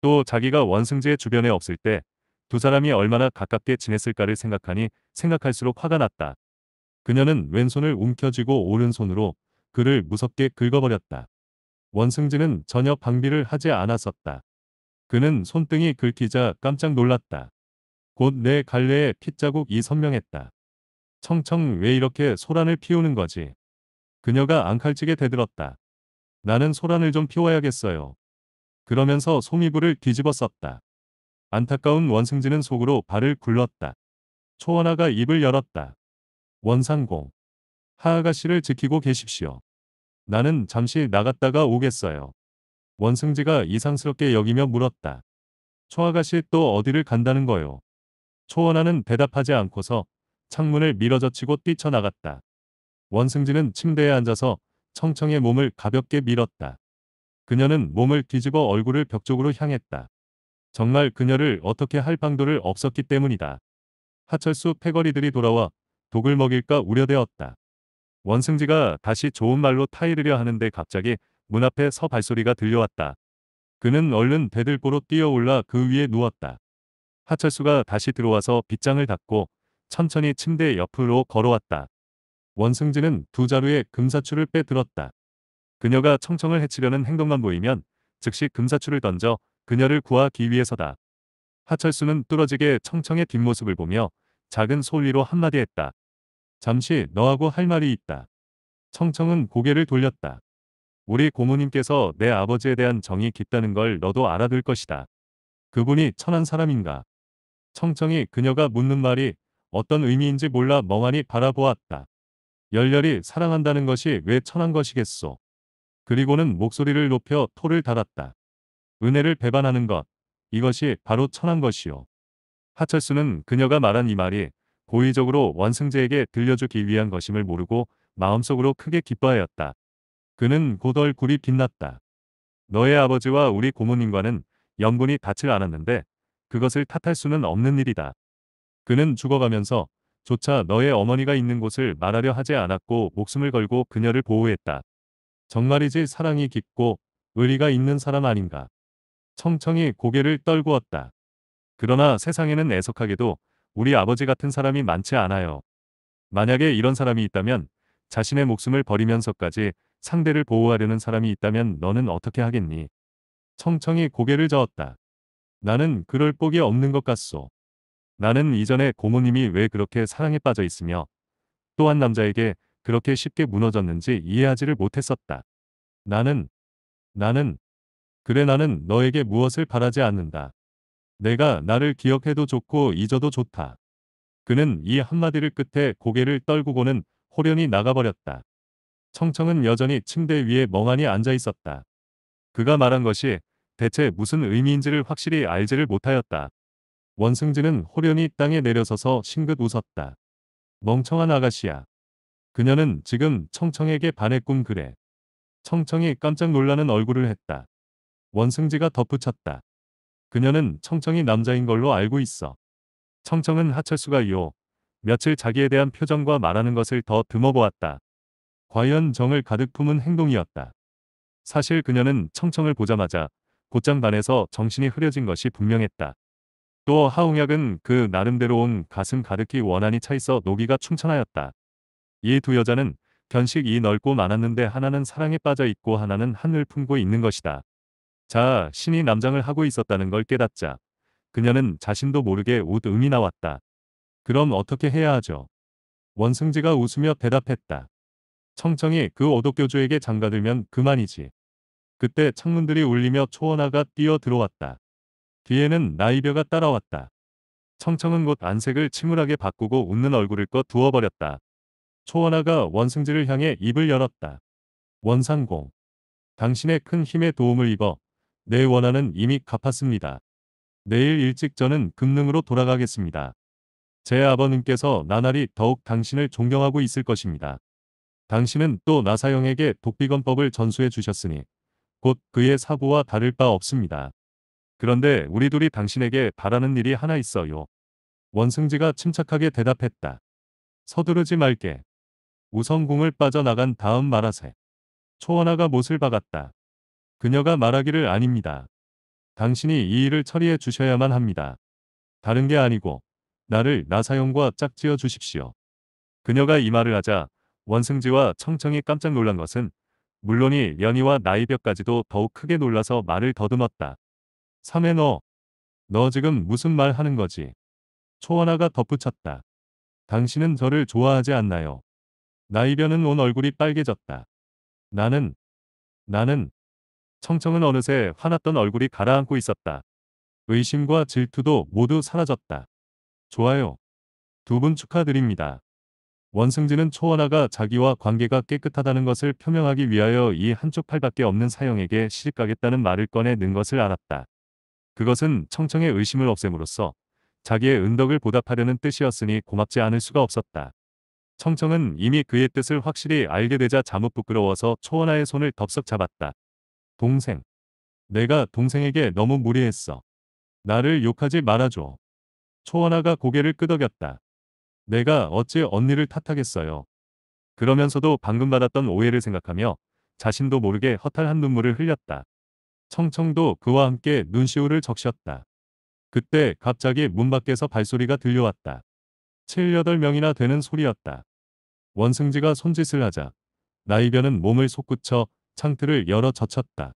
또 자기가 원승지의 주변에 없을 때 두 사람이 얼마나 가깝게 지냈을까를 생각하니 생각할수록 화가 났다. 그녀는 왼손을 움켜쥐고 오른손으로 그를 무섭게 긁어버렸다. 원승지는 전혀 방비를 하지 않았었다. 그는 손등이 긁히자 깜짝 놀랐다. 곧 내 갈래의 핏자국이 선명했다. 청청 왜 이렇게 소란을 피우는 거지. 그녀가 앙칼지게 대들었다. 나는 소란을 좀 피워야겠어요. 그러면서 송이구를 뒤집어 썼다. 안타까운 원승지는 속으로 발을 굴렀다. 초원아가 입을 열었다. 원상공. 하아가 씨를 지키고 계십시오. 나는 잠시 나갔다가 오겠어요. 원승지가 이상스럽게 여기며 물었다. 초아가 씨또 어디를 간다는 거요. 초원아는 대답하지 않고서 창문을 밀어젖히고 뛰쳐나갔다. 원승진은 침대에 앉아서 청청의 몸을 가볍게 밀었다. 그녀는 몸을 뒤집어 얼굴을 벽 쪽으로 향했다. 정말 그녀를 어떻게 할 방도를 없었기 때문이다. 하철수 패거리들이 돌아와 독을 먹일까 우려되었다. 원승지가 다시 좋은 말로 타이르려 하는데 갑자기 문 앞에 서 발소리가 들려왔다. 그는 얼른 대들보로 뛰어올라 그 위에 누웠다. 하철수가 다시 들어와서 빗장을 닫고 천천히 침대 옆으로 걸어왔다. 원승진은 두 자루의 금사추를 빼들었다. 그녀가 청청을 해치려는 행동만 보이면 즉시 금사추를 던져 그녀를 구하기 위해서다. 하철수는 뚫어지게 청청의 뒷모습을 보며 작은 소리로 한마디 했다. 잠시 너하고 할 말이 있다. 청청은 고개를 돌렸다. 우리 고모님께서 내 아버지에 대한 정이 깊다는 걸 너도 알아둘 것이다. 그분이 천한 사람인가? 청청이 그녀가 묻는 말이 어떤 의미인지 몰라 멍하니 바라보았다. 열렬히 사랑한다는 것이 왜 천한 것이겠소. 그리고는 목소리를 높여 토를 달았다. 은혜를 배반하는 것. 이것이 바로 천한 것이요. 하철수는 그녀가 말한 이 말이 고의적으로 원승재에게 들려주기 위한 것임을 모르고 마음속으로 크게 기뻐하였다. 그는 고덜굴이 빛났다. 너의 아버지와 우리 고모님과는 연분이 닿질 않았는데 그것을 탓할 수는 없는 일이다. 그는 죽어가면서 조차 너의 어머니가 있는 곳을 말하려 하지 않았고 목숨을 걸고 그녀를 보호했다. 정말이지 사랑이 깊고 의리가 있는 사람 아닌가. 청청이 고개를 떨구었다. 그러나 세상에는 애석하게도 우리 아버지 같은 사람이 많지 않아요. 만약에 이런 사람이 있다면 자신의 목숨을 버리면서까지 상대를 보호하려는 사람이 있다면 너는 어떻게 하겠니? 청청이 고개를 저었다. 나는 그럴 복이 없는 것 같소. 나는 이전에 고모님이 왜 그렇게 사랑에 빠져 있으며 또한 남자에게 그렇게 쉽게 무너졌는지 이해하지를 못했었다. 나는, 나는, 그래 나는 너에게 무엇을 바라지 않는다. 내가 나를 기억해도 좋고 잊어도 좋다. 그는 이 한마디를 끝에 고개를 떨구고는 호련히 나가버렸다. 청청은 여전히 침대 위에 멍하니 앉아 있었다. 그가 말한 것이 대체 무슨 의미인지를 확실히 알지를 못하였다. 원승진은 호련히 땅에 내려서서 싱긋 웃었다. 멍청한 아가씨야. 그녀는 지금 청청에게 반했군 그래. 청청이 깜짝 놀라는 얼굴을 했다. 원승지가 덧붙였다. 그녀는 청청이 남자인 걸로 알고 있어. 청청은 하철수가 이어 며칠 자기에 대한 표정과 말하는 것을 더 드머보았다. 과연 정을 가득 품은 행동이었다. 사실 그녀는 청청을 보자마자 곧장 반해서 정신이 흐려진 것이 분명했다. 또 하웅약은 그 나름대로 온 가슴 가득히 원한이 차있어 노기가 충천하였다. 이 두 여자는 견식이 넓고 많았는데 하나는 사랑에 빠져 있고 하나는 한을 품고 있는 것이다. 자, 신이 남장을 하고 있었다는 걸 깨닫자. 그녀는 자신도 모르게 웃음이 나왔다. 그럼 어떻게 해야 하죠? 원승지가 웃으며 대답했다. 청청이 그 오독교주에게 장가들면 그만이지. 그때 창문들이 울리며 초원아가 뛰어 들어왔다. 뒤에는 나이벼가 따라왔다. 청청은 곧 안색을 침울하게 바꾸고 웃는 얼굴을 꺼 두어버렸다. 초원화가 원승지를 향해 입을 열었다. 원상공. 당신의 큰힘에 도움을 입어 내원하는 이미 갚았습니다. 내일 일찍 저는 금능으로 돌아가겠습니다. 제 아버님께서 나날이 더욱 당신을 존경하고 있을 것입니다. 당신은 또 나사형에게 독비건법을 전수해 주셨으니 곧 그의 사고와 다를 바 없습니다. 그런데 우리 둘이 당신에게 바라는 일이 하나 있어요. 원승지가 침착하게 대답했다. 서두르지 말게. 우성궁을 빠져나간 다음 말하세. 초원아가 못을 박았다. 그녀가 말하기를 아닙니다. 당신이 이 일을 처리해 주셔야만 합니다. 다른 게 아니고 나를 나사용과 짝지어 주십시오. 그녀가 이 말을 하자 원승지와 청청이 깜짝 놀란 것은 물론이 연희와 나이벽까지도 더욱 크게 놀라서 말을 더듬었다. 3회 너. 너 지금 무슨 말 하는 거지? 초원아가 덧붙였다. 당신은 저를 좋아하지 않나요? 나이변은 온 얼굴이 빨개졌다. 나는, 나는, 청청은 어느새 화났던 얼굴이 가라앉고 있었다. 의심과 질투도 모두 사라졌다. 좋아요. 두 분 축하드립니다. 원승진은 초원아가 자기와 관계가 깨끗하다는 것을 표명하기 위하여 이 한쪽 팔밖에 없는 사형에게 시집가겠다는 말을 꺼내는 것을 알았다. 그것은 청청의 의심을 없앰으로써 자기의 은덕을 보답하려는 뜻이었으니 고맙지 않을 수가 없었다. 청청은 이미 그의 뜻을 확실히 알게 되자 잠옷 부끄러워서 초원아의 손을 덥석 잡았다. 동생. 내가 동생에게 너무 무리했어. 나를 욕하지 말아줘. 초원아가 고개를 끄덕였다. 내가 어찌 언니를 탓하겠어요. 그러면서도 방금 받았던 오해를 생각하며 자신도 모르게 허탈한 눈물을 흘렸다. 청청도 그와 함께 눈시울을 적셨다. 그때 갑자기 문 밖에서 발소리가 들려왔다. 7, 8명이나 되는 소리였다. 원승지가 손짓을 하자 나이변은 몸을 솟구쳐 창틀을 열어 젖혔다.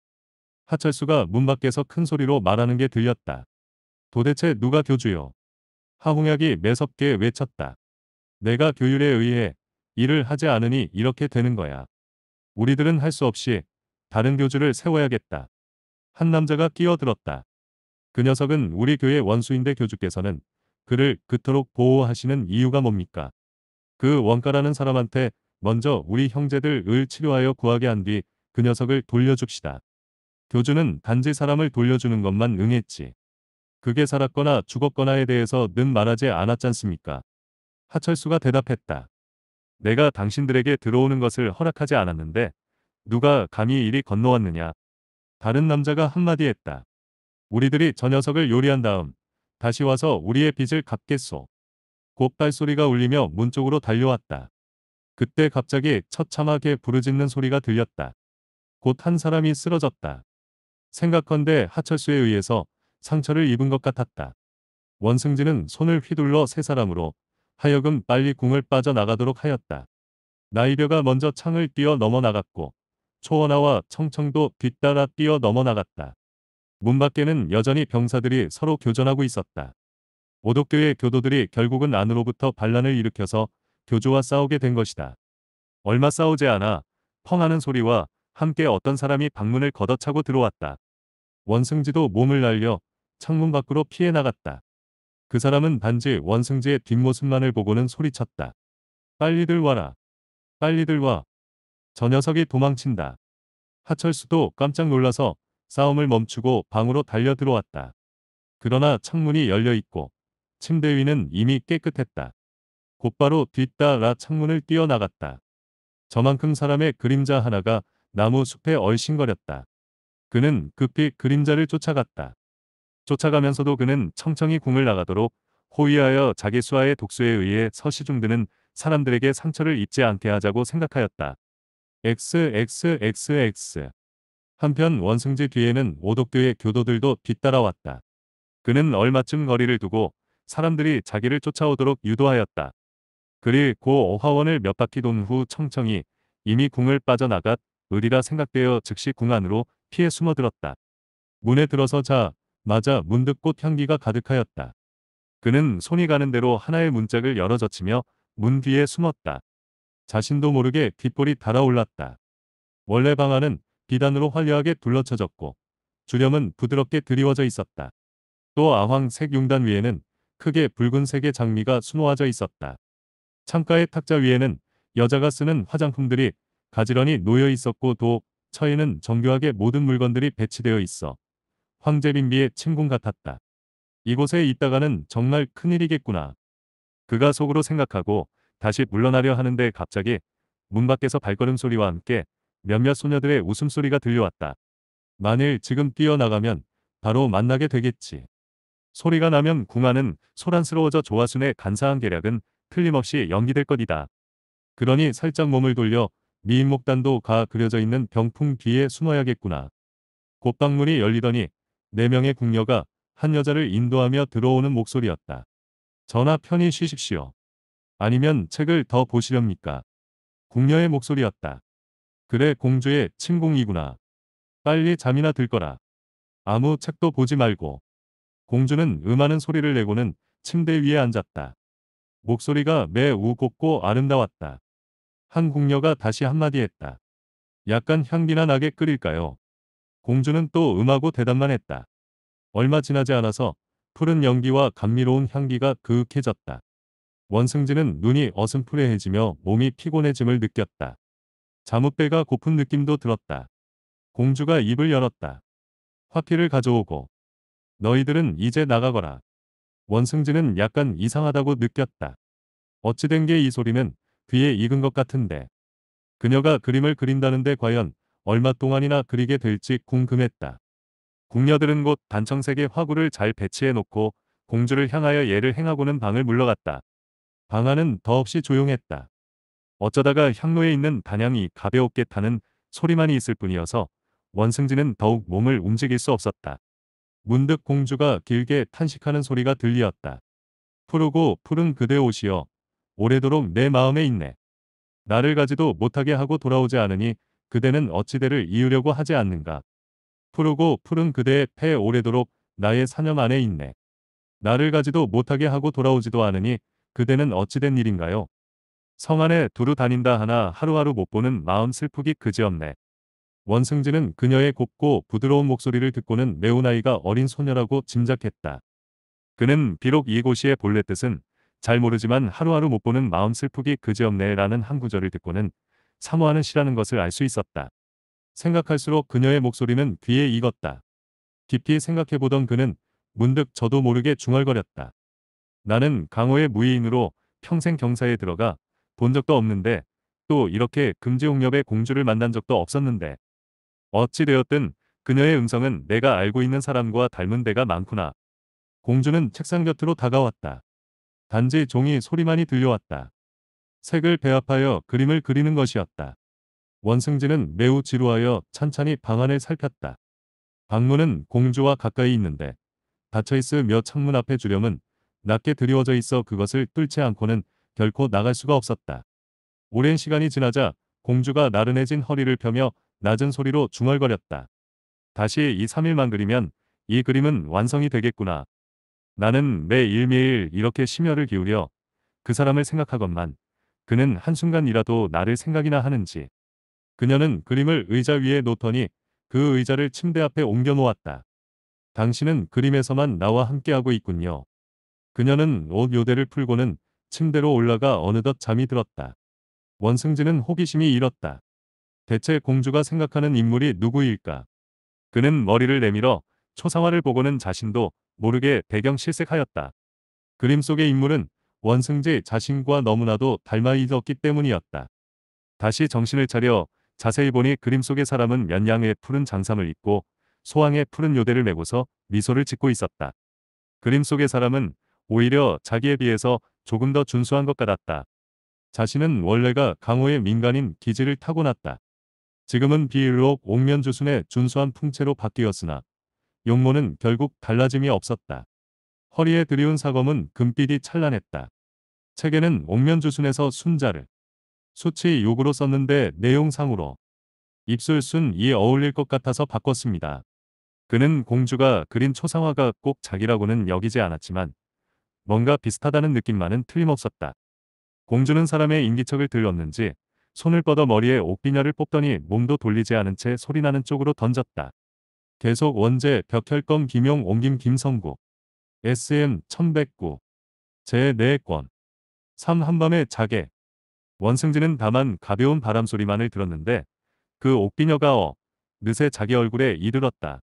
하철수가 문 밖에서 큰 소리로 말하는 게 들렸다. 도대체 누가 교주요? 하홍약이 매섭게 외쳤다. 내가 교율에 의해 일을 하지 않으니 이렇게 되는 거야. 우리들은 할 수 없이 다른 교주를 세워야겠다. 한 남자가 끼어들었다. 그 녀석은 우리 교회 원수인데 교주께서는 그를 그토록 보호하시는 이유가 뭡니까? 그 원가라는 사람한테 먼저 우리 형제들을 치료하여 구하게 한 뒤 그 녀석을 돌려줍시다. 교주는 단지 사람을 돌려주는 것만 응했지. 그게 살았거나 죽었거나에 대해서 는 말하지 않았잖습니까? 하철수가 대답했다. 내가 당신들에게 들어오는 것을 허락하지 않았는데 누가 감히 이리 건너왔느냐. 다른 남자가 한마디 했다. 우리들이 저 녀석을 요리한 다음 다시 와서 우리의 빚을 갚겠소. 곧 발소리가 울리며 문 쪽으로 달려왔다. 그때 갑자기 처참하게 부르짖는 소리가 들렸다. 곧 한 사람이 쓰러졌다. 생각컨대 하철수에 의해서 상처를 입은 것 같았다. 원승진은 손을 휘둘러 세 사람으로 하여금 빨리 궁을 빠져나가도록 하였다. 나이벼가 먼저 창을 뛰어 넘어나갔고 초원화와 청청도 뒤따라 뛰어 넘어나갔다. 문 밖에는 여전히 병사들이 서로 교전하고 있었다. 오독교의 교도들이 결국은 안으로부터 반란을 일으켜서 교조와 싸우게 된 것이다. 얼마 싸우지 않아 펑 하는 소리와 함께 어떤 사람이 방문을 걷어차고 들어왔다. 원승지도 몸을 날려 창문 밖으로 피해 나갔다. 그 사람은 단지 원승지의 뒷모습만을 보고는 소리쳤다. 빨리들 와라. 빨리들 와. 저 녀석이 도망친다. 하철수도 깜짝 놀라서 싸움을 멈추고 방으로 달려 들어왔다. 그러나 창문이 열려 있고 침대 위는 이미 깨끗했다. 곧바로 뒤따라 창문을 뛰어나갔다. 저만큼 사람의 그림자 하나가 나무 숲에 얼씬거렸다. 그는 급히 그림자를 쫓아갔다. 쫓아가면서도 그는 청청히 궁을 나가도록 호위하여 자기 수하의 독수에 의해 서시중드는 사람들에게 상처를 입지 않게 하자고 생각하였다. XXXX. 한편 원승지 뒤에는 오독교의 교도들도 뒤따라왔다. 그는 얼마쯤 거리를 두고 사람들이 자기를 쫓아오도록 유도하였다. 그리 고 어화원을 몇 바퀴 돈 후 청청이 이미 궁을 빠져나갔 의리라 생각되어 즉시 궁 안으로 피해 숨어들었다. 문에 들어서 자 맞아 문득꽃 향기가 가득하였다. 그는 손이 가는 대로 하나의 문짝을 열어 젖히며 문 뒤에 숨었다. 자신도 모르게 귓볼이 달아올랐다. 원래 방 안은 비단으로 화려하게 둘러쳐졌고 주렴은 부드럽게 드리워져 있었다. 또 아황색 용단 위에는 크게 붉은색의 장미가 수놓아져 있었다. 창가의 탁자 위에는 여자가 쓰는 화장품들이 가지런히 놓여 있었고 도 처에는 정교하게 모든 물건들이 배치되어 있어 황제 빈비의 침공 같았다. 이곳에 있다가는 정말 큰일이겠구나. 그가 속으로 생각하고 다시 물러나려 하는데 갑자기 문 밖에서 발걸음 소리와 함께 몇몇 소녀들의 웃음소리가 들려왔다. 만일 지금 뛰어나가면 바로 만나게 되겠지. 소리가 나면 궁안은 소란스러워져 조화순의 간사한 계략은 틀림없이 연기될 것이다. 그러니 살짝 몸을 돌려 미인목단도 가 그려져 있는 병풍 뒤에 숨어야겠구나. 곧방문이 열리더니 네 명의 궁녀가 한 여자를 인도하며 들어오는 목소리였다. 전하 편히 쉬십시오. 아니면 책을 더 보시렵니까? 궁녀의 목소리였다. 그래 공주의 침공이구나. 빨리 잠이나 들거라. 아무 책도 보지 말고. 공주는 음하는 소리를 내고는 침대 위에 앉았다. 목소리가 매우 곱고 아름다웠다. 한 궁녀가 다시 한마디 했다. 약간 향기나 나게 끓일까요? 공주는 또 음하고 대답만 했다. 얼마 지나지 않아서 푸른 연기와 감미로운 향기가 그윽해졌다. 원승진은 눈이 어슴푸레해지며 몸이 피곤해짐을 느꼈다. 자무배가 고픈 느낌도 들었다. 공주가 입을 열었다. 화피를 가져오고 너희들은 이제 나가거라. 원승진은 약간 이상하다고 느꼈다. 어찌된 게 이 소리는 귀에 익은 것 같은데. 그녀가 그림을 그린다는데 과연 얼마 동안이나 그리게 될지 궁금했다. 궁녀들은 곧 단청색의 화구를 잘 배치해 놓고 공주를 향하여 예를 행하고는 방을 물러갔다. 방안은 더없이 조용했다. 어쩌다가 향로에 있는 단양이 가벼웠게 타는 소리만이 있을 뿐이어서 원승진은 더욱 몸을 움직일 수 없었다. 문득 공주가 길게 탄식하는 소리가 들리었다. 푸르고 푸른 그대 옷이여 오래도록 내 마음에 있네. 나를 가지도 못하게 하고 돌아오지 않으니 그대는 어찌대를 이으려고 하지 않는가. 푸르고 푸른 그대의 폐 오래도록 나의 사념 안에 있네. 나를 가지도 못하게 하고 돌아오지도 않으니 그대는 어찌된 일인가요? 성 안에 두루 다닌다 하나 하루하루 못 보는 마음 슬프기 그지없네. 원승진은 그녀의 곱고 부드러운 목소리를 듣고는 매우 나이가 어린 소녀라고 짐작했다. 그는 비록 이곳이의 본래 뜻은 잘 모르지만 하루하루 못 보는 마음 슬프기 그지없네 라는 한 구절을 듣고는 사모하는 시라는 것을 알 수 있었다. 생각할수록 그녀의 목소리는 귀에 익었다. 깊이 생각해보던 그는 문득 저도 모르게 중얼거렸다. 나는 강호의 무의인으로 평생 경사에 들어가 본 적도 없는데 또 이렇게 금지홍엽의 공주를 만난 적도 없었는데 어찌되었든 그녀의 음성은 내가 알고 있는 사람과 닮은 데가 많구나. 공주는 책상 곁으로 다가왔다. 단지 종이 소리만이 들려왔다. 색을 배합하여 그림을 그리는 것이었다. 원승진은 매우 지루하여 찬찬히 방안을 살폈다. 방문은 공주와 가까이 있는데 닫혀있을 몇 창문 앞에 주렴은 낮게 드리워져 있어 그것을 뚫지 않고는 결코 나갈 수가 없었다. 오랜 시간이 지나자 공주가 나른해진 허리를 펴며 낮은 소리로 중얼거렸다. 다시 이 3일만 그리면 이 그림은 완성이 되겠구나. 나는 매일매일 이렇게 심혈을 기울여 그 사람을 생각하건만 그는 한순간이라도 나를 생각이나 하는지. 그녀는 그림을 의자 위에 놓더니 그 의자를 침대 앞에 옮겨 놓았다. 당신은 그림에서만 나와 함께하고 있군요. 그녀는 옷 요대를 풀고는 침대로 올라가 어느덧 잠이 들었다. 원승진은 호기심이 일었다. 대체 공주가 생각하는 인물이 누구일까? 그는 머리를 내밀어 초상화를 보고는 자신도 모르게 배경 실색하였다. 그림 속의 인물은 원승지 자신과 너무나도 닮아 있었기 때문이었다. 다시 정신을 차려 자세히 보니 그림 속의 사람은 면양의 푸른 장삼을 입고 소항의 푸른 요대를 메고서 미소를 짓고 있었다. 그림 속의 사람은 오히려 자기에 비해서 조금 더 준수한 것 같았다. 자신은 원래가 강호의 민간인 기질을 타고났다. 지금은 비일록 옥면주순의 준수한 풍채로 바뀌었으나 용모는 결국 달라짐이 없었다. 허리에 드리운 사검은 금빛이 찬란했다. 책에는 옥면주순에서 순자를 수치 욕으로 썼는데 내용상으로 입술순 이 어울릴 것 같아서 바꿨습니다. 그는 공주가 그린 초상화가 꼭 자기라고는 여기지 않았지만 뭔가 비슷하다는 느낌만은 틀림없었다. 공주는 사람의 인기척을 들었는지 손을 뻗어 머리에 옥비녀를 뽑더니 몸도 돌리지 않은 채 소리나는 쪽으로 던졌다. 계속 원제 벽혈검 김용 옮김 김성구 SM 1109 제4권 3 한밤의 자객 원승진은 다만 가벼운 바람소리만을 들었는데 그 옥비녀가 어 늦에 자기 얼굴에 이르렀다.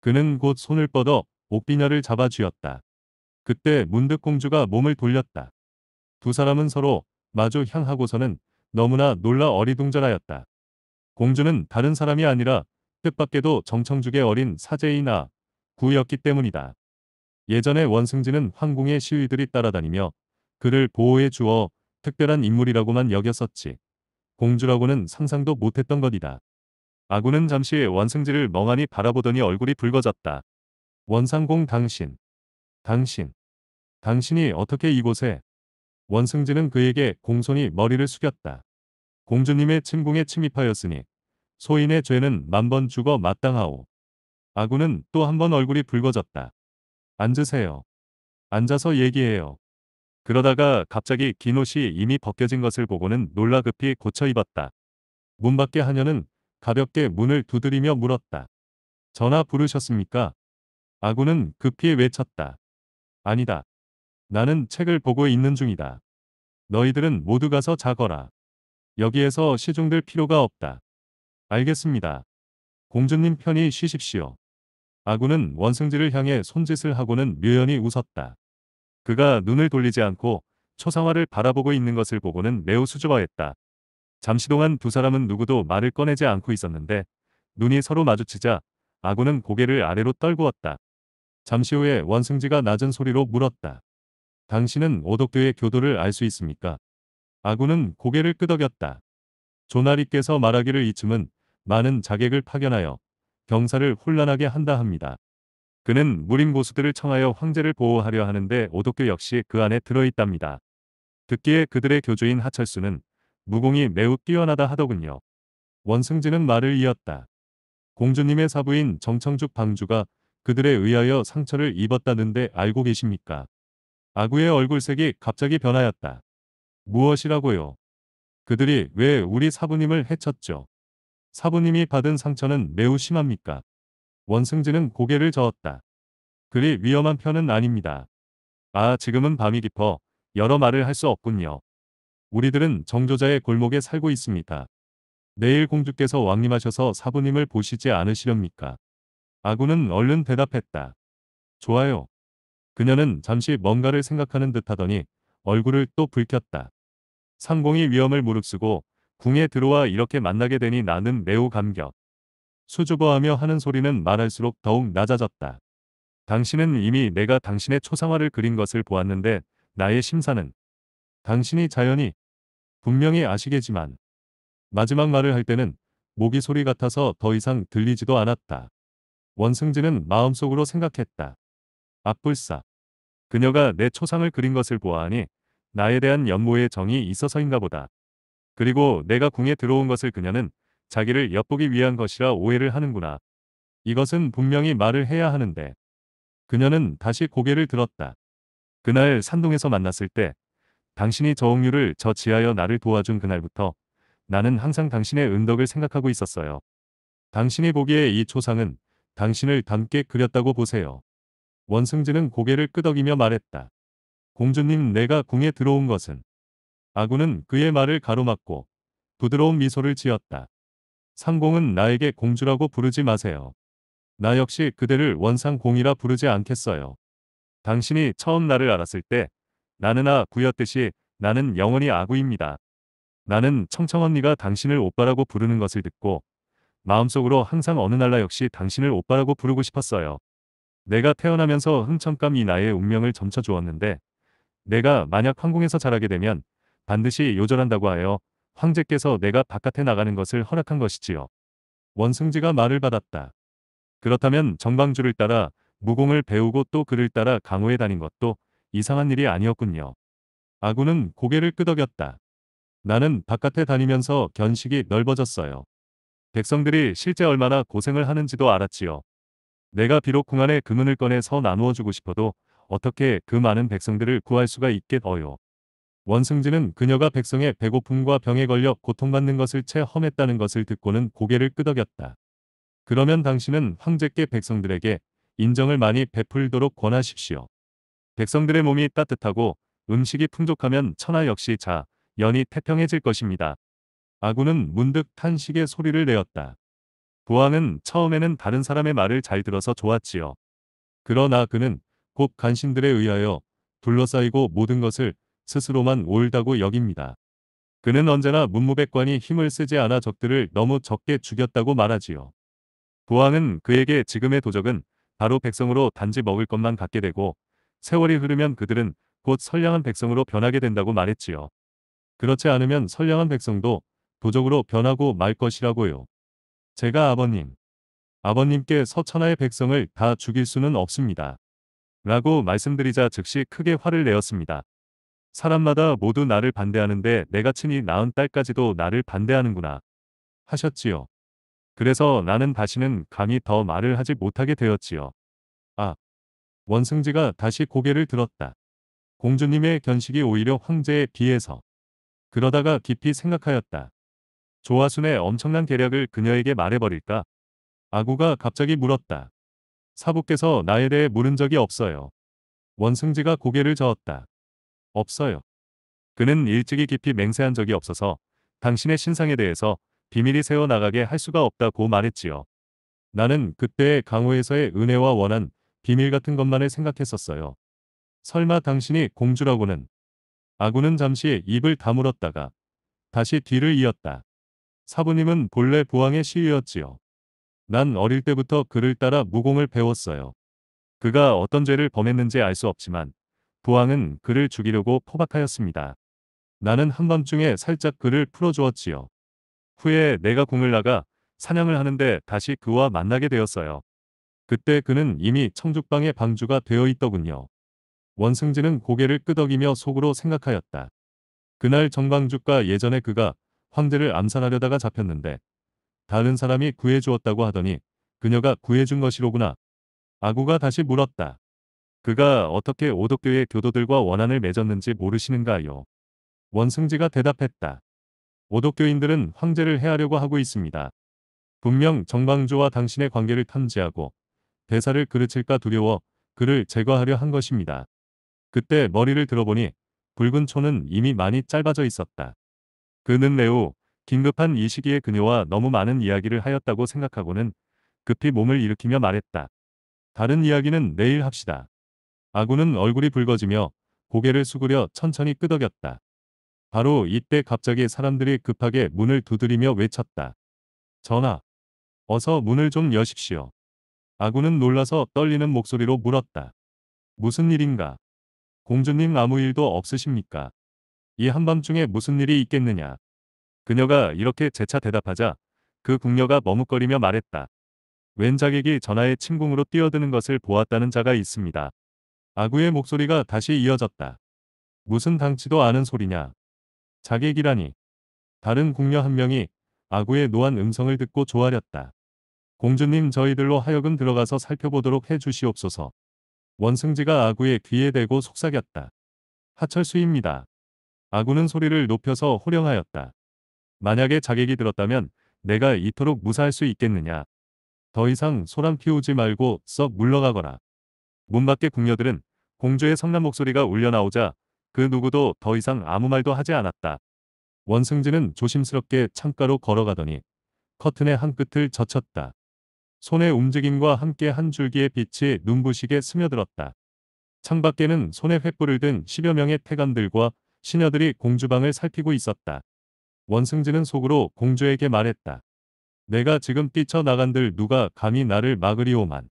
그는 곧 손을 뻗어 옥비녀를 잡아 쥐었다. 그때 문득 공주가 몸을 돌렸다. 두 사람은 서로 마주 향하고서는 너무나 놀라 어리둥절하였다. 공주는 다른 사람이 아니라 뜻밖에도 정청죽의 어린 사제이나 아 구였기 때문이다. 예전에 원승진은 황궁의 시위들이 따라다니며 그를 보호해 주어 특별한 인물이라고만 여겼었지. 공주라고는 상상도 못했던 것이다. 아군은 잠시 원승지를 멍하니 바라보더니 얼굴이 붉어졌다. 원상공 당신. 당신. 당신이 어떻게 이곳에? 원승진은 그에게 공손히 머리를 숙였다. 공주님의 침공에 침입하였으니 소인의 죄는 만 번 죽어 마땅하오. 아군은 또 한 번 얼굴이 붉어졌다. 앉으세요. 앉아서 얘기해요. 그러다가 갑자기 긴 옷이 이미 벗겨진 것을 보고는 놀라 급히 고쳐 입었다. 문 밖의 하녀는 가볍게 문을 두드리며 물었다. 전화 부르셨습니까? 아군은 급히 외쳤다. 아니다. 나는 책을 보고 있는 중이다. 너희들은 모두 가서 자거라. 여기에서 시중될 필요가 없다. 알겠습니다. 공주님 편히 쉬십시오. 아군은 원승지를 향해 손짓을 하고는 묘연히 웃었다. 그가 눈을 돌리지 않고 초상화를 바라보고 있는 것을 보고는 매우 수줍어했다. 잠시 동안 두 사람은 누구도 말을 꺼내지 않고 있었는데 눈이 서로 마주치자 아군은 고개를 아래로 떨구었다. 잠시 후에 원승지가 낮은 소리로 물었다. 당신은 오덕교의 교도를 알 수 있습니까? 아군은 고개를 끄덕였다. 조나리께서 말하기를 이쯤은 많은 자객을 파견하여 경사를 혼란하게 한다 합니다. 그는 무림 고수들을 청하여 황제를 보호하려 하는데 오덕교 역시 그 안에 들어있답니다. 듣기에 그들의 교주인 하철수는 무공이 매우 뛰어나다 하더군요. 원승진은 말을 이었다. 공주님의 사부인 정청죽 방주가 그들에 의하여 상처를 입었다는데 알고 계십니까? 아구의 얼굴색이 갑자기 변하였다. 무엇이라고요? 그들이 왜 우리 사부님을 해쳤죠? 사부님이 받은 상처는 매우 심합니까? 원승진은 고개를 저었다. 그리 위험한 편은 아닙니다. 아 지금은 밤이 깊어 여러 말을 할 수 없군요. 우리들은 정조자의 골목에 살고 있습니다. 내일 공주께서 왕림하셔서 사부님을 보시지 않으시렵니까? 아구는 얼른 대답했다. 좋아요. 그녀는 잠시 뭔가를 생각하는 듯 하더니 얼굴을 또 붉혔다. 상공이 위험을 무릅쓰고 궁에 들어와 이렇게 만나게 되니 나는 매우 감격. 수줍어하며 하는 소리는 말할수록 더욱 낮아졌다. 당신은 이미 내가 당신의 초상화를 그린 것을 보았는데 나의 심사는 당신이 자연히 분명히 아시겠지만 마지막 말을 할 때는 모기 소리 같아서 더 이상 들리지도 않았다. 원승진은 마음속으로 생각했다. 악불사. 그녀가 내 초상을 그린 것을 보아하니 나에 대한 연모의 정이 있어서인가 보다. 그리고 내가 궁에 들어온 것을 그녀는 자기를 엿보기 위한 것이라 오해를 하는구나. 이것은 분명히 말을 해야 하는데. 그녀는 다시 고개를 들었다. 그날 산동에서 만났을 때 당신이 저옥류를 저지하여 나를 도와준 그날부터 나는 항상 당신의 은덕을 생각하고 있었어요. 당신이 보기에 이 초상은 당신을 닮게 그렸다고 보세요. 원승진은 고개를 끄덕이며 말했다. 공주님 내가 궁에 들어온 것은 아군은 그의 말을 가로막고 부드러운 미소를 지었다. 상공은 나에게 공주라고 부르지 마세요. 나 역시 그대를 원상공이라 부르지 않겠어요. 당신이 처음 나를 알았을 때 나는 아구였듯이 나는 영원히 아구입니다. 나는 청청언니가 당신을 오빠라고 부르는 것을 듣고 마음속으로 항상 어느 날라 역시 당신을 오빠라고 부르고 싶었어요. 내가 태어나면서 흥청감이 나의 운명을 점쳐 주었는데 내가 만약 황궁에서 자라게 되면 반드시 요절한다고 하여 황제께서 내가 바깥에 나가는 것을 허락한 것이지요. 원승지가 말을 받았다. 그렇다면 정방주를 따라 무공을 배우고 또 그를 따라 강호에 다닌 것도 이상한 일이 아니었군요. 아군은 고개를 끄덕였다. 나는 바깥에 다니면서 견식이 넓어졌어요. 백성들이 실제 얼마나 고생을 하는지도 알았지요. 내가 비록 궁안에 금은을 그 꺼내서 나누어 주고 싶어도 어떻게 그 많은 백성들을 구할 수가 있겠어요. 원승진은 그녀가 백성의 배고픔과 병에 걸려 고통받는 것을 체험했다는 것을 듣고는 고개를 끄덕였다. 그러면 당신은 황제께 백성들에게 인정을 많이 베풀도록 권하십시오. 백성들의 몸이 따뜻하고 음식이 풍족하면 천하 역시 자, 연이 태평해질 것입니다. 아군은 문득 탄식의 소리를 내었다. 부왕은 처음에는 다른 사람의 말을 잘 들어서 좋았지요. 그러나 그는 곧 간신들에 의하여 둘러싸이고 모든 것을 스스로만 옳다고 여깁니다. 그는 언제나 문무백관이 힘을 쓰지 않아 적들을 너무 적게 죽였다고 말하지요. 부왕은 그에게 지금의 도적은 바로 백성으로 단지 먹을 것만 갖게 되고 세월이 흐르면 그들은 곧 선량한 백성으로 변하게 된다고 말했지요. 그렇지 않으면 선량한 백성도 도적으로 변하고 말 것이라고요. 제가 아버님, 아버님께 서천하의 백성을 다 죽일 수는 없습니다. 라고 말씀드리자 즉시 크게 화를 내었습니다. 사람마다 모두 나를 반대하는데 내가 친히 낳은 딸까지도 나를 반대하는구나. 하셨지요. 그래서 나는 다시는 감히 더 말을 하지 못하게 되었지요. 아. 원승지가 다시 고개를 들었다. 공주님의 견식이 오히려 황제에 비해서. 그러다가 깊이 생각하였다. 조하순의 엄청난 계략을 그녀에게 말해버릴까? 아구가 갑자기 물었다. 사부께서 나에 대해 물은 적이 없어요. 원승지가 고개를 저었다. 없어요. 그는 일찍이 깊이 맹세한 적이 없어서 당신의 신상에 대해서 비밀이 세워나가게할 수가 없다고 말했지요. 나는 그때의 강호에서의 은혜와 원한, 비밀 같은 것만을 생각했었어요. 설마 당신이 공주라고는? 아구는 잠시 입을 다물었다가 다시 뒤를 이었다. 사부님은 본래 부왕의 시위였지요. 난 어릴 때부터 그를 따라 무공을 배웠어요. 그가 어떤 죄를 범했는지 알 수 없지만 부왕은 그를 죽이려고 포박하였습니다. 나는 한밤중에 살짝 그를 풀어주었지요. 후에 내가 궁을 나가 사냥을 하는데 다시 그와 만나게 되었어요. 그때 그는 이미 청죽방의 방주가 되어 있더군요. 원승진은 고개를 끄덕이며 속으로 생각하였다. 그날 정방주가 예전에 그가 황제를 암살하려다가 잡혔는데 다른 사람이 구해주었다고 하더니 그녀가 구해준 것이로구나. 아구가 다시 물었다. 그가 어떻게 오덕교의 교도들과 원한을 맺었는지 모르시는가요? 원승지가 대답했다. 오덕교인들은 황제를 해하려고 하고 있습니다. 분명 정방조와 당신의 관계를 탐지하고 대사를 그르칠까 두려워 그를 제거하려 한 것입니다. 그때 머리를 들어보니 붉은 초는 이미 많이 짧아져 있었다. 그는 매우 긴급한 이 시기에 그녀와 너무 많은 이야기를 하였다고 생각하고는 급히 몸을 일으키며 말했다. 다른 이야기는 내일 합시다. 아군은 얼굴이 붉어지며 고개를 수그려 천천히 끄덕였다. 바로 이때 갑자기 사람들이 급하게 문을 두드리며 외쳤다. 전하, 어서 문을 좀 여십시오. 아군은 놀라서 떨리는 목소리로 물었다. 무슨 일인가? 공주님 아무 일도 없으십니까? 이 한밤중에 무슨 일이 있겠느냐. 그녀가 이렇게 재차 대답하자 그 궁녀가 머뭇거리며 말했다. 웬 자객이 전하의 침궁으로 뛰어드는 것을 보았다는 자가 있습니다. 아구의 목소리가 다시 이어졌다. 무슨 당치도 않은 소리냐. 자객이라니. 다른 궁녀 한 명이 아구의 노한 음성을 듣고 조아렸다. 공주님 저희들로 하여금 들어가서 살펴보도록 해주시옵소서. 원승지가 아구의 귀에 대고 속삭였다. 하철수입니다. 아군은 소리를 높여서 호령하였다. 만약에 자객이 들었다면 내가 이토록 무사할 수 있겠느냐. 더 이상 소란 피우지 말고 썩 물러가거라. 문 밖의 궁녀들은 공주의 성난 목소리가 울려나오자 그 누구도 더 이상 아무 말도 하지 않았다. 원승진은 조심스럽게 창가로 걸어가더니 커튼의 한 끝을 젖혔다. 손의 움직임과 함께 한 줄기의 빛이 눈부시게 스며들었다. 창밖에는 손에 횃불을 든 10여 명의 태관들과 시녀들이 공주방을 살피고 있었다. 원승진은 속으로 공주에게 말했다. 내가 지금 뛰쳐나간들 누가 감히 나를 막으리오만.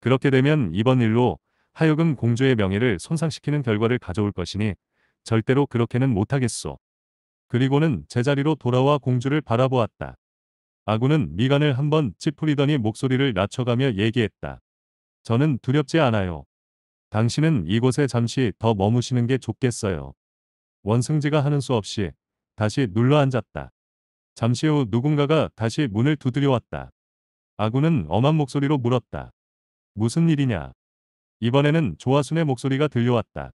그렇게 되면 이번 일로 하여금 공주의 명예를 손상시키는 결과를 가져올 것이니 절대로 그렇게는 못하겠소. 그리고는 제자리로 돌아와 공주를 바라보았다. 아군은 미간을 한번 찌푸리더니 목소리를 낮춰가며 얘기했다. 저는 두렵지 않아요. 당신은 이곳에 잠시 더 머무시는 게 좋겠어요. 원승지가 하는 수 없이 다시 눌러 앉았다. 잠시 후 누군가가 다시 문을 두드려왔다. 아군은 엄한 목소리로 물었다. 무슨 일이냐? 이번에는 조화순의 목소리가 들려왔다.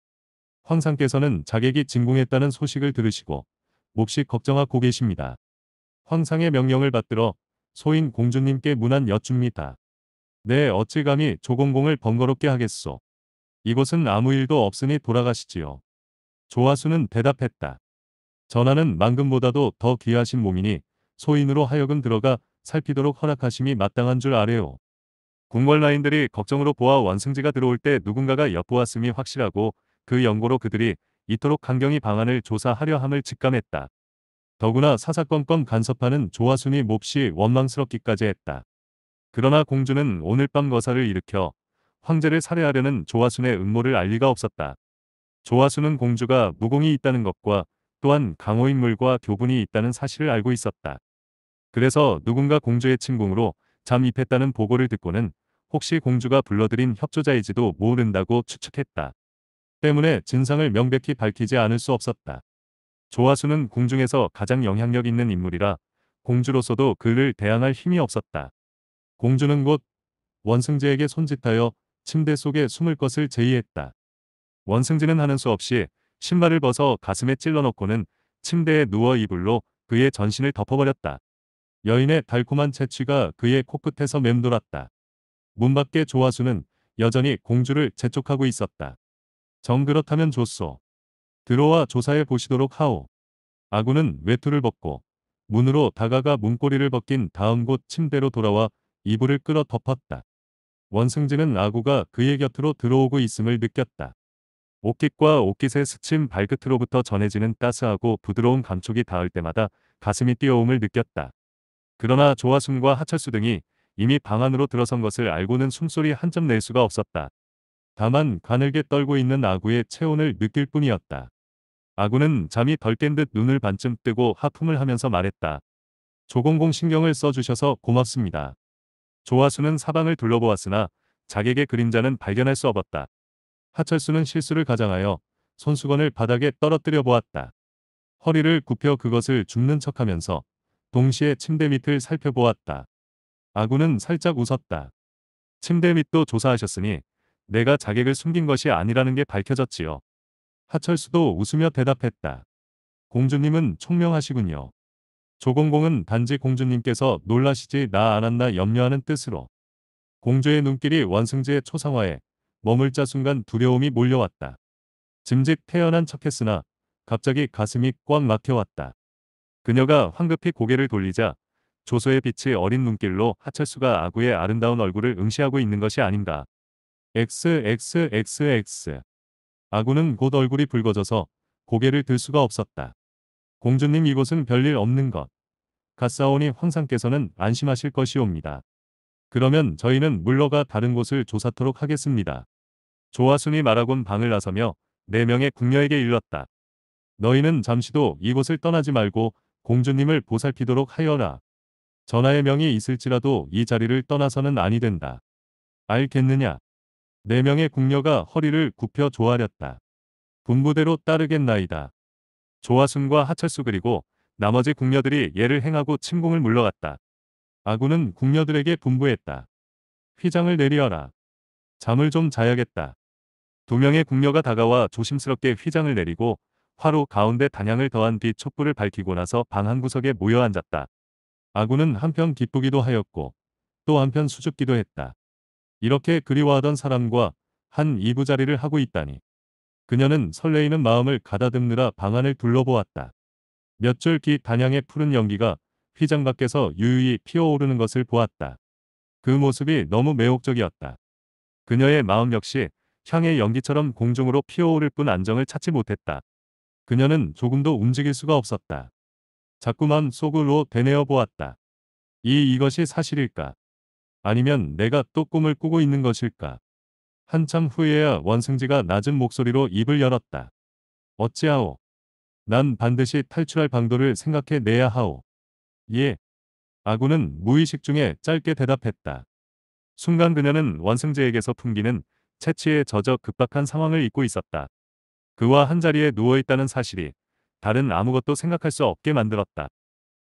황상께서는 자객이 진공했다는 소식을 들으시고 몹시 걱정하고 계십니다. 황상의 명령을 받들어 소인 공주님께 문안 여쭙니다. 네 어찌 감히 조공공을 번거롭게 하겠소. 이곳은 아무 일도 없으니 돌아가시지요. 조화수는 대답했다. 전하는 만금보다도 더 귀하신 몸이니 소인으로 하여금 들어가 살피도록 허락하심이 마땅한 줄 아래요. 궁궐 라인들이 걱정으로 보아 원승지가 들어올 때 누군가가 엿보았음이 확실하고 그 연고로 그들이 이토록 강경히 방안을 조사하려 함을 직감했다. 더구나 사사건건 간섭하는 조화순이 몹시 원망스럽기까지 했다. 그러나 공주는 오늘 밤 거사를 일으켜 황제를 살해하려는 조화순의 음모를 알 리가 없었다. 조화수는 공주가 무공이 있다는 것과 또한 강호인물과 교분이 있다는 사실을 알고 있었다. 그래서 누군가 공주의 침공으로 잠입했다는 보고를 듣고는 혹시 공주가 불러들인 협조자이지도 모른다고 추측했다. 때문에 진상을 명백히 밝히지 않을 수 없었다. 조화수는 궁중에서 가장 영향력 있는 인물이라 공주로서도 그를 대항할 힘이 없었다. 공주는 곧 원승제에게 손짓하여 침대 속에 숨을 것을 제의했다. 원승진은 하는 수 없이 신발을 벗어 가슴에 찔러넣고는 침대에 누워 이불로 그의 전신을 덮어버렸다. 여인의 달콤한 채취가 그의 코끝에서 맴돌았다. 문밖에 조화수는 여전히 공주를 재촉하고 있었다. 정 그렇다면 좋소. 들어와 조사해 보시도록 하오. 아군은 외투를 벗고 문으로 다가가 문고리를 벗긴 다음 곳 침대로 돌아와 이불을 끌어 덮었다. 원승진은 아구가 그의 곁으로 들어오고 있음을 느꼈다. 옷깃과 옷깃의 스침 발끝으로부터 전해지는 따스하고 부드러운 감촉이 닿을 때마다 가슴이 뛰어옴을 느꼈다. 그러나 조화순과 하철수 등이 이미 방 안으로 들어선 것을 알고는 숨소리 한 점 낼 수가 없었다. 다만 가늘게 떨고 있는 아구의 체온을 느낄 뿐이었다. 아구는 잠이 덜 깬 듯 눈을 반쯤 뜨고 하품을 하면서 말했다. 조공공 신경을 써주셔서 고맙습니다. 조화수는 사방을 둘러보았으나 자객의 그림자는 발견할 수 없었다. 하철수는 실수를 가장하여 손수건을 바닥에 떨어뜨려 보았다. 허리를 굽혀 그것을 줍는 척하면서 동시에 침대 밑을 살펴보았다. 아군은 살짝 웃었다. 침대 밑도 조사하셨으니 내가 자객을 숨긴 것이 아니라는 게 밝혀졌지요. 하철수도 웃으며 대답했다. 공주님은 총명하시군요. 조공공은 단지 공주님께서 놀라시지 나않았나 염려하는 뜻으로 공주의 눈길이 원승지의 초상화에 머물자 순간 두려움이 몰려왔다. 짐짓태어난 척했으나 갑자기 가슴이 꽉 막혀왔다. 그녀가 황급히 고개를 돌리자 조소의 빛이 어린 눈길로 하철수가 아구의 아름다운 얼굴을 응시하고 있는 것이 아닌가. XXXX 아구는 곧 얼굴이 붉어져서 고개를 들 수가 없었다. 공주님 이곳은 별일 없는 것. 갓사오니 황상께서는 안심하실 것이옵니다. 그러면 저희는 물러가 다른 곳을 조사토록 하겠습니다. 조화순이 말하곤 방을 나서며 네 명의 궁녀에게 일렀다. 너희는 잠시도 이곳을 떠나지 말고 공주님을 보살피도록 하여라. 전하의 명이 있을지라도 이 자리를 떠나서는 아니 된다. 알겠느냐? 네 명의 궁녀가 허리를 굽혀 조아렸다. 분부대로 따르겠나이다. 조화순과 하철수 그리고 나머지 궁녀들이 예를 행하고 침공을 물러갔다. 아군은 궁녀들에게 분부했다. 휘장을 내리어라. 잠을 좀 자야겠다. 두 명의 궁녀가 다가와 조심스럽게 휘장을 내리고 화로 가운데 단양을 더한 뒤 촛불을 밝히고 나서 방 한 구석에 모여 앉았다. 아군은 한편 기쁘기도 하였고 또 한편 수줍기도 했다. 이렇게 그리워하던 사람과 한 이부자리를 하고 있다니. 그녀는 설레이는 마음을 가다듬느라 방안을 둘러보았다. 몇줄뒤단양의 푸른 연기가 휘장 밖에서 유유히 피어오르는 것을 보았다. 그 모습이 너무 매혹적이었다. 그녀의 마음 역시 향의 연기처럼 공중으로 피어오를 뿐 안정을 찾지 못했다. 그녀는 조금도 움직일 수가 없었다. 자꾸만 속으로 되뇌어 보았다. 이 이것이 사실일까? 아니면 내가 또 꿈을 꾸고 있는 것일까? 한참 후에야 원승지가 낮은 목소리로 입을 열었다. 어찌하오? 난 반드시 탈출할 방도를 생각해 내야 하오. 예. 아군은 무의식 중에 짧게 대답했다. 순간 그녀는 원승지에게서 풍기는 채취에 젖어 급박한 상황을 잊고 있었다. 그와 한자리에 누워있다는 사실이 다른 아무것도 생각할 수 없게 만들었다.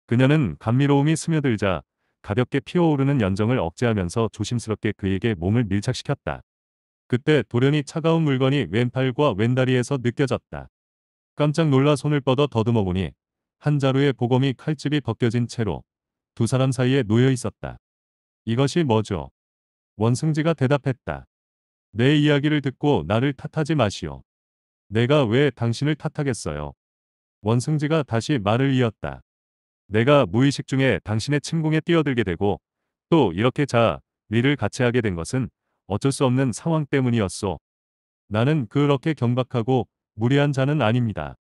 그녀는 감미로움이 스며들자 가볍게 피어오르는 연정을 억제하면서 조심스럽게 그에게 몸을 밀착시켰다. 그때 돌연히 차가운 물건이 왼팔과 왼다리에서 느껴졌다. 깜짝 놀라 손을 뻗어 더듬어 보니 한 자루의 보검이 칼집이 벗겨진 채로 두 사람 사이에 놓여 있었다. 이것이 뭐죠? 원승지가 대답했다. 내 이야기를 듣고 나를 탓하지 마시오. 내가 왜 당신을 탓하겠어요. 원승지가 다시 말을 이었다. 내가 무의식 중에 당신의 침공에 뛰어들게 되고 또 이렇게 자 일을 같이 하게 된 것은 어쩔 수 없는 상황 때문이었소. 나는 그렇게 경박하고 무리한 자는 아닙니다.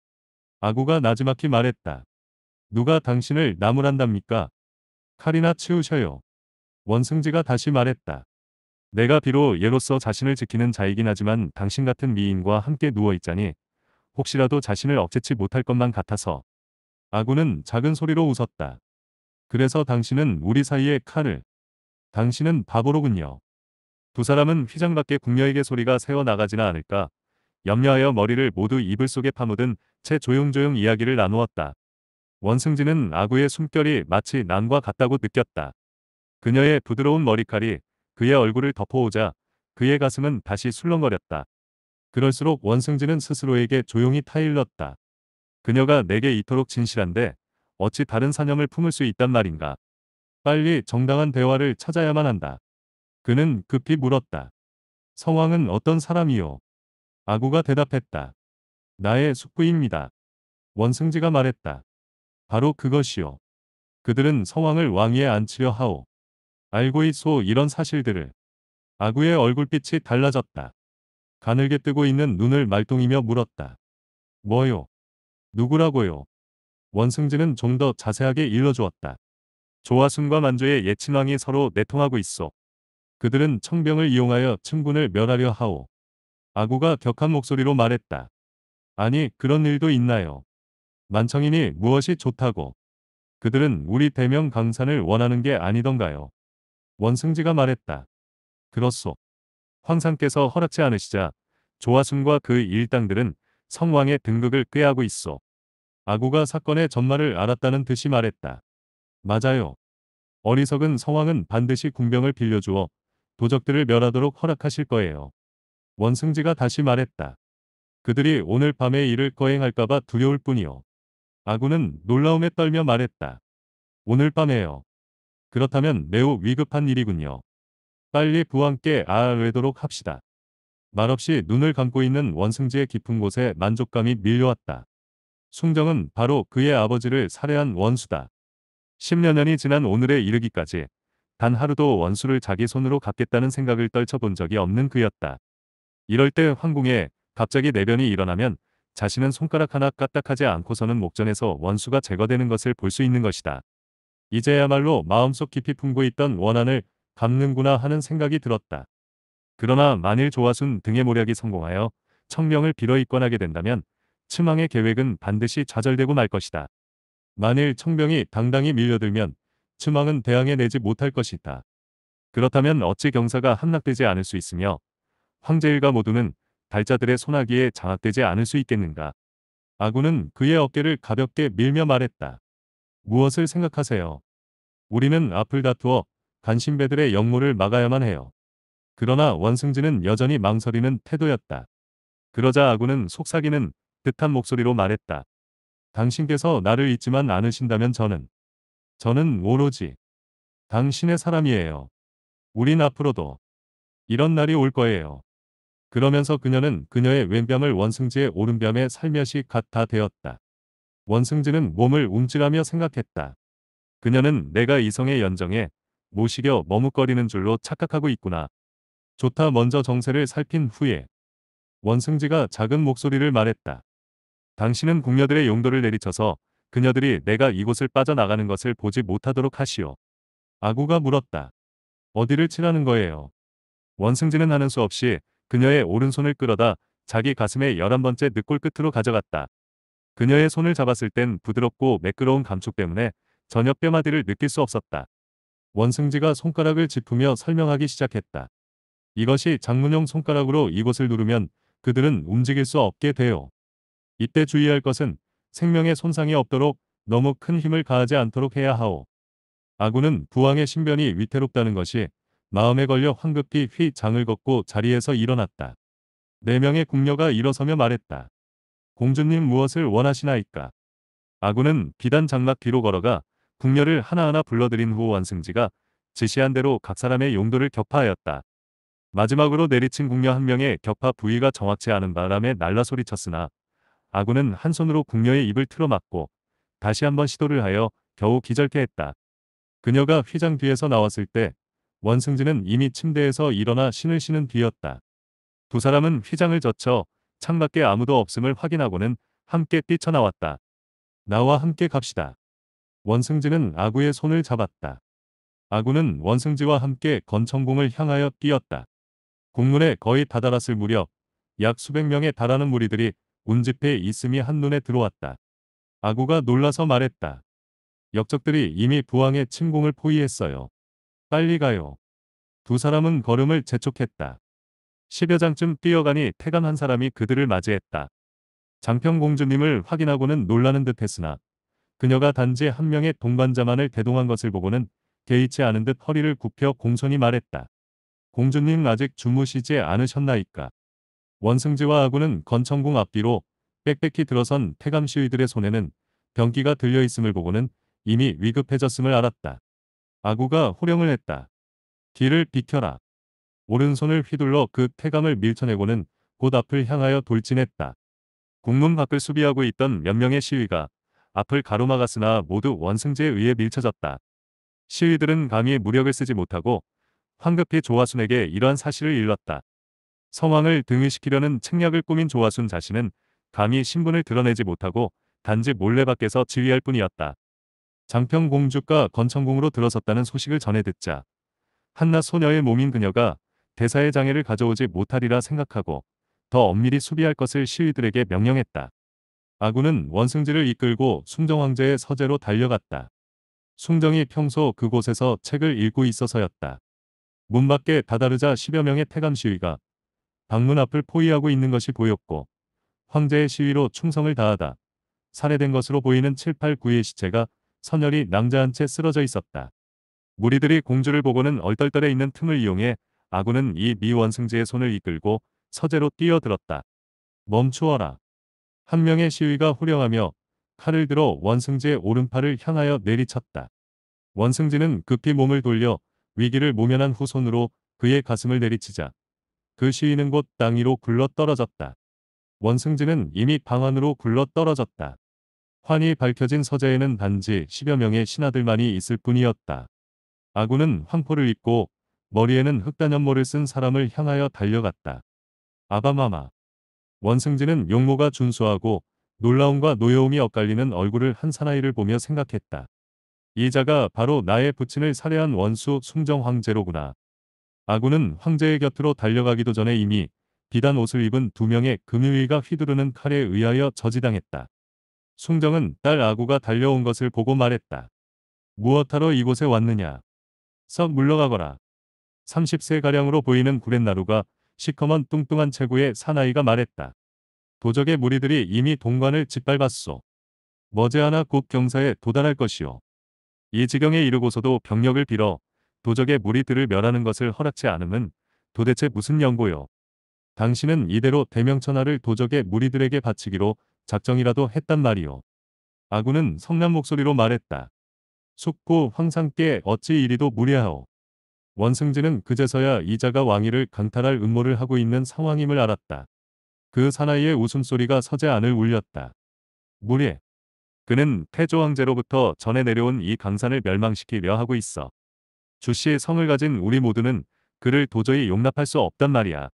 아구가 나지막히 말했다. 누가 당신을 나무란답니까? 칼이나 치우셔요. 원승지가 다시 말했다. 내가 비로 예로서 자신을 지키는 자이긴 하지만 당신 같은 미인과 함께 누워있자니 혹시라도 자신을 억제치 못할 것만 같아서 아군은 작은 소리로 웃었다. 그래서 당신은 우리 사이의 칼을 당신은 바보로군요. 두 사람은 휘장밖에 궁녀에게 소리가 새어나가지나 않을까 염려하여 머리를 모두 이불 속에 파묻은 채 조용조용 이야기를 나누었다. 원승진은 아구의 숨결이 마치 남과 같다고 느꼈다. 그녀의 부드러운 머리칼이 그의 얼굴을 덮어오자 그의 가슴은 다시 술렁거렸다. 그럴수록 원승진은 스스로에게 조용히 타일렀다. 그녀가 내게 이토록 진실한데 어찌 다른 사냥을 품을 수 있단 말인가. 빨리 정당한 대화를 찾아야만 한다. 그는 급히 물었다. 성황은 어떤 사람이요? 아구가 대답했다. 나의 숙부입니다. 원승지가 말했다. 바로 그것이요. 그들은 성황을 왕위에 앉히려 하오. 알고 있소 이런 사실들을. 아구의 얼굴빛이 달라졌다. 가늘게 뜨고 있는 눈을 말똥이며 물었다. 뭐요? 누구라고요? 원승진은 좀 더 자세하게 일러주었다. 조화순과 만조의 예친왕이 서로 내통하고 있어. 그들은 청병을 이용하여 친군을 멸하려 하오. 아구가 격한 목소리로 말했다. 아니 그런 일도 있나요? 만청인이 무엇이 좋다고. 그들은 우리 대명 강산을 원하는 게 아니던가요? 원승지가 말했다. 그렇소. 황상께서 허락치 않으시자 조화순과그 일당들은 성왕의 등극을 꾀하고 있어. 아구가 사건의 전말을 알았다는 듯이 말했다. 맞아요. 어리석은 성왕은 반드시 궁병을 빌려주어 도적들을 멸하도록 허락하실 거예요. 원승지가 다시 말했다. 그들이 오늘 밤에 이를 거행할까봐 두려울 뿐이요. 아구는 놀라움에 떨며 말했다. 오늘 밤에요. 그렇다면 매우 위급한 일이군요. 빨리 부왕께 아뢰도록 합시다. 말없이 눈을 감고 있는 원승지의 깊은 곳에 만족감이 밀려왔다. 숭정은 바로 그의 아버지를 살해한 원수다. 10여 년이 지난 오늘에 이르기까지 단 하루도 원수를 자기 손으로 갚겠다는 생각을 떨쳐본 적이 없는 그였다. 이럴 때 황궁에 갑자기 내변이 일어나면 자신은 손가락 하나 까딱하지 않고서는 목전에서 원수가 제거되는 것을 볼 수 있는 것이다. 이제야말로 마음속 깊이 품고 있던 원한을 갚는구나 하는 생각이 들었다. 그러나 만일 조화순 등의 모략이 성공하여 청명을 빌어 입건하게 된다면 츠망의 계획은 반드시 좌절되고 말 것이다. 만일 청병이 당당히 밀려들면 츠망은 대항해 내지 못할 것이다. 그렇다면 어찌 경사가 함락되지 않을 수 있으며 황제 일가 모두는 달자들의 소나기에 장악되지 않을 수 있겠는가. 아군은 그의 어깨를 가볍게 밀며 말했다. 무엇을 생각하세요? 우리는 앞을 다투어 간신배들의 역모를 막아야만 해요. 그러나 원승진은 여전히 망설이는 태도였다. 그러자 아군은 속삭이는 듯한 목소리로 말했다. 당신께서 나를 잊지만 않으신다면 저는 저는 오로지 당신의 사람이에요. 우린 앞으로도 이런 날이 올 거예요. 그러면서 그녀는 그녀의 왼뺨을 원승지의 오른뺨에 살며시 갖다 대었다. 원승진은 몸을 움찔하며 생각했다. 그녀는 내가 이성의 연정에 모시려 머뭇거리는 줄로 착각하고 있구나. 좋다 먼저 정세를 살핀 후에 원승지가 작은 목소리를 말했다. 당신은 궁녀들의 용도를 내리쳐서 그녀들이 내가 이곳을 빠져나가는 것을 보지 못하도록 하시오. 아구가 물었다. 어디를 치라는 거예요? 원승진은 하는 수 없이 그녀의 오른손을 끌어다 자기 가슴에 열한 번째 늑골 끝으로 가져갔다. 그녀의 손을 잡았을 땐 부드럽고 매끄러운 감촉 때문에 전혀 뼈마디를 느낄 수 없었다. 원승지가 손가락을 짚으며 설명하기 시작했다. 이것이 장문용 손가락으로 이곳을 누르면 그들은 움직일 수 없게 돼요. 이때 주의할 것은 생명의 손상이 없도록 너무 큰 힘을 가하지 않도록 해야 하오. 아군은 부왕의 신변이 위태롭다는 것이 마음에 걸려 황급히 휘 장을 걷고 자리에서 일어났다. 네 명의 궁녀가 일어서며 말했다. 공주님 무엇을 원하시나이까. 아군은 비단 장막 뒤로 걸어가 궁녀를 하나하나 불러들인 후 완승지가 지시한 대로 각 사람의 용도를 격파하였다. 마지막으로 내리친 궁녀 한 명의 격파 부위가 정확치 않은 바람에 날라 소리쳤으나 아군은 한 손으로 궁녀의 입을 틀어막고 다시 한번 시도를 하여 겨우 기절케 했다. 그녀가 휘장 뒤에서 나왔을 때원승지는 이미 침대에서 일어나 신을 신은 뒤였다. 두 사람은 휘장을 젖혀 창밖에 아무도 없음을 확인하고는 함께 뛰쳐나왔다. 나와 함께 갑시다. 원승지는 아구의 손을 잡았다. 아구는 원승지와 함께 건천궁을 향하여 뛰었다. 국문에 거의 다다랐을 무렵 약 수백 명의 달하는 무리들이 운집해 있음이 한눈에 들어왔다. 아구가 놀라서 말했다. 역적들이 이미 부왕의 침공을 포위했어요. 빨리 가요. 두 사람은 걸음을 재촉했다. 10여 장쯤 뛰어가니 태감한 사람이 그들을 맞이했다. 장평공주님을 확인하고는 놀라는 듯 했으나 그녀가 단지 한 명의 동반자만을 대동한 것을 보고는 개의치 않은 듯 허리를 굽혀 공손히 말했다. 공주님 아직 주무시지 않으셨나이까. 원승지와 아군은 건천궁 앞뒤로 빽빽히 들어선 태감 시위들의 손에는 병기가 들려있음을 보고는 이미 위급해졌음을 알았다. 아구가 호령을 했다. 길을 비켜라. 오른손을 휘둘러 그태강을 밀쳐내고는 곧 앞을 향하여 돌진했다. 국문 밖을 수비하고 있던 몇 명의 시위가 앞을 가로막았으나 모두 원승제에 의해 밀쳐졌다. 시위들은 감히 무력을 쓰지 못하고 황급히 조화순에게 이러한 사실을 일렀다. 성황을 등위시키려는 책략을 꾸민 조화순 자신은 감히 신분을 드러내지 못하고 단지 몰래 밖에서 지휘할 뿐이었다. 장평공주가 건천궁으로 들어섰다는 소식을 전해 듣자 한낱 소녀의 몸인 그녀가 대사의 장애를 가져오지 못하리라 생각하고 더 엄밀히 수비할 것을 시위들에게 명령했다. 아군은 원승지를 이끌고 숭정 황제의 서재로 달려갔다. 숭정이 평소 그곳에서 책을 읽고 있어서였다. 문 밖에 다다르자 10여 명의 태감 시위가 방문 앞을 포위하고 있는 것이 보였고 황제의 시위로 충성을 다하다 살해된 것으로 보이는 7, 8, 9의 시체가 선열이 낭자한채 쓰러져 있었다. 무리들이 공주를 보고는 얼떨떨해 있는 틈을 이용해 아군은 이 미원승제의 손을 이끌고 서재로 뛰어들었다. 멈추어라. 한 명의 시위가 후령하며 칼을 들어 원승제의 오른팔을 향하여 내리쳤다. 원승제는 급히 몸을 돌려 위기를 모면한 후 손으로 그의 가슴을 내리치자 그 시위는 곧 땅 위로 굴러 떨어졌다. 원승제는 이미 방 안으로 굴러 떨어졌다. 환히 밝혀진 서재에는 단지 10여 명의 신하들만이 있을 뿐이었다. 아군은 황포를 입고 머리에는 흑단연모를 쓴 사람을 향하여 달려갔다. 아바마마. 원승진은 용모가 준수하고 놀라움과 노여움이 엇갈리는 얼굴을 한 사나이를 보며 생각했다. 이 자가 바로 나의 부친을 살해한 원수 숭정 황제로구나. 아군은 황제의 곁으로 달려가기도 전에 이미 비단 옷을 입은 두 명의 금유위가 휘두르는 칼에 의하여 저지당했다. 숭정은 딸 아구가 달려온 것을 보고 말했다. 무엇하러 이곳에 왔느냐. 썩 물러가거라. 30세가량으로 보이는 구렛나루가 시커먼 뚱뚱한 체구의 사나이가 말했다. 도적의 무리들이 이미 동관을 짓밟았소. 머지않아 곧 경사에 도달할 것이오. 이 지경에 이르고서도 병력을 빌어 도적의 무리들을 멸하는 것을 허락치 않음은 도대체 무슨 연고요. 당신은 이대로 대명천하를 도적의 무리들에게 바치기로 작정이라도 했단 말이오. 아군은 성난 목소리로 말했다. 숙고 황상께 어찌 이리도 무리하오 원승진은 그제서야 이자가 왕위를 강탈할 음모를 하고 있는 상황임을 알았다. 그 사나이의 웃음소리가 서재 안을 울렸다. 무례. 그는 태조왕제로부터 전해 내려온 이 강산을 멸망시키려 하고 있어. 주씨의 성을 가진 우리 모두는 그를 도저히 용납할 수 없단 말이야.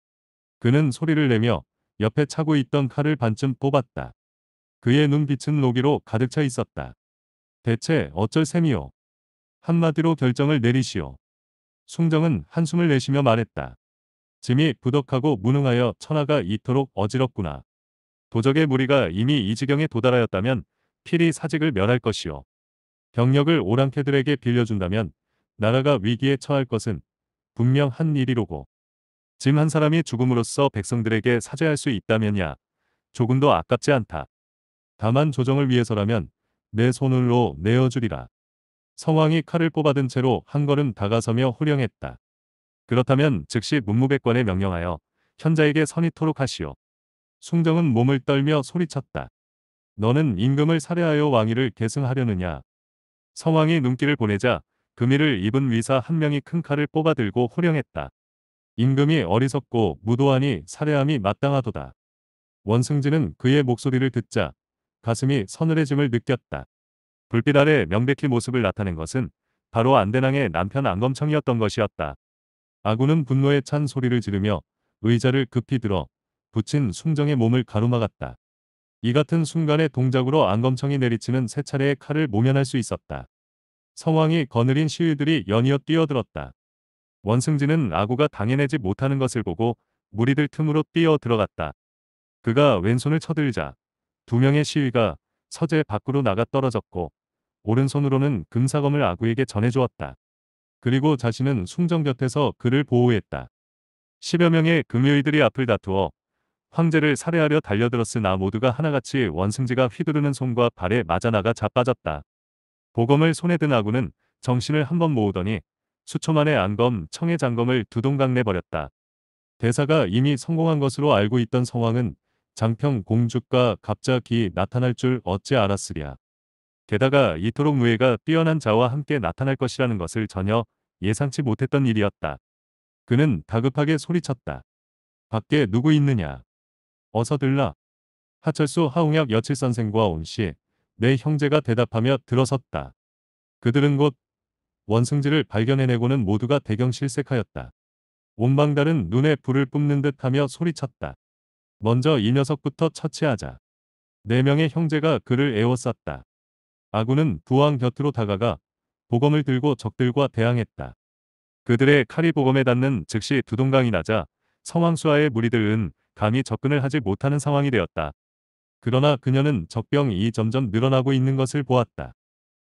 그는 소리를 내며 옆에 차고 있던 칼을 반쯤 뽑았다. 그의 눈빛은 로기로 가득 차 있었다. 대체 어쩔 셈이오. 한마디로 결정을 내리시오. 숭정은 한숨을 내쉬며 말했다. 짐이 부덕하고 무능하여 천하가 이토록 어지럽구나. 도적의 무리가 이미 이 지경에 도달하였다면 필히 사직을 멸할 것이요. 병력을 오랑캐들에게 빌려준다면 나라가 위기에 처할 것은 분명한 일이로고. 짐 한 사람이 죽음으로써 백성들에게 사죄할 수 있다면야 조금도 아깝지 않다. 다만 조정을 위해서라면 내 손으로 내어주리라. 성왕이 칼을 뽑아든 채로 한 걸음 다가서며 호령했다. 그렇다면 즉시 문무백관에 명령하여 현자에게 선이토록 하시오. 숭정은 몸을 떨며 소리쳤다. 너는 임금을 살해하여 왕위를 계승하려느냐. 성왕이 눈길을 보내자 금의를 입은 위사 한 명이 큰 칼을 뽑아들고 호령했다. 임금이 어리석고 무도하니 살해함이 마땅하도다. 원승진은 그의 목소리를 듣자 가슴이 서늘해짐을 느꼈다. 불빛 아래 명백히 모습을 나타낸 것은 바로 안대낭의 남편 안검청이었던 것이었다. 아군은 분노에 찬 소리를 지르며 의자를 급히 들어 붙인 숭정의 몸을 가로막았다. 이 같은 순간에 동작으로 안검청이 내리치는 세 차례의 칼을 모면할 수 있었다. 성황이 거느린 시위들이 연이어 뛰어들었다. 원승진은 아구가 당해내지 못하는 것을 보고 무리들 틈으로 뛰어 들어갔다. 그가 왼손을 쳐들자 두 명의 시위가 서재 밖으로 나가 떨어졌고 오른손으로는 금사검을 아구에게 전해주었다. 그리고 자신은 숭정 곁에서 그를 보호했다. 1 0여 명의 금요이들이 앞을 다투어 황제를 살해하려 달려들었으나 모두가 하나같이 원승지가 휘두르는 손과 발에 맞아나가 자빠졌다. 보검을 손에 든아구는 정신을 한번 모으더니 수초 만에 안검, 청해 장검을 두동강 내버렸다. 대사가 이미 성공한 것으로 알고 있던 성황은 장평 공주가 갑자기 나타날 줄 어찌 알았으랴. 게다가 이토록 무예가 뛰어난 자와 함께 나타날 것이라는 것을 전혀 예상치 못했던 일이었다. 그는 다급하게 소리쳤다. 밖에 누구 있느냐? 어서 들라. 하철수 하웅약 여칠 선생과 온씨, 내 형제가 대답하며 들어섰다. 그들은 곧 원승지를 발견해내고는 모두가 대경실색하였다. 온방달은 눈에 불을 뿜는 듯 하며 소리쳤다. 먼저 이 녀석부터 처치하자. 네 명의 형제가 그를 애워쌌다. 아군은 부왕 곁으로 다가가 보검을 들고 적들과 대항했다. 그들의 칼이 보검에 닿는 즉시 두동강이 나자 성왕수하의 무리들은 감히 접근을 하지 못하는 상황이 되었다. 그러나 그녀는 적병이 점점 늘어나고 있는 것을 보았다.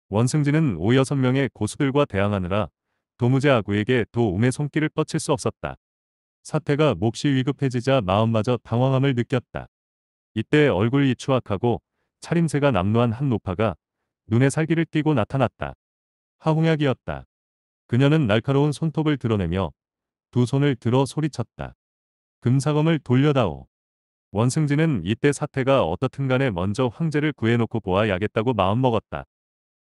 원승진은 5, 6명의 고수들과 대항하느라 도무제 아구에게 도움의 손길을 뻗칠 수 없었다. 사태가 몹시 위급해지자 마음마저 당황함을 느꼈다. 이때 얼굴이 추악하고 차림새가 남루한 한 노파가 눈에 살기를 띠고 나타났다. 하홍약이었다. 그녀는 날카로운 손톱을 드러내며 두 손을 들어 소리쳤다. 금사검을 돌려다오. 원승진은 이때 사태가 어떻든 간에 먼저 황제를 구해놓고 보아야겠다고 마음먹었다.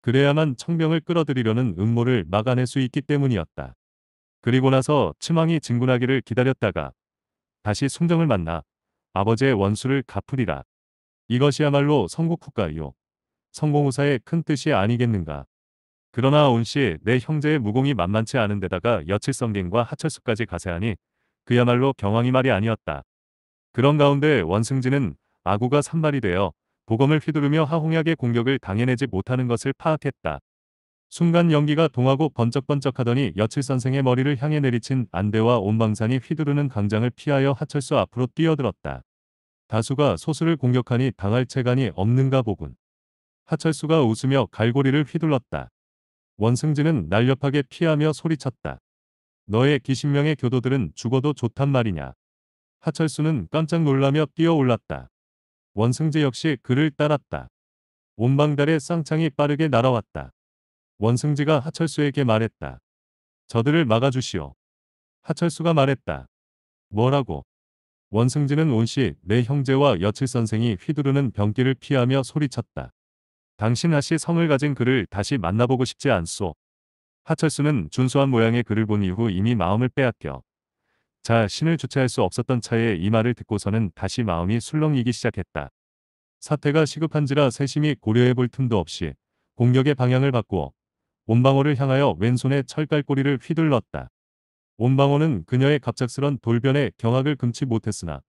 그래야만 청병을 끌어들이려는 음모를 막아낼 수 있기 때문이었다. 그리고 나서 치망이 진군하기를 기다렸다가 다시 숭정을 만나 아버지의 원수를 갚으리라. 이것이야말로 성국후가요. 성공후사의 큰 뜻이 아니겠는가. 그러나 온씨 내 형제의 무공이 만만치 않은 데다가 여칠성갱과 하철수까지 가세하니 그야말로 경황이 말이 아니었다. 그런 가운데 원승진은 아구가 산발이 되어 보검을 휘두르며 하홍약의 공격을 당해내지 못하는 것을 파악했다. 순간 연기가 동하고 번쩍번쩍하더니 여칠 선생의 머리를 향해 내리친 안대와 온방산이 휘두르는 강장을 피하여 하철수 앞으로 뛰어들었다. 다수가 소수를 공격하니 당할 체간이 없는가 보군. 하철수가 웃으며 갈고리를 휘둘렀다. 원승진은 날렵하게 피하며 소리쳤다. 너의 기신명의 교도들은 죽어도 좋단 말이냐. 하철수는 깜짝 놀라며 뛰어올랐다. 원승재 역시 그를 따랐다. 온방달의 쌍창이 빠르게 날아왔다. 원승지가 하철수에게 말했다. 저들을 막아주시오. 하철수가 말했다. 뭐라고? 원승지는 온시 내 형제와 여칠 선생이 휘두르는 병기를 피하며 소리쳤다. 당신아시 성을 가진 그를 다시 만나보고 싶지 않소. 하철수는 준수한 모양의 그를 본 이후 이미 마음을 빼앗겨 자신을 주체할 수 없었던 차에 이 말을 듣고서는 다시 마음이 술렁이기 시작했다. 사태가 시급한지라 세심히 고려해 볼 틈도 없이 공격의 방향을 바꾸어 온방어를 향하여 왼손에 철갈고리를 휘둘렀다. 온방어는 그녀의 갑작스런 돌변에 경악을 금치 못했으나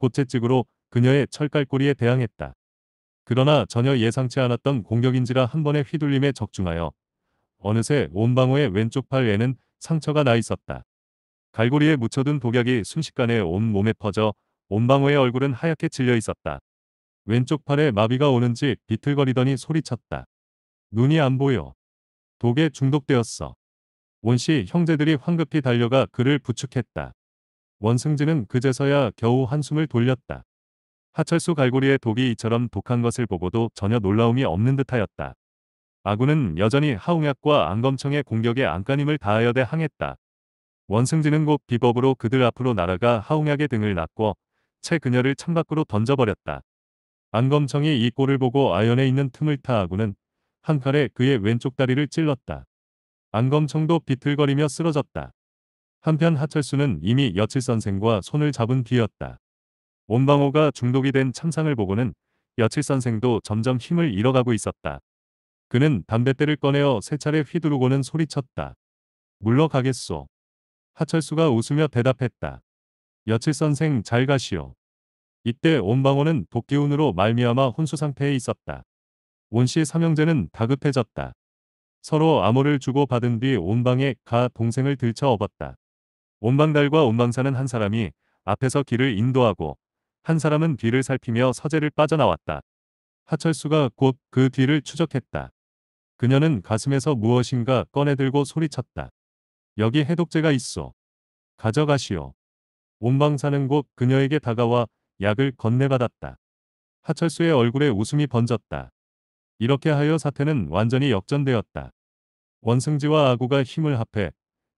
고채찍으로 그녀의 철갈고리에 대항했다. 그러나 전혀 예상치 않았던 공격인지라 한 번의 휘둘림에 적중하여 어느새 온방어의 왼쪽 팔에는 상처가 나 있었다. 갈고리에 묻혀둔 독약이 순식간에 온몸에 퍼져 온방어의 얼굴은 하얗게 질려 있었다. 왼쪽 팔에 마비가 오는지 비틀거리더니 소리쳤다. 눈이 안 보여. 독에 중독되었어. 원씨 형제들이 황급히 달려가 그를 부축했다. 원승진은 그제서야 겨우 한숨을 돌렸다. 하철수 갈고리의 독이 이처럼 독한 것을 보고도 전혀 놀라움이 없는 듯하였다. 아군은 여전히 하웅약과 안검청의 공격에 안간힘을 다하여 대항했다. 원승진은 곧 비법으로 그들 앞으로 날아가 하웅약의 등을 놨고 채 그녀를 창밖으로 던져버렸다. 안검청이 이 꼴을 보고 아연에 있는 틈을 타 아군은 한 칼에 그의 왼쪽 다리를 찔렀다. 안검청도 비틀거리며 쓰러졌다. 한편 하철수는 이미 여칠 선생과 손을 잡은 뒤였다. 온방호가 중독이 된 참상을 보고는 여칠 선생도 점점 힘을 잃어가고 있었다. 그는 담뱃대를 꺼내어 세 차례 휘두르고는 소리쳤다. 물러가겠소. 하철수가 웃으며 대답했다. 여칠 선생 잘 가시오. 이때 온방호는 복기운으로 말미암아 혼수 상태에 있었다. 온씨 삼형제는 다급해졌다. 서로 암호를 주고받은 뒤 온방에 가 동생을 들쳐 업었다. 온방달과 온방사는 한 사람이 앞에서 길을 인도하고 한 사람은 뒤를 살피며 서재를 빠져나왔다. 하철수가 곧 그 뒤를 추적했다. 그녀는 가슴에서 무엇인가 꺼내들고 소리쳤다. 여기 해독제가 있어. 가져가시오. 온방 사는 곳 그녀에게 다가와 약을 건네받았다. 하철수의 얼굴에 웃음이 번졌다. 이렇게 하여 사태는 완전히 역전되었다. 원승지와 아구가 힘을 합해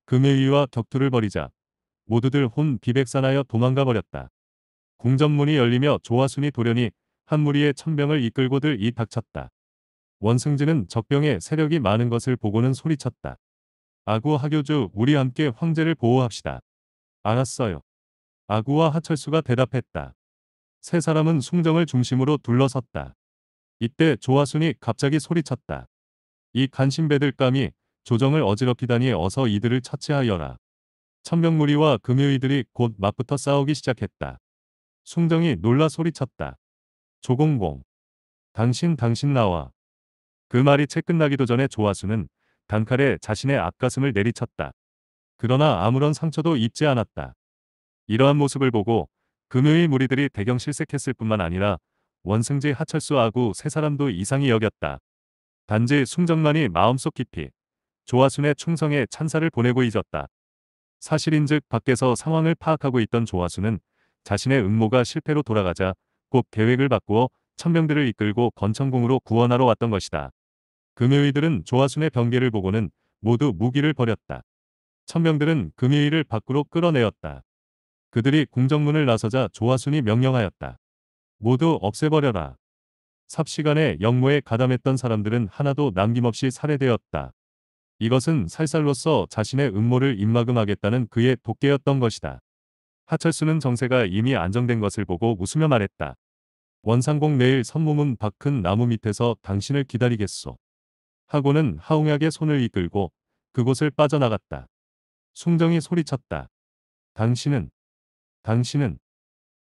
금의위와 격투를 벌이자 모두들 혼 비백산하여 도망가 버렸다. 궁전문이 열리며 조화순이 돌연이한 무리의 천병을 이끌고들 이 닥쳤다. 원승진은 적병에 세력이 많은 것을 보고는 소리쳤다. 아구 하교주 우리 함께 황제를 보호합시다. 알았어요. 아구와 하철수가 대답했다. 세 사람은 숭정을 중심으로 둘러섰다. 이때 조화순이 갑자기 소리쳤다. 이 간신배들감이 조정을 어지럽히다니 어서 이들을 처치하여라. 천명무리와 금요이들이 곧 맞붙어 싸우기 시작했다. 순정이 놀라 소리쳤다. 조공공. 당신 당신 나와. 그 말이 채 끝나기도 전에 조화수는 단칼에 자신의 앞가슴을 내리쳤다. 그러나 아무런 상처도 입지 않았다. 이러한 모습을 보고 금요일 무리들이 대경 실색했을 뿐만 아니라 원승지 하철수하고 세 사람도 이상히 여겼다. 단지 숭정만이 마음속 깊이 조화순의 충성에 찬사를 보내고 잊었다. 사실인즉 밖에서 상황을 파악하고 있던 조화순은 자신의 음모가 실패로 돌아가자 곧 계획을 바꾸어 천명들을 이끌고 건천궁으로 구원하러 왔던 것이다. 금요일들은 조화순의 병계를 보고는 모두 무기를 버렸다. 천명들은 금요일을 밖으로 끌어내었다. 그들이 궁정문을 나서자 조화순이 명령하였다. 모두 없애버려라. 삽시간에 영모에 가담했던 사람들은 하나도 남김없이 살해되었다. 이것은 살살로서 자신의 음모를 입막음하겠다는 그의 독계였던 것이다. 하철수는 정세가 이미 안정된 것을 보고 웃으며 말했다. 원상공 내일 선무문 밖 큰 나무 밑에서 당신을 기다리겠소. 하고는 하웅약의 손을 이끌고 그곳을 빠져나갔다. 숭정이 소리쳤다. 당신은 당신은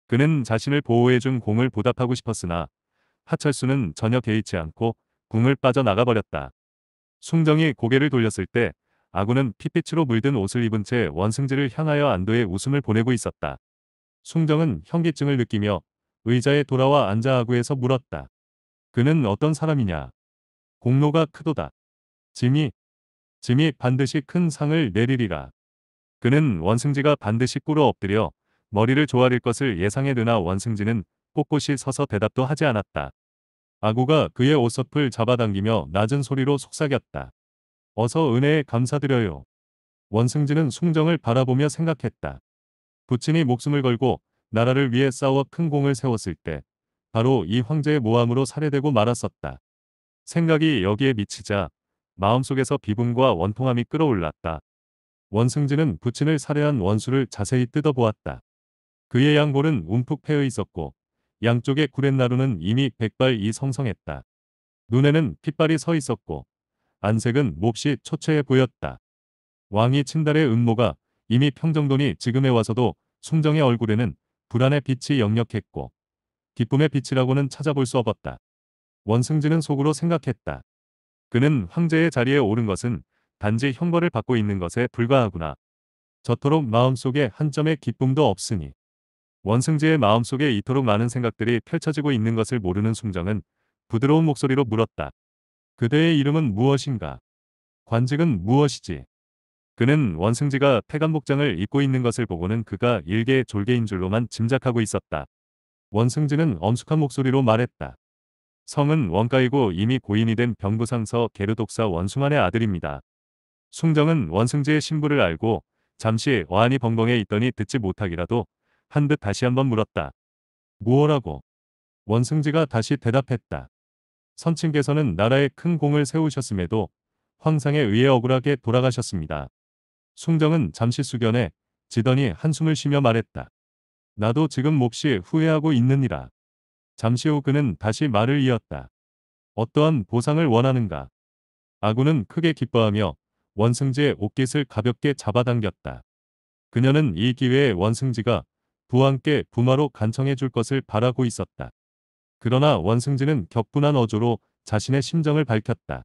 그는 자신을 보호해준 공을 보답하고 싶었으나 하철수는 전혀 개의치 않고 궁을 빠져나가 버렸다. 숭정이 고개를 돌렸을 때 아군은 피빛으로 물든 옷을 입은 채 원승지를 향하여 안도의 웃음을 보내고 있었다. 숭정은 현기증을 느끼며 의자에 돌아와 앉아 아구에서 물었다. 그는 어떤 사람이냐? 공로가 크도다. 짐이, 짐이 반드시 큰 상을 내리리라. 그는 원승지가 반드시 꿇어 엎드려 머리를 조아릴 것을 예상해으나 원승지는 꼿꼿이 서서 대답도 하지 않았다. 아구가 그의 옷섭을 잡아당기며 낮은 소리로 속삭였다. 어서 은혜에 감사드려요. 원승진은 숭정을 바라보며 생각했다. 부친이 목숨을 걸고 나라를 위해 싸워 큰 공을 세웠을 때 바로 이 황제의 모함으로 살해되고 말았었다. 생각이 여기에 미치자 마음속에서 비분과 원통함이 끌어올랐다. 원승진은 부친을 살해한 원수를 자세히 뜯어보았다. 그의 양골은 움푹 패여 있었고 양쪽의 구렛나루는 이미 백발 이성성했다. 눈에는 핏발이 서 있었고 안색은 몹시 초췌해 보였다. 왕이 친달의 음모가 이미 평정돈이 지금에 와서도 숭정의 얼굴에는 불안의 빛이 역력했고 기쁨의 빛이라고는 찾아볼 수 없었다. 원승진은 속으로 생각했다. 그는 황제의 자리에 오른 것은 단지 형벌을 받고 있는 것에 불과하구나. 저토록 마음속에 한 점의 기쁨도 없으니 원승지의 마음속에 이토록 많은 생각들이 펼쳐지고 있는 것을 모르는 숭정은 부드러운 목소리로 물었다. 그대의 이름은 무엇인가? 관직은 무엇이지? 그는 원승지가 태관복장을 입고 있는 것을 보고는 그가 일개 졸개인 줄로만 짐작하고 있었다. 원승지는 엄숙한 목소리로 말했다. 성은 원가이고 이미 고인이 된 병부상서 게르독사 원숭한의 아들입니다. 숭정은 원승지의 신부를 알고 잠시 어안이 벙벙해 있더니 듣지 못하기라도 한 듯 다시 한번 물었다. 무엇라고? 원승지가 다시 대답했다. 선친께서는 나라에 큰 공을 세우셨음에도 황상에 의해 억울하게 돌아가셨습니다. 숭정은 잠시 숙연해 지더니 한숨을 쉬며 말했다. 나도 지금 몹시 후회하고 있느니라. 잠시 후 그는 다시 말을 이었다. 어떠한 보상을 원하는가? 아군은 크게 기뻐하며 원승지의 옷깃을 가볍게 잡아당겼다. 그녀는 이 기회에 원승지가 부왕께 부마로 간청해 줄 것을 바라고 있었다. 그러나 원승진은 격분한 어조로 자신의 심정을 밝혔다.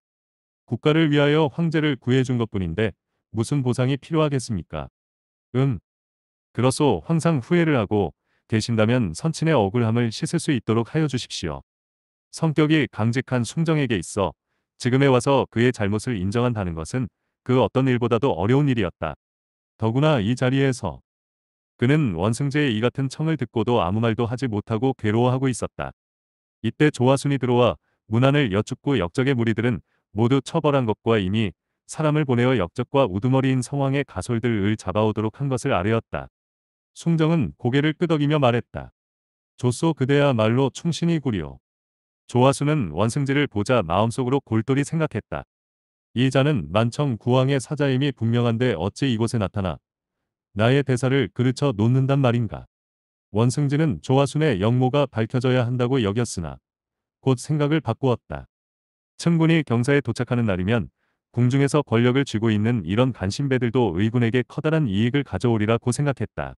국가를 위하여 황제를 구해준 것뿐인데 무슨 보상이 필요하겠습니까? 음. 그러소 항상 후회를 하고 계신다면 선친의 억울함을 씻을 수 있도록 하여 주십시오. 성격이 강직한 숭정에게 있어 지금에 와서 그의 잘못을 인정한다는 것은 그 어떤 일보다도 어려운 일이었다. 더구나 이 자리에서 그는 원승제의 이 같은 청을 듣고도 아무 말도 하지 못하고 괴로워하고 있었다. 이때 조화순이 들어와 문안을 여쭙고 역적의 무리들은 모두 처벌한 것과 이미 사람을 보내어 역적과 우두머리인 성황의 가솔들을 잡아오도록 한 것을 아뢰었다. 숭정은 고개를 끄덕이며 말했다. 조소 그대야말로 충신이 구리오. 조화수는 원승지를 보자 마음속으로 골똘히 생각했다. 이 자는 만청 구왕의 사자임이 분명한데 어찌 이곳에 나타나 나의 대사를 그르쳐 놓는단 말인가. 원승진은 조화순의 역모가 밝혀져야 한다고 여겼으나 곧 생각을 바꾸었다. 천군이 경사에 도착하는 날이면 궁중에서 권력을 쥐고 있는 이런 간신배들도 의군에게 커다란 이익을 가져오리라고 생각했다.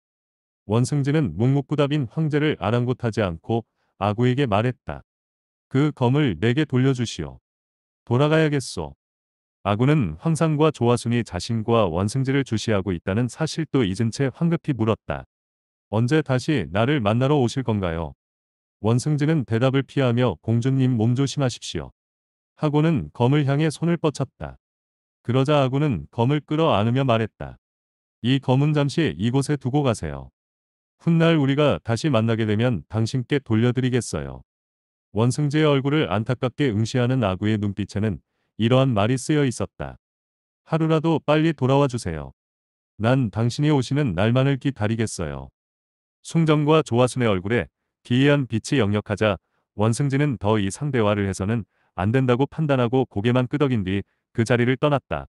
원승진은 묵묵부답인 황제를 아랑곳하지 않고 아구에게 말했다. 그 검을 내게 돌려주시오. 돌아가야겠소. 아구는 황상과 조화순이 자신과 원승지를 주시하고 있다는 사실도 잊은 채 황급히 물었다. 언제 다시 나를 만나러 오실 건가요? 원승진은 대답을 피하며 공주님 몸 조심하십시오. 하고는 검을 향해 손을 뻗쳤다. 그러자 아구는 검을 끌어 안으며 말했다. 이 검은 잠시 이곳에 두고 가세요. 훗날 우리가 다시 만나게 되면 당신께 돌려드리겠어요. 원승재의 얼굴을 안타깝게 응시하는 아구의 눈빛에는 이러한 말이 쓰여 있었다. 하루라도 빨리 돌아와 주세요. 난 당신이 오시는 날만을 기다리겠어요. 숭정과 조화순의 얼굴에 기이한 빛이 역력하자 원승진은 더 이상 대화를 해서는 안 된다고 판단하고 고개만 끄덕인 뒤 그 자리를 떠났다.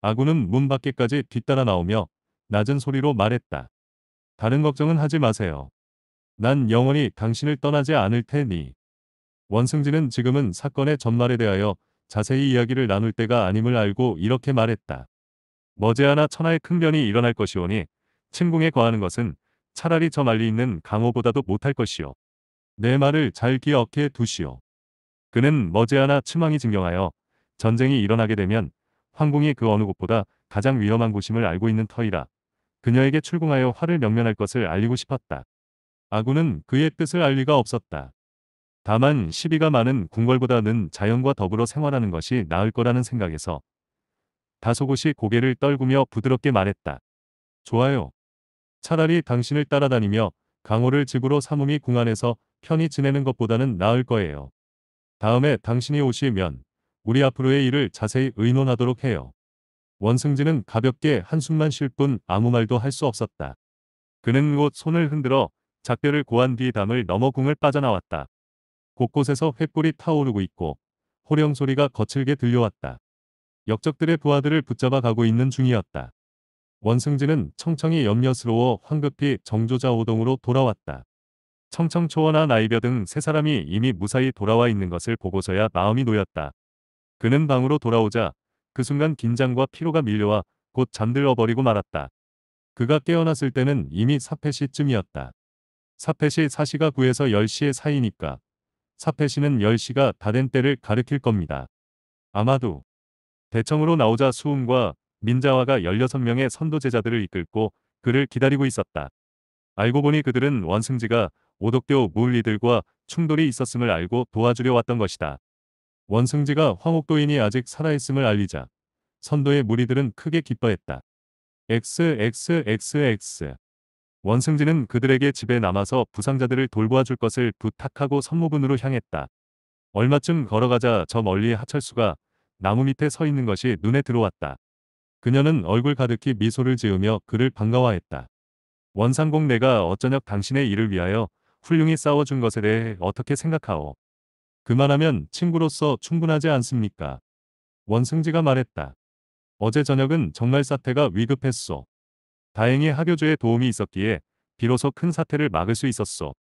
아군은 문 밖에까지 뒤따라 나오며 낮은 소리로 말했다. 다른 걱정은 하지 마세요. 난 영원히 당신을 떠나지 않을 테니. 원승진은 지금은 사건의 전말에 대하여 자세히 이야기를 나눌 때가 아님을 알고 이렇게 말했다. 머지않아 천하의 큰 변이 일어날 것이오니 침공에 거하는 것은 차라리 저 멀리 있는 강호보다도 못할 것이요. 내 말을 잘 기억해 두시오. 그는 머지않아 츠망이 증경하여 전쟁이 일어나게 되면 황궁이 그 어느 곳보다 가장 위험한 곳임을 알고 있는 터이라 그녀에게 출궁하여 화를 명면할 것을 알리고 싶었다. 아군은 그의 뜻을 알 리가 없었다. 다만 시비가 많은 궁궐보다는 자연과 더불어 생활하는 것이 나을 거라는 생각에서 다소곳이 고개를 떨구며 부드럽게 말했다. 좋아요. 차라리 당신을 따라다니며 강호를 집으로 삼음이 궁안에서 편히 지내는 것보다는 나을 거예요. 다음에 당신이 오시면 우리 앞으로의 일을 자세히 의논하도록 해요. 원승진은 가볍게 한숨만 쉴 뿐 아무 말도 할 수 없었다. 그는 곧 손을 흔들어 작별을 고한 뒤 담을 넘어 궁을 빠져나왔다. 곳곳에서 횃불이 타오르고 있고 호령 소리가 거칠게 들려왔다. 역적들의 부하들을 붙잡아 가고 있는 중이었다. 원승진은 청청이 염려스러워 황급히 정조자오동으로 돌아왔다. 청청초원아 나이벼 등 세 사람이 이미 무사히 돌아와 있는 것을 보고서야 마음이 놓였다. 그는 방으로 돌아오자 그 순간 긴장과 피로가 밀려와 곧 잠들어 버리고 말았다. 그가 깨어났을 때는 이미 사페시쯤이었다. 사페시 사시가 9에서 10시의 사이니까 사페시는 10시가 다 된 때를 가르킬 겁니다. 아마도 대청으로 나오자 수음과 민자와가 16명의 선도제자들을 이끌고 그를 기다리고 있었다. 알고 보니 그들은 원승지가 오덕교 무을리들과 충돌이 있었음을 알고 도와주려 왔던 것이다. 원승지가 황옥도인이 아직 살아있음을 알리자 선도의 무리들은 크게 기뻐했다. XXXX 원승지는 그들에게 집에 남아서 부상자들을 돌보아 줄 것을 부탁하고 선모분으로 향했다. 얼마쯤 걸어가자 저 멀리 하철수가 나무 밑에 서 있는 것이 눈에 들어왔다. 그녀는 얼굴 가득히 미소를 지으며 그를 반가워했다. 원상공 내가 어쩌녁 당신의 일을 위하여 훌륭히 싸워준 것에 대해 어떻게 생각하오? 그만하면 친구로서 충분하지 않습니까? 원승지가 말했다. 어제 저녁은 정말 사태가 위급했소. 다행히 하교조의 도움이 있었기에 비로소 큰 사태를 막을 수 있었소.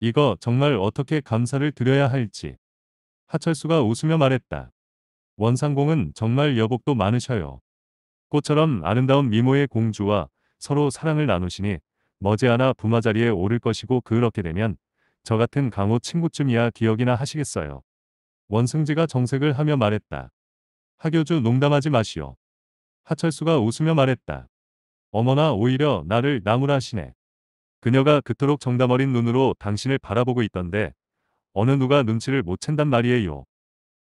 이거 정말 어떻게 감사를 드려야 할지. 하철수가 웃으며 말했다. 원상공은 정말 여복도 많으셔요. 꽃처럼 아름다운 미모의 공주와 서로 사랑을 나누시니 머지않아 부마자리에 오를 것이고 그렇게 되면 저 같은 강호 친구쯤이야 기억이나 하시겠어요. 원승지가 정색을 하며 말했다. 하교주 농담하지 마시오. 하철수가 웃으며 말했다. 어머나 오히려 나를 나무라시네. 그녀가 그토록 정담어린 눈으로 당신을 바라보고 있던데 어느 누가 눈치를 못 챈단 말이에요.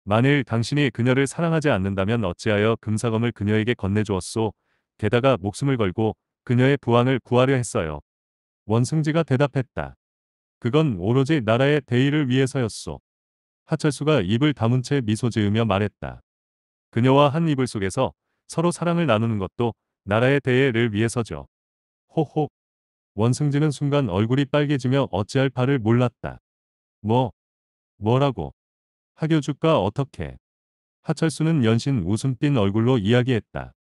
만일 당신이 그녀를 사랑하지 않는다면 어찌하여 금사검을 그녀에게 건네주었소. 게다가 목숨을 걸고 그녀의 부왕을 구하려 했어요. 원승지가 대답했다. 그건 오로지 나라의 대의를 위해서였소. 하철수가 입을 다문 채 미소 지으며 말했다. 그녀와 한 이불 속에서 서로 사랑을 나누는 것도 나라의 대의를 위해서죠. 호호. 원승지는 순간 얼굴이 빨개지며 어찌할 바를 몰랐다. 뭐? 뭐라고? 하교주가 어떻게? 하철수는 연신 웃음띤 얼굴로 이야기했다.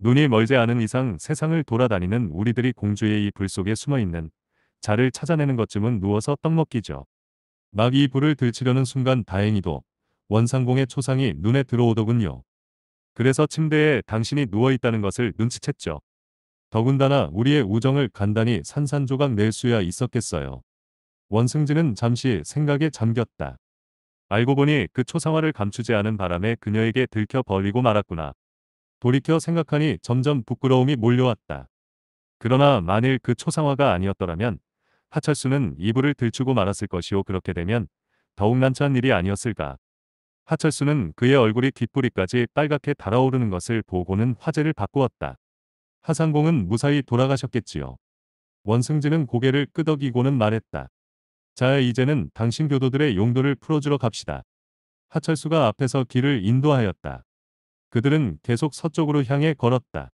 눈이 멀지 않은 이상 세상을 돌아다니는 우리들이 공주의 이 불 속에 숨어있는 자를 찾아내는 것쯤은 누워서 떡 먹기죠. 막 이 불을 들치려는 순간 다행히도 원상공의 초상이 눈에 들어오더군요. 그래서 침대에 당신이 누워있다는 것을 눈치챘죠. 더군다나 우리의 우정을 간단히 산산조각 낼 수야 있었겠어요. 원승진은 잠시 생각에 잠겼다. 알고 보니 그 초상화를 감추지 않은 바람에 그녀에게 들켜 버리고 말았구나. 돌이켜 생각하니 점점 부끄러움이 몰려왔다. 그러나 만일 그 초상화가 아니었더라면 하철수는 이불을 들추고 말았을 것이오 그렇게 되면 더욱 난처한 일이 아니었을까. 하철수는 그의 얼굴이 귓뿌리까지 빨갛게 달아오르는 것을 보고는 화제를 바꾸었다. 하상공은 무사히 돌아가셨겠지요. 원승진은 고개를 끄덕이고는 말했다. 자 이제는 당신 교도들의 용도를 풀어주러 갑시다. 하철수가 앞에서 길을 인도하였다. 그들은 계속 서쪽으로 향해 걸었다.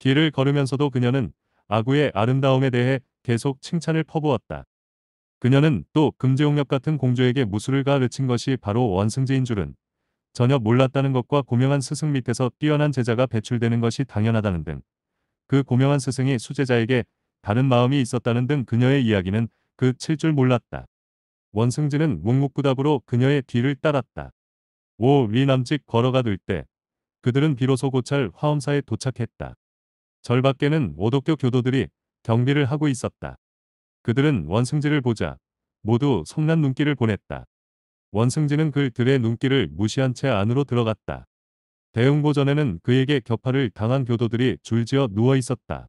길을 걸으면서도 그녀는 아구의 아름다움에 대해 계속 칭찬을 퍼부었다. 그녀는 또 금지옥력 같은 공주에게 무술을 가르친 것이 바로 원승제인 줄은 전혀 몰랐다는 것과 고명한 스승 밑에서 뛰어난 제자가 배출되는 것이 당연하다는 등 그 고명한 스승이 수제자에게 다른 마음이 있었다는 등 그녀의 이야기는 그칠줄 몰랐다. 원승진은 묵묵부답으로 그녀의 뒤를 따랐다. 오위남직걸어가둘때 그들은 비로소 고찰 화엄사에 도착했다. 절 밖에는 오독교 교도들이 경비를 하고 있었다. 그들은 원승진을 보자 모두 속난 눈길을 보냈다. 원승진은 그들의 눈길을 무시한 채 안으로 들어갔다. 대응보 전에는 그에게 격파를 당한 교도들이 줄지어 누워 있었다.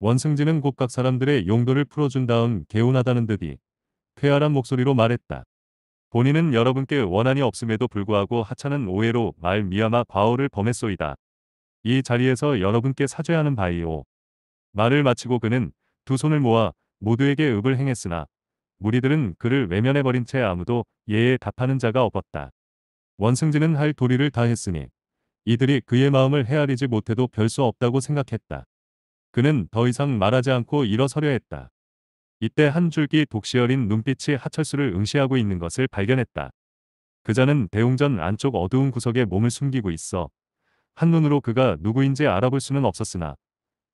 원승진은 곧각 사람들의 용도를 풀어준 다음 개운하다는 듯이 쾌활한 목소리로 말했다. 본인은 여러분께 원한이 없음에도 불구하고 하찮은 오해로 말 미아마 과오를 범했소이다. 이 자리에서 여러분께 사죄하는 바이오. 말을 마치고 그는 두 손을 모아 모두에게 읍을 행했으나 무리들은 그를 외면해버린 채 아무도 예에 답하는 자가 없었다. 원승진은 할 도리를 다 했으니 이들이 그의 마음을 헤아리지 못해도 별 수 없다고 생각했다. 그는 더 이상 말하지 않고 일어서려 했다. 이때 한 줄기 독시 어린 눈빛이 하철수를 응시하고 있는 것을 발견했다. 그자는 대웅전 안쪽 어두운 구석에 몸을 숨기고 있어 한눈으로 그가 누구인지 알아볼 수는 없었으나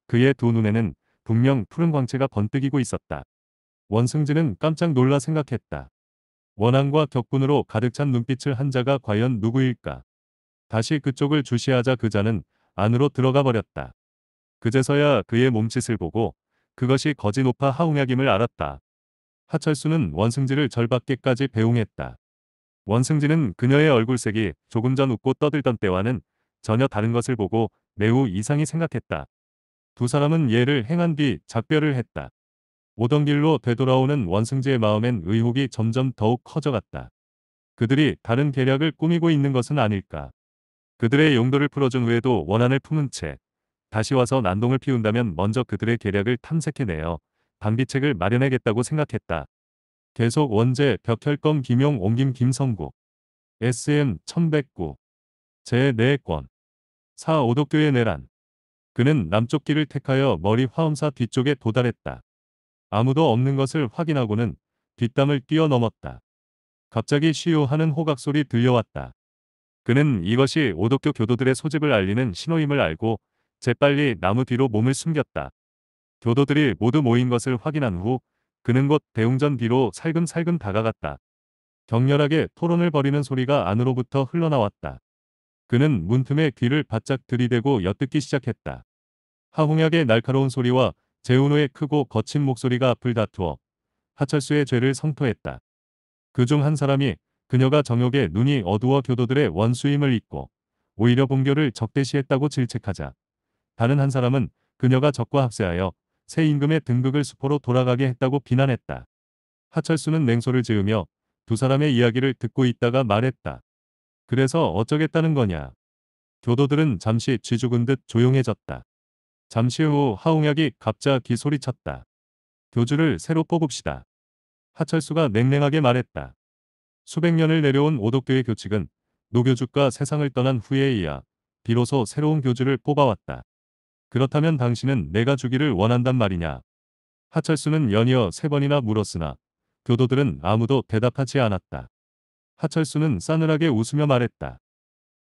그의 두 눈에는 분명 푸른 광채가 번뜩이고 있었다. 원승진은 깜짝 놀라 생각했다. 원한과 격분으로 가득 찬 눈빛을 한 자가 과연 누구일까? 다시 그쪽을 주시하자 그자는 안으로 들어가 버렸다. 그제서야 그의 몸짓을 보고 그것이 거진오파 하웅약임을 알았다. 하철수는 원승지를 절밖기까지 배웅했다. 원승지는 그녀의 얼굴색이 조금 전 웃고 떠들던 때와는 전혀 다른 것을 보고 매우 이상히 생각했다. 두 사람은 예를 행한 뒤 작별을 했다. 오던 길로 되돌아오는 원승지의 마음엔 의혹이 점점 더욱 커져갔다. 그들이 다른 계략을 꾸미고 있는 것은 아닐까. 그들의 용도를 풀어준 후에도 원한을 품은 채 다시 와서 난동을 피운다면 먼저 그들의 계략을 탐색해내어 방비책을 마련하겠다고 생각했다. 계속 원제 벽혈검 김용, 옹김, 김성구. SM 1109. 제4권. 4. 오독교의 내란. 그는 남쪽 길을 택하여 머리 화엄사 뒤쪽에 도달했다. 아무도 없는 것을 확인하고는 뒷담을 뛰어넘었다. 갑자기 쉬요하는 호각소리 들려왔다. 그는 이것이 오독교 교도들의 소집을 알리는 신호임을 알고 재빨리 나무 뒤로 몸을 숨겼다. 교도들이 모두 모인 것을 확인한 후 그는 곧 대웅전 뒤로 살금살금 다가갔다. 격렬하게 토론을 벌이는 소리가 안으로부터 흘러나왔다. 그는 문틈에 귀를 바짝 들이대고 엿듣기 시작했다. 하홍약의 날카로운 소리와 재운호의 크고 거친 목소리가 불다투어 하철수의 죄를 성토했다. 그중 한 사람이 그녀가 정욕에 눈이 어두워 교도들의 원수임을 잊고 오히려 본교를 적대시했다고 질책하자 다른 한 사람은 그녀가 적과 합세하여 새 임금의 등극을 수포로 돌아가게 했다고 비난했다. 하철수는 냉소를 지으며 두 사람의 이야기를 듣고 있다가 말했다. 그래서 어쩌겠다는 거냐. 교도들은 잠시 쥐죽은 듯 조용해졌다. 잠시 후하웅약이 갑자기 소리쳤다. 교주를 새로 뽑읍시다. 하철수가 냉랭하게 말했다. 수백 년을 내려온 오독교의 교칙은 노교주가 세상을 떠난 후에이야 비로소 새로운 교주를 뽑아왔다. 그렇다면 당신은 내가 주기를 원한단 말이냐. 하철수는 연이어 세 번이나 물었으나 교도들은 아무도 대답하지 않았다. 하철수는 싸늘하게 웃으며 말했다.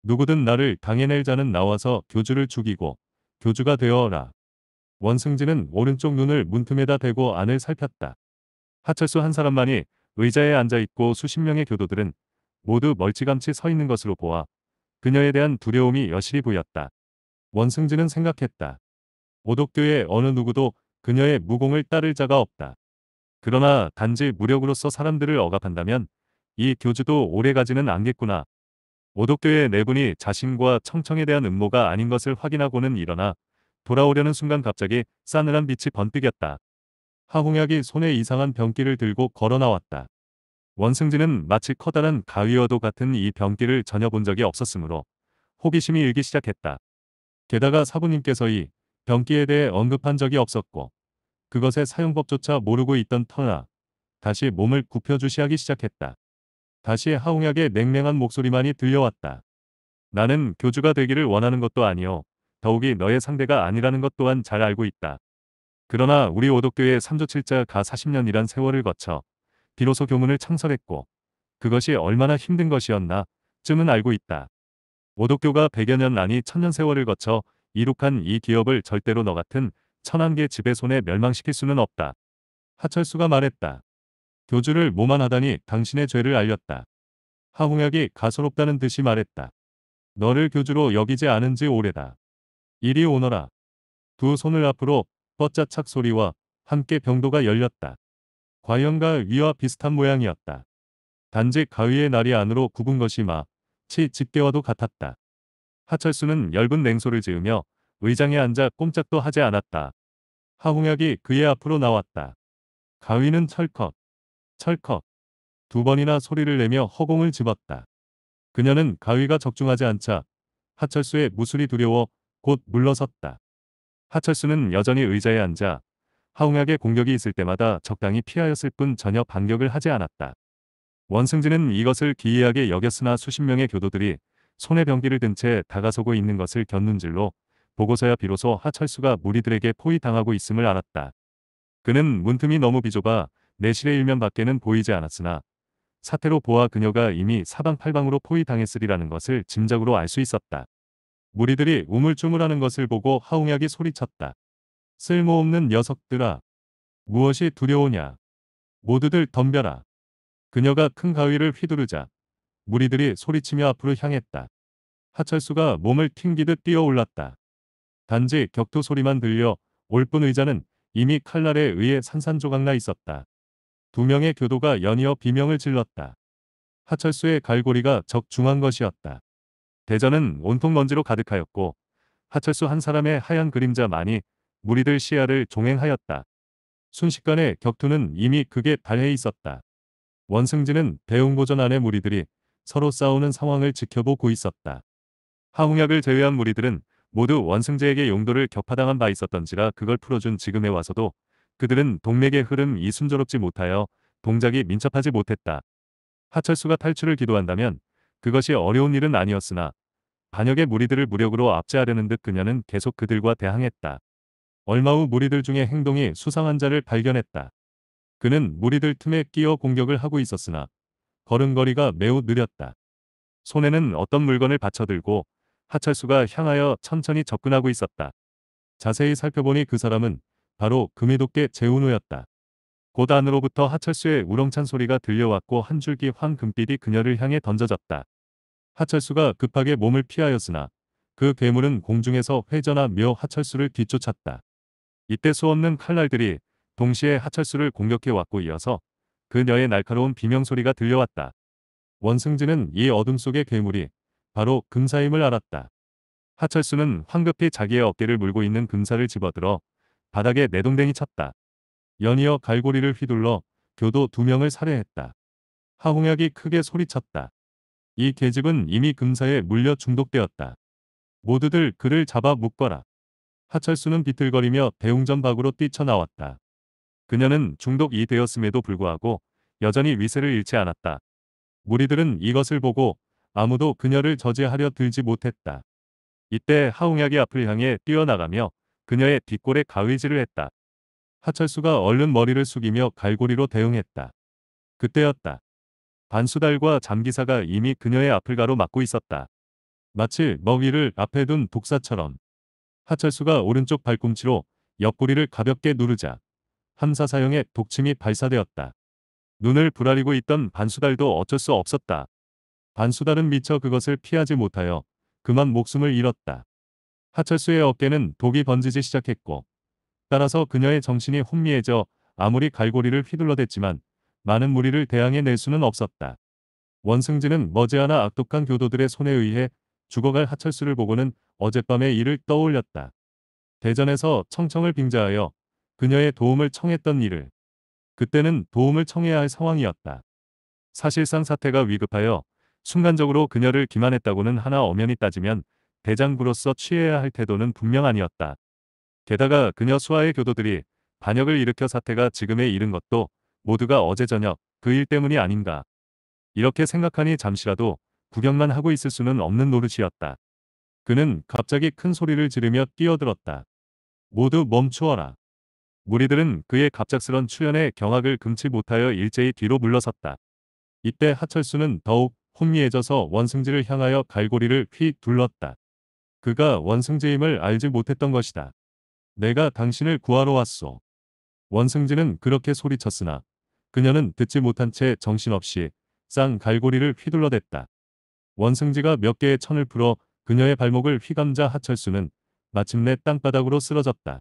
누구든 나를 당해낼 자는 나와서 교주를 죽이고 교주가 되어라. 원승진은 오른쪽 눈을 문틈에다 대고 안을 살폈다. 하철수 한 사람만이 의자에 앉아있고 수십 명의 교도들은 모두 멀찌감치 서 있는 것으로 보아 그녀에 대한 두려움이 여실히 보였다. 원승진은 생각했다. 오독교의 어느 누구도 그녀의 무공을 따를 자가 없다. 그러나 단지 무력으로서 사람들을 억압한다면 이 교주도 오래가지는 않겠구나. 오독교의 내분이 자신과 청청에 대한 음모가 아닌 것을 확인하고는 일어나 돌아오려는 순간 갑자기 싸늘한 빛이 번뜩였다. 하홍약이 손에 이상한 병기를 들고 걸어 나왔다. 원승진은 마치 커다란 가위어도 같은 이 병기를 전혀 본 적이 없었으므로 호기심이 일기 시작했다. 게다가 사부님께서이 병기에 대해 언급한 적이 없었고 그것의 사용법조차 모르고 있던 터나 다시 몸을 굽혀주시하기 시작했다. 다시 하웅약의 냉랭한 목소리만이 들려왔다. 나는 교주가 되기를 원하는 것도 아니오. 더욱이 너의 상대가 아니라는 것 또한 잘 알고 있다. 그러나 우리 오독교의 3조7자 가 40년이란 세월을 거쳐 비로소 교문을 창설했고 그것이 얼마나 힘든 것이었나 쯤은 알고 있다. 모독교가 100여 년 아니 천년 세월을 거쳐 이룩한 이 기업을 절대로 너 같은 천한 계 집의 손에 멸망시킬 수는 없다. 하철수가 말했다. 교주를 모만하다니 당신의 죄를 알렸다. 하홍혁이 가소롭다는 듯이 말했다. 너를 교주로 여기지 않은 지 오래다. 이리 오너라. 두 손을 앞으로 뻗자착 소리와 함께 병도가 열렸다. 과연가 위와 비슷한 모양이었다. 단지 가위의 날이 안으로 굽은 것이 마치 집게와도 같았다. 하철수는 엷은 냉소를 지으며 의장에 앉아 꼼짝도 하지 않았다. 하홍약이 그의 앞으로 나왔다. 가위는 철컥, 철컥 두 번이나 소리를 내며 허공을 집었다. 그녀는 가위가 적중하지 않자 하철수의 무술이 두려워 곧 물러섰다. 하철수는 여전히 의자에 앉아 하홍약의 공격이 있을 때마다 적당히 피하였을 뿐 전혀 반격을 하지 않았다. 원승진은 이것을 기이하게 여겼으나 수십 명의 교도들이 손에 병기를 든 채 다가서고 있는 것을 겪는질로 보고서야 비로소 하철수가 무리들에게 포위당하고 있음을 알았다. 그는 문틈이 너무 비좁아 내실의 일면 밖에는 보이지 않았으나 사태로 보아 그녀가 이미 사방팔방으로 포위당했으리라는 것을 짐작으로 알 수 있었다. 무리들이 우물쭈물하는 것을 보고 하웅약이 소리쳤다. 쓸모없는 녀석들아. 무엇이 두려우냐. 모두들 덤벼라. 그녀가 큰 가위를 휘두르자 무리들이 소리치며 앞으로 향했다. 하철수가 몸을 튕기듯 뛰어올랐다. 단지 격투 소리만 들려 올 뿐 의자는 이미 칼날에 의해 산산조각나 있었다. 두 명의 교도가 연이어 비명을 질렀다. 하철수의 갈고리가 적중한 것이었다. 대전은 온통 먼지로 가득하였고 하철수 한 사람의 하얀 그림자만이 무리들 시야를 종행하였다. 순식간에 격투는 이미 극에 달해 있었다. 원승진은 대웅보전안에 무리들이 서로 싸우는 상황을 지켜보고 있었다. 하웅약을 제외한 무리들은 모두 원승재에게 용도를 격파당한 바 있었던지라 그걸 풀어준 지금에 와서도 그들은 동맥의 흐름이 순조롭지 못하여 동작이 민첩하지 못했다. 하철수가 탈출을 기도한다면 그것이 어려운 일은 아니었으나 반역의 무리들을 무력으로 압제하려는 듯 그녀는 계속 그들과 대항했다. 얼마 후 무리들 중에 행동이 수상한 자를 발견했다. 그는 무리들 틈에 끼어 공격을 하고 있었으나 걸음걸이가 매우 느렸다. 손에는 어떤 물건을 받쳐들고 하철수가 향하여 천천히 접근하고 있었다. 자세히 살펴보니 그 사람은 바로 금해독계 재운호였다곧 안으로부터 하철수의 우렁찬 소리가 들려왔고 한 줄기 황금빛이 그녀를 향해 던져졌다. 하철수가 급하게 몸을 피하였으나 그 괴물은 공중에서 회전하며 하철수를 뒤쫓았다. 이때 수없는 칼날들이 동시에 하철수를 공격해왔고 이어서 그녀의 날카로운 비명소리가 들려왔다. 원승진은 이 어둠 속의 괴물이 바로 금사임을 알았다. 하철수는 황급히 자기의 어깨를 물고 있는 금사를 집어들어 바닥에 내동댕이 쳤다. 연이어 갈고리를 휘둘러 교도 두 명을 살해했다. 하홍약이 크게 소리쳤다. 이 계집은 이미 금사에 물려 중독되었다. 모두들 그를 잡아 묶어라 하철수는 비틀거리며 대웅전 밖으로 뛰쳐나왔다. 그녀는 중독이 되었음에도 불구하고 여전히 위세를 잃지 않았다. 무리들은 이것을 보고 아무도 그녀를 저지하려 들지 못했다. 이때 하웅약이 앞을 향해 뛰어나가며 그녀의 뒷골에 가위질을 했다. 하철수가 얼른 머리를 숙이며 갈고리로 대응했다. 그때였다. 반수달과 잠기사가 이미 그녀의 앞을 가로막고 있었다. 마치 먹이를 앞에 둔 독사처럼 하철수가 오른쪽 발꿈치로 옆구리를 가볍게 누르자 한사사형의 독침이 발사되었다. 눈을 부라리고 있던 반수달도 어쩔 수 없었다. 반수달은 미처 그것을 피하지 못하여 그만 목숨을 잃었다. 하철수의 어깨는 독이 번지지 시작했고 따라서 그녀의 정신이 혼미해져 아무리 갈고리를 휘둘러댔지만 많은 무리를 대항해낼 수는 없었다. 원승진은 머지않아 악독한 교도들의 손에 의해 죽어갈 하철수를 보고는 어젯밤의 일을 떠올렸다. 대전에서 청청을 빙자하여 그녀의 도움을 청했던 일을. 그때는 도움을 청해야 할 상황이었다. 사실상 사태가 위급하여 순간적으로 그녀를 기만했다고는 하나 엄연히 따지면 대장부로서 취해야 할 태도는 분명 아니었다. 게다가 그녀 수하의 교도들이 반역을 일으켜 사태가 지금에 이른 것도 모두가 어제 저녁 그 일 때문이 아닌가. 이렇게 생각하니 잠시라도 구경만 하고 있을 수는 없는 노릇이었다. 그는 갑자기 큰 소리를 지르며 뛰어들었다. 모두 멈추어라. 무리들은 그의 갑작스런 출연에 경악을 금치 못하여 일제히 뒤로 물러섰다. 이때 하철수는 더욱 혼미해져서 원승지를 향하여 갈고리를 휘 둘렀다. 그가 원승지임을 알지 못했던 것이다. 내가 당신을 구하러 왔소. 원승지는 그렇게 소리쳤으나 그녀는 듣지 못한 채 정신없이 쌍 갈고리를 휘둘러댔다. 원승지가 몇 개의 천을 풀어 그녀의 발목을 휘감자 하철수는 마침내 땅바닥으로 쓰러졌다.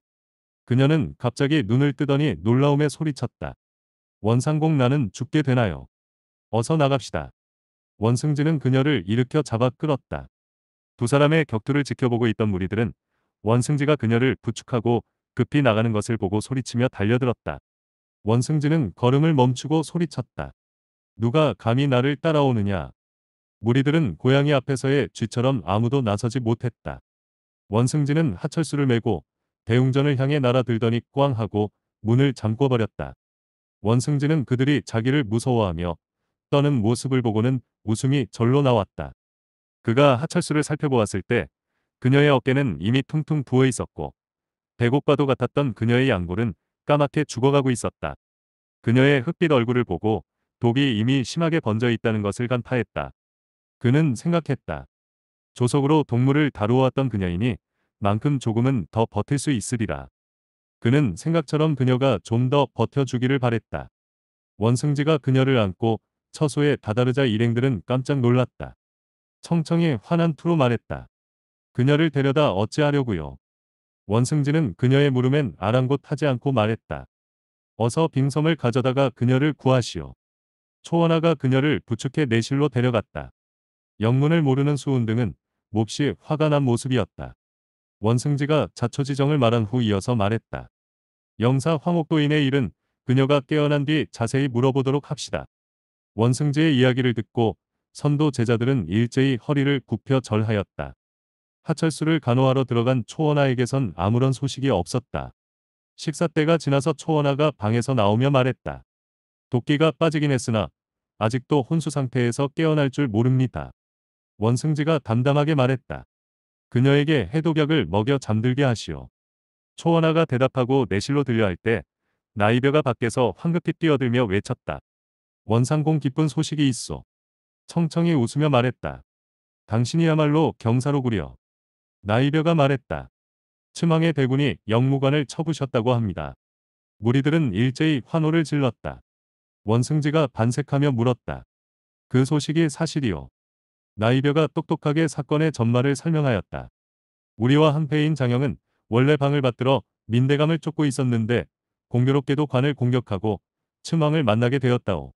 그녀는 갑자기 눈을 뜨더니 놀라움에 소리쳤다. 원상공 나는 죽게 되나요? 어서 나갑시다. 원승진은 그녀를 일으켜 잡아 끌었다. 두 사람의 격투를 지켜보고 있던 무리들은 원승지가 그녀를 부축하고 급히 나가는 것을 보고 소리치며 달려들었다. 원승진은 걸음을 멈추고 소리쳤다. 누가 감히 나를 따라오느냐. 무리들은 고양이 앞에서의 쥐처럼 아무도 나서지 못했다. 원승진은 하철수를 메고 대웅전을 향해 날아들더니 꽝 하고 문을 잠궈버렸다. 원승진은 그들이 자기를 무서워하며 떠는 모습을 보고는 웃음이 절로 나왔다. 그가 하철수를 살펴보았을 때 그녀의 어깨는 이미 퉁퉁 부어 있었고 배고파도 같았던 그녀의 양골은 까맣게 죽어가고 있었다. 그녀의 흙빛 얼굴을 보고 독이 이미 심하게 번져 있다는 것을 간파했다. 그는 생각했다. 조석으로 동물을 다루어왔던 그녀이니 만큼 조금은 더 버틸 수 있으리라. 그는 생각처럼 그녀가 좀 더 버텨주기를 바랬다. 원승지가 그녀를 안고 처소에 다다르자 일행들은 깜짝 놀랐다. 청청이 환한 투로 말했다. 그녀를 데려다 어찌하려고요. 원승지는 그녀의 물음엔 아랑곳하지 않고 말했다. 어서 빙섬을 가져다가 그녀를 구하시오. 초원아가 그녀를 부축해 내실로 데려갔다. 영문을 모르는 수운 등은 몹시 화가 난 모습이었다. 원승지가 자초지정을 말한 후 이어서 말했다. 영사 황옥도인의 일은 그녀가 깨어난 뒤 자세히 물어보도록 합시다. 원승지의 이야기를 듣고 선도 제자들은 일제히 허리를 굽혀 절하였다. 하철수를 간호하러 들어간 초원아에게선 아무런 소식이 없었다. 식사 때가 지나서 초원아가 방에서 나오며 말했다. 도끼가 빠지긴 했으나 아직도 혼수 상태에서 깨어날 줄 모릅니다. 원승지가 담담하게 말했다. 그녀에게 해독약을 먹여 잠들게 하시오. 초원아가 대답하고 내실로 들려할 때 나이벼가 밖에서 황급히 뛰어들며 외쳤다. 원상공 기쁜 소식이 있소 청청히 웃으며 말했다. 당신이야말로 경사로구려. 나이벼가 말했다. 츠망의 대군이 영무관을 쳐부셨다고 합니다. 무리들은 일제히 환호를 질렀다. 원승지가 반색하며 물었다. 그 소식이 사실이오. 나이벼가 똑똑하게 사건의 전말을 설명하였다. 우리와 한패인 장영은 원래 방을 받들어 민대감을 쫓고 있었는데 공교롭게도 관을 공격하고 층왕을 만나게 되었다오.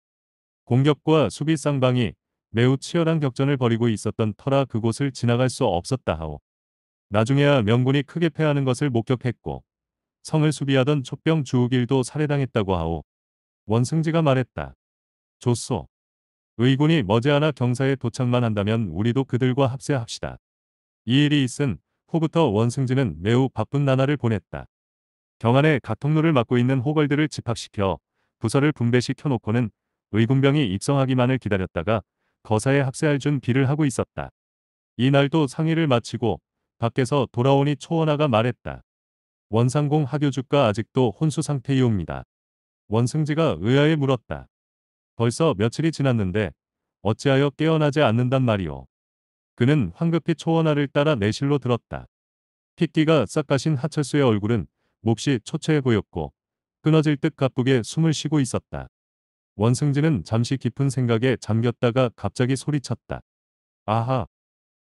공격과 수비 쌍방이 매우 치열한 격전을 벌이고 있었던 터라 그곳을 지나갈 수 없었다 하오. 나중에야 명군이 크게 패하는 것을 목격했고 성을 수비하던 촛병 주욱일도 살해당했다고 하오. 원승지가 말했다. 좋소 의군이 머지않아 경사에 도착만 한다면 우리도 그들과 합세합시다. 이 일이 있은 후부터 원승진은 매우 바쁜 나날을 보냈다. 경안에 가통로를 맡고 있는 호걸들을 집합시켜 부서를 분배시켜 놓고는 의군병이 입성하기만을 기다렸다가 거사에 합세할 준비를 하고 있었다. 이날도 상의를 마치고 밖에서 돌아오니 초원아가 말했다. 원상공 하교주가 아직도 혼수 상태이옵니다. 원승지가 의아해 물었다. 벌써 며칠이 지났는데 어찌하여 깨어나지 않는단 말이오. 그는 황급히 초원화를 따라 내실로 들었다. 핏기가 싹 가신 하철수의 얼굴은 몹시 초췌해 보였고 끊어질 듯 가쁘게 숨을 쉬고 있었다. 원승진은 잠시 깊은 생각에 잠겼다가 갑자기 소리쳤다. 아하!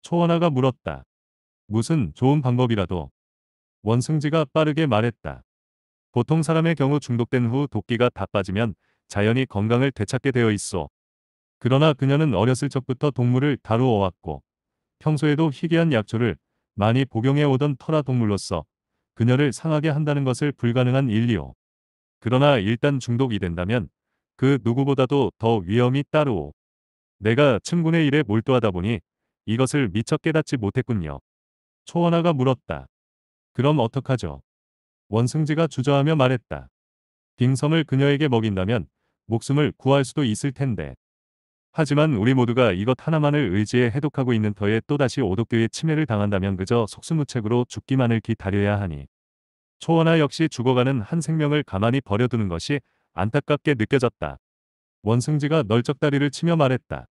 초원화가 물었다. 무슨 좋은 방법이라도. 원승지가 빠르게 말했다. 보통 사람의 경우 중독된 후 도끼가 다 빠지면 자연히 건강을 되찾게 되어 있어. 그러나 그녀는 어렸을 적부터 동물을 다루어 왔고 평소에도 희귀한 약초를 많이 복용해 오던 터라 동물로서 그녀를 상하게 한다는 것을 불가능한 일리오. 그러나 일단 중독이 된다면 그 누구보다도 더 위험이 따르오. 내가 친군의 일에 몰두하다 보니 이것을 미처 깨닫지 못했군요. 초원아가 물었다. 그럼 어떡하죠? 원승지가 주저하며 말했다. 빙섬을 그녀에게 먹인다면 목숨을 구할 수도 있을 텐데. 하지만 우리 모두가 이것 하나만을 의지해 해독하고 있는 터에 또다시 오독교의 침해를 당한다면 그저 속수무책으로 죽기만을 기다려야 하니. 초원아 역시 죽어가는 한 생명을 가만히 버려두는 것이 안타깝게 느껴졌다. 원승지가 널쩍다리를 치며 말했다.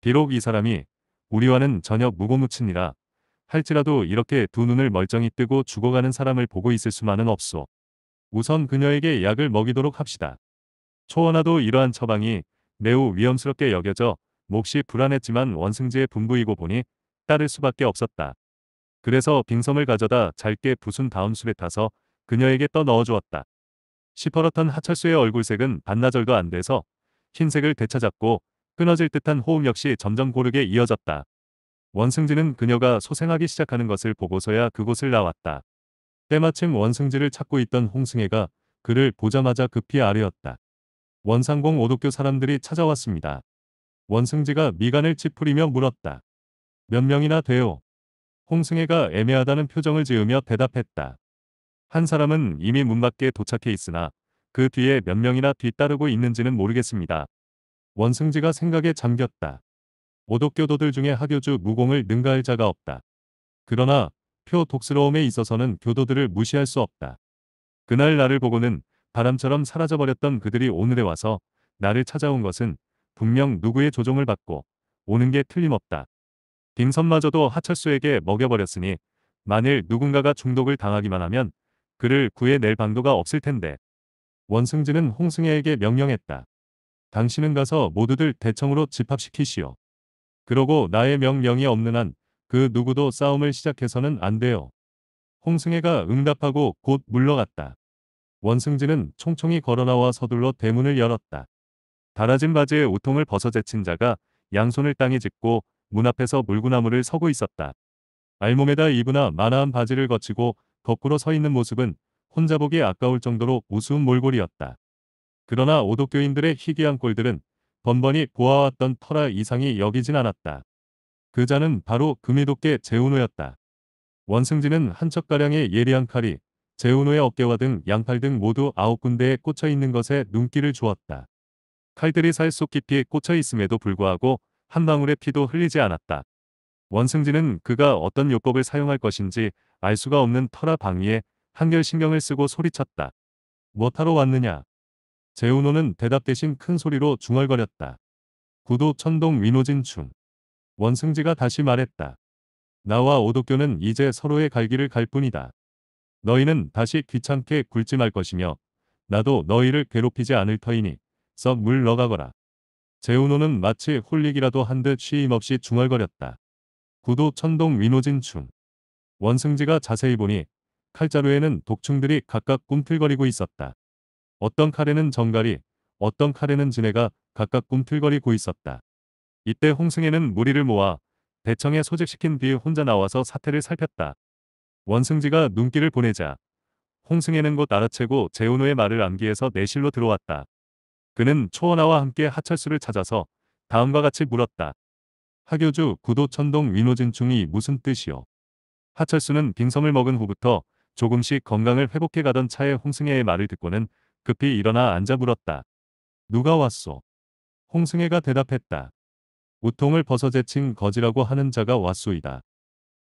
비록 이 사람이 우리와는 전혀 무고무친이라 할지라도 이렇게 두 눈을 멀쩡히 뜨고 죽어가는 사람을 보고 있을 수만은 없소. 우선 그녀에게 약을 먹이도록 합시다. 초원화도 이러한 처방이 매우 위험스럽게 여겨져 몹시 불안했지만 원승지의 분부이고 보니 따를 수밖에 없었다. 그래서 빙섬을 가져다 짧게 부순 다음 술에 타서 그녀에게 떠넣어 주었다. 시퍼렇던 하철수의 얼굴색은 반나절도 안 돼서 흰색을 되찾았고 끊어질 듯한 호흡 역시 점점 고르게 이어졌다. 원승지는 그녀가 소생하기 시작하는 것을 보고서야 그곳을 나왔다. 때마침 원승지를 찾고 있던 홍승혜가 그를 보자마자 급히 아뢰었다. 원상공 오독교 사람들이 찾아왔습니다. 원승지가 미간을 찌푸리며 물었다. 몇 명이나 돼요? 홍승혜가 애매하다는 표정을 지으며 대답했다. 한 사람은 이미 문 밖에 도착해 있으나 그 뒤에 몇 명이나 뒤따르고 있는지는 모르겠습니다. 원승지가 생각에 잠겼다. 오독교도들 중에 하교주 무공을 능가할 자가 없다. 그러나 표 독스러움에 있어서는 교도들을 무시할 수 없다. 그날 나를 보고는 바람처럼 사라져버렸던 그들이 오늘에 와서 나를 찾아온 것은 분명 누구의 조종을 받고 오는 게 틀림없다. 빙선마저도 하철수에게 먹여버렸으니 만일 누군가가 중독을 당하기만 하면 그를 구해낼 방도가 없을 텐데. 원승진은 홍승혜에게 명령했다. 당신은 가서 모두들 대청으로 집합시키시오. 그러고 나의 명령이 없는 한 그 누구도 싸움을 시작해서는 안 돼요. 홍승혜가 응답하고 곧 물러갔다. 원승진은 총총히 걸어나와 서둘러 대문을 열었다. 달아진 바지에 옷통을 벗어 제친 자가 양손을 땅에 짚고 문 앞에서 물구나무를 서고 있었다. 알몸에다 이브나 마나한 바지를 거치고 거꾸로 서 있는 모습은 혼자 보기 아까울 정도로 우스운 몰골이었다. 그러나 오독교인들의 희귀한 꼴들은 번번이 보아왔던 터라 이상이 여기진 않았다. 그 자는 바로 금이 돋게 재운호였다. 원승진은 한 척가량의 예리한 칼이 제우노의 어깨와 등, 양팔 등 모두 아홉 군데에 꽂혀 있는 것에 눈길을 주었다. 칼들이 살 속 깊이 꽂혀 있음에도 불구하고 한 방울의 피도 흘리지 않았다. 원승진은 그가 어떤 요법을 사용할 것인지 알 수가 없는 터라 방위에 한결 신경을 쓰고 소리쳤다. 뭐타러 왔느냐? 제우노는 대답 대신 큰 소리로 중얼거렸다. 구도 천동 위노진충. 원승지가 다시 말했다. 나와 오독교는 이제 서로의 갈 길을 갈 뿐이다. 너희는 다시 귀찮게 굴지 말 것이며 나도 너희를 괴롭히지 않을 터이니 썩 물러가거라. 제우노는 마치 홀릭이라도 한 듯쉬임없이 중얼거렸다. 구도 천동 위노진 충. 원승지가 자세히 보니 칼자루에는 독충들이 각각 꿈틀거리고 있었다. 어떤 칼에는 정갈이, 어떤 칼에는 진해가 각각 꿈틀거리고 있었다. 이때 홍승에는 무리를 모아 대청에 소집시킨 뒤 혼자 나와서 사태를 살폈다. 원승지가 눈길을 보내자 홍승혜는 곧 알아채고 재훈호의 말을 암기해서 내실로 들어왔다. 그는 초원아와 함께 하철수를 찾아서 다음과 같이 물었다. 하교주 구도천동 위노진충이 무슨 뜻이오 하철수는 빙성을 먹은 후부터 조금씩 건강을 회복해 가던 차에 홍승혜의 말을 듣고는 급히 일어나 앉아 물었다. 누가 왔소? 홍승혜가 대답했다. 우통을 벗어 제친 거지라고 하는 자가 왔소이다.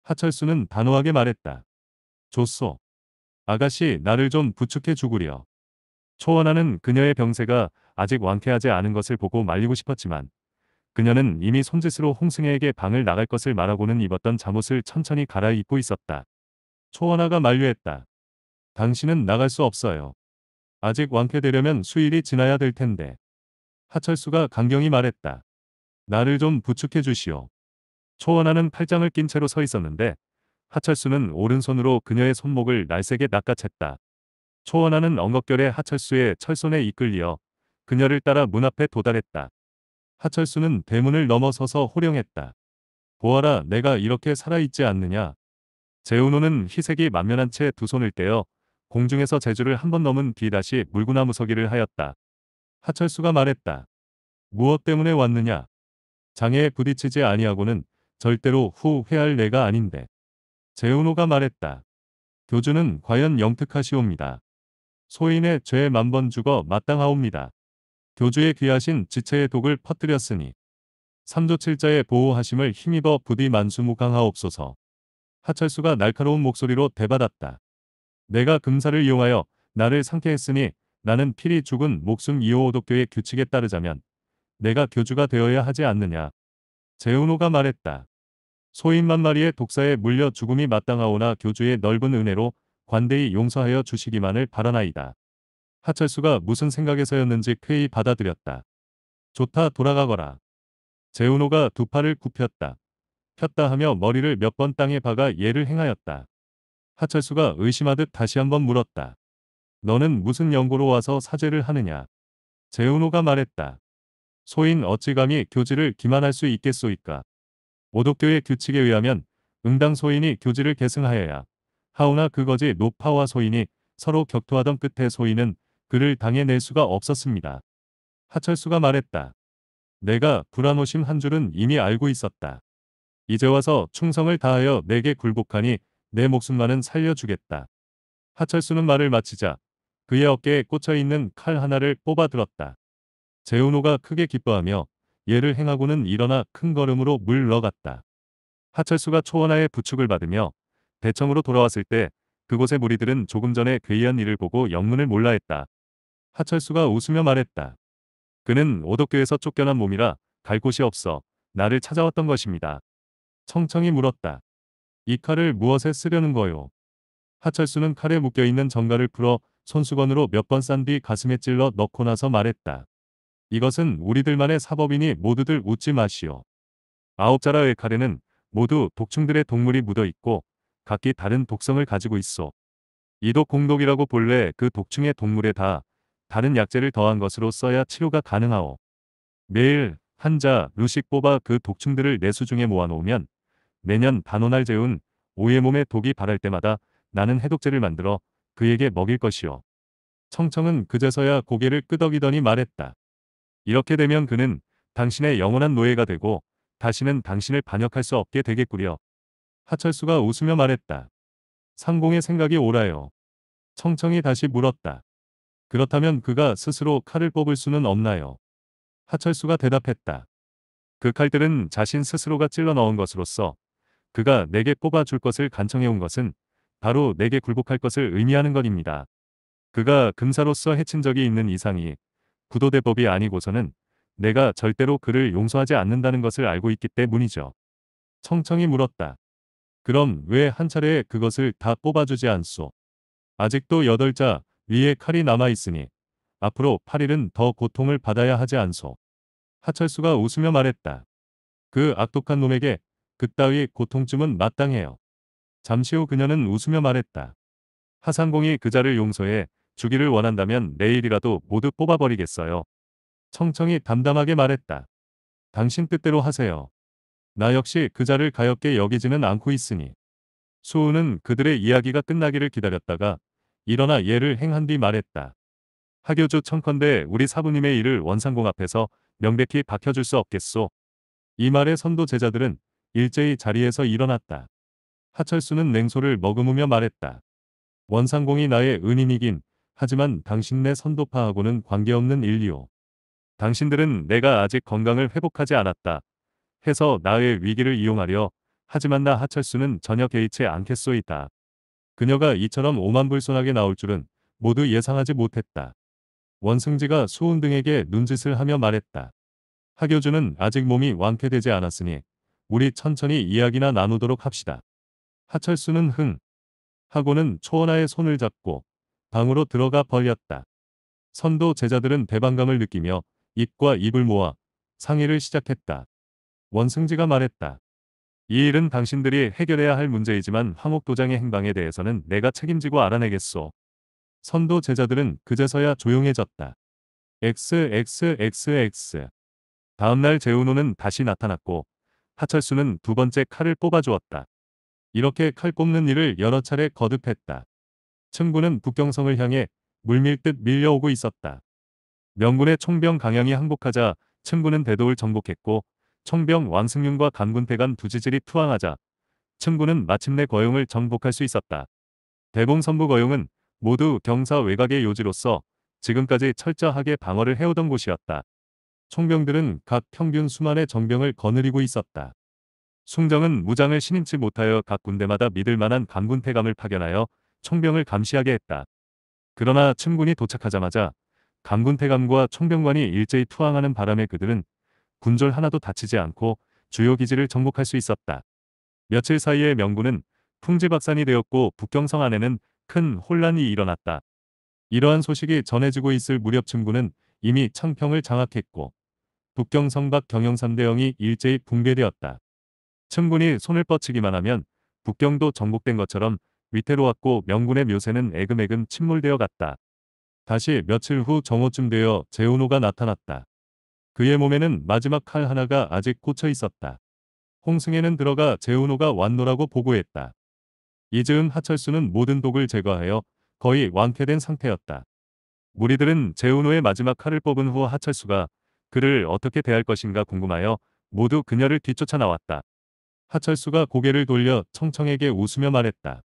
하철수는 단호하게 말했다. 줬소. 아가씨 나를 좀 부축해 주구려. 초원하는 그녀의 병세가 아직 완쾌하지 않은 것을 보고 말리고 싶었지만 그녀는 이미 손짓으로 홍승혜에게 방을 나갈 것을 말하고는 입었던 잠옷을 천천히 갈아입고 있었다. 초원아가 만류했다. 당신은 나갈 수 없어요. 아직 완쾌되려면 수일이 지나야 될 텐데. 하철수가 강경히 말했다. 나를 좀 부축해 주시오. 초원아는 팔짱을 낀 채로 서 있었는데 하철수는 오른손으로 그녀의 손목을 날색에 낚아챘다. 초원하는 엉겁결에 하철수의 철손에 이끌리어 그녀를 따라 문 앞에 도달했다. 하철수는 대문을 넘어서서 호령했다. 보아라 내가 이렇게 살아있지 않느냐. 재운호는 희색이 만면한 채 두 손을 떼어 공중에서 제주를 한 번 넘은 뒤 다시 물구나무 서기를 하였다. 하철수가 말했다. 무엇 때문에 왔느냐. 장애에 부딪히지 아니하고는 절대로 후회할 내가 아닌데. 재은호가 말했다. 교주는 과연 영특하시옵니다. 소인의 죄에 만번 죽어 마땅하옵니다. 교주의 귀하신 지체의 독을 퍼뜨렸으니 삼조칠자의 보호하심을 힘입어 부디 만수무강하옵소서. 하철수가 날카로운 목소리로 대받았다. 내가 금사를 이용하여 나를 상쾌했으니 나는 필히 죽은 목숨 이호오독교의 규칙에 따르자면 내가 교주가 되어야 하지 않느냐. 재훈호가 말했다. 소인 만마리의 독사에 물려 죽음이 마땅하오나 교주의 넓은 은혜로 관대히 용서하여 주시기만을 바라나이다. 하철수가 무슨 생각에서였는지 쾌히 받아들였다. 좋다 돌아가거라. 재운호가 두 팔을 굽혔다. 폈다 하며 머리를 몇 번 땅에 박아 예를 행하였다. 하철수가 의심하듯 다시 한번 물었다. 너는 무슨 연고로 와서 사죄를 하느냐. 재운호가 말했다. 소인 어찌 감히 교지를 기만할 수 있겠소이까. 오독교의 규칙에 의하면 응당 소인이 교지를 계승하여야 하오나 그거지 노파와 소인이 서로 격투하던 끝에 소인은 그를 당해낼 수가 없었습니다. 하철수가 말했다. 내가 불안호심 한 줄은 이미 알고 있었다. 이제 와서 충성을 다하여 내게 굴복하니 내 목숨만은 살려주겠다. 하철수는 말을 마치자 그의 어깨에 꽂혀있는 칼 하나를 뽑아들었다. 재훈호가 크게 기뻐하며 예를 행하고는 일어나 큰 걸음으로 물러갔다. 하철수가 초원하의 부축을 받으며 대청으로 돌아왔을 때 그곳의 무리들은 조금 전에 괴이한 일을 보고 영문을 몰라했다. 하철수가 웃으며 말했다. 그는 오덕교에서 쫓겨난 몸이라 갈 곳이 없어 나를 찾아왔던 것입니다. 청청이 물었다. 이 칼을 무엇에 쓰려는 거요? 하철수는 칼에 묶여있는 정갈을 풀어 손수건으로 몇 번 싼 뒤 가슴에 찔러 넣고 나서 말했다. 이것은 우리들만의 사법이니 모두들 웃지 마시오. 아홉자라의 칼에는 모두 독충들의 동물이 묻어있고 각기 다른 독성을 가지고 있어. 이독 공독이라고 본래 그 독충의 동물에 다 다른 약재를 더한 것으로 써야 치료가 가능하오. 매일 한 자 루식 뽑아 그 독충들을 내수중에 모아놓으면 매년 단오날 재운 오의 몸에 독이 발할 때마다 나는 해독제를 만들어 그에게 먹일 것이오 청청은 그제서야 고개를 끄덕이더니 말했다. 이렇게 되면 그는 당신의 영원한 노예가 되고 다시는 당신을 반역할 수 없게 되겠구려. 하철수가 웃으며 말했다. 상공의 생각이 옳아요. 청청이 다시 물었다. 그렇다면 그가 스스로 칼을 뽑을 수는 없나요? 하철수가 대답했다. 그 칼들은 자신 스스로가 찔러 넣은 것으로서 그가 내게 뽑아줄 것을 간청해온 것은 바로 내게 굴복할 것을 의미하는 것입니다. 그가 금사로서 해친 적이 있는 이상이 구도대법이 아니고서는 내가 절대로 그를 용서하지 않는다는 것을 알고 있기 때문이죠. 청청이 물었다. 그럼 왜 한 차례에 그것을 다 뽑아주지 않소? 아직도 여덟 자 위에 칼이 남아있으니 앞으로 8일은 더 고통을 받아야 하지 않소. 하철수가 웃으며 말했다. 그 악독한 놈에게 그따위 고통쯤은 마땅해요. 잠시 후 그녀는 웃으며 말했다. 하상공이 그자를 용서해 주기를 원한다면 내일이라도 모두 뽑아버리겠어요. 청청이 담담하게 말했다. 당신 뜻대로 하세요. 나 역시 그 자를 가엽게 여기지는 않고 있으니. 수우는 그들의 이야기가 끝나기를 기다렸다가 일어나 예를 행한 뒤 말했다. 하교주 청컨대 우리 사부님의 일을 원상공 앞에서 명백히 박혀줄 수 없겠소. 이 말에 선도 제자들은 일제히 자리에서 일어났다. 하철수는 냉소를 머금으며 말했다. 원상공이 나의 은인이긴 하지만 당신네 선도파하고는 관계없는 일이오. 당신들은 내가 아직 건강을 회복하지 않았다. 해서 나의 위기를 이용하려 하지만 나 하철수는 전혀 개의치 않겠소이다. 그녀가 이처럼 오만불손하게 나올 줄은 모두 예상하지 못했다. 원승지가 수훈 등에게 눈짓을 하며 말했다. 하교주는 아직 몸이 완쾌되지 않았으니 우리 천천히 이야기나 나누도록 합시다. 하철수는 흥 하고는 초원아의 손을 잡고 방으로 들어가 벌렸다. 선도 제자들은 대방감을 느끼며 입과 입을 모아 상의를 시작했다. 원승지가 말했다. 이 일은 당신들이 해결해야 할 문제이지만 황옥도장의 행방에 대해서는 내가 책임지고 알아내겠소. 선도 제자들은 그제서야 조용해졌다. XXXX 다음날 재훈호는 다시 나타났고 하철수는 두 번째 칼을 뽑아주었다. 이렇게 칼 뽑는 일을 여러 차례 거듭했다. 층군은 북경성을 향해 물밀듯 밀려오고 있었다. 명군의 총병 강양이 항복하자 층군은 대도를 정복했고 총병 왕승윤과 강군태 간두 지질이 투항하자 층군은 마침내 거용을 정복할 수 있었다. 대봉 선부 거용은 모두 경사 외곽의 요지로서 지금까지 철저하게 방어를 해오던 곳이었다. 총병들은 각 평균 수만의 정병을 거느리고 있었다. 숭정은 무장을 신임치 못하여 각 군대마다 믿을 만한 강군태감을 파견하여 청병을 감시하게 했다. 그러나 춘군이 도착하자마자 강군태감과 청병관이 일제히 투항하는 바람에 그들은 군절 하나도 다치지 않고 주요 기지를 정복할 수 있었다. 며칠 사이에 명군은 풍지박산이 되었고 북경성 안에는 큰 혼란이 일어났다. 이러한 소식이 전해지고 있을 무렵 춘군은 이미 창평을 장악했고 북경성 밖 경영 3대형이 일제히 붕괴되었다. 춘군이 손을 뻗치기만 하면 북경도 정복된 것처럼 위태로웠고 명군의 묘세는 애금애금 침몰되어 갔다. 다시 며칠 후 정오쯤 되어 재운호가 나타났다. 그의 몸에는 마지막 칼 하나가 아직 꽂혀 있었다. 홍승에는 들어가 재운호가 완노라고 보고했다. 이즈음 하철수는 모든 독을 제거하여 거의 완쾌된 상태였다. 무리들은 재운호의 마지막 칼을 뽑은 후 하철수가 그를 어떻게 대할 것인가 궁금하여 모두 그녀를 뒤쫓아 나왔다. 하철수가 고개를 돌려 청청에게 웃으며 말했다.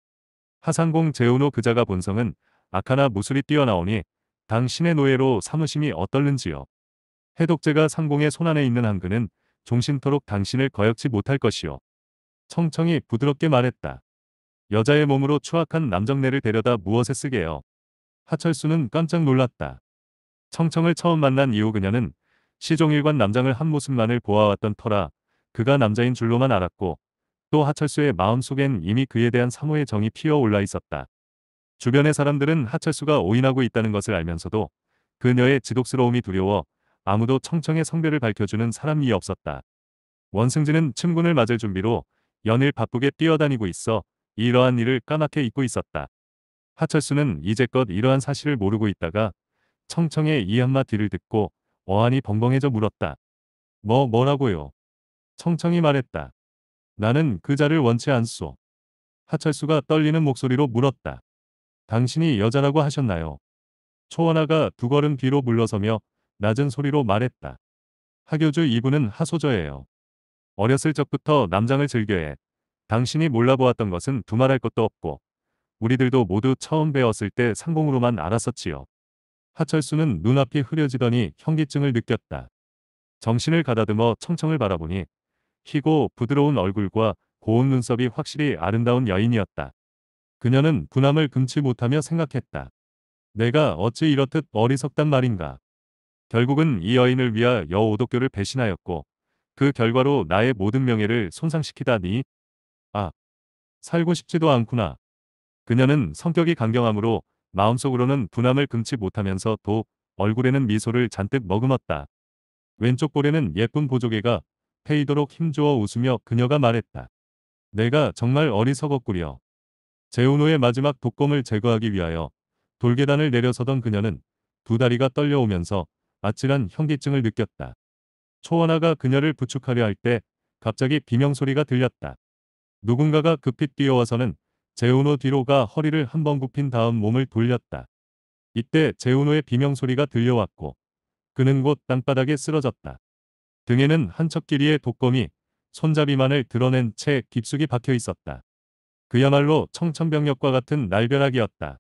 하상공 제우노 그자가 본성은 악하나 무술이 뛰어나오니 당 신의 노예로 사무심이 어떨는지요. 해독제가 상공의 손안에 있는 한그는 종신토록 당신을 거역치 못할 것이요. 청청이 부드럽게 말했다. 여자의 몸으로 추악한 남정네를 데려다 무엇에 쓰게요. 하철수는 깜짝 놀랐다. 청청을 처음 만난 이후 그녀는 시종일관 남장을 한 모습만을 보아왔던 터라 그가 남자인 줄로만 알았고 또 하철수의 마음속엔 이미 그에 대한 사모의 정이 피어올라 있었다. 주변의 사람들은 하철수가 오인하고 있다는 것을 알면서도 그녀의 지독스러움이 두려워 아무도 청청의 성별을 밝혀주는 사람이 없었다. 원승진은 친군을 맞을 준비로 연일 바쁘게 뛰어다니고 있어 이러한 일을 까맣게 잊고 있었다. 하철수는 이제껏 이러한 사실을 모르고 있다가 청청의 이 한마디를 듣고 어안이 벙벙해져 물었다. 뭐 뭐라고요? 청청이 말했다. 나는 그 자를 원치 않소. 하철수가 떨리는 목소리로 물었다. 당신이 여자라고 하셨나요? 초원아가 두 걸음 뒤로 물러서며 낮은 소리로 말했다. 하교주 이분은 하소저예요. 어렸을 적부터 남장을 즐겨해 당신이 몰라보았던 것은 두말할 것도 없고 우리들도 모두 처음 배웠을 때 상공으로만 알았었지요. 하철수는 눈앞이 흐려지더니 현기증을 느꼈다. 정신을 가다듬어 청청을 바라보니 키고 부드러운 얼굴과 고운 눈썹이 확실히 아름다운 여인이었다. 그녀는 분함을 금치 못하며 생각했다. 내가 어찌 이렇듯 어리석단 말인가. 결국은 이 여인을 위하 여오독교를 배신하였고 그 결과로 나의 모든 명예를 손상시키다니. 아, 살고 싶지도 않구나. 그녀는 성격이 강경하므로 마음속으로는 분함을 금치 못하면서 도 얼굴에는 미소를 잔뜩 머금었다. 왼쪽 볼에는 예쁜 보조개가 패이도록 힘주어 웃으며 그녀가 말했다. 내가 정말 어리석었구려. 제우노의 마지막 독검을 제거하기 위하여 돌계단을 내려서던 그녀는 두 다리가 떨려오면서 아찔한 현기증을 느꼈다. 초원화가 그녀를 부축하려 할 때 갑자기 비명소리가 들렸다. 누군가가 급히 뛰어와서는 제우노 뒤로가 허리를 한 번 굽힌 다음 몸을 돌렸다. 이때 제우노의 비명소리가 들려왔고 그는 곧 땅바닥에 쓰러졌다. 등에는 한 척 길이의 독검이 손잡이만을 드러낸 채 깊숙이 박혀 있었다. 그야말로 청천벽력과 같은 날벼락이었다.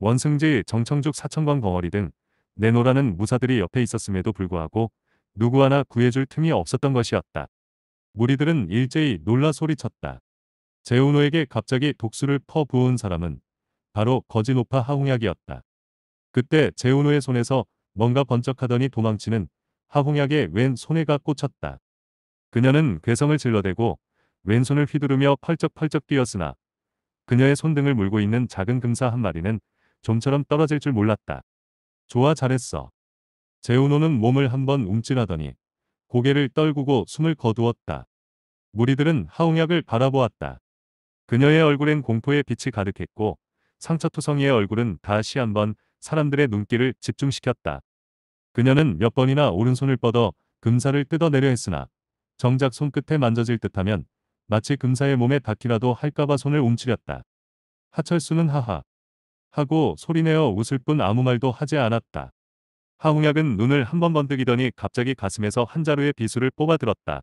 원승지, 정청죽, 사천광 벙어리 등 내노라는 무사들이 옆에 있었음에도 불구하고 누구 하나 구해줄 틈이 없었던 것이었다. 무리들은 일제히 놀라 소리쳤다. 재훈호에게 갑자기 독수를 퍼부은 사람은 바로 거지노파 하홍약이었다. 그때 재훈호의 손에서 뭔가 번쩍하더니 도망치는 하홍약의 왼 손에가 꽂혔다. 그녀는 괴성을 질러대고 왼손을 휘두르며 펄쩍펄쩍 뛰었으나 그녀의 손등을 물고 있는 작은 금사 한 마리는 좀처럼 떨어질 줄 몰랐다. 좋아 잘했어. 재우호는 몸을 한번 움찔하더니 고개를 떨구고 숨을 거두었다. 무리들은 하홍약을 바라보았다. 그녀의 얼굴엔 공포의 빛이 가득했고 상처투성이의 얼굴은 다시 한번 사람들의 눈길을 집중시켰다. 그녀는 몇 번이나 오른손을 뻗어 금사를 뜯어내려 했으나 정작 손끝에 만져질 듯하면 마치 금사의 몸에 닿기라도 할까봐 손을 움츠렸다. 하철수는 하하 하고 소리내어 웃을 뿐 아무 말도 하지 않았다. 하홍약은 눈을 한 번 번뜩이더니 갑자기 가슴에서 한 자루의 비수를 뽑아들었다.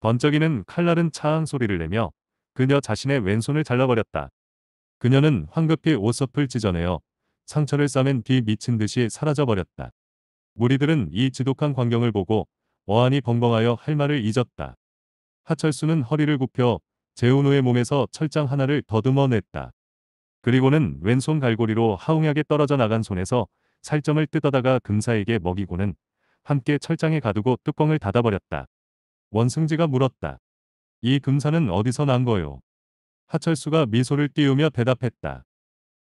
번쩍이는 칼날은 차항 소리를 내며 그녀 자신의 왼손을 잘라버렸다. 그녀는 황급히 옷서을 찢어내어 상처를 싸맨 뒤 미친 듯이 사라져버렸다. 무리들은 이 지독한 광경을 보고 어안이 벙벙하여 할 말을 잊었다. 하철수는 허리를 굽혀 재훈우의 몸에서 철장 하나를 더듬어냈다. 그리고는 왼손 갈고리로 하웅약에 떨어져 나간 손에서 살점을 뜯어다가 금사에게 먹이고는 함께 철장에 가두고 뚜껑을 닫아버렸다. 원승지가 물었다. 이 금사는 어디서 난 거요? 하철수가 미소를 띄우며 대답했다.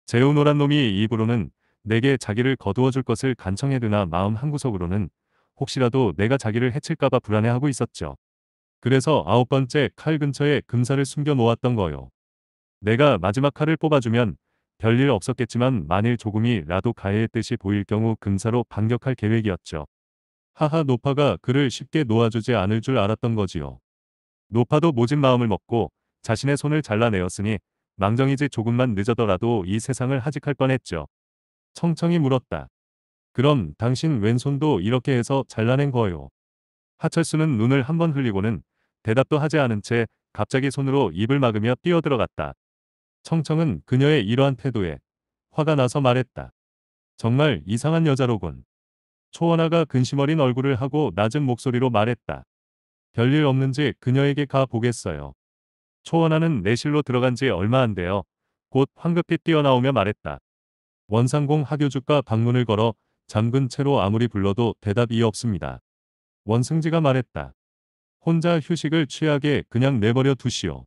재훈우란 놈이 입으로는 내게 자기를 거두어 줄 것을 간청해드나 마음 한구석으로는 혹시라도 내가 자기를 해칠까봐 불안해하고 있었죠. 그래서 아홉 번째 칼 근처에 금사를 숨겨 놓았던 거요. 내가 마지막 칼을 뽑아주면 별일 없었겠지만 만일 조금이라도 가해의 뜻이 보일 경우 금사로 반격할 계획이었죠. 하하 노파가 그를 쉽게 놓아주지 않을 줄 알았던 거지요. 노파도 모진 마음을 먹고 자신의 손을 잘라내었으니 망정이지 조금만 늦어더라도 이 세상을 하직할 뻔했죠. 청청히 물었다. 그럼 당신 왼손도 이렇게 해서 잘라낸 거요. 하철수는 눈을 한번 흘리고는 대답도 하지 않은 채 갑자기 손으로 입을 막으며 뛰어들어갔다. 청청은 그녀의 이러한 태도에 화가 나서 말했다. 정말 이상한 여자로군. 초원아가 근심어린 얼굴을 하고 낮은 목소리로 말했다. 별일 없는지 그녀에게 가 보겠어요. 초원아는 내실로 들어간 지 얼마 안 되어 곧 황급히 뛰어나오며 말했다. 원상공 하교주가 방문을 걸어 잠근 채로 아무리 불러도 대답이 없습니다. 원승지가 말했다. 혼자 휴식을 취하게 그냥 내버려 두시오.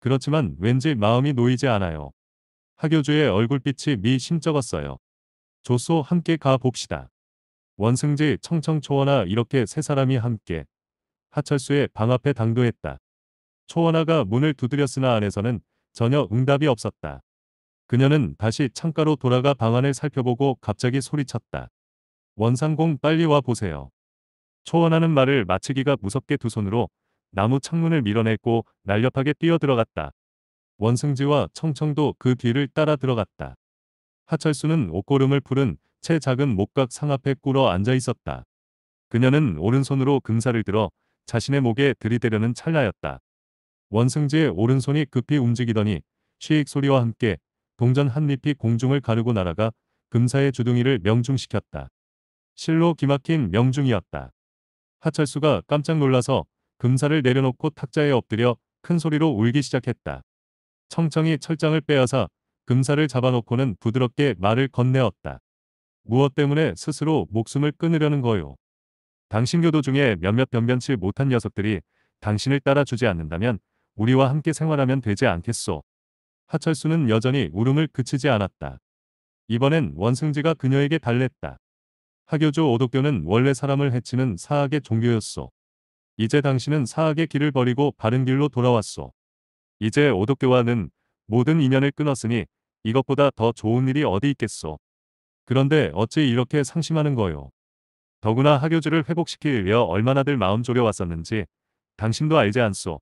그렇지만 왠지 마음이 놓이지 않아요. 하교주의 얼굴빛이 미심쩍었어요. 조소 함께 가봅시다. 원승지 청청초원아 이렇게 세 사람이 함께 하철수의 방 앞에 당도했다. 초원아가 문을 두드렸으나 안에서는 전혀 응답이 없었다. 그녀는 다시 창가로 돌아가 방안을 살펴보고 갑자기 소리쳤다. 원상공 빨리 와 보세요. 초원하는 말을 마치기가 무섭게 두 손으로 나무 창문을 밀어냈고 날렵하게 뛰어 들어갔다. 원승지와 청청도 그 뒤를 따라 들어갔다. 하철수는 옷고름을 풀은 채 작은 목각 상 앞에 꿇어 앉아 있었다. 그녀는 오른손으로 금사를 들어 자신의 목에 들이대려는 찰나였다. 원승지의 오른손이 급히 움직이더니 쉬익 소리와 함께 동전 한 잎이 공중을 가르고 날아가 금사의 주둥이를 명중시켰다. 실로 기막힌 명중이었다. 하철수가 깜짝 놀라서 금사를 내려놓고 탁자에 엎드려 큰 소리로 울기 시작했다. 청청이 철장을 빼앗아 금사를 잡아놓고는 부드럽게 말을 건네었다. 무엇 때문에 스스로 목숨을 끊으려는 거요. 당신 교도 중에 몇몇 변변치 못한 녀석들이 당신을 따라주지 않는다면 우리와 함께 생활하면 되지 않겠소. 하철수는 여전히 울음을 그치지 않았다. 이번엔 원승지가 그녀에게 달랬다. 하교조 오독교는 원래 사람을 해치는 사악의 종교였소. 이제 당신은 사악의 길을 버리고 바른 길로 돌아왔소. 이제 오독교와는 모든 인연을 끊었으니 이것보다 더 좋은 일이 어디 있겠소. 그런데 어찌 이렇게 상심하는 거요. 더구나 하교주를 회복시키려 얼마나들 마음 졸여왔었는지 당신도 알지 않소.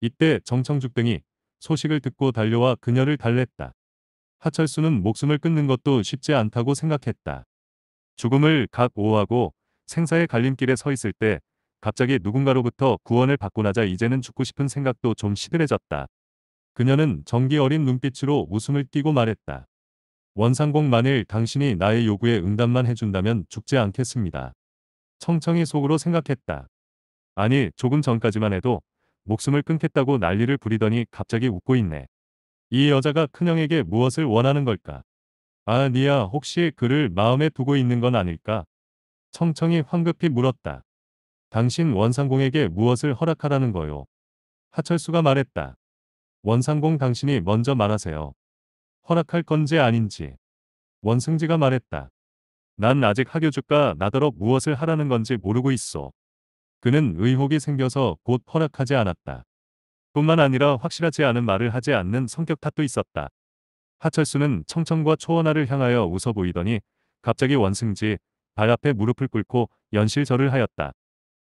이때 정청죽 등이 소식을 듣고 달려와 그녀를 달랬다. 하철수는 목숨을 끊는 것도 쉽지 않다고 생각했다. 죽음을 각오하고 생사의 갈림길에 서 있을 때 갑자기 누군가로부터 구원을 받고 나자 이제는 죽고 싶은 생각도 좀 시들해졌다. 그녀는 정기 어린 눈빛으로 웃음을 띠고 말했다. 원상공 만일 당신이 나의 요구에 응답만 해준다면 죽지 않겠습니다. 청청이 속으로 생각했다. 아니 조금 전까지만 해도 목숨을 끊겠다고 난리를 부리더니 갑자기 웃고 있네. 이 여자가 큰형에게 무엇을 원하는 걸까? 아, 니야, 혹시 그를 마음에 두고 있는 건 아닐까? 청청이 황급히 물었다. 당신 원상공에게 무엇을 허락하라는 거요? 하철수가 말했다. 원상공 당신이 먼저 말하세요. 허락할 건지 아닌지. 원승지가 말했다. 난 아직 하교주가 나더러 무엇을 하라는 건지 모르고 있어. 그는 의혹이 생겨서 곧 허락하지 않았다. 뿐만 아니라 확실하지 않은 말을 하지 않는 성격 탓도 있었다. 하철수는 청천과 초원화를 향하여 웃어 보이더니 갑자기 원승지 발 앞에 무릎을 꿇고 연실절을 하였다.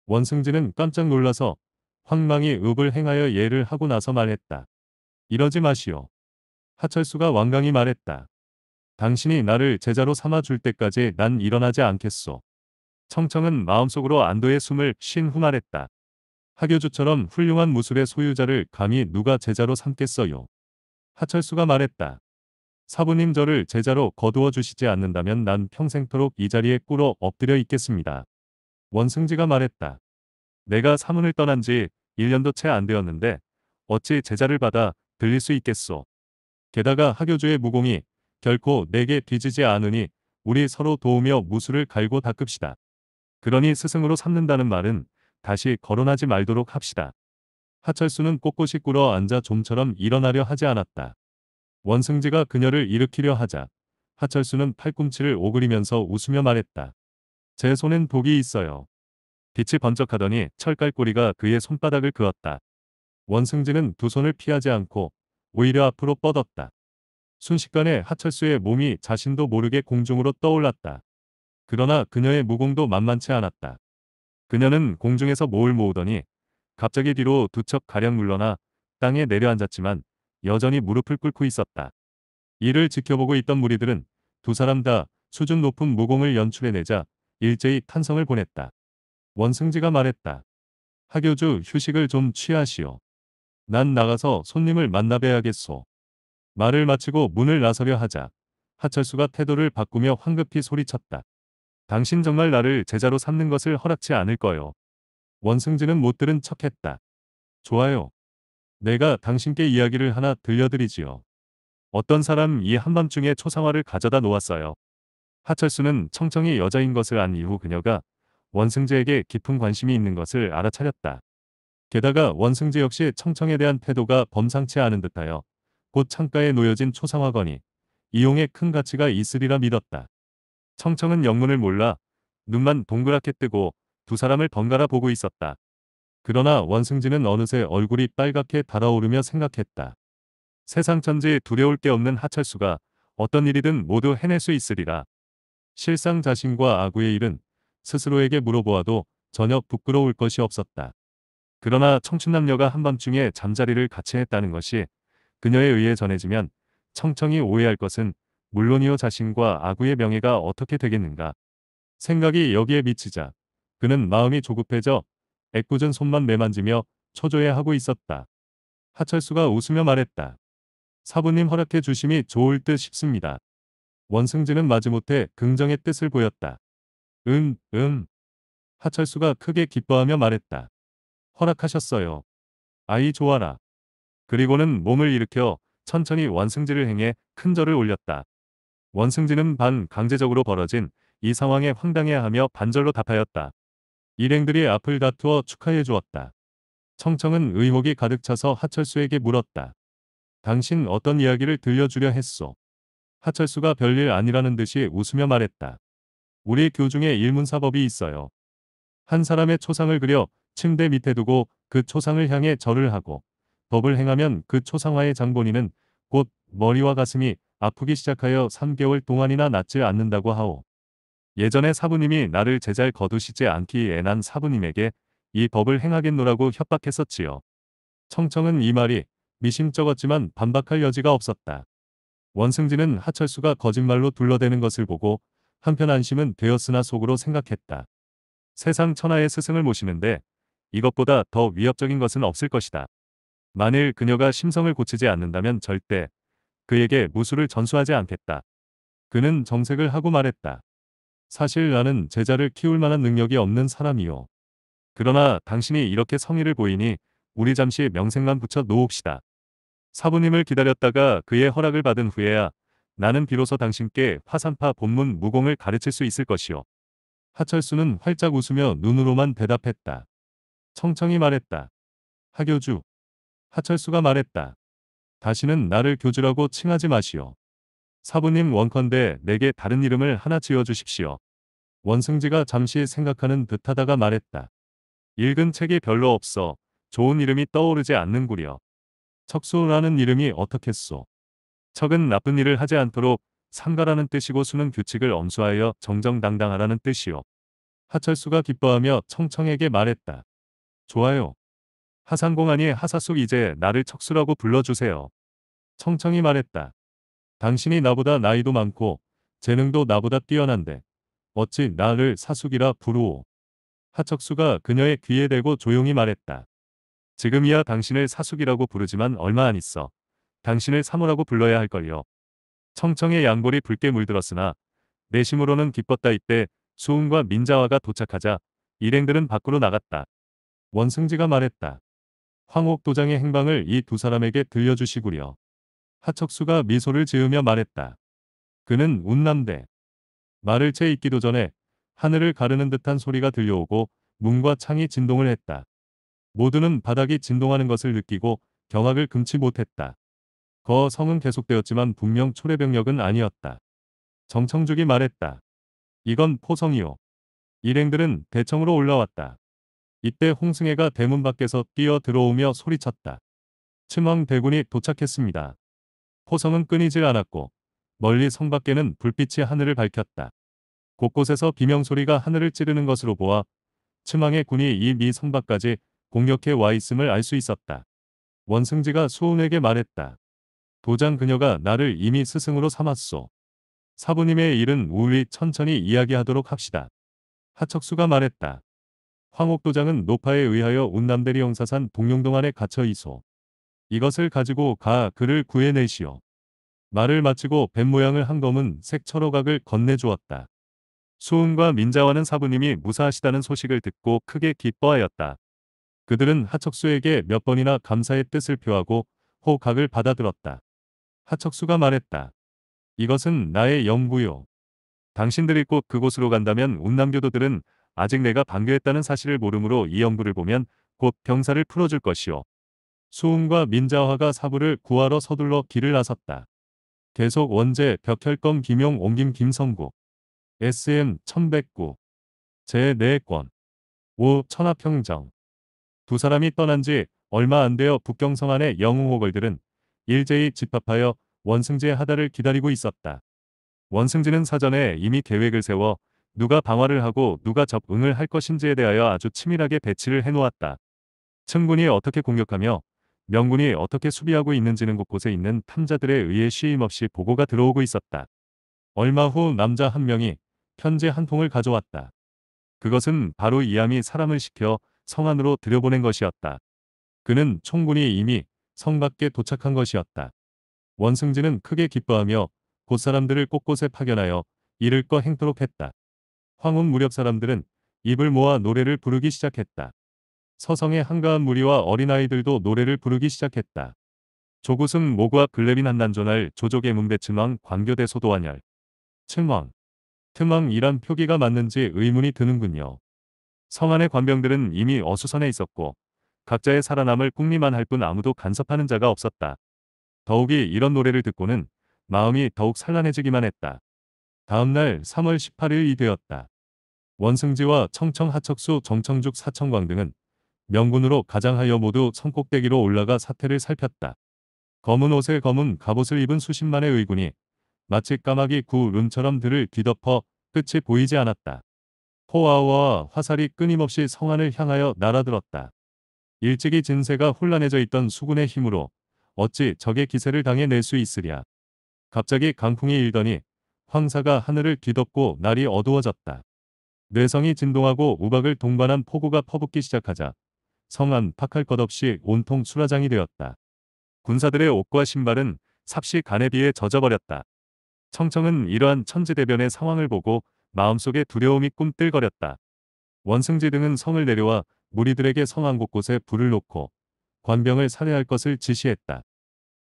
원승지는 깜짝 놀라서 황망히 읍을 행하여 예를 하고 나서 말했다. 이러지 마시오. 하철수가 완강히 말했다. 당신이 나를 제자로 삼아줄 때까지 난 일어나지 않겠소. 청청은 마음속으로 안도의 숨을 쉰 훙안했다. 하교주처럼 훌륭한 무술의 소유자를 감히 누가 제자로 삼겠어요. 하철수가 말했다. 사부님 저를 제자로 거두어 주시지 않는다면 난 평생토록 이 자리에 꿇어 엎드려 있겠습니다. 원승지가 말했다. 내가 사문을 떠난 지 1년도 채 안 되었는데 어찌 제자를 받아 들릴 수 있겠소. 게다가 하교주의 무공이 결코 내게 뒤지지 않으니 우리 서로 도우며 무술을 갈고 닦읍시다. 그러니 스승으로 삼는다는 말은 다시 거론하지 말도록 합시다. 하철수는 꼿꼿이 꿇어 앉아 좀처럼 일어나려 하지 않았다. 원승지가 그녀를 일으키려 하자 하철수는 팔꿈치를 오그리면서 웃으며 말했다. 제 손엔 복이 있어요. 빛이 번쩍하더니 철갈꼬리가 그의 손바닥을 그었다. 원승지는 두 손을 피하지 않고 오히려 앞으로 뻗었다. 순식간에 하철수의 몸이 자신도 모르게 공중으로 떠올랐다. 그러나 그녀의 무공도 만만치 않았다. 그녀는 공중에서 몸을 모으더니 갑자기 뒤로 두 척 가량 물러나 땅에 내려앉았지만 여전히 무릎을 꿇고 있었다. 이를 지켜보고 있던 무리들은 두 사람 다 수준 높은 무공을 연출해내자 일제히 탄성을 보냈다. 원승지가 말했다. 하교주 휴식을 좀 취하시오. 난 나가서 손님을 만나뵈야겠소. 말을 마치고 문을 나서려 하자 하철수가 태도를 바꾸며 황급히 소리쳤다. 당신 정말 나를 제자로 삼는 것을 허락치 않을 거요. 원승진은 못 들은 척했다. 좋아요. 내가 당신께 이야기를 하나 들려드리지요. 어떤 사람이 한밤중에 초상화를 가져다 놓았어요. 하철수는 청청이 여자인 것을 안 이후 그녀가 원승재에게 깊은 관심이 있는 것을 알아차렸다. 게다가 원승재 역시 청청에 대한 태도가 범상치 않은 듯하여 곧 창가에 놓여진 초상화건이 이용에 큰 가치가 있으리라 믿었다. 청청은 영문을 몰라 눈만 동그랗게 뜨고 두 사람을 번갈아 보고 있었다. 그러나 원승진은 어느새 얼굴이 빨갛게 달아오르며 생각했다. 세상 천지 에 두려울 게 없는 하철수가 어떤 일이든 모두 해낼 수 있으리라. 실상 자신과 아구의 일은 스스로에게 물어보아도 전혀 부끄러울 것이 없었다. 그러나 청춘남녀가 한밤중에 잠자리를 같이 했다는 것이 그녀에 의해 전해지면 청청이 오해할 것은 물론이요 자신과 아구의 명예가 어떻게 되겠는가. 생각이 여기에 미치자 그는 마음이 조급해져 애꿎은 손만 매만지며 초조해하고 있었다. 하철수가 웃으며 말했다. 사부님 허락해 주심이 좋을 듯 싶습니다. 원승진은 마지못해 긍정의 뜻을 보였다. 음, 음. 하철수가 크게 기뻐하며 말했다. 허락하셨어요. 아이 좋아라. 그리고는 몸을 일으켜 천천히 원승진을 행해 큰 절을 올렸다. 원승진은 반 강제적으로 벌어진 이 상황에 황당해하며 반절로 답하였다. 일행들이 앞을 다투어 축하해 주었다. 청청은 의혹이 가득 차서 하철수에게 물었다. 당신 어떤 이야기를 들려주려 했소. 하철수가 별일 아니라는 듯이 웃으며 말했다. 우리 교중에 일문사법이 있어요. 한 사람의 초상을 그려 침대 밑에 두고 그 초상을 향해 절을 하고 법을 행하면 그 초상화의 장본인은 곧 머리와 가슴이 아프기 시작하여 3개월 동안이나 낫지 않는다고 하오. 예전에 사부님이 나를 제잘 거두시지 않기애난 사부님에게 이 법을 행하겠노라고 협박했었지요. 청청은 이 말이 미심쩍었지만 반박할 여지가 없었다. 원승진은 하철수가 거짓말로 둘러대는 것을 보고 한편 안심은 되었으나 속으로 생각했다. 세상 천하의 스승을 모시는데 이것보다 더 위협적인 것은 없을 것이다. 만일 그녀가 심성을 고치지 않는다면 절대 그에게 무술을 전수하지 않겠다. 그는 정색을 하고 말했다. 사실 나는 제자를 키울 만한 능력이 없는 사람이요. 그러나 당신이 이렇게 성의를 보이니 우리 잠시 명색만 붙여 놓읍시다. 사부님을 기다렸다가 그의 허락을 받은 후에야 나는 비로소 당신께 화산파 본문 무공을 가르칠 수 있을 것이요. 하철수는 활짝 웃으며 눈으로만 대답했다. 청청히 말했다. 하교주. 하철수가 말했다. 다시는 나를 교주라고 칭하지 마시오. 사부님 원컨대 내게 다른 이름을 하나 지어주십시오. 원승지가 잠시 생각하는 듯하다가 말했다. 읽은 책이 별로 없어 좋은 이름이 떠오르지 않는구려. 척수라는 이름이 어떻겠소. 척은 나쁜 일을 하지 않도록 상가라는 뜻이고 수는 규칙을 엄수하여 정정당당하라는 뜻이요. 하철수가 기뻐하며 청청에게 말했다. 좋아요. 하상공안이 하사숙 이제 나를 척수라고 불러주세요. 청청이 말했다. 당신이 나보다 나이도 많고 재능도 나보다 뛰어난데 어찌 나를 사숙이라 부르오. 하척수가 그녀의 귀에 대고 조용히 말했다. 지금이야 당신을 사숙이라고 부르지만 얼마 안 있어. 당신을 사모라고 불러야 할걸요. 청청의 양골이 붉게 물들었으나 내심으로는 기뻤다 이때 수훈과 민자화가 도착하자 일행들은 밖으로 나갔다. 원승지가 말했다. 황옥도장의 행방을 이 두 사람에게 들려주시구려. 하척수가 미소를 지으며 말했다. 그는 운남대. 말을 채 있기도 전에 하늘을 가르는 듯한 소리가 들려오고 문과 창이 진동을 했다. 모두는 바닥이 진동하는 것을 느끼고 경악을 금치 못했다. 거 성은 계속되었지만 분명 초래병력은 아니었다. 정청죽이 말했다. 이건 포성이요. 일행들은 대청으로 올라왔다. 이때 홍승애가 대문 밖에서 뛰어 들어오며 소리쳤다. 춘왕 대군이 도착했습니다. 호성은 끊이질 않았고 멀리 성 밖에는 불빛이 하늘을 밝혔다. 곳곳에서 비명소리가 하늘을 찌르는 것으로 보아 츠망의 군이 이 미성박까지 공격해 와 있음을 알 수 있었다. 원승지가 수운에게 말했다. 도장 그녀가 나를 이미 스승으로 삼았소. 사부님의 일은 우리 천천히 이야기하도록 합시다. 하척수가 말했다. 황옥도장은 노파에 의하여 운남대리 영사산 동룡동 안에 갇혀 이소. 이것을 가지고 가 그를 구해내시오. 말을 마치고 뱀 모양을 한 검은 색철호각을 건네주었다. 수은과 민자와는 사부님이 무사하시다는 소식을 듣고 크게 기뻐하였다. 그들은 하척수에게 몇 번이나 감사의 뜻을 표하고 호각을 받아들었다. 하척수가 말했다. 이것은 나의 영부요. 당신들이 꼭 그곳으로 간다면 운남교도들은 아직 내가 방교했다는 사실을 모르므로 이 연구를 보면 곧 병사를 풀어줄 것이오. 수웅과 민자화가 사부를 구하러 서둘러 길을 나섰다. 계속 원제 벽혈검 김용 옹김 김성구 SM 1109 제4권 5. 천하평정 두 사람이 떠난 지 얼마 안 되어 북경성 안의 영웅호걸들은 일제히 집합하여 원승지의 하다를 기다리고 있었다. 원승지는 사전에 이미 계획을 세워 누가 방화를 하고 누가 접응을 할 것인지에 대하여 아주 치밀하게 배치를 해놓았다. 천군이 어떻게 공격하며 명군이 어떻게 수비하고 있는지는 곳곳에 있는 탐자들에 의해 쉼없이 보고가 들어오고 있었다. 얼마 후 남자 한 명이 편지 한 통을 가져왔다. 그것은 바로 이암이 사람을 시켜 성 안으로 들여보낸 것이었다. 그는 총군이 이미 성 밖에 도착한 것이었다. 원승진은 크게 기뻐하며 곧 사람들을 곳곳에 파견하여 이를 꺼 행토록 했다. 황혼 무렵 사람들은 입을 모아 노래를 부르기 시작했다. 서성의 한가한 무리와 어린아이들도 노래를 부르기 시작했다. 조구승 모구와 글레빈 한난조날 조족의 문배층왕 광교대 소도한열 층왕 틈왕이란 표기가 맞는지 의문이 드는군요. 성안의 관병들은 이미 어수선해 있었고 각자의 살아남을 꾹리만 할 뿐 아무도 간섭하는 자가 없었다. 더욱이 이런 노래를 듣고는 마음이 더욱 산란해지기만 했다. 다음날 3월 18일이 되었다. 원승지와 청청 하척수 정청죽 사청광 등은 명군으로 가장하여 모두 성꼭대기로 올라가 사태를 살폈다. 검은 옷에 검은 갑옷을 입은 수십만의 의군이 마치 까마귀 구름처럼 들을 뒤덮어 끝이 보이지 않았다. 포아우와 화살이 끊임없이 성안을 향하여 날아들었다. 일찍이 진세가 혼란해져 있던 수군의 힘으로 어찌 적의 기세를 당해낼 수 있으랴. 갑자기 강풍이 일더니 황사가 하늘을 뒤덮고 날이 어두워졌다. 뇌성이 진동하고 우박을 동반한 폭우가 퍼붓기 시작하자 성 안팎할 것 없이 온통 수라장이 되었다. 군사들의 옷과 신발은 삽시 간에 비해 젖어버렸다. 청청은 이러한 천지대변의 상황을 보고 마음속에 두려움이 꿈틀거렸다. 원승지 등은 성을 내려와 무리들에게 성안 곳곳에 불을 놓고 관병을 살해할 것을 지시했다.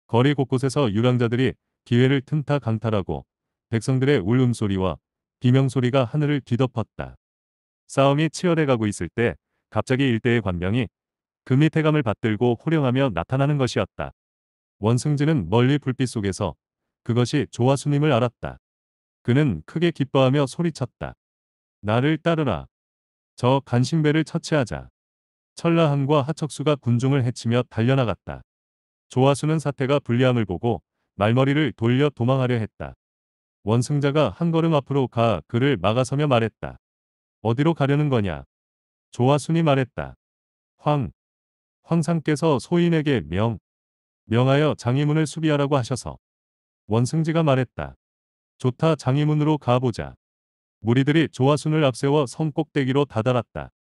거리 곳곳에서 유랑자들이 기회를 틈타 강탈하고 백성들의 울음소리와 비명소리가 하늘을 뒤덮었다. 싸움이 치열해가고 있을 때 갑자기 일대의 관병이 금밑 태감을 받들고 호령하며 나타나는 것이었다. 원승진은 멀리 불빛 속에서 그것이 조화수님을 알았다. 그는 크게 기뻐하며 소리쳤다. 나를 따르라. 저 간신배를 처치하자. 천라항과 하척수가 군중을 해치며 달려나갔다. 조화수는 사태가 불리함을 보고 말머리를 돌려 도망하려 했다. 원승자가 한 걸음 앞으로 가 그를 막아서며 말했다. 어디로 가려는 거냐? 조화순이 말했다. 황, 황상께서 소인에게 명, 명하여 장의문을 수비하라고 하셔서 원승지가 말했다. 좋다 장의문으로 가보자. 무리들이 조화순을 앞세워 성 꼭대기로 다다랐다.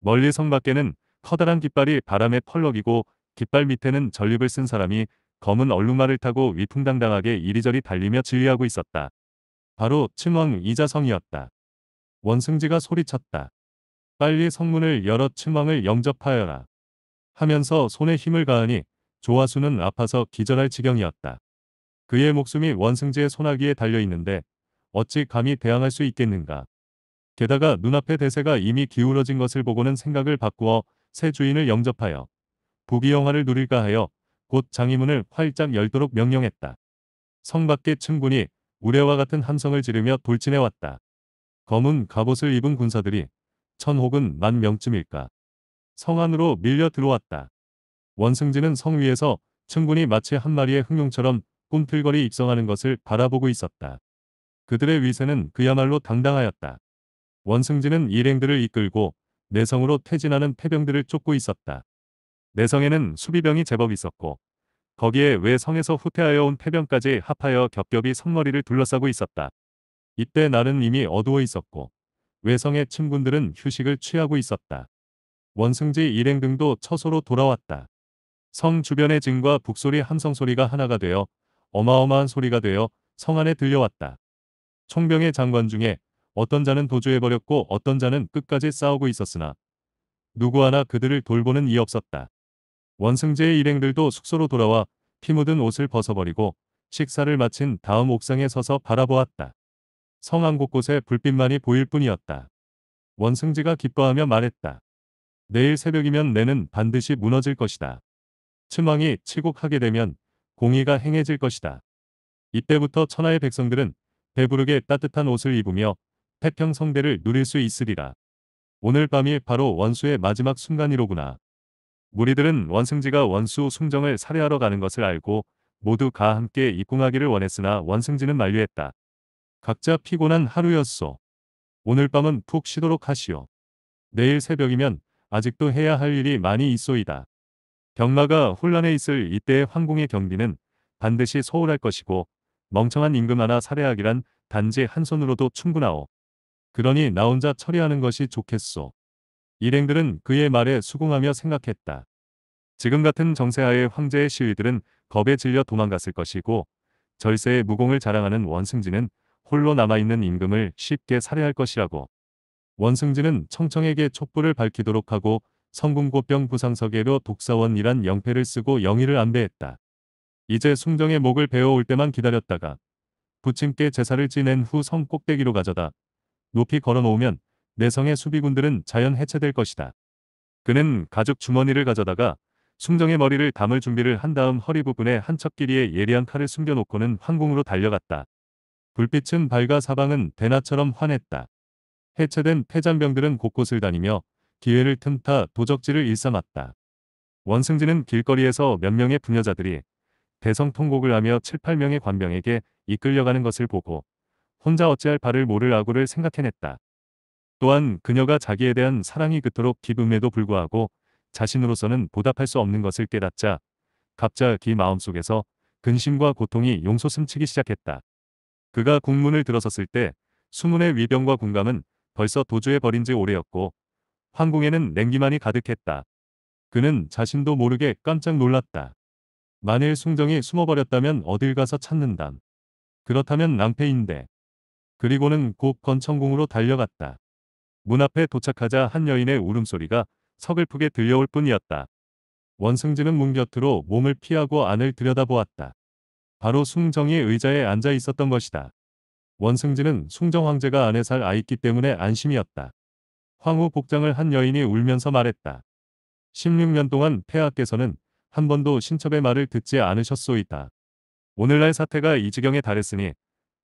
멀리 성 밖에는 커다란 깃발이 바람에 펄럭이고 깃발 밑에는 전립을 쓴 사람이 검은 얼룩말을 타고 위풍당당하게 이리저리 달리며 진리하고 있었다. 바로 친왕 이자성이었다. 원승지가 소리쳤다. 빨리 성문을 열어 춘왕을 영접하여라. 하면서 손에 힘을 가하니 조화수는 아파서 기절할 지경이었다. 그의 목숨이 원승지의 손아귀에 달려있는데 어찌 감히 대항할 수 있겠는가. 게다가 눈앞의 대세가 이미 기울어진 것을 보고는 생각을 바꾸어 새 주인을 영접하여 부귀영화를 누릴까 하여 곧 장이문을 활짝 열도록 명령했다. 성 밖의 층군이 우레와 같은 함성을 지르며 돌진해왔다. 검은 갑옷을 입은 군사들이 천 혹은 만 명쯤일까. 성 안으로 밀려 들어왔다. 원승진은 성 위에서 충분히 마치 한 마리의 흑룡처럼 꿈틀거리 입성하는 것을 바라보고 있었다. 그들의 위세는 그야말로 당당하였다. 원승진은 일행들을 이끌고 내성으로 퇴진하는 패병들을 쫓고 있었다. 내성에는 수비병이 제법 있었고 거기에 외성에서 후퇴하여 온 패병까지 합하여 겹겹이 성머리를 둘러싸고 있었다. 이때 날은 이미 어두워 있었고 외성의 친군들은 휴식을 취하고 있었다. 원승지 일행 등도 처소로 돌아왔다. 성 주변의 증과 북소리 함성소리가 하나가 되어 어마어마한 소리가 되어 성 안에 들려왔다. 총병의 장관 중에 어떤 자는 도주해버렸고 어떤 자는 끝까지 싸우고 있었으나 누구 하나 그들을 돌보는 이 없었다. 원승제의 일행들도 숙소로 돌아와 피 묻은 옷을 벗어버리고 식사를 마친 다음 옥상에 서서 바라보았다. 성안 곳곳에 불빛만이 보일 뿐이었다. 원승지가 기뻐하며 말했다. 내일 새벽이면 내는 반드시 무너질 것이다. 춘왕이 치곡하게 되면 공의가 행해질 것이다. 이때부터 천하의 백성들은 배부르게 따뜻한 옷을 입으며 태평 성대를 누릴 수 있으리라. 오늘 밤이 바로 원수의 마지막 순간이로구나. 무리들은 원승지가 원수 숭정을 살해하러 가는 것을 알고 모두 가 함께 입궁하기를 원했으나 원승지는 만류했다. 각자 피곤한 하루였소. 오늘 밤은 푹 쉬도록 하시오. 내일 새벽이면 아직도 해야 할 일이 많이 있소이다. 병마가 혼란에 있을 이때의 황궁의 경비는 반드시 소홀할 것이고 멍청한 임금 하나 살해하기란 단지 한 손으로도 충분하오. 그러니 나 혼자 처리하는 것이 좋겠소. 일행들은 그의 말에 수긍하며 생각했다. 지금 같은 정세하의 황제의 시위들은 겁에 질려 도망갔을 것이고 절세의 무공을 자랑하는 원승진은 홀로 남아있는 임금을 쉽게 살해할 것이라고. 원승진은 청청에게 촛불을 밝히도록 하고 성군고병 부상서계로 독사원이란 영패를 쓰고 영의를 안배했다. 이제 숭정의 목을 베어올 때만 기다렸다가 부친께 제사를 지낸 후 성 꼭대기로 가져다 높이 걸어놓으면 내성의 수비군들은 자연 해체될 것이다. 그는 가죽 주머니를 가져다가 숭정의 머리를 담을 준비를 한 다음 허리 부분에 한 척 길이의 예리한 칼을 숨겨놓고는 황궁으로 달려갔다. 불빛은 밝아 사방은 대낮처럼 환했다. 해체된 폐잔병들은 곳곳을 다니며 기회를 틈타 도적질을 일삼았다. 원승진은 길거리에서 몇 명의 부녀자들이 대성통곡을 하며 7, 8명의 관병에게 이끌려가는 것을 보고 혼자 어찌할 바를 모를 악구를 생각해냈다. 또한 그녀가 자기에 대한 사랑이 그토록 기쁨에도 불구하고 자신으로서는 보답할 수 없는 것을 깨닫자 갑자기 마음속에서 근심과 고통이 용솟음치기 시작했다. 그가 국문을 들어섰을 때 수문의 위병과 군감은 벌써 도주해 버린 지 오래였고 황궁에는 냉기만이 가득했다. 그는 자신도 모르게 깜짝 놀랐다. 만일 숭정이 숨어버렸다면 어딜 가서 찾는담. 그렇다면 낭패인데. 그리고는 곧 건청궁으로 달려갔다. 문 앞에 도착하자 한 여인의 울음소리가 서글프게 들려올 뿐이었다. 원승진은 문 곁으로 몸을 피하고 안을 들여다보았다. 바로 숭정이 의자에 앉아 있었던 것이다. 원승진은 숭정 황제가 아내 살아이기 때문에 안심이었다. 황후 복장을 한 여인이 울면서 말했다. 16년 동안 폐하께서는 한 번도 신첩의 말을 듣지 않으셨소이다. 오늘날 사태가 이 지경에 달했으니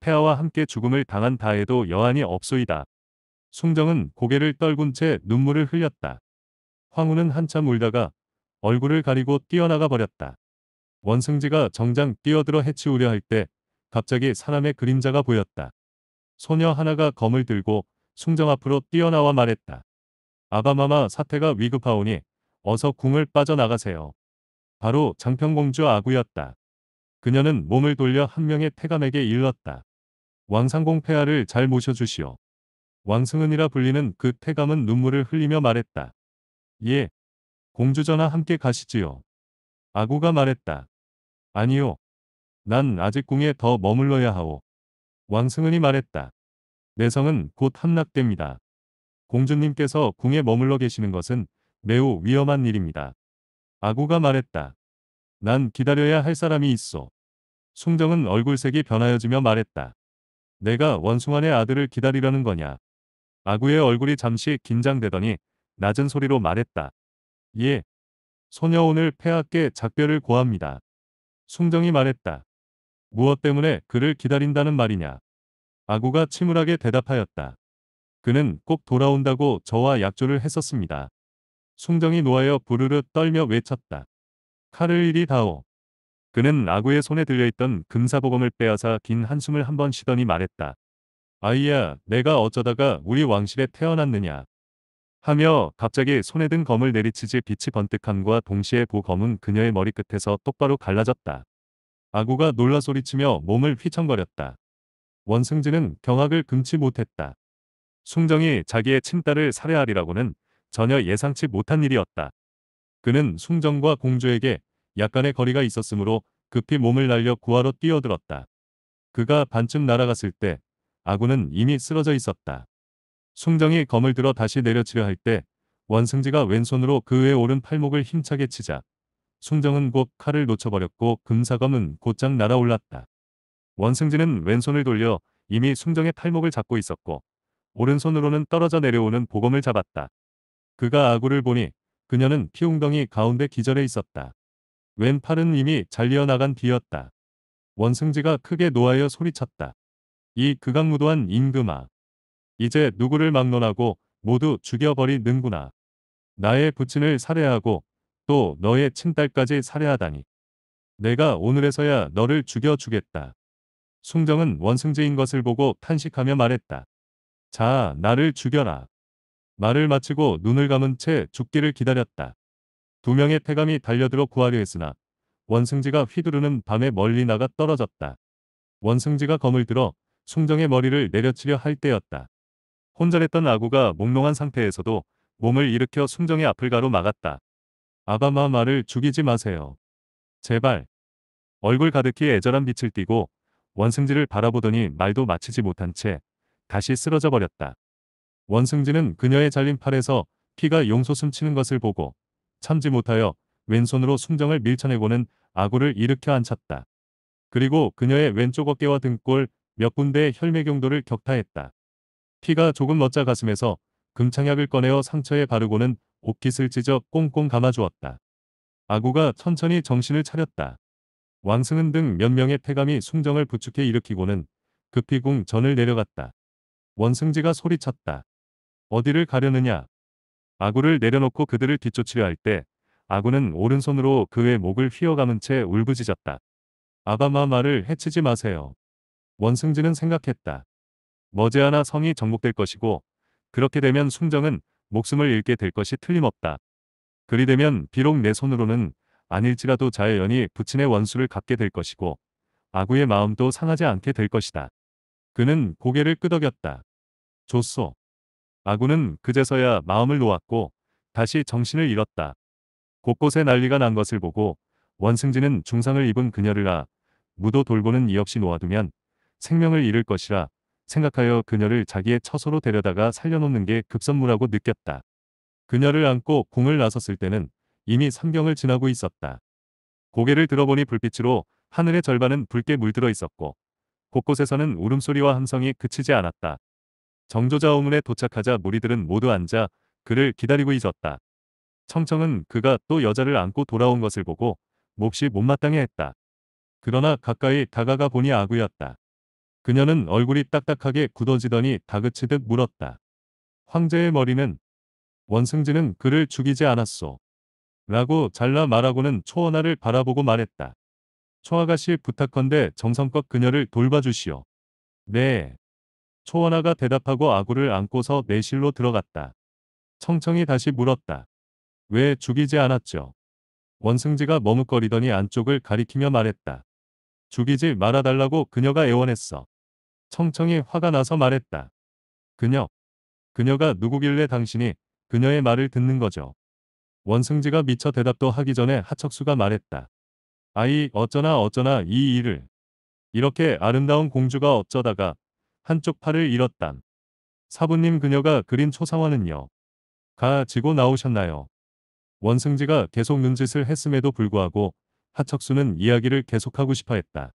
폐하와 함께 죽음을 당한 다에도 여한이 없소이다. 숭정은 고개를 떨군 채 눈물을 흘렸다. 황후는 한참 울다가 얼굴을 가리고 뛰어나가 버렸다. 원승지가 정장 뛰어들어 해치우려 할 때 갑자기 사람의 그림자가 보였다. 소녀 하나가 검을 들고 숭정 앞으로 뛰어나와 말했다. 아바마마 사태가 위급하오니 어서 궁을 빠져나가세요. 바로 장평공주 아구였다. 그녀는 몸을 돌려 한 명의 태감에게 일렀다. 왕상공 폐하를 잘 모셔주시오. 왕승은이라 불리는 그 태감은 눈물을 흘리며 말했다. 예. 공주전하 함께 가시지요. 아구가 말했다. 아니요. 난 아직 궁에 더 머물러야 하오. 왕승은이 말했다. 내성은 곧 함락됩니다. 공주님께서 궁에 머물러 계시는 것은 매우 위험한 일입니다. 아구가 말했다. 난 기다려야 할 사람이 있어. 숭정은 얼굴색이 변하여지며 말했다. 내가 원숭아의 아들을 기다리려는 거냐. 아구의 얼굴이 잠시 긴장되더니 낮은 소리로 말했다. 예. 소녀 오늘 폐하께 작별을 고합니다. 숭정이 말했다. 무엇 때문에 그를 기다린다는 말이냐. 아구가 침울하게 대답하였다. 그는 꼭 돌아온다고 저와 약조를 했었습니다. 숭정이 노하여 부르르 떨며 외쳤다. 칼을 이리 다오. 그는 아구의 손에 들려있던 금사보검을 빼앗아 긴 한숨을 한번 쉬더니 말했다. 아이야, 내가 어쩌다가 우리 왕실에 태어났느냐. 하며 갑자기 손에 든 검을 내리치지 빛이 번뜩함과 동시에 보검은 그녀의 머리끝에서 똑바로 갈라졌다. 아구가 놀라 소리치며 몸을 휘청거렸다. 원승진은 경악을 금치 못했다. 숭정이 자기의 친딸을 살해하리라고는 전혀 예상치 못한 일이었다. 그는 숭정과 공주에게 약간의 거리가 있었으므로 급히 몸을 날려 구하러 뛰어들었다. 그가 반쯤 날아갔을 때아구는 이미 쓰러져 있었다. 숭정이 검을 들어 다시 내려치려 할 때 원승지가 왼손으로 그의 오른 팔목을 힘차게 치자 숭정은 곧 칼을 놓쳐버렸고 금사검은 곧장 날아올랐다. 원승지는 왼손을 돌려 이미 숭정의 팔목을 잡고 있었고 오른손으로는 떨어져 내려오는 보검을 잡았다. 그가 아구를 보니 그녀는 피웅덩이 가운데 기절해 있었다. 왼팔은 이미 잘려나간 뒤였다. 원승지가 크게 노하여 소리쳤다. 이 극악무도한 임금아. 이제 누구를 막론하고 모두 죽여버리는구나. 나의 부친을 살해하고 또 너의 친딸까지 살해하다니. 내가 오늘에서야 너를 죽여주겠다. 숭정은 원승제인 것을 보고 탄식하며 말했다. 자, 나를 죽여라. 말을 마치고 눈을 감은 채 죽기를 기다렸다. 두 명의 태감이 달려들어 구하려 했으나 원승지가 휘두르는 밤에 멀리 나가 떨어졌다. 원승지가 검을 들어 숭정의 머리를 내려치려 할 때였다. 혼잡했던 아구가 몽롱한 상태에서도 몸을 일으켜 순정의 앞을 가로 막았다. 아바마 말을 죽이지 마세요. 제발. 얼굴 가득히 애절한 빛을 띠고 원승지를 바라보더니 말도 마치지 못한 채 다시 쓰러져 버렸다. 원승지는 그녀의 잘린 팔에서 피가 용솟 숨치는 것을 보고 참지 못하여 왼손으로 순정을 밀쳐내고는 아구를 일으켜 앉혔다. 그리고 그녀의 왼쪽 어깨와 등골 몇 군데의 혈매경도를 격타했다. 피가 조금 멋자 가슴에서 금창약을 꺼내어 상처에 바르고는 옷깃을 찢어 꽁꽁 감아주었다. 아구가 천천히 정신을 차렸다. 왕승은 등 몇 명의 패감이 숭정을 부축해 일으키고는 급히 궁 전을 내려갔다. 원승지가 소리쳤다. 어디를 가려느냐. 아구를 내려놓고 그들을 뒤쫓으려 할 때 아구는 오른손으로 그의 목을 휘어감은 채 울부짖었다. 아바마 말을 해치지 마세요. 원승지는 생각했다. 머지않아 성이 정복될 것이고 그렇게 되면 순정은 목숨을 잃게 될 것이 틀림없다. 그리 되면 비록 내 손으로는 아닐지라도 자연히 부친의 원수를 갚게 될 것이고 아구의 마음도 상하지 않게 될 것이다. 그는 고개를 끄덕였다. 좋소. 아구는 그제서야 마음을 놓았고 다시 정신을 잃었다. 곳곳에 난리가 난 것을 보고 원승진은 중상을 입은 그녀를 아 무도 돌고는 이 없이 놓아두면 생명을 잃을 것이라 생각하여 그녀를 자기의 처소로 데려다가 살려놓는 게 급선무라고 느꼈다. 그녀를 안고 궁을 나섰을 때는 이미 삼경을 지나고 있었다. 고개를 들어보니 불빛으로 하늘의 절반은 붉게 물들어 있었고 곳곳에서는 울음소리와 함성이 그치지 않았다. 정조자오문에 도착하자 무리들은 모두 앉아 그를 기다리고 있었다. 청청은 그가 또 여자를 안고 돌아온 것을 보고 몹시 못마땅해 했다. 그러나 가까이 다가가 보니 아구였다. 그녀는 얼굴이 딱딱하게 굳어지더니 다그치듯 물었다. 황제의 머리는 원승지는 그를 죽이지 않았소. 라고 잘라 말하고는 초원아를 바라보고 말했다. 초아가씨 부탁컨대 정성껏 그녀를 돌봐주시오. 네. 초원아가 대답하고 아구를 안고서 내실로 들어갔다. 청청이 다시 물었다. 왜 죽이지 않았죠? 원승지가 머뭇거리더니 안쪽을 가리키며 말했다. 죽이지 말아달라고 그녀가 애원했어. 청청이 화가 나서 말했다. 그녀. 그녀가 누구길래 당신이 그녀의 말을 듣는 거죠. 원승지가 미처 대답도 하기 전에 하척수가 말했다. 아이 어쩌나 어쩌나 이 일을. 이렇게 아름다운 공주가 어쩌다가 한쪽 팔을 잃었담. 사부님 그녀가 그린 초상화는요. 가지고 나오셨나요? 원승지가 계속 눈짓을 했음에도 불구하고 하척수는 이야기를 계속하고 싶어 했다.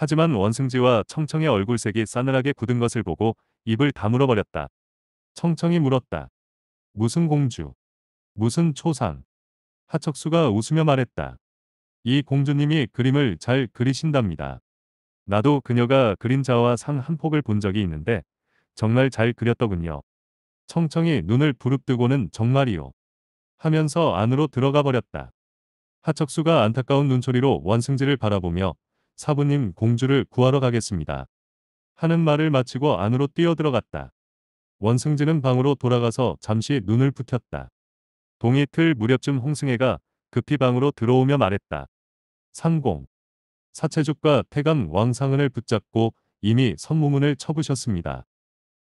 하지만 원승지와 청청의 얼굴색이 싸늘하게 굳은 것을 보고 입을 다물어 버렸다. 청청이 물었다. 무슨 공주? 무슨 초상? 하척수가 웃으며 말했다. 이 공주님이 그림을 잘 그리신답니다. 나도 그녀가 그림 자와 상 한 폭을 본 적이 있는데 정말 잘 그렸더군요. 청청이 눈을 부릅뜨고는 정말이요. 하면서 안으로 들어가 버렸다. 하척수가 안타까운 눈초리로 원승지를 바라보며 사부님 공주를 구하러 가겠습니다. 하는 말을 마치고 안으로 뛰어들어갔다. 원승진은 방으로 돌아가서 잠시 눈을 붙였다. 동이 틀 무렵쯤 홍승혜가 급히 방으로 들어오며 말했다. 상공. 사채죽과 태감 왕상은을 붙잡고 이미 선무문을 쳐부셨습니다.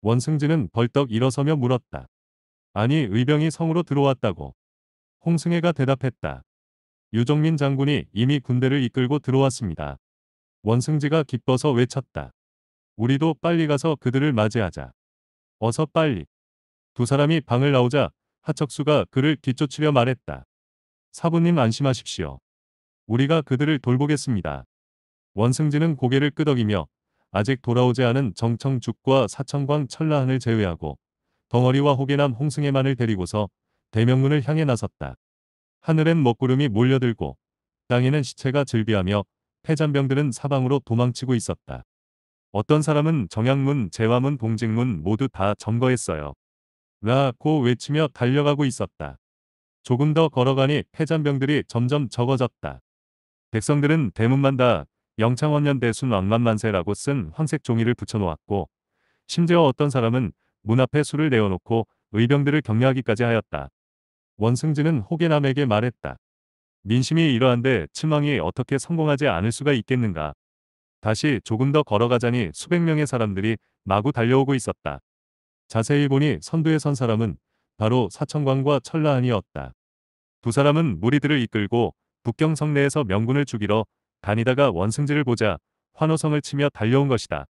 원승진은 벌떡 일어서며 물었다. 아니 의병이 성으로 들어왔다고. 홍승혜가 대답했다. 유정민 장군이 이미 군대를 이끌고 들어왔습니다. 원승지가 기뻐서 외쳤다. 우리도 빨리 가서 그들을 맞이하자. 어서 빨리. 두 사람이 방을 나오자 하척수가 그를 뒤쫓으려 말했다. 사부님 안심하십시오. 우리가 그들을 돌보겠습니다. 원승지는 고개를 끄덕이며 아직 돌아오지 않은 정청죽과 사천광 천라한을 제외하고 덩어리와 호계남 홍승혜만을 데리고서 대명문을 향해 나섰다. 하늘엔 먹구름이 몰려들고 땅에는 시체가 즐비하며 패잔병들은 사방으로 도망치고 있었다. 어떤 사람은 정양문, 재화문, 봉직문 모두 다 점거했어요. 나고 외치며 달려가고 있었다. 조금 더 걸어가니 패잔병들이 점점 적어졌다. 백성들은 대문만 다 영창원년 대순 왕만만세라고 쓴 황색 종이를 붙여놓았고 심지어 어떤 사람은 문 앞에 술을 내어놓고 의병들을 격려하기까지 하였다. 원승진은 호계남에게 말했다. 민심이 이러한데 친왕이 어떻게 성공하지 않을 수가 있겠는가. 다시 조금 더 걸어가자니 수백 명의 사람들이 마구 달려오고 있었다. 자세히 보니 선두에 선 사람은 바로 사천광과 천라한이었다. 두 사람은 무리들을 이끌고 북경 성내에서 명군을 죽이러 다니다가 원승지를 보자 환호성을 치며 달려온 것이다.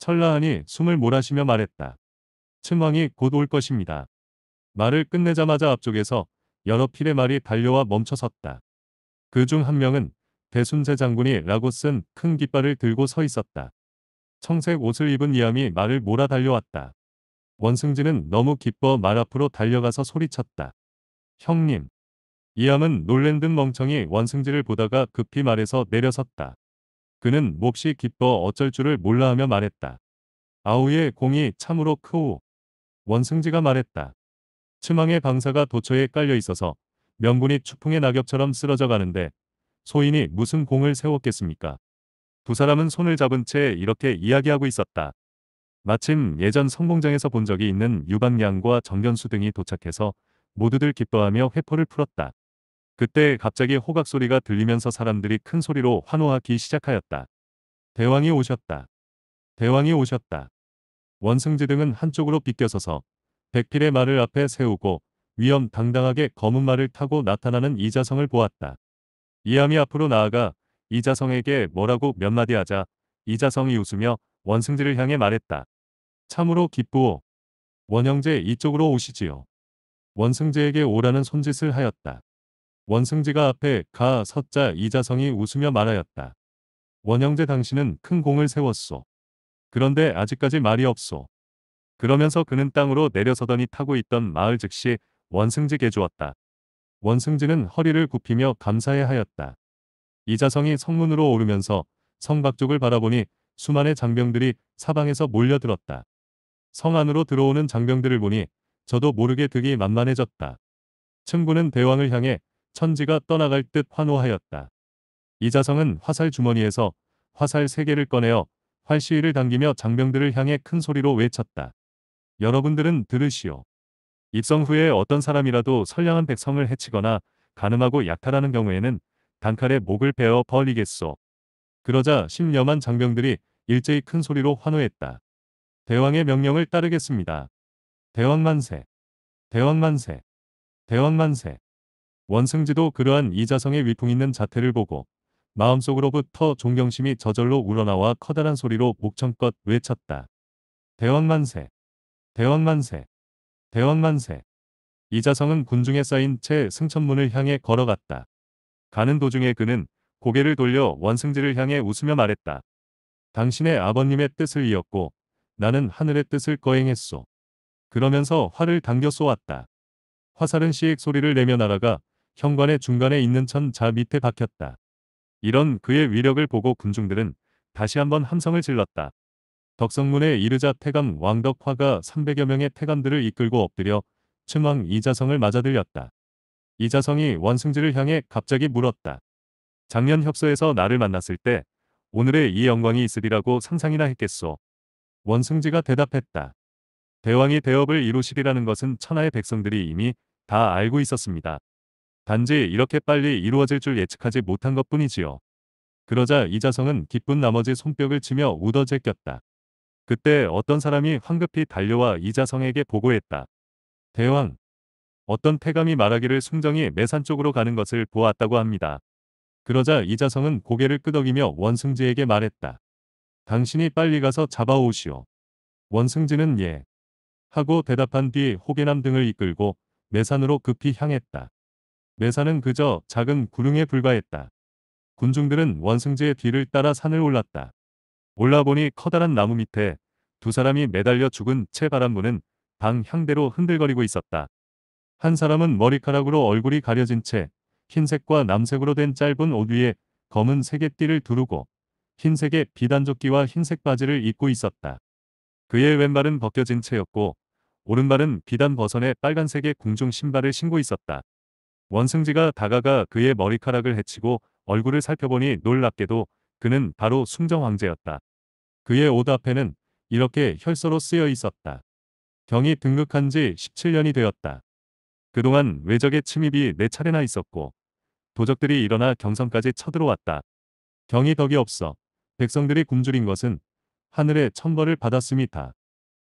천라한이 숨을 몰아쉬며 말했다. 친왕이 곧 올 것입니다. 말을 끝내자마자 앞쪽에서 여러 필의 말이 달려와 멈춰섰다. 그 중 한 명은 대순세 장군이 라고 쓴 큰 깃발을 들고 서 있었다. 청색 옷을 입은 이암이 말을 몰아 달려왔다. 원승진은 너무 기뻐 말 앞으로 달려가서 소리쳤다. 형님. 이암은 놀랜 듯 멍청이 원승진을 보다가 급히 말에서 내려섰다. 그는 몹시 기뻐 어쩔 줄을 몰라 하며 말했다. 아우의 공이 참으로 크오. 원승지가 말했다. 츠망의 방사가 도처에 깔려 있어서 명분이 추풍의 낙엽처럼 쓰러져 가는데 소인이 무슨 공을 세웠겠습니까? 두 사람은 손을 잡은 채 이렇게 이야기하고 있었다. 마침 예전 성공장에서 본 적이 있는 유방양과 정견수 등이 도착해서 모두들 기뻐하며 회포를 풀었다. 그때 갑자기 호각 소리가 들리면서 사람들이 큰 소리로 환호하기 시작하였다. 대왕이 오셨다. 대왕이 오셨다. 원승지 등은 한쪽으로 비껴서서 백필의 말을 앞에 세우고 위험당당하게 검은 말을 타고 나타나는 이자성을 보았다. 이암이 앞으로 나아가 이자성에게 뭐라고 몇 마디 하자 이자성이 웃으며 원승지를 향해 말했다. 참으로 기쁘오. 원형제 이쪽으로 오시지요. 원승제에게 오라는 손짓을 하였다. 원승지가 앞에 가 섰자 이자성이 웃으며 말하였다. 원형제 당신은 큰 공을 세웠소. 그런데 아직까지 말이 없소. 그러면서 그는 땅으로 내려서더니 타고 있던 마을 즉시 원승지게 주었다. 원승지는 허리를 굽히며 감사해 하였다. 이자성이 성문으로 오르면서 성박쪽을 바라보니 수만의 장병들이 사방에서 몰려들었다. 성 안으로 들어오는 장병들을 보니 저도 모르게 득이 만만해졌다. 층부는 대왕을 향해 천지가 떠나갈 듯 환호하였다. 이자성은 화살 주머니에서 화살 세 개를 꺼내어 활시위를 당기며 장병들을 향해 큰 소리로 외쳤다. 여러분들은 들으시오. 입성 후에 어떤 사람이라도 선량한 백성을 해치거나 가늠하고 약탈하는 경우에는 단칼에 목을 베어 벌리겠소. 그러자 심려만 장병들이 일제히 큰 소리로 환호했다. 대왕의 명령을 따르겠습니다. 대왕 만세. 대왕 만세. 대왕 만세. 원승지도 그러한 이자성의 위풍 있는 자태를 보고 마음속으로부터 존경심이 저절로 우러나와 커다란 소리로 목청껏 외쳤다. 대왕 만세. 대원만세. 대원만세. 이자성은 군중에 쌓인 채 승천문을 향해 걸어갔다. 가는 도중에 그는 고개를 돌려 원승지를 향해 웃으며 말했다. 당신의 아버님의 뜻을 이었고 나는 하늘의 뜻을 거행했소. 그러면서 활을 당겨 쏘았다. 화살은 씨익 소리를 내며 날아가 현관의 중간에 있는 천 자 밑에 박혔다. 이런 그의 위력을 보고 군중들은 다시 한번 함성을 질렀다. 덕성문에 이르자 태감 왕덕화가 300여 명의 태감들을 이끌고 엎드려 춘왕 이자성을 맞아들였다. 이자성이 원승지를 향해 갑자기 물었다. 작년 협소에서 나를 만났을 때 오늘의 이 영광이 있으리라고 상상이나 했겠소. 원승지가 대답했다. 대왕이 대업을 이루시리라는 것은 천하의 백성들이 이미 다 알고 있었습니다. 단지 이렇게 빨리 이루어질 줄 예측하지 못한 것뿐이지요. 그러자 이자성은 기쁜 나머지 손뼉을 치며 우더 제꼈다. 그때 어떤 사람이 황급히 달려와 이자성에게 보고했다. 대왕, 어떤 태감이 말하기를 승정이 매산 쪽으로 가는 것을 보았다고 합니다. 그러자 이자성은 고개를 끄덕이며 원승지에게 말했다. 당신이 빨리 가서 잡아오시오. 원승지는 예. 하고 대답한 뒤 호계남 등을 이끌고 매산으로 급히 향했다. 매산은 그저 작은 구릉에 불과했다. 군중들은 원승지의 뒤를 따라 산을 올랐다. 올라보니 커다란 나무 밑에 두 사람이 매달려 죽은 채바람부는방 향대로 흔들거리고 있었다. 한 사람은 머리카락으로 얼굴이 가려진 채 흰색과 남색으로 된 짧은 옷 위에 검은 색의 띠를 두르고 흰색의 비단조끼와 흰색 바지를 입고 있었다. 그의 왼발은 벗겨진 채였고 오른발은 비단 버선에 빨간색의 궁중 신발을 신고 있었다. 원승지가 다가가 그의 머리카락을 해치고 얼굴을 살펴보니 놀랍게도 그는 바로 숭정 황제였다. 그의 옷앞에는 이렇게 혈서로 쓰여 있었다. 경이 등극한 지 17년이 되었다. 그동안 외적의 침입이 네 차례나 있었고 도적들이 일어나 경성까지 쳐들어왔다. 경이 덕이 없어 백성들이 굶주린 것은 하늘의 천벌을 받았습니다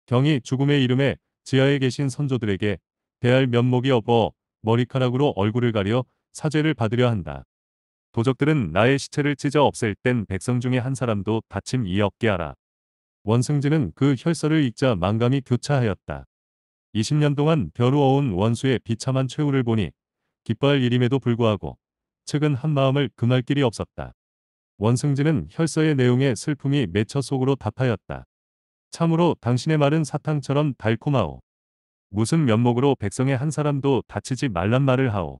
경이 죽음의 이름에 지하에 계신 선조들에게 대할 면목이 없어 머리카락으로 얼굴을 가려 사죄를 받으려 한다. 도적들은 나의 시체를 찢어 없앨 땐 백성 중에 한 사람도 다침 이 없게 하라. 원승진은 그 혈서를 읽자 망감이 교차하였다. 20년 동안 벼루어온 원수의 비참한 최후를 보니 기뻐할 일임에도 불구하고 측은 한마음을 금할 길이 없었다. 원승진은 혈서의 내용에 슬픔이 맺혀 속으로 답하였다. 참으로 당신의 말은 사탕처럼 달콤하오. 무슨 면목으로 백성의 한 사람도 다치지 말란 말을 하오.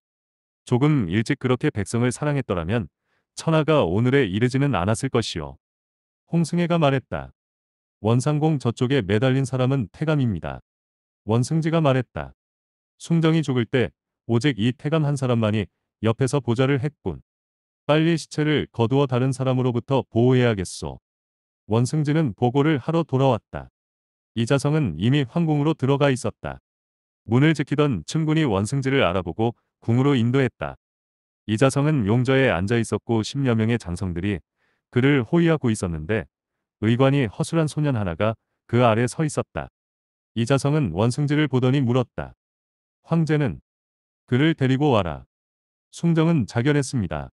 조금 일찍 그렇게 백성을 사랑했더라면 천하가 오늘에 이르지는 않았을 것이요. 홍승혜가 말했다. 원상공 저쪽에 매달린 사람은 태감입니다. 원승지가 말했다. 숭정이 죽을 때 오직 이 태감 한 사람만이 옆에서 보좌를 했군. 빨리 시체를 거두어 다른 사람으로부터 보호해야겠소. 원승지는 보고를 하러 돌아왔다. 이자성은 이미 황궁으로 들어가 있었다. 문을 지키던 춘군이 원승지를 알아보고 궁으로 인도했다. 이자성은 용저에 앉아 있었고 10여 명의 장성들이 그를 호위하고 있었는데 의관이 허술한 소년 하나가 그 아래 서 있었다. 이자성은 원승지를 보더니 물었다. 황제는 그를 데리고 와라. 숭정은 자결했습니다.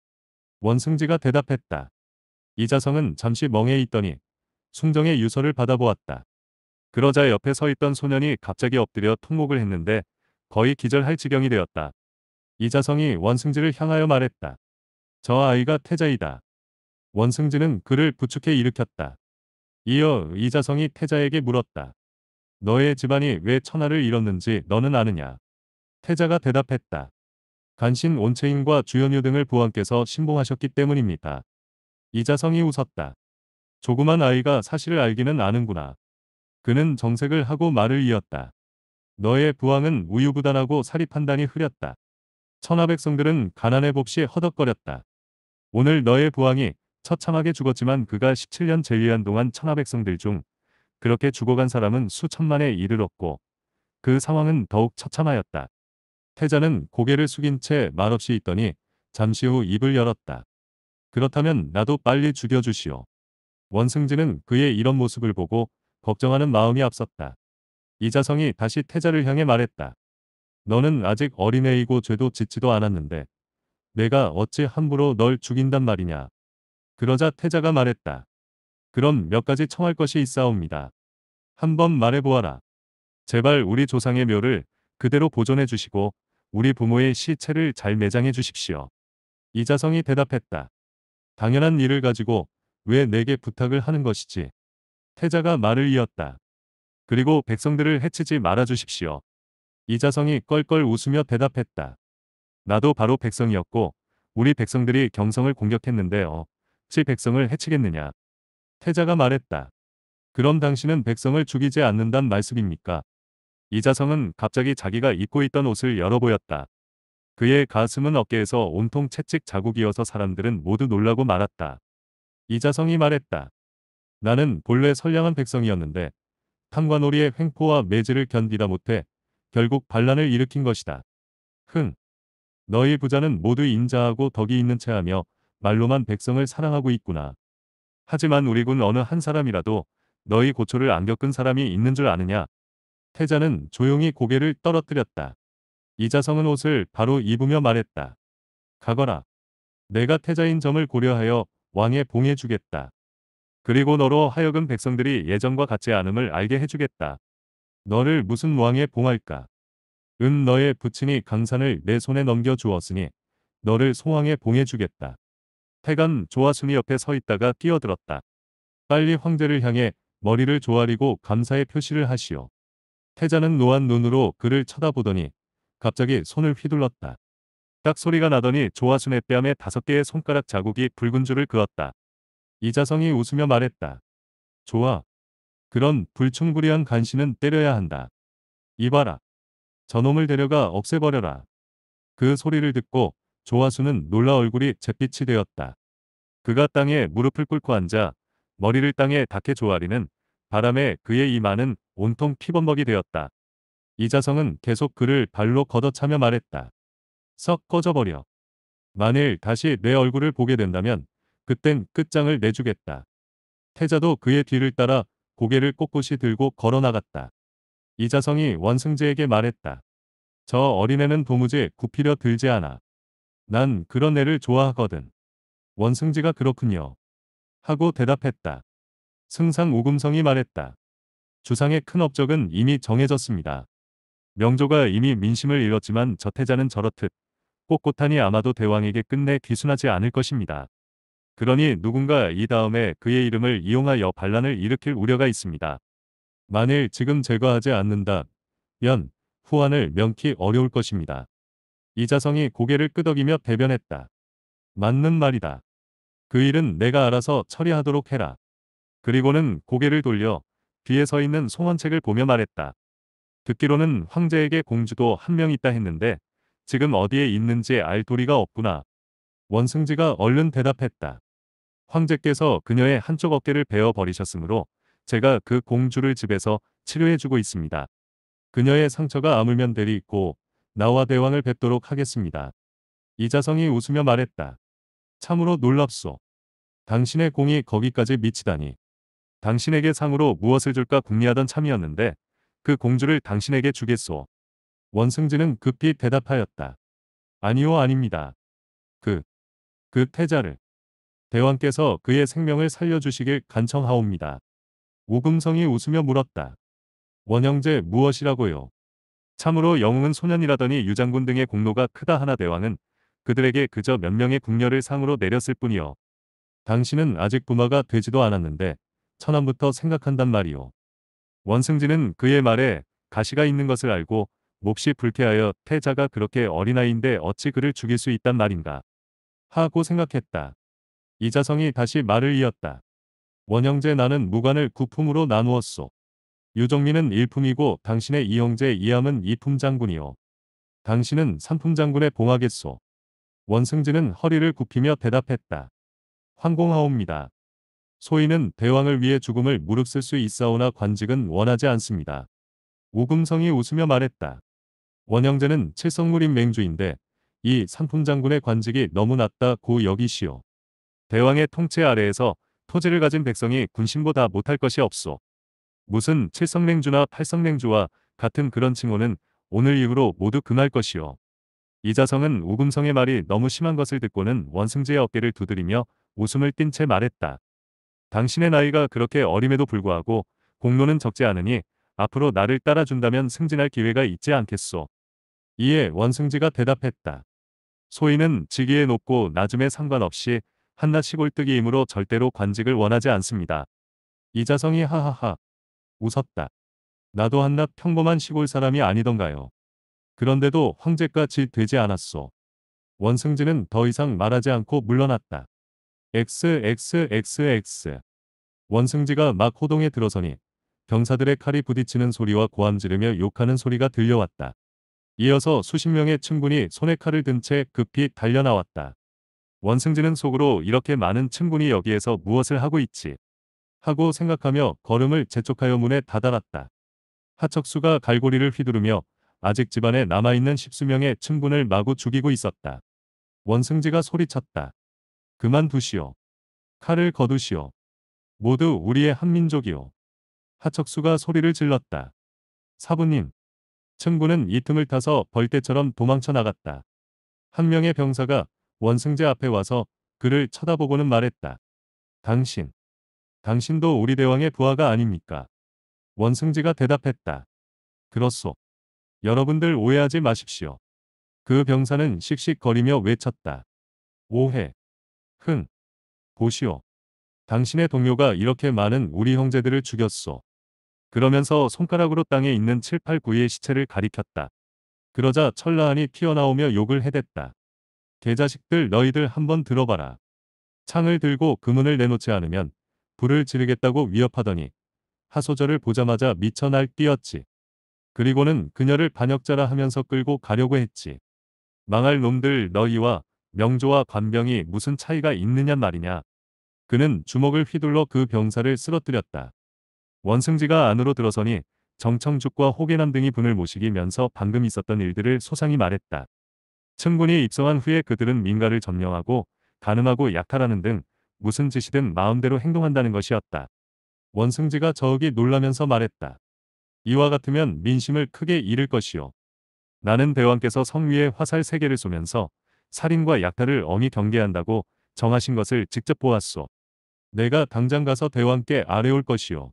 원승지가 대답했다. 이자성은 잠시 멍해 있더니 숭정의 유서를 받아보았다. 그러자 옆에 서 있던 소년이 갑자기 엎드려 통곡을 했는데 거의 기절할 지경이 되었다. 이자성이 원승지를 향하여 말했다. 저 아이가 태자이다. 원승지는 그를 부축해 일으켰다. 이어 이자성이 태자에게 물었다. 너의 집안이 왜 천하를 잃었는지 너는 아느냐? 태자가 대답했다. 간신 온체인과 주연유 등을 부왕께서 신봉하셨기 때문입니다. 이자성이 웃었다. 조그만 아이가 사실을 알기는 아는구나. 그는 정색을 하고 말을 이었다. 너의 부왕은 우유부단하고 사리 판단이 흐렸다. 천하 백성들은 가난해 봅시 허덕거렸다. 오늘 너의 부왕이 처참하게 죽었지만 그가 17년 제위한 동안 천하 백성들 중 그렇게 죽어간 사람은 수천만에 이르렀고 그 상황은 더욱 처참하였다. 태자는 고개를 숙인 채 말없이 있더니 잠시 후 입을 열었다. 그렇다면 나도 빨리 죽여주시오. 원승진은 그의 이런 모습을 보고 걱정하는 마음이 앞섰다. 이자성이 다시 태자를 향해 말했다. 너는 아직 어린애이고 죄도 짓지도 않았는데 내가 어찌 함부로 널 죽인단 말이냐. 그러자 태자가 말했다. 그럼 몇 가지 청할 것이 있사옵니다. 한번 말해보아라. 제발 우리 조상의 묘를 그대로 보존해 주시고 우리 부모의 시체를 잘 매장해 주십시오. 이자성이 대답했다. 당연한 일을 가지고 왜 내게 부탁을 하는 것이지. 태자가 말을 이었다. 그리고 백성들을 해치지 말아 주십시오. 이자성이 껄껄 웃으며 대답했다. 나도 바로 백성이었고 우리 백성들이 경성을 공격했는데 어찌 백성을 해치겠느냐. 태자가 말했다. 그럼 당신은 백성을 죽이지 않는단 말씀입니까? 이자성은 갑자기 자기가 입고 있던 옷을 열어보였다. 그의 가슴은 어깨에서 온통 채찍 자국이어서 사람들은 모두 놀라고 말았다. 이자성이 말했다. 나는 본래 선량한 백성이었는데 탐관오리의 횡포와 매질을 견디다 못해 결국 반란을 일으킨 것이다. 흥. 너희 부자는 모두 인자하고 덕이 있는 체하며 말로만 백성을 사랑하고 있구나. 하지만 우리 군 어느 한 사람이라도 너희 고초를 안 겪은 사람이 있는 줄 아느냐? 태자는 조용히 고개를 떨어뜨렸다. 이자성은 옷을 바로 입으며 말했다. 가거라. 내가 태자인 점을 고려하여 왕에 봉해주겠다. 그리고 너로 하여금 백성들이 예전과 같지 않음을 알게 해주겠다. 너를 무슨 왕에 봉할까? 은 너의 부친이 강산을 내 손에 넘겨 주었으니 너를 소왕에 봉해주겠다. 태간 조아순이 옆에 서 있다가 뛰어들었다. 빨리 황제를 향해 머리를 조아리고 감사의 표시를 하시오. 태자는 노한 눈으로 그를 쳐다보더니 갑자기 손을 휘둘렀다. 딱 소리가 나더니 조아순의 뺨에 다섯 개의 손가락 자국이 붉은 줄을 그었다. 이자성이 웃으며 말했다. 조아, 그런 불충불이한 간신은 때려야 한다. 이봐라. 저놈을 데려가 없애버려라. 그 소리를 듣고 조화수는 놀라 얼굴이 잿빛이 되었다. 그가 땅에 무릎을 꿇고 앉아 머리를 땅에 닿게 조아리는 바람에 그의 이마는 온통 피범벅이 되었다. 이자성은 계속 그를 발로 걷어차며 말했다. 썩 꺼져버려. 만일 다시 내 얼굴을 보게 된다면 그땐 끝장을 내주겠다. 태자도 그의 뒤를 따라 고개를 꼿꼿이 들고 걸어나갔다. 이자성이 원승재에게 말했다. 저 어린애는 도무지 굽히려 들지 않아. 난 그런 애를 좋아하거든. 원승지가 그렇군요. 하고 대답했다. 승상 우금성이 말했다. 주상의 큰 업적은 이미 정해졌습니다. 명조가 이미 민심을 잃었지만 저태자는 저렇듯 꼿꼿하니 아마도 대왕에게 끝내 귀순하지 않을 것입니다. 그러니 누군가 이 다음에 그의 이름을 이용하여 반란을 일으킬 우려가 있습니다. 만일 지금 제거하지 않는다. 면후한을 명키 어려울 것입니다. 이자성이 고개를 끄덕이며 대변했다. 맞는 말이다. 그 일은 내가 알아서 처리하도록 해라. 그리고는 고개를 돌려 뒤에 서 있는 송환책을 보며 말했다. 듣기로는 황제에게 공주도 한 명 있다 했는데 지금 어디에 있는지 알 도리가 없구나. 원승지가 얼른 대답했다. 황제께서 그녀의 한쪽 어깨를 베어 버리셨으므로 제가 그 공주를 집에서 치료해주고 있습니다. 그녀의 상처가 아물면 대리 있고 나와 대왕을 뵙도록 하겠습니다. 이자성이 웃으며 말했다. 참으로 놀랍소. 당신의 공이 거기까지 미치다니. 당신에게 상으로 무엇을 줄까 궁리하던 참이었는데 그 공주를 당신에게 주겠소. 원승진은 급히 대답하였다. 아니요 아닙니다. 그, 그 태자를 대왕께서 그의 생명을 살려주시길 간청하옵니다. 오금성이 웃으며 물었다. 원형제 무엇이라고요? 참으로 영웅은 소년이라더니 유장군 등의 공로가 크다 하나 대왕은 그들에게 그저 몇 명의 궁녀를 상으로 내렸을 뿐이요. 당신은 아직 부마가 되지도 않았는데 천안부터 생각한단 말이오. 원승진은 그의 말에 가시가 있는 것을 알고 몹시 불쾌하여 태자가 그렇게 어린아이인데 어찌 그를 죽일 수 있단 말인가 하고 생각했다. 이자성이 다시 말을 이었다. 원형제 나는 무관을 구품으로 나누었소. 유정민은 일품이고 당신의 이형제 이함은 이품 장군이요. 당신은 삼품장군에 봉하겠소. 원승진은 허리를 굽히며 대답했다. 황공하옵니다. 소인은 대왕을 위해 죽음을 무릅쓸 수 있사오나 관직은 원하지 않습니다. 오금성이 웃으며 말했다. 원형제는 칠성물인 맹주인데 이삼품 장군의 관직이 너무 낮다 고 여기시오. 대왕의 통치 아래에서 토지를 가진 백성이 군신보다 못할 것이 없소. 무슨 칠성냉주나 팔성냉주와 같은 그런 칭호는 오늘 이후로 모두 금할 것이요. 이자성은 우금성의 말이 너무 심한 것을 듣고는 원승지의 어깨를 두드리며 웃음을 띤 채 말했다. 당신의 나이가 그렇게 어림에도 불구하고 공로는 적지 않으니 앞으로 나를 따라준다면 승진할 기회가 있지 않겠소. 이에 원승지가 대답했다. 소인은 지기에 높고 낮음에 상관없이 한낱 시골뜨기이므로 절대로 관직을 원하지 않습니다. 이자성이 하하하 웃었다. 나도 한낱 평범한 시골 사람이 아니던가요. 그런데도 황제까지 되지 않았소. 원승진은 더 이상 말하지 않고 물러났다. XXXX 원승지가 막 호동에 들어서니 병사들의 칼이 부딪히는 소리와 고함 지르며 욕하는 소리가 들려왔다. 이어서 수십 명의 춘군이 손에 칼을 든 채 급히 달려나왔다. 원승지는 속으로 이렇게 많은 층군이 여기에서 무엇을 하고 있지 하고 생각하며 걸음을 재촉하여 문에 다다랐다. 하척수가 갈고리를 휘두르며 아직 집안에 남아있는 십수명의 층군을 마구 죽이고 있었다. 원승지가 소리쳤다. 그만두시오. 칼을 거두시오. 모두 우리의 한민족이오. 하척수가 소리를 질렀다. 사부님. 층군은 이 틈을 타서 벌떼처럼 도망쳐 나갔다. 한 명의 병사가 원승재 앞에 와서 그를 쳐다보고는 말했다. 당신, 당신도 우리 대왕의 부하가 아닙니까? 원승지가 대답했다. 그렇소. 여러분들 오해하지 마십시오. 그 병사는 씩씩거리며 외쳤다. 오해. 흥. 보시오. 당신의 동료가 이렇게 많은 우리 형제들을 죽였소. 그러면서 손가락으로 땅에 있는 7, 8, 9의 시체를 가리켰다. 그러자 철라한이 튀어나오며 욕을 해댔다. 개자식들 너희들 한번 들어봐라. 창을 들고 그문을 내놓지 않으면 불을 지르겠다고 위협하더니 하소절을 보자마자 미쳐 날뛰었지. 그리고는 그녀를 반역자라 하면서 끌고 가려고 했지. 망할 놈들 너희와 명조와 관병이 무슨 차이가 있느냐 말이냐. 그는 주먹을 휘둘러 그 병사를 쓰러뜨렸다. 원승지가 안으로 들어서니 정청죽과 호계남 등이 분을 모시기면서 방금 있었던 일들을 소상히 말했다. 천군이 입성한 후에 그들은 민가를 점령하고 가늠하고 약탈하는 등 무슨 짓이든 마음대로 행동한다는 것이었다. 원승지가 저기 놀라면서 말했다. 이와 같으면 민심을 크게 잃을 것이요. 나는 대왕께서 성위에 화살 세 개를 쏘면서 살인과 약탈을 엄히 경계한다고 정하신 것을 직접 보았소. 내가 당장 가서 대왕께 아뢰올 것이요.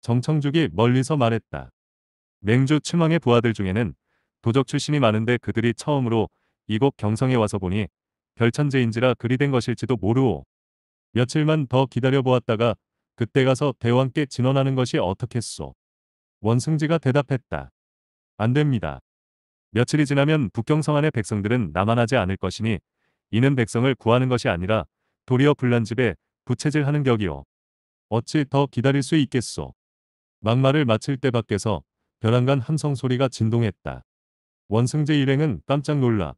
정청죽이 멀리서 말했다. 맹주 층망의 부하들 중에는 도적 출신이 많은데 그들이 처음으로 이곳 경성에 와서 보니 별천재인지라 그리 된 것일지도 모르오. 며칠만 더 기다려보았다가 그때 가서 대왕께 진언하는 것이 어떻겠소. 원승지가 대답했다. 안됩니다. 며칠이 지나면 북경성 안의 백성들은 남한하지 않을 것이니 이는 백성을 구하는 것이 아니라 도리어 불난 집에 부채질하는 격이오. 어찌 더 기다릴 수 있겠소. 막말을 마칠 때 밖에서 벼랑간 함성 소리가 진동했다. 원승제 일행은 깜짝 놀라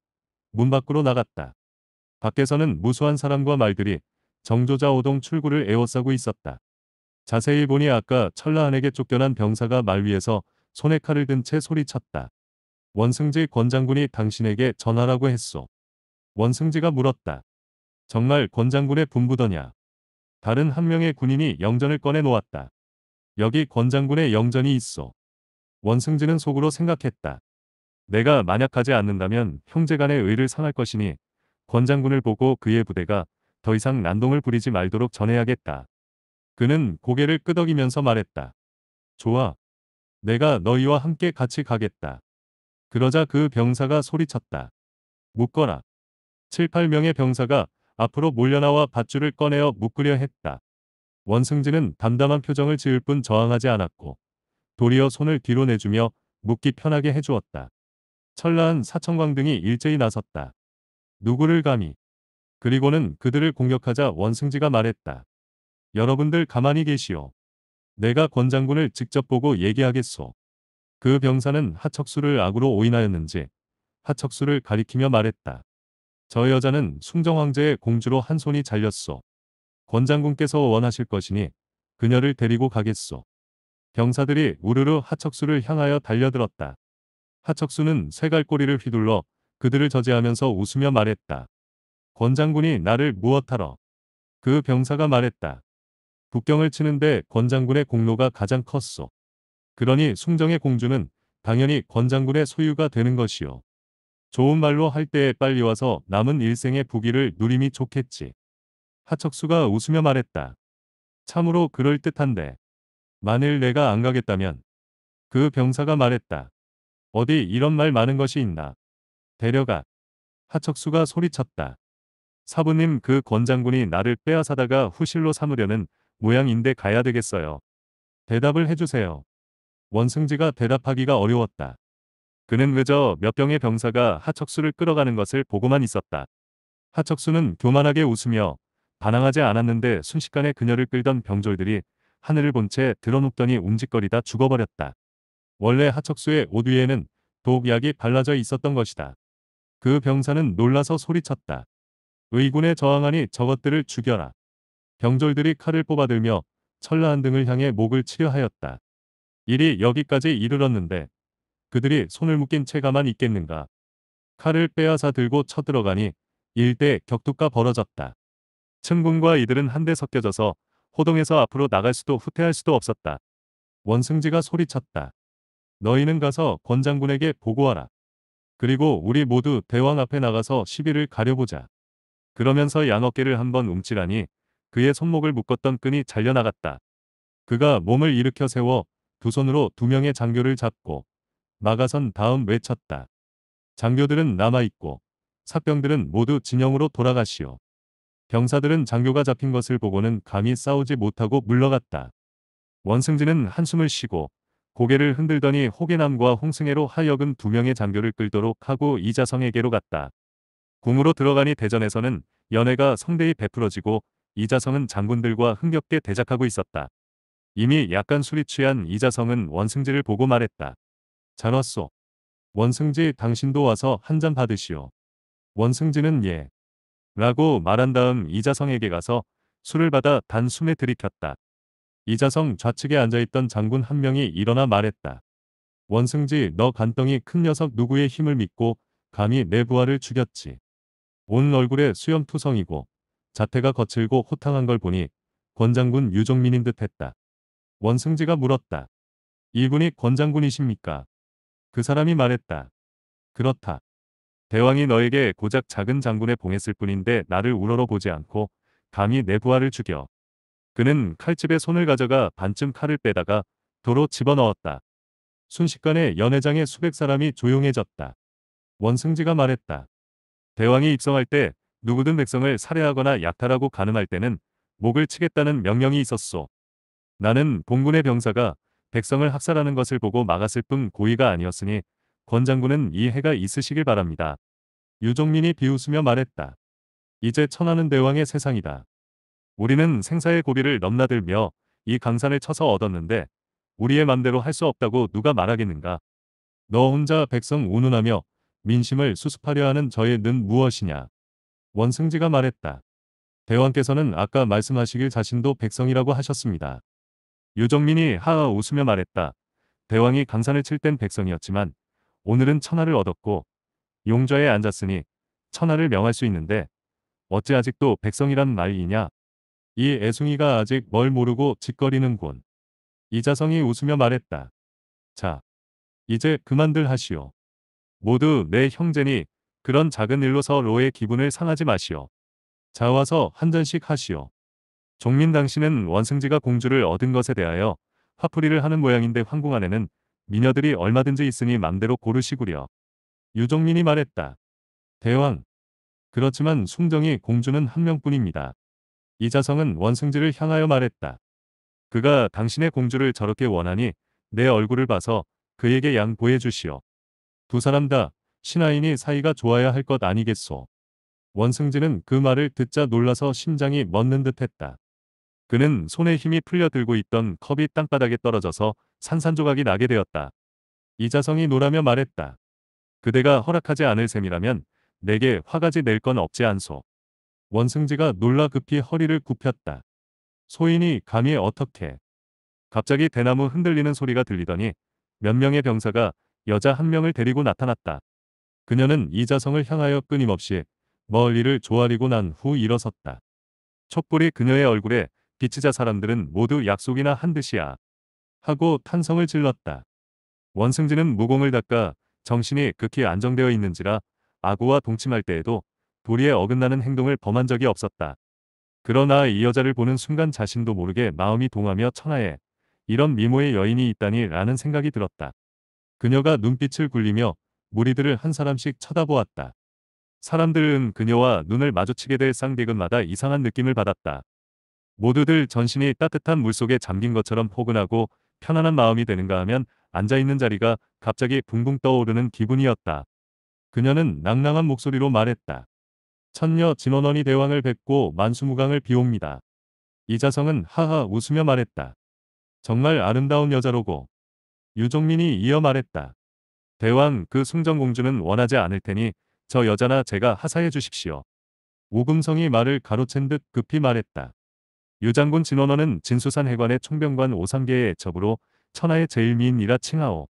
문 밖으로 나갔다. 밖에서는 무수한 사람과 말들이 정조자 오동 출구를 에워싸고 있었다. 자세히 보니 아까 천라한에게 쫓겨난 병사가 말 위에서 손에 칼을 든 채 소리쳤다. 원승지 권장군이 당신에게 전하라고 했소. 원승지가 물었다. 정말 권장군의 분부더냐. 다른 한 명의 군인이 영전을 꺼내 놓았다. 여기 권장군의 영전이 있어. 원승지는 속으로 생각했다. 내가 만약 하지 않는다면 형제간의 의를 선할 것이니 권장군을 보고 그의 부대가 더 이상 난동을 부리지 말도록 전해야겠다. 그는 고개를 끄덕이면서 말했다. 좋아. 내가 너희와 함께 같이 가겠다. 그러자 그 병사가 소리쳤다. 묶거라. 7, 8명의 병사가 앞으로 몰려나와 밧줄을 꺼내어 묶으려 했다. 원승진은 담담한 표정을 지을 뿐 저항하지 않았고 도리어 손을 뒤로 내주며 묶기 편하게 해주었다. 천라 사천광 등이 일제히 나섰다. 누구를 감히. 그리고는 그들을 공격하자 원승지가 말했다. 여러분들 가만히 계시오. 내가 권장군을 직접 보고 얘기하겠소. 그 병사는 하척수를 악으로 오인하였는지 하척수를 가리키며 말했다. 저 여자는 숭정황제의 공주로 한 손이 잘렸소. 권장군께서 원하실 것이니 그녀를 데리고 가겠소. 병사들이 우르르 하척수를 향하여 달려들었다. 하척수는 쇠갈꼬리를 휘둘러 그들을 저지하면서 웃으며 말했다. 권 장군이 나를 무엇하러? 그 병사가 말했다. 북경을 치는데 권 장군의 공로가 가장 컸소. 그러니 숭정의 공주는 당연히 권 장군의 소유가 되는 것이요. 좋은 말로 할 때에 빨리 와서 남은 일생의 부귀를 누림이 좋겠지. 하척수가 웃으며 말했다. 참으로 그럴듯한데. 만일 내가 안 가겠다면. 그 병사가 말했다. 어디 이런 말 많은 것이 있나. 데려가. 하척수가 소리쳤다. 사부님 그 권장군이 나를 빼앗아다가 후실로 삼으려는 모양인데 가야 되겠어요. 대답을 해주세요. 원승지가 대답하기가 어려웠다. 그는 그저 몇 병의 병사가 하척수를 끌어가는 것을 보고만 있었다. 하척수는 교만하게 웃으며 반항하지 않았는데 순식간에 그녀를 끌던 병졸들이 하늘을 본 채 드러눕더니 움직거리다 죽어버렸다. 원래 하척수의 옷 위에는 독약이 발라져 있었던 것이다. 그 병사는 놀라서 소리쳤다. 의군에 저항하니 저것들을 죽여라. 병졸들이 칼을 뽑아들며 천라한 등을 향해 목을 치려 하였다. 일이 여기까지 이르렀는데 그들이 손을 묶인 채가만 있겠는가. 칼을 빼앗아 들고 쳐들어가니 일대 격투가 벌어졌다. 층군과 이들은 한데 섞여져서 호동에서 앞으로 나갈 수도 후퇴할 수도 없었다. 원승지가 소리쳤다. 너희는 가서 권장군에게 보고하라. 그리고 우리 모두 대왕 앞에 나가서 시비를 가려보자. 그러면서 양 어깨를 한번 움찔하니 그의 손목을 묶었던 끈이 잘려나갔다. 그가 몸을 일으켜 세워 두 손으로 두 명의 장교를 잡고 막아선 다음 외쳤다. 장교들은 남아있고 사병들은 모두 진영으로 돌아가시오. 병사들은 장교가 잡힌 것을 보고는 감히 싸우지 못하고 물러갔다. 원승진은 한숨을 쉬고 고개를 흔들더니 호계남과 홍승애로 하여금 두 명의 장교를 끌도록 하고 이자성에게로 갔다. 궁으로 들어가니 대전에서는 연회가 성대히 베풀어지고 이자성은 장군들과 흥겹게 대작하고 있었다. 이미 약간 술이 취한 이자성은 원승지를 보고 말했다. 잘 왔소. 원승지 당신도 와서 한 잔 받으시오. 원승지는 예. 라고 말한 다음 이자성에게 가서 술을 받아 단숨에 들이켰다. 이자성 좌측에 앉아있던 장군 한 명이 일어나 말했다. 원승지 너 간덩이 큰 녀석 누구의 힘을 믿고 감히 내 부하를 죽였지. 온 얼굴에 수염투성이고 자태가 거칠고 호탕한 걸 보니 권장군 유종민인 듯했다. 원승지가 물었다. 이분이 권장군이십니까? 그 사람이 말했다. 그렇다. 대왕이 너에게 고작 작은 장군에 봉했을 뿐인데 나를 우러러 보지 않고 감히 내 부하를 죽여 그는 칼집에 손을 가져가 반쯤 칼을 빼다가 도로 집어넣었다. 순식간에 연회장의 수백 사람이 조용해졌다. 원승지가 말했다. 대왕이 입성할 때 누구든 백성을 살해하거나 약탈하고 가늠할 때는 목을 치겠다는 명령이 있었소. 나는 봉군의 병사가 백성을 학살하는 것을 보고 막았을 뿐 고의가 아니었으니 권 장군은 이해가 있으시길 바랍니다. 유종민이 비웃으며 말했다. 이제 천하는 대왕의 세상이다. 우리는 생사의 고비를 넘나들며 이 강산을 쳐서 얻었는데 우리의 맘대로 할 수 없다고 누가 말하겠는가. 너 혼자 백성 운운하며 민심을 수습하려 하는 저의 는 무엇이냐. 원승지가 말했다. 대왕께서는 아까 말씀하시길 자신도 백성이라고 하셨습니다. 유정민이 하하 웃으며 말했다. 대왕이 강산을 칠 땐 백성이었지만 오늘은 천하를 얻었고 용좌에 앉았으니 천하를 명할 수 있는데 어찌 아직도 백성이란 말이냐 이 애숭이가 아직 뭘 모르고 짓거리는군. 이자성이 웃으며 말했다. 자, 이제 그만들 하시오. 모두 내 형제니 그런 작은 일로서 로의 기분을 상하지 마시오. 자 와서 한 잔씩 하시오. 종민 당신은 원승지가 공주를 얻은 것에 대하여 화풀이를 하는 모양인데 황궁 안에는 미녀들이 얼마든지 있으니 맘대로 고르시구려. 유종민이 말했다. 대왕. 그렇지만 숭정이 공주는 한 명뿐입니다. 이자성은 원승지를 향하여 말했다. 그가 당신의 공주를 저렇게 원하니 내 얼굴을 봐서 그에게 양보해 주시오. 두 사람 다 신하인이 사이가 좋아야 할 것 아니겠소. 원승지는그 말을 듣자 놀라서 심장이 멎는 듯 했다. 그는 손에 힘이 풀려 들고 있던 컵이 땅바닥에 떨어져서 산산조각이 나게 되었다. 이자성이 노라며 말했다. 그대가 허락하지 않을 셈이라면 내게 화가지 낼 건 없지 않소. 원승지가 놀라 급히 허리를 굽혔다. 소인이 감히 어떻게. 갑자기 대나무 흔들리는 소리가 들리더니 몇 명의 병사가 여자 한 명을 데리고 나타났다. 그녀는 이자성을 향하여 끊임없이 멀리를 조아리고 난 후 일어섰다. 촛불이 그녀의 얼굴에 비치자 사람들은 모두 약속이나 한 듯이야. 하고 탄성을 질렀다. 원승지는 무공을 닦아 정신이 극히 안정되어 있는지라 아구와 동침할 때에도 도리에 어긋나는 행동을 범한 적이 없었다. 그러나 이 여자를 보는 순간 자신도 모르게 마음이 동하며 천하에 이런 미모의 여인이 있다니 라는 생각이 들었다. 그녀가 눈빛을 굴리며 무리들을 한 사람씩 쳐다보았다. 사람들은 그녀와 눈을 마주치게 될 쌍대근마다 이상한 느낌을 받았다. 모두들 전신이 따뜻한 물속에 잠긴 것처럼 포근하고 편안한 마음이 되는가 하면 앉아있는 자리가 갑자기 붕붕 떠오르는 기분이었다. 그녀는 낭낭한 목소리로 말했다. 천녀 진원원이 대왕을 뵙고 만수무강을 비옵니다. 이자성은 하하 웃으며 말했다. 정말 아름다운 여자로고. 유종민이 이어 말했다. 대왕 그 승정공주는 원하지 않을 테니 저 여자나 제가 하사해 주십시오. 오금성이 말을 가로챈 듯 급히 말했다. 유장군 진원원은 진수산 해관의 총병관 오상계의 애첩으로 천하의 제일 미인이라 칭하오.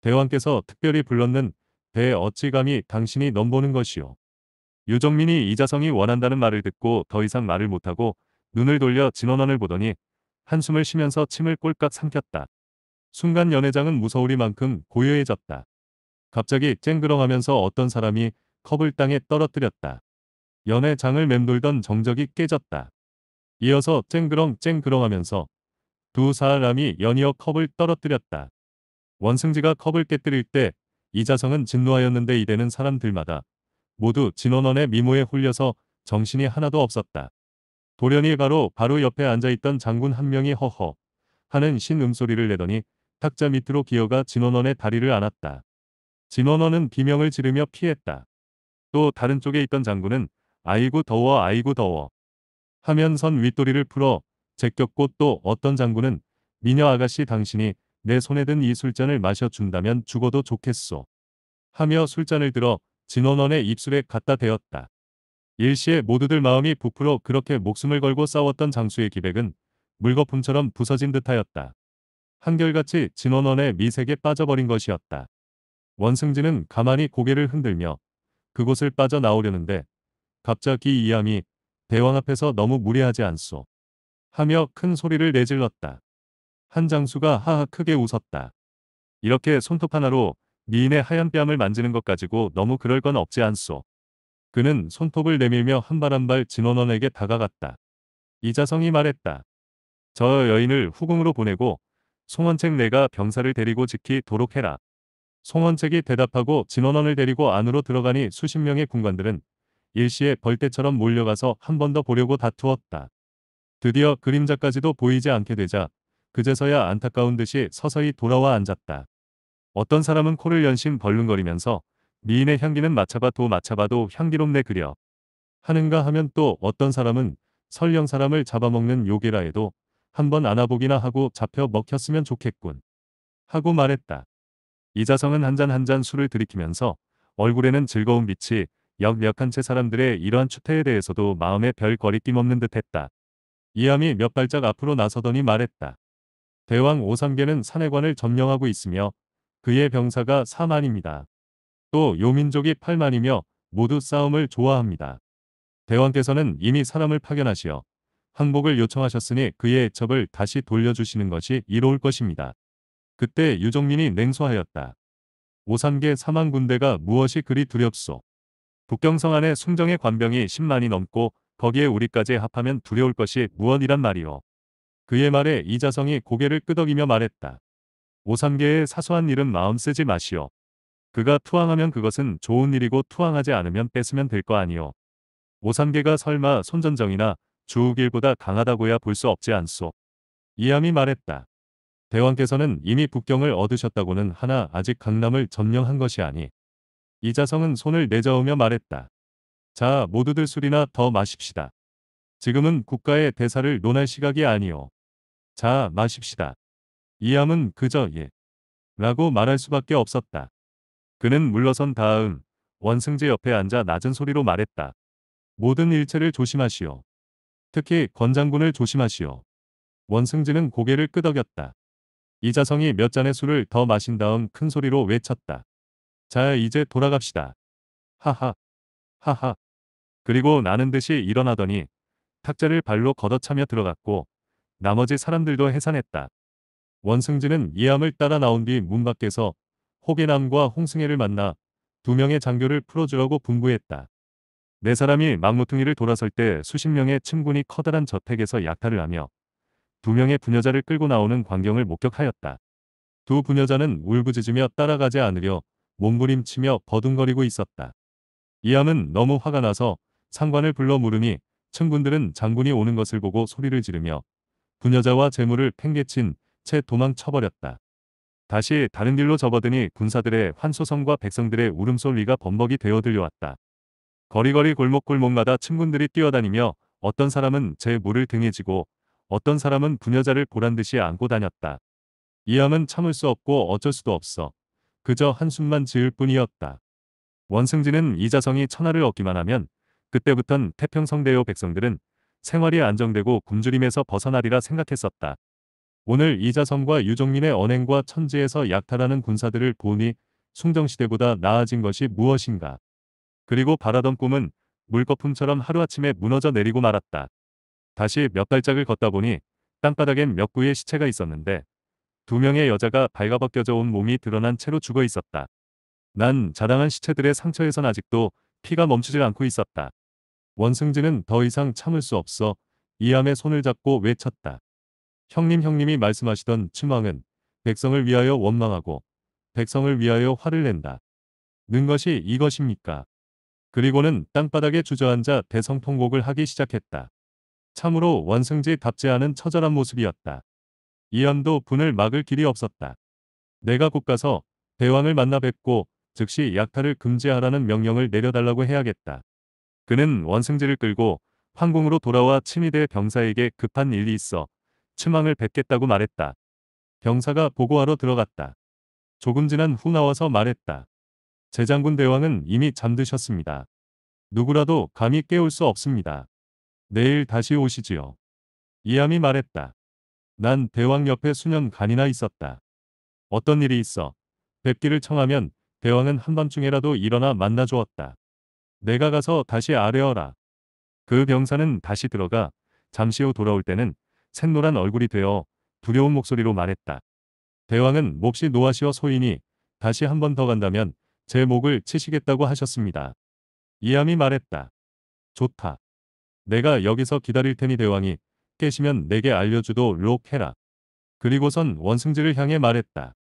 대왕께서 특별히 불렀는 배 어찌 감이 당신이 넘보는 것이오. 유정민이 이자성이 원한다는 말을 듣고 더 이상 말을 못하고 눈을 돌려 진원원을 보더니 한숨을 쉬면서 침을 꼴깍 삼켰다. 순간 연회장은 무서울이만큼 고요해졌다. 갑자기 쨍그렁하면서 어떤 사람이 컵을 땅에 떨어뜨렸다. 연회장을 맴돌던 정적이 깨졌다. 이어서 쨍그렁 쨍그렁하면서 두 사람이 연이어 컵을 떨어뜨렸다. 원승지가 컵을 깨뜨릴 때 이자성은 진노하였는데 이대는 사람들마다 모두 진원원의 미모에 홀려서 정신이 하나도 없었다. 도련이 바로 바로 옆에 앉아있던 장군 한 명이 허허 하는 신음소리를 내더니 탁자 밑으로 기어가 진원원의 다리를 안았다. 진원원은 비명을 지르며 피했다. 또 다른 쪽에 있던 장군은 아이고 더워 아이고 더워 하면선 윗도리를 풀어 제꼈고 또 어떤 장군은 미녀 아가씨 당신이 내 손에 든 이 술잔을 마셔준다면 죽어도 좋겠소 하며 술잔을 들어 진원원의 입술에 갖다 대었다. 일시에 모두들 마음이 부풀어 그렇게 목숨을 걸고 싸웠던 장수의 기백은 물거품처럼 부서진 듯하였다. 한결같이 진원원의 미색에 빠져버린 것이었다. 원승진은 가만히 고개를 흔들며 그곳을 빠져나오려는데 갑자기 이암이 대왕 앞에서 너무 무례하지 않소. 하며 큰 소리를 내질렀다. 한 장수가 하하 크게 웃었다. 이렇게 손톱 하나로 미인의 하얀 뺨을 만지는 것 가지고 너무 그럴 건 없지 않소. 그는 손톱을 내밀며 한 발 한 발 진원원에게 다가갔다. 이자성이 말했다. 저 여인을 후궁으로 보내고 송원책 내가 병사를 데리고 지키도록 해라. 송원책이 대답하고 진원원을 데리고 안으로 들어가니 수십 명의 군관들은 일시에 벌떼처럼 몰려가서 한 번 더 보려고 다투었다. 드디어 그림자까지도 보이지 않게 되자 그제서야 안타까운 듯이 서서히 돌아와 앉았다. 어떤 사람은 코를 연신 벌른거리면서 미인의 향기는 맡아봐도 맡아봐도 향기롭네 그려 하는가 하면 또 어떤 사람은 설령 사람을 잡아먹는 요괴라 해도 한번 안아보기나 하고 잡혀 먹혔으면 좋겠군 하고 말했다. 이자성은 한잔 한잔 술을 들이키면서 얼굴에는 즐거운 빛이 역력한 채 사람들의 이러한 추태에 대해서도 마음에 별 거리낌 없는 듯했다. 이암이몇 발짝 앞으로 나서더니 말했다. 대왕 오상계는 산해관을 점령하고 있으며 그의 병사가 4만입니다. 또 요민족이 8만이며 모두 싸움을 좋아합니다. 대왕께서는 이미 사람을 파견하시어 항복을 요청하셨으니 그의 애첩을 다시 돌려주시는 것이 이로울 것입니다. 그때 유종민이 냉소하였다. 오산계 사만 군대가 무엇이 그리 두렵소. 북경성 안에 숭정의 관병이 10만이 넘고 거기에 우리까지 합하면 두려울 것이 무엇이란 말이오. 그의 말에 이자성이 고개를 끄덕이며 말했다. 오삼계의 사소한 일은 마음 쓰지 마시오. 그가 투항하면 그것은 좋은 일이고 투항하지 않으면 뺏으면 될 거 아니오. 오삼계가 설마 손전정이나 주욱일보다 강하다고야 볼 수 없지 않소. 이함이 말했다. 대왕께서는 이미 북경을 얻으셨다고는 하나 아직 강남을 점령한 것이 아니. 이자성은 손을 내저으며 말했다. 자 모두들 술이나 더 마십시다. 지금은 국가의 대사를 논할 시각이 아니오. 자 마십시다. 이암은 그저 예. 라고 말할 수밖에 없었다. 그는 물러선 다음 원승재 옆에 앉아 낮은 소리로 말했다. 모든 일체를 조심하시오. 특히 권장군을 조심하시오. 원승재는 고개를 끄덕였다. 이자성이 몇 잔의 술을 더 마신 다음 큰 소리로 외쳤다. 자, 이제 돌아갑시다. 하하. 하하. 그리고 나는 듯이 일어나더니 탁자를 발로 걷어차며 들어갔고 나머지 사람들도 해산했다. 원승진은 이암을 따라 나온 뒤 문 밖에서 호계남과 홍승혜를 만나 두 명의 장교를 풀어주라고 분부했다. 네 사람이 막무퉁이를 돌아설 때 수십 명의 침군이 커다란 저택에서 약탈을 하며 두 명의 부녀자를 끌고 나오는 광경을 목격하였다. 두 부녀자는 울부짖으며 따라가지 않으려 몸부림치며 버둥거리고 있었다. 이암은 너무 화가 나서 상관을 불러 물으니 천군들은 장군이 오는 것을 보고 소리를 지르며 부녀자와 재물을 팽개친 채 도망쳐버렸다. 다시 다른 일로 접어드니 군사들의 환소성과 백성들의 울음소리가 범벅이 되어 들려왔다. 거리거리 골목골목마다 친군들이 뛰어다니며 어떤 사람은 제 물을 등에 지고 어떤 사람은 부녀자를 보란듯이 안고 다녔다. 이함은 참을 수 없고 어쩔 수도 없어. 그저 한숨만 지을 뿐이었다. 원승진은 이자성이 천하를 얻기만 하면 그때부턴 태평성대요 백성들은 생활이 안정되고 굶주림에서 벗어나리라 생각했었다. 오늘 이자성과 유종민의 언행과 천지에서 약탈하는 군사들을 보니 숭정시대보다 나아진 것이 무엇인가. 그리고 바라던 꿈은 물거품처럼 하루아침에 무너져 내리고 말았다. 다시 몇 발짝을 걷다 보니 땅바닥엔 몇 구의 시체가 있었는데 두 명의 여자가 발가벗겨져 온 몸이 드러난 채로 죽어 있었다. 난 자당한 시체들의 상처에선 아직도 피가 멈추질 않고 있었다. 원승진은 더 이상 참을 수 없어 이암의 손을 잡고 외쳤다. 형님 형님이 말씀하시던 춘왕은 백성을 위하여 원망하고 백성을 위하여 화를 낸다. 는 것이 이것입니까? 그리고는 땅바닥에 주저앉아 대성통곡을 하기 시작했다. 참으로 원승지답지 않은 처절한 모습이었다. 이안도 분을 막을 길이 없었다. 내가 곧 가서 대왕을 만나 뵙고 즉시 약탈을 금지하라는 명령을 내려달라고 해야겠다. 그는 원승지를 끌고 황궁으로 돌아와 친위대 병사에게 급한 일이 있어 추망을 뵙겠다고 말했다. 병사가 보고하러 들어갔다. 조금 지난 후 나와서 말했다. 제장군 대왕은 이미 잠드셨습니다. 누구라도 감히 깨울 수 없습니다. 내일 다시 오시지요. 이암이 말했다. 난 대왕 옆에 수년 간이나 있었다. 어떤 일이 있어. 뵙기를 청하면 대왕은 한밤중에라도 일어나 만나주었다. 내가 가서 다시 아뢰어라. 그 병사는 다시 들어가 잠시 후 돌아올 때는 샛노란 얼굴이 되어 두려운 목소리로 말했다. 대왕은 몹시 노하시어 소인이 다시 한 번 더 간다면 제 목을 치시겠다고 하셨습니다. 이암이 말했다. 좋다. 내가 여기서 기다릴 테니 대왕이 깨시면 내게 알려주도록 해라. 그리고선 원승지를 향해 말했다.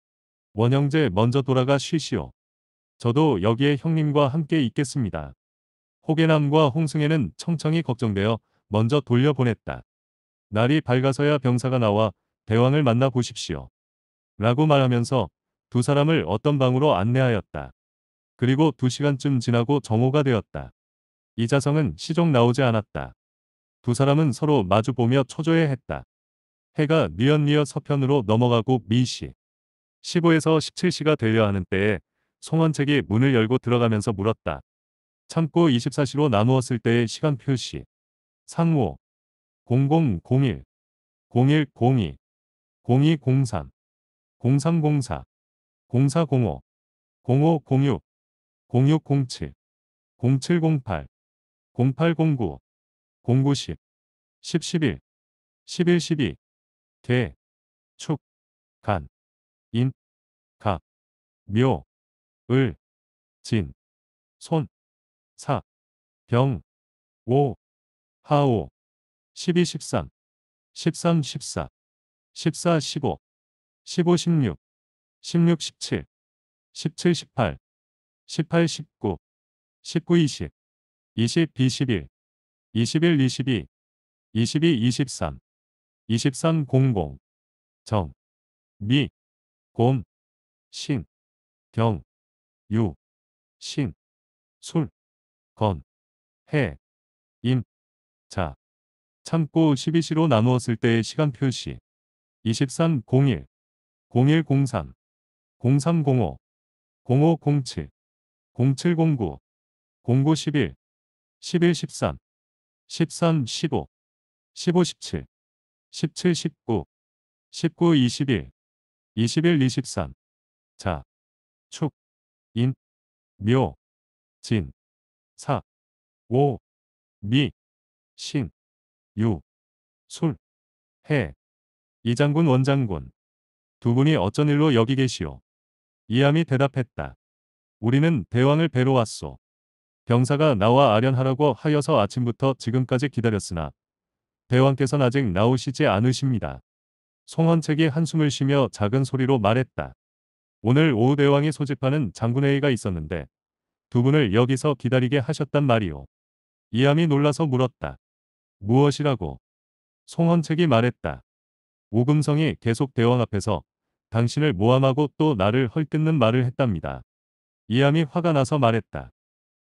원형제 먼저 돌아가 쉬시오. 저도 여기에 형님과 함께 있겠습니다. 호계남과 홍승혜는 청청이 걱정되어 먼저 돌려보냈다. 날이 밝아서야 병사가 나와 대왕을 만나 보십시오. 라고 말하면서 두 사람을 어떤 방으로 안내하였다. 그리고 두 시간쯤 지나고 정오가 되었다. 이자성은 시종 나오지 않았다. 두 사람은 서로 마주보며 초조해했다. 해가 뉘언니어 서편으로 넘어가고 미시 15에서 17시가 되려 하는 때에 송원책이 문을 열고 들어가면서 물었다. 참고 24시로 나누었을 때의 시간 표시 상호 0001 0102 0203 0304 0405 0506 0607 0708 0809 0910 1011 1112 개, 축, 간, 인, 갑, 묘, 을, 진, 손, 사, 병, 오, 하오 12, 13, 13, 14, 14, 15, 15, 16, 16, 17, 17, 18, 18, 19, 19, 20, 20, 21, 21, 22, 22, 23, 23, 00, 정, 미, 곰, 신, 경, 유, 신, 술, 건, 해, 임, 자. 참고 12시로 나누었을 때의 시간 표시 2301 0103 0305 0507 0709 0911 1113 1315 1517 1719 1921 2123 자, 축, 인, 묘, 진, 사, 오, 미, 신 유, 술, 해, 이장군 원장군. 두 분이 어쩐 일로 여기 계시오. 이암이 대답했다. 우리는 대왕을 뵈러 왔소. 병사가 나와 아련하라고 하여서 아침부터 지금까지 기다렸으나 대왕께서는 아직 나오시지 않으십니다. 송헌책이 한숨을 쉬며 작은 소리로 말했다. 오늘 오후 대왕이 소집하는 장군회의가 있었는데 두 분을 여기서 기다리게 하셨단 말이오. 이암이 놀라서 물었다. 무엇이라고? 송헌책이 말했다. 오금성이 계속 대왕 앞에서 당신을 모함하고 또 나를 헐뜯는 말을 했답니다. 이암이 화가 나서 말했다.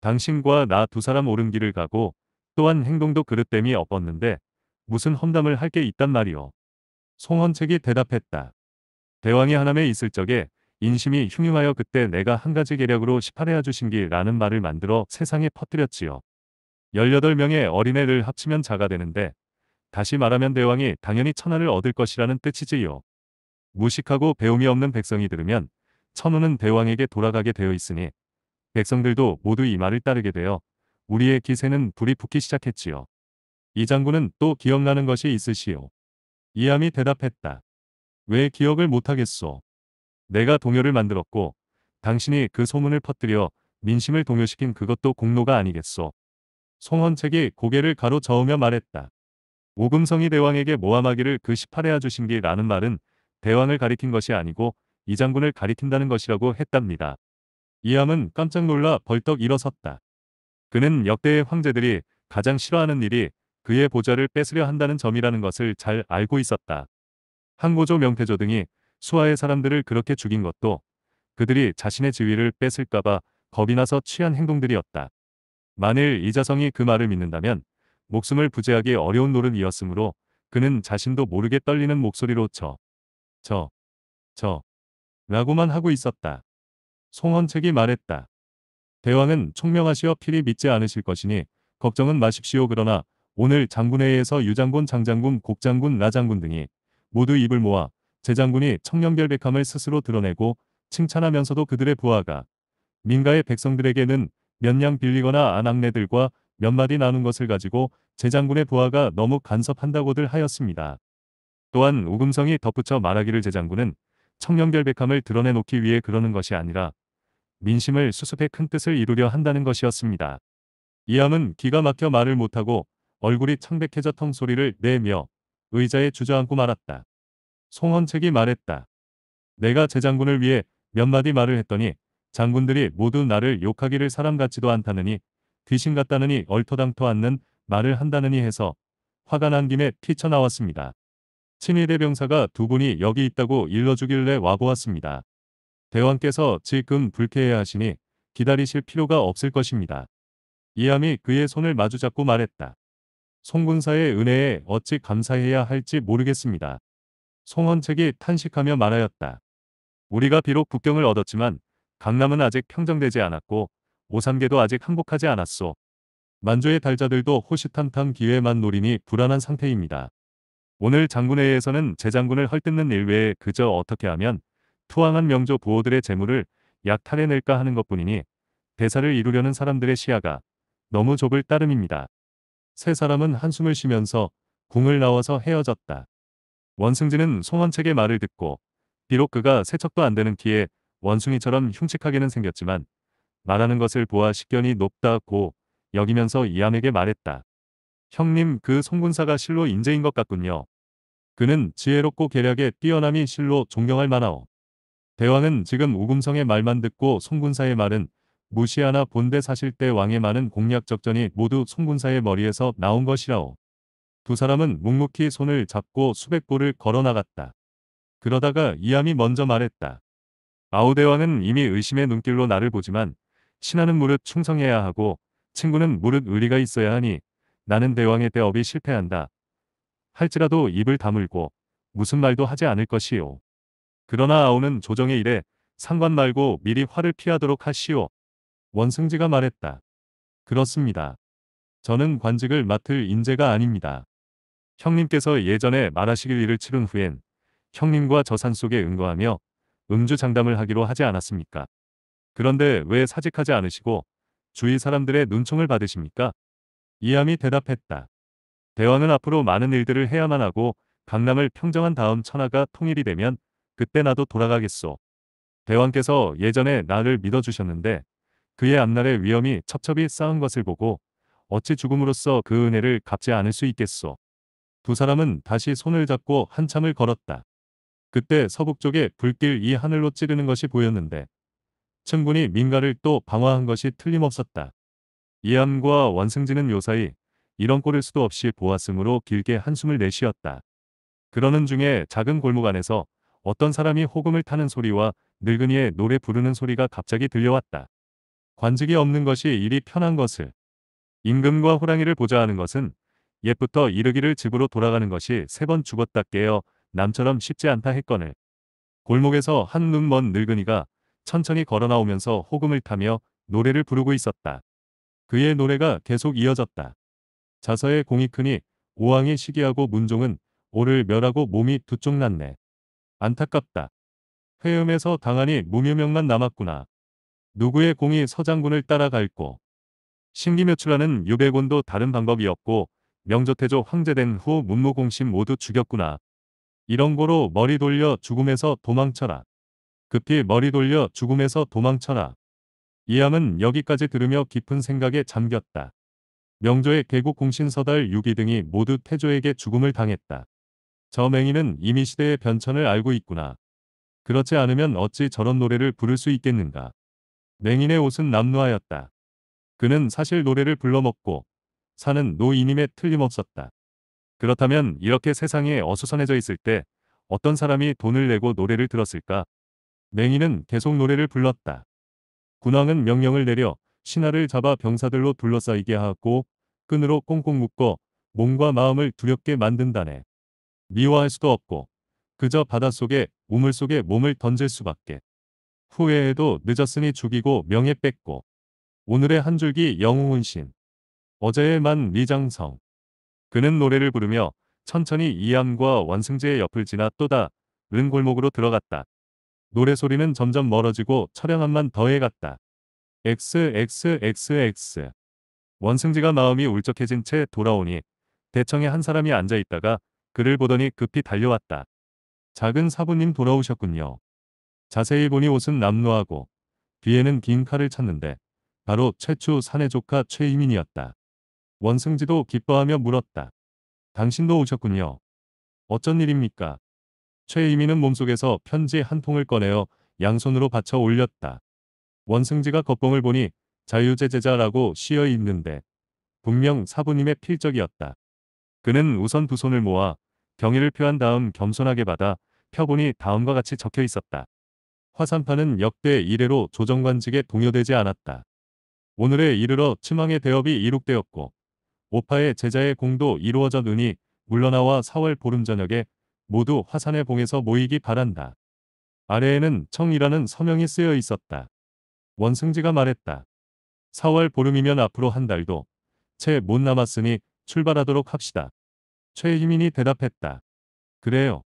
당신과 나 두 사람 오른 길을 가고 또한 행동도 그릇됨이 없었는데 무슨 험담을 할 게 있단 말이오. 송헌책이 대답했다. 대왕이 하남에 있을 적에 인심이 흉흉하여 그때 내가 한 가지 계략으로 시판해 하주신기라는 말을 만들어 세상에 퍼뜨렸지요. 18명의 어린애를 합치면 자가 되는데 다시 말하면 대왕이 당연히 천하를 얻을 것이라는 뜻이지요. 무식하고 배움이 없는 백성이 들으면 천우는 대왕에게 돌아가게 되어 있으니 백성들도 모두 이 말을 따르게 되어 우리의 기세는 불이 붙기 시작했지요. 이 장군은 또 기억나는 것이 있으시오. 이암이 대답했다. 왜 기억을 못하겠소? 내가 동요를 만들었고 당신이 그 소문을 퍼뜨려 민심을 동요시킨 그것도 공로가 아니겠소. 송헌책이 고개를 가로저으며 말했다. 오금성이 대왕에게 모함하기를 그1 8회아 주신기라는 말은 대왕을 가리킨 것이 아니고 이 장군을 가리킨다는 것이라고 했답니다. 이암은 깜짝 놀라 벌떡 일어섰다. 그는 역대의 황제들이 가장 싫어하는 일이 그의 보좌를 뺏으려 한다는 점이라는 것을 잘 알고 있었다. 항고조 명태조 등이 수하의 사람들을 그렇게 죽인 것도 그들이 자신의 지위를 뺏을까봐 겁이 나서 취한 행동들이었다. 만일 이자성이 그 말을 믿는다면 목숨을 부재하기 어려운 노릇이었으므로 그는 자신도 모르게 떨리는 목소리로 저, 저, 저 라고만 하고 있었다. 송헌책이 말했다. 대왕은 총명하시어 필히 믿지 않으실 것이니 걱정은 마십시오. 그러나 오늘 장군회의에서 유장군, 장장군, 곡장군, 라장군 등이 모두 입을 모아 제장군이 청렴결백함을 스스로 드러내고 칭찬하면서도 그들의 부하가 민가의 백성들에게는 몇냥 빌리거나 안악내들과 아 몇 마디 나눈 것을 가지고 제장군의 부하가 너무 간섭한다고들 하였습니다. 또한 우금성이 덧붙여 말하기를 제장군은 청년결백함을 드러내놓기 위해 그러는 것이 아니라 민심을 수습해 큰 뜻을 이루려 한다는 것이었습니다. 이암은 기가 막혀 말을 못하고 얼굴이 창백해져 텅 소리를 내며 의자에 주저앉고 말았다. 송헌책이 말했다. 내가 제장군을 위해 몇 마디 말을 했더니 장군들이 모두 나를 욕하기를 사람 같지도 않다느니 귀신 같다느니 얼토당토 않는 말을 한다느니 해서 화가 난 김에 피쳐나왔습니다. 친위대 병사가 두 분이 여기 있다고 일러주길래 와보았습니다. 대왕께서 지금 불쾌해 하시니 기다리실 필요가 없을 것입니다. 이암이 그의 손을 마주잡고 말했다. 송군사의 은혜에 어찌 감사해야 할지 모르겠습니다. 송헌책이 탄식하며 말하였다. 우리가 비록 국경을 얻었지만 강남은 아직 평정되지 않았고 오산계도 아직 항복하지 않았소. 만조의 달자들도 호시탐탐 기회만 노리니 불안한 상태입니다. 오늘 장군회의에서는 재장군을 헐뜯는 일외에 그저 어떻게 하면 투항한 명조 부호들의 재물을 약탈해낼까 하는 것뿐이니 대사를 이루려는 사람들의 시야가 너무 좁을 따름입니다. 세 사람은 한숨을 쉬면서 궁을 나와서 헤어졌다. 원승진은 송원책의 말을 듣고 비록 그가 세척도 안 되는 키에 원숭이처럼 흉측하게는 생겼지만 말하는 것을 보아 식견이 높다고 여기면서 이암에게 말했다. 형님 그 송군사가 실로 인재인 것 같군요. 그는 지혜롭고 계략에 뛰어남이 실로 존경할 만하오. 대왕은 지금 우금성의 말만 듣고 송군사의 말은 무시하나 본대 사실 때 왕의 많은 공략적전이 모두 송군사의 머리에서 나온 것이라오. 두 사람은 묵묵히 손을 잡고 수백 보를 걸어 나갔다. 그러다가 이암이 먼저 말했다. 아우데와는 이미 의심의 눈길로 나를 보지만 신하는 무릇 충성해야 하고 친구는 무릇 의리가 있어야 하니 나는 대왕의 대업이 실패한다. 할지라도 입을 다물고 무슨 말도 하지 않을 것이오 그러나 아우는 조정의 일에 상관 말고 미리 화를 피하도록 하시오. 원승지가 말했다. 그렇습니다. 저는 관직을 맡을 인재가 아닙니다. 형님께서 예전에 말하시길 일을 치른 후엔 형님과 저산 속에 응거하며 음주 장담을 하기로 하지 않았습니까? 그런데 왜 사직하지 않으시고 주위 사람들의 눈총을 받으십니까? 이함이 대답했다. 대왕은 앞으로 많은 일들을 해야만 하고 강남을 평정한 다음 천하가 통일이 되면 그때 나도 돌아가겠소. 대왕께서 예전에 나를 믿어주셨는데 그의 앞날의 위험이 첩첩이 쌓은 것을 보고 어찌 죽음으로써 그 은혜를 갚지 않을 수 있겠소. 두 사람은 다시 손을 잡고 한참을 걸었다. 그때 서북쪽에 불길 이 하늘로 찌르는 것이 보였는데 천군이 민가를 또 방화한 것이 틀림없었다. 이암과 원승진은 요사이 이런 꼴을 수도 없이 보았으므로 길게 한숨을 내쉬었다. 그러는 중에 작은 골목 안에서 어떤 사람이 호금을 타는 소리와 늙은이의 노래 부르는 소리가 갑자기 들려왔다. 관직이 없는 것이 일이 편한 것을 임금과 호랑이를 보자 하는 것은 옛부터 이르기를 집으로 돌아가는 것이 세 번 죽었다 깨어 남처럼 쉽지 않다 했거늘 골목에서 한 눈 먼 늙은이가 천천히 걸어나오면서 호금을 타며 노래를 부르고 있었다. 그의 노래가 계속 이어졌다. 자서의 공이 크니 오왕이 시기하고 문종은 오를 멸하고 몸이 두쪽 났네. 안타깝다. 회음에서 당하니 무묘명만 남았구나. 누구의 공이 서장군을 따라갈고. 신기묘출하는 유백원도 다른 방법이 없고 명조태조 황제된 후문무공심 모두 죽였구나. 이런 거로 머리 돌려 죽음에서 도망쳐라. 급히 머리 돌려 죽음에서 도망쳐라. 이함은 여기까지 들으며 깊은 생각에 잠겼다. 명조의 개국 공신 서달 유기 등이 모두 태조에게 죽음을 당했다. 저 맹인은 이미 시대의 변천을 알고 있구나. 그렇지 않으면 어찌 저런 노래를 부를 수 있겠는가. 맹인의 옷은 남루하였다. 그는 사실 노래를 불러먹고 사는 노인임에 틀림없었다. 그렇다면 이렇게 세상에 어수선해져 있을 때 어떤 사람이 돈을 내고 노래를 들었을까? 맹인은 계속 노래를 불렀다. 군왕은 명령을 내려 신하를 잡아 병사들로 둘러싸이게 하고 끈으로 꽁꽁 묶어 몸과 마음을 두렵게 만든다네. 미워할 수도 없고 그저 바닷속에 우물속에 몸을 던질 수밖에. 후회해도 늦었으니 죽이고 명예 뺏고 오늘의 한 줄기 영웅훈신 어제의 만 리장성 그는 노래를 부르며 천천히 이암과 원승재의 옆을 지나 또다 은골목으로 들어갔다. 노래소리는 점점 멀어지고 철양함만 더해갔다. XXXX 원승지가 마음이 울적해진 채 돌아오니 대청에 한 사람이 앉아있다가 그를 보더니 급히 달려왔다. 작은 사부님 돌아오셨군요. 자세히 보니 옷은 남루하고 뒤에는 긴 칼을 찾는데 바로 최초 사내 조카 최희민이었다. 원승지도 기뻐하며 물었다. 당신도 오셨군요. 어쩐 일입니까? 최이미는 몸속에서 편지 한 통을 꺼내어 양손으로 받쳐 올렸다. 원승지가 겉봉을 보니 자유제재자라고 씌어 있는데 분명 사부님의 필적이었다. 그는 우선 두 손을 모아 경의를 표한 다음 겸손하게 받아 펴보니 다음과 같이 적혀 있었다. 화산파는 역대 이래로 조정관직에 동요되지 않았다. 오늘에 이르러 치망의 대업이 이룩되었고 오파의 제자의 공도 이루어졌으니 물러나와 4월 보름 저녁에 모두 화산의 봉에서 모이기 바란다. 아래에는 청이라는 서명이 쓰여 있었다. 원승지가 말했다. 4월 보름이면 앞으로 한 달도 채 못 남았으니 출발하도록 합시다. 최희민이 대답했다. 그래요.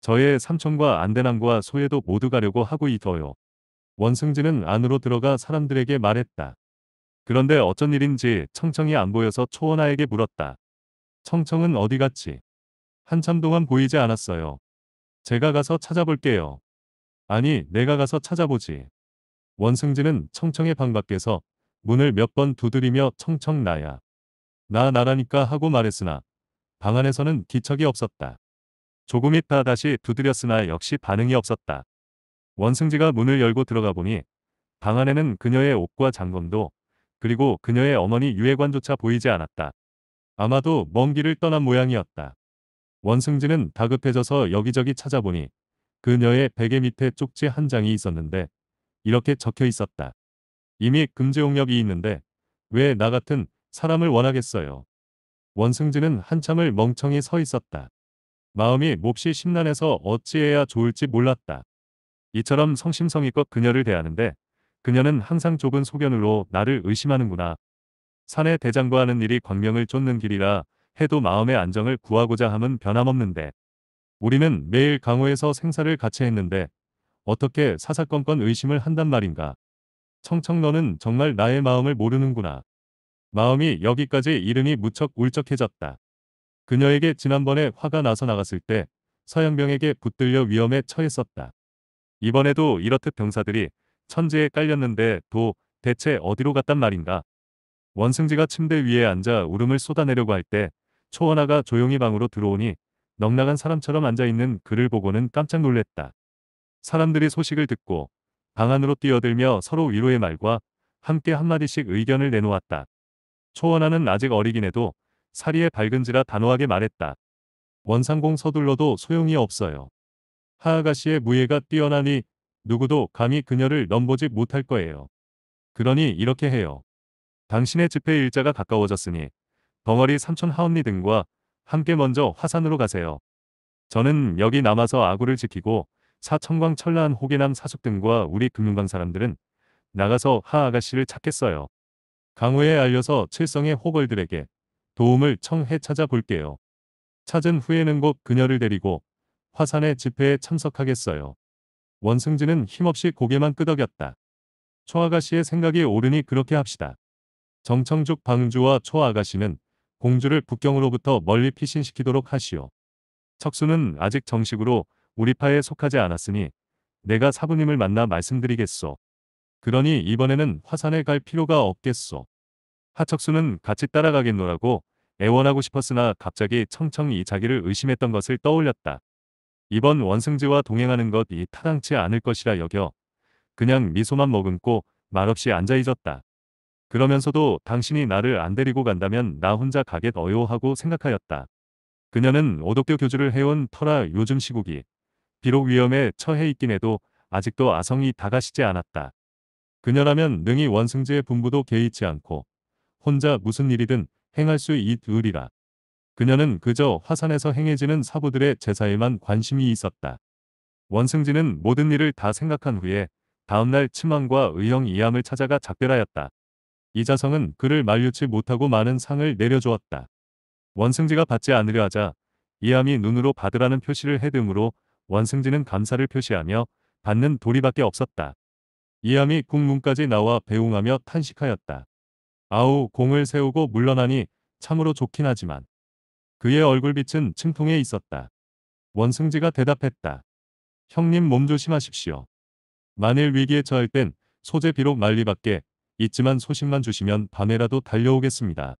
저의 삼촌과 안대남과 소예도 모두 가려고 하고 있어요. 원승지는 안으로 들어가 사람들에게 말했다. 그런데 어쩐 일인지 청청이 안 보여서 초원아에게 물었다. 청청은 어디 갔지? 한참 동안 보이지 않았어요. 제가 가서 찾아볼게요. 아니, 내가 가서 찾아보지. 원승진은 청청의 방 밖에서 문을 몇 번 두드리며 청청 나야. 나 나라니까 하고 말했으나 방 안에서는 기척이 없었다. 조금 있다 다시 두드렸으나 역시 반응이 없었다. 원승지가 문을 열고 들어가 보니 방 안에는 그녀의 옷과 장검도 그리고 그녀의 어머니 유해관조차 보이지 않았다. 아마도 먼 길을 떠난 모양이었다. 원승진은 다급해져서 여기저기 찾아보니 그녀의 베개 밑에 쪽지 한 장이 있었는데 이렇게 적혀 있었다. 이미 금지용력이 있는데 왜 나 같은 사람을 원하겠어요. 원승진은 한참을 멍청히 서 있었다. 마음이 몹시 심란해서 어찌해야 좋을지 몰랐다. 이처럼 성심성의껏 그녀를 대하는데 그녀는 항상 좁은 소견으로 나를 의심하는구나. 산내 대장과 하는 일이 광명을 쫓는 길이라 해도 마음의 안정을 구하고자 함은 변함없는데 우리는 매일 강호에서 생사를 같이 했는데 어떻게 사사건건 의심을 한단 말인가. 청청 너는 정말 나의 마음을 모르는구나. 마음이 여기까지 이름이 무척 울적해졌다. 그녀에게 지난번에 화가 나서 나갔을 때서양병에게 붙들려 위험에 처했었다. 이번에도 이렇듯 병사들이 천지에 깔렸는데 도 대체 어디로 갔단 말인가. 원승지가 침대 위에 앉아 울음을 쏟아내려고 할 때 초원아가 조용히 방으로 들어오니 넉나간 사람처럼 앉아있는 그를 보고는 깜짝 놀랬다. 사람들이 소식을 듣고 방 안으로 뛰어들며 서로 위로의 말과 함께 한마디씩 의견을 내놓았다. 초원아는 아직 어리긴 해도 사리에 밝은지라 단호하게 말했다. 원상공 서둘러도 소용이 없어요. 하아가씨의 무예가 뛰어나니 누구도 감히 그녀를 넘보지 못할 거예요. 그러니 이렇게 해요. 당신의 집회 일자가 가까워졌으니 덩어리 삼촌 하언니 등과 함께 먼저 화산으로 가세요. 저는 여기 남아서 아구를 지키고 사천광 천라한 호계남 사숙 등과 우리 금융강 사람들은 나가서 하 아가씨를 찾겠어요. 강호에 알려서 칠성의 호걸들에게 도움을 청해 찾아볼게요. 찾은 후에는 곧 그녀를 데리고 화산의 집회에 참석하겠어요. 원승진은 힘없이 고개만 끄덕였다. 초아가씨의 생각이 옳으니 그렇게 합시다. 정청죽 방주와 초아가씨는 공주를 북경으로부터 멀리 피신시키도록 하시오. 척수는 아직 정식으로 우리 파에 속하지 않았으니 내가 사부님을 만나 말씀드리겠소. 그러니 이번에는 화산에 갈 필요가 없겠소. 하척수는 같이 따라가겠노라고 애원하고 싶었으나 갑자기 청청이 자기를 의심했던 것을 떠올렸다. 이번 원승지와 동행하는 것 이 타당치 않을 것이라 여겨 그냥 미소만 머금고 말없이 앉아 있었다. 그러면서도 당신이 나를 안 데리고 간다면 나 혼자 가겠 어요 하고 생각하였다. 그녀는 오덕교 교주를 해온 터라 요즘 시국이 비록 위험에 처해 있긴 해도 아직도 아성이 다가시지 않았다. 그녀라면 능히 원승지의 분부도 개의치 않고 혼자 무슨 일이든 행할 수 있으리라. 그녀는 그저 화산에서 행해지는 사부들의 제사에만 관심이 있었다. 원승진은 모든 일을 다 생각한 후에 다음날 침왕과 의형 이암을 찾아가 작별하였다. 이자성은 그를 말려치 못하고 많은 상을 내려주었다. 원승지가 받지 않으려 하자 이암이 눈으로 받으라는 표시를 해듬으로 원승지는 감사를 표시하며 받는 도리밖에 없었다. 이암이 국문까지 나와 배웅하며 탄식하였다. 아우 공을 세우고 물러나니 참으로 좋긴 하지만 그의 얼굴빛은 침통에 있었다. 원승지가 대답했다. 형님 몸 조심하십시오. 만일 위기에 처할 땐 소재 비록 말리밖에 있지만 소식만 주시면 밤에라도 달려오겠습니다.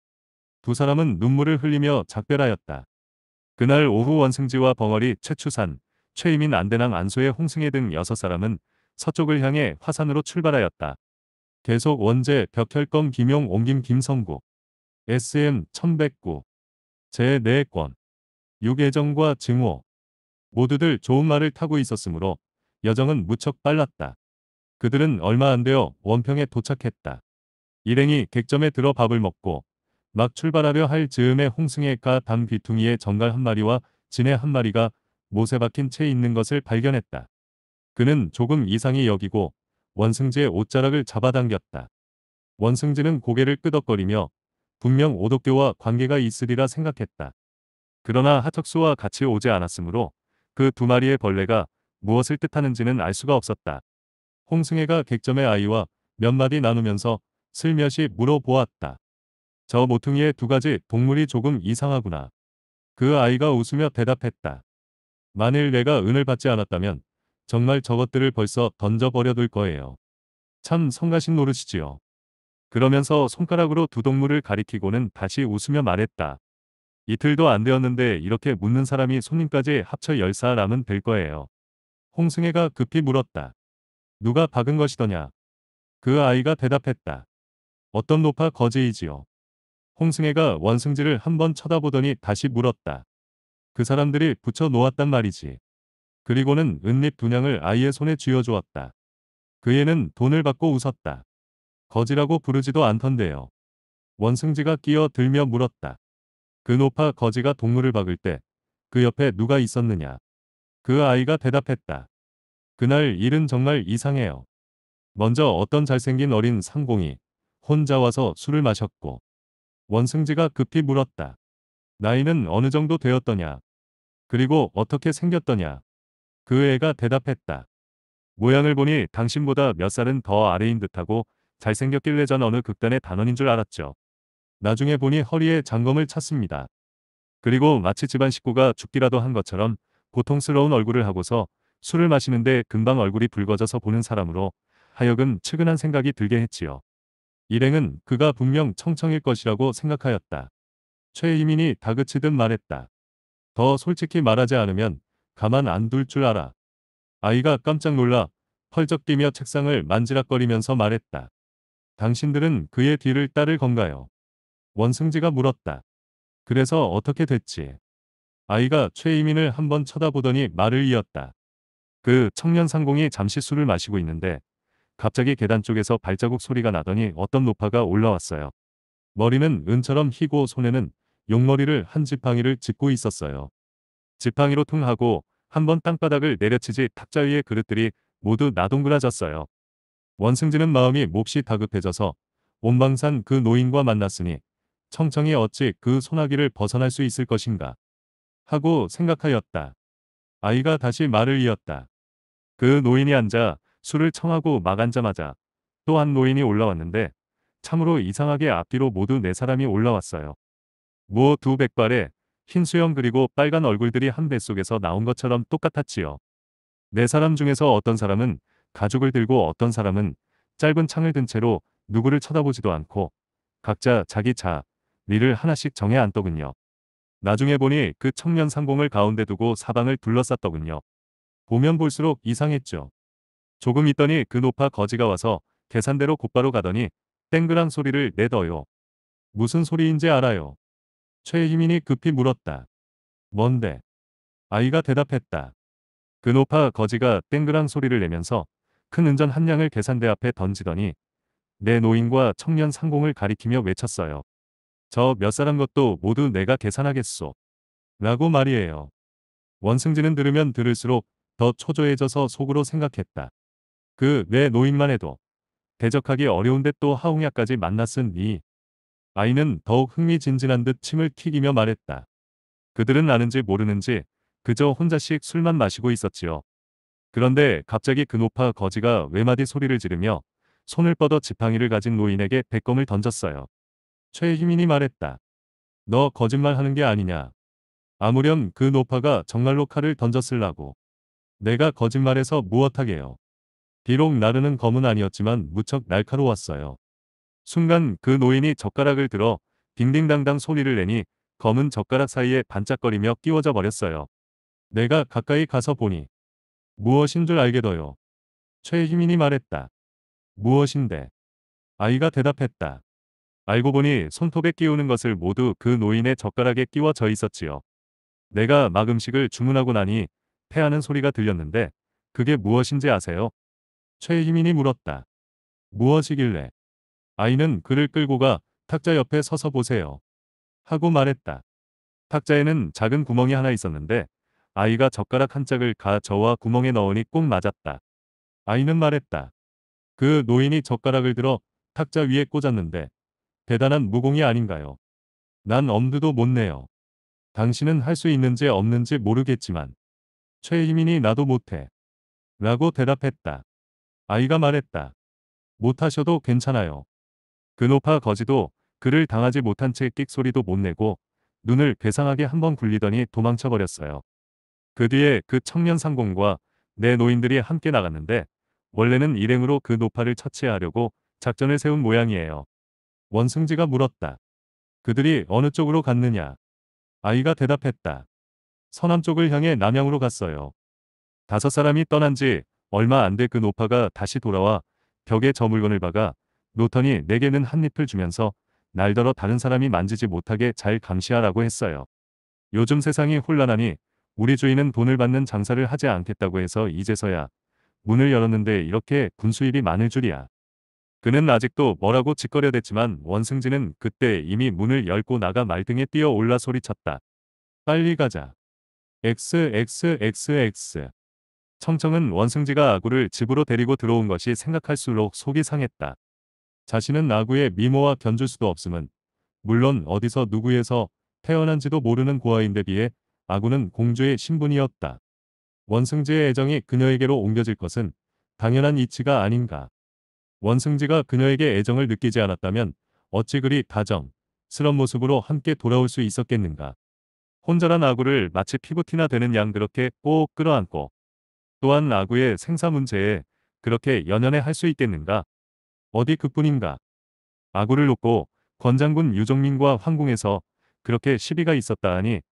두 사람은 눈물을 흘리며 작별하였다. 그날 오후 원승지와 벙어리, 최추산, 최이민, 안대낭, 안소의 홍승혜 등 여섯 사람은 서쪽을 향해 화산으로 출발하였다. 계속 원재, 벽혈검, 김용, 옹김, 김성구, SM 1109 제4권 유계정과 증오 모두들 좋은 말을 타고 있었으므로 여정은 무척 빨랐다. 그들은 얼마 안 되어 원평에 도착했다. 일행이 객점에 들어 밥을 먹고 막 출발하려 할 즈음에 홍승애가 담 귀퉁이에 정갈 한 마리와 진해 한 마리가 못에 박힌 채 있는 것을 발견했다. 그는 조금 이상히 여기고 원승지의 옷자락을 잡아당겼다. 원승지는 고개를 끄덕거리며 분명 오덕교와 관계가 있으리라 생각했다. 그러나 하척수와 같이 오지 않았으므로 그 두 마리의 벌레가 무엇을 뜻하는지는 알 수가 없었다. 홍승혜가 객점의 아이와 몇 마디 나누면서 슬며시 물어보았다. 저 모퉁이의 두 가지 동물이 조금 이상하구나. 그 아이가 웃으며 대답했다. 만일 내가 은을 받지 않았다면 정말 저것들을 벌써 던져버려둘 거예요. 참 성가신 노릇이지요. 그러면서 손가락으로 두 동물을 가리키고는 다시 웃으며 말했다. 이틀도 안 되었는데 이렇게 묻는 사람이 손님까지 합쳐 열 사람은 될 거예요. 홍승혜가 급히 물었다. 누가 박은 것이더냐? 그 아이가 대답했다. 어떤 노파 거지이지요. 홍승혜가 원승지를 한번 쳐다보더니 다시 물었다. 그 사람들이 붙여 놓았단 말이지. 그리고는 은립 두 냥을 아이의 손에 쥐어주었다. 그 애는 돈을 받고 웃었다. 거지라고 부르지도 않던데요. 원승지가 끼어들며 물었다. 그 노파 거지가 동물을 박을 때 그 옆에 누가 있었느냐. 그 아이가 대답했다. 그날 일은 정말 이상해요. 먼저 어떤 잘생긴 어린 상공이 혼자 와서 술을 마셨고 원승지가 급히 물었다. 나이는 어느 정도 되었더냐? 그리고 어떻게 생겼더냐? 그 애가 대답했다. 모양을 보니 당신보다 몇 살은 더 아래인 듯하고 잘생겼길래 전 어느 극단의 단원인 줄 알았죠. 나중에 보니 허리에 장검을 찼습니다. 그리고 마치 집안 식구가 죽기라도 한 것처럼 고통스러운 얼굴을 하고서 술을 마시는데 금방 얼굴이 붉어져서 보는 사람으로 하여금 측은한 생각이 들게 했지요. 일행은 그가 분명 청청일 것이라고 생각하였다. 최희민이 다그치듯 말했다. 더 솔직히 말하지 않으면 가만 안 둘 줄 알아. 아이가 깜짝 놀라 펄쩍 뛰며 책상을 만지락거리면서 말했다. 당신들은 그의 뒤를 따를 건가요? 원승지가 물었다. 그래서 어떻게 됐지? 아이가 최이민을 한번 쳐다보더니 말을 이었다. 그 청년 상공이 잠시 술을 마시고 있는데 갑자기 계단 쪽에서 발자국 소리가 나더니 어떤 노파가 올라왔어요. 머리는 은처럼 희고 손에는 용머리를 한 지팡이를 짚고 있었어요. 지팡이로 퉁하고 한번 땅바닥을 내려치지 탁자 위의 그릇들이 모두 나동그라졌어요. 원승진은 마음이 몹시 다급해져서 온방산 그 노인과 만났으니 청청이 어찌 그 소나기를 벗어날 수 있을 것인가 하고 생각하였다. 아이가 다시 말을 이었다. 그 노인이 앉아 술을 청하고 막 앉자마자 또 한 노인이 올라왔는데 참으로 이상하게 앞뒤로 모두 네 사람이 올라왔어요. 뭐 두 백발에 흰 수염 그리고 빨간 얼굴들이 한 뱃속에서 나온 것처럼 똑같았지요. 네 사람 중에서 어떤 사람은 가죽을 들고 어떤 사람은 짧은 창을 든 채로 누구를 쳐다보지도 않고 각자 자기 자, 리를 하나씩 정해 앉더군요. 나중에 보니 그 청년 상공을 가운데 두고 사방을 둘러쌌더군요. 보면 볼수록 이상했죠. 조금 있더니 그 노파 거지가 와서 계산대로 곧바로 가더니 땡그랑 소리를 내더요. 무슨 소리인지 알아요. 최희민이 급히 물었다. 뭔데? 아이가 대답했다. 그 노파 거지가 땡그랑 소리를 내면서 큰 은전 한 양을 계산대 앞에 던지더니 내 노인과 청년 상공을 가리키며 외쳤어요. 저 몇 사람 것도 모두 내가 계산하겠소. 라고 말이에요. 원승진은 들으면 들을수록 더 초조해져서 속으로 생각했다. 그 내 노인만 해도 대적하기 어려운데 또 하웅야까지 만났으니 아이는 더욱 흥미진진한 듯 침을 튀기며 말했다. 그들은 아는지 모르는지 그저 혼자씩 술만 마시고 있었지요. 그런데 갑자기 그 노파 거지가 외마디 소리를 지르며 손을 뻗어 지팡이를 가진 노인에게 백검을 던졌어요. 최희민이 말했다. 너 거짓말하는 게 아니냐. 아무렴 그 노파가 정말로 칼을 던졌을라고. 내가 거짓말해서 무엇하게요. 비록 나르는 검은 아니었지만 무척 날카로웠어요. 순간 그 노인이 젓가락을 들어 딩딩당당 소리를 내니 검은 젓가락 사이에 반짝거리며 끼워져 버렸어요. 내가 가까이 가서 보니 무엇인 줄 알게더요. 최희민이 말했다. 무엇인데? 아이가 대답했다. 알고 보니 손톱에 끼우는 것을 모두 그 노인의 젓가락에 끼워 져 있었지요. 내가 막 음식을 주문하고 나니 패하는 소리가 들렸는데 그게 무엇인지 아세요? 최희민이 물었다. 무엇이길래? 아이는 그를 끌고 가 탁자 옆에 서서 보세요. 하고 말했다. 탁자에는 작은 구멍이 하나 있었는데 아이가 젓가락 한 짝을 가 저와 구멍에 넣으니 꼭 맞았다. 아이는 말했다. 그 노인이 젓가락을 들어 탁자 위에 꽂았는데 대단한 무공이 아닌가요? 난 엄두도 못 내요. 당신은 할 수 있는지 없는지 모르겠지만 최희민이 나도 못해. 라고 대답했다. 아이가 말했다. 못하셔도 괜찮아요. 그노파 거지도 그를 당하지 못한 채 끽소리도 못 내고 눈을 괴상하게 한번 굴리더니 도망쳐버렸어요. 그 뒤에 그 청년 상공과 내 노인들이 함께 나갔는데 원래는 일행으로 그 노파를 처치하려고 작전을 세운 모양이에요. 원승지가 물었다. 그들이 어느 쪽으로 갔느냐? 아이가 대답했다. 서남 쪽을 향해 남양으로 갔어요. 다섯 사람이 떠난 지 얼마 안 돼 그 노파가 다시 돌아와 벽에 저 물건을 박아 노턴이 내게는 한 잎을 주면서 날더러 다른 사람이 만지지 못하게 잘 감시하라고 했어요. 요즘 세상이 혼란하니 우리 주인은 돈을 받는 장사를 하지 않겠다고 해서 이제서야 문을 열었는데 이렇게 군수입이 많을 줄이야. 그는 아직도 뭐라고 짓거려댔지만 원승진은 그때 이미 문을 열고 나가 말등에 뛰어 올라 소리쳤다. 빨리 가자. XXXX 청청은 원승지가 아구를 집으로 데리고 들어온 것이 생각할수록 속이 상했다. 자신은 아구의 미모와 견줄 수도 없음은 물론 어디서 누구에서 태어난지도 모르는 고아인데 비해 아군은 공주의 신분이었다. 원승지의 애정이 그녀에게로 옮겨질 것은 당연한 이치가 아닌가. 원승지가 그녀에게 애정을 느끼지 않았다면 어찌 그리 다정스런 모습으로 함께 돌아올 수 있었겠는가. 혼자란 아구를 마치 피부티나 되는 양 그렇게 꼭 끌어안고 또한 아구의 생사 문제에 그렇게 연연해 할 수 있겠는가. 어디 그뿐인가. 아구를 놓고 권장군 유종민과 황궁에서 그렇게 시비가 있었다 하니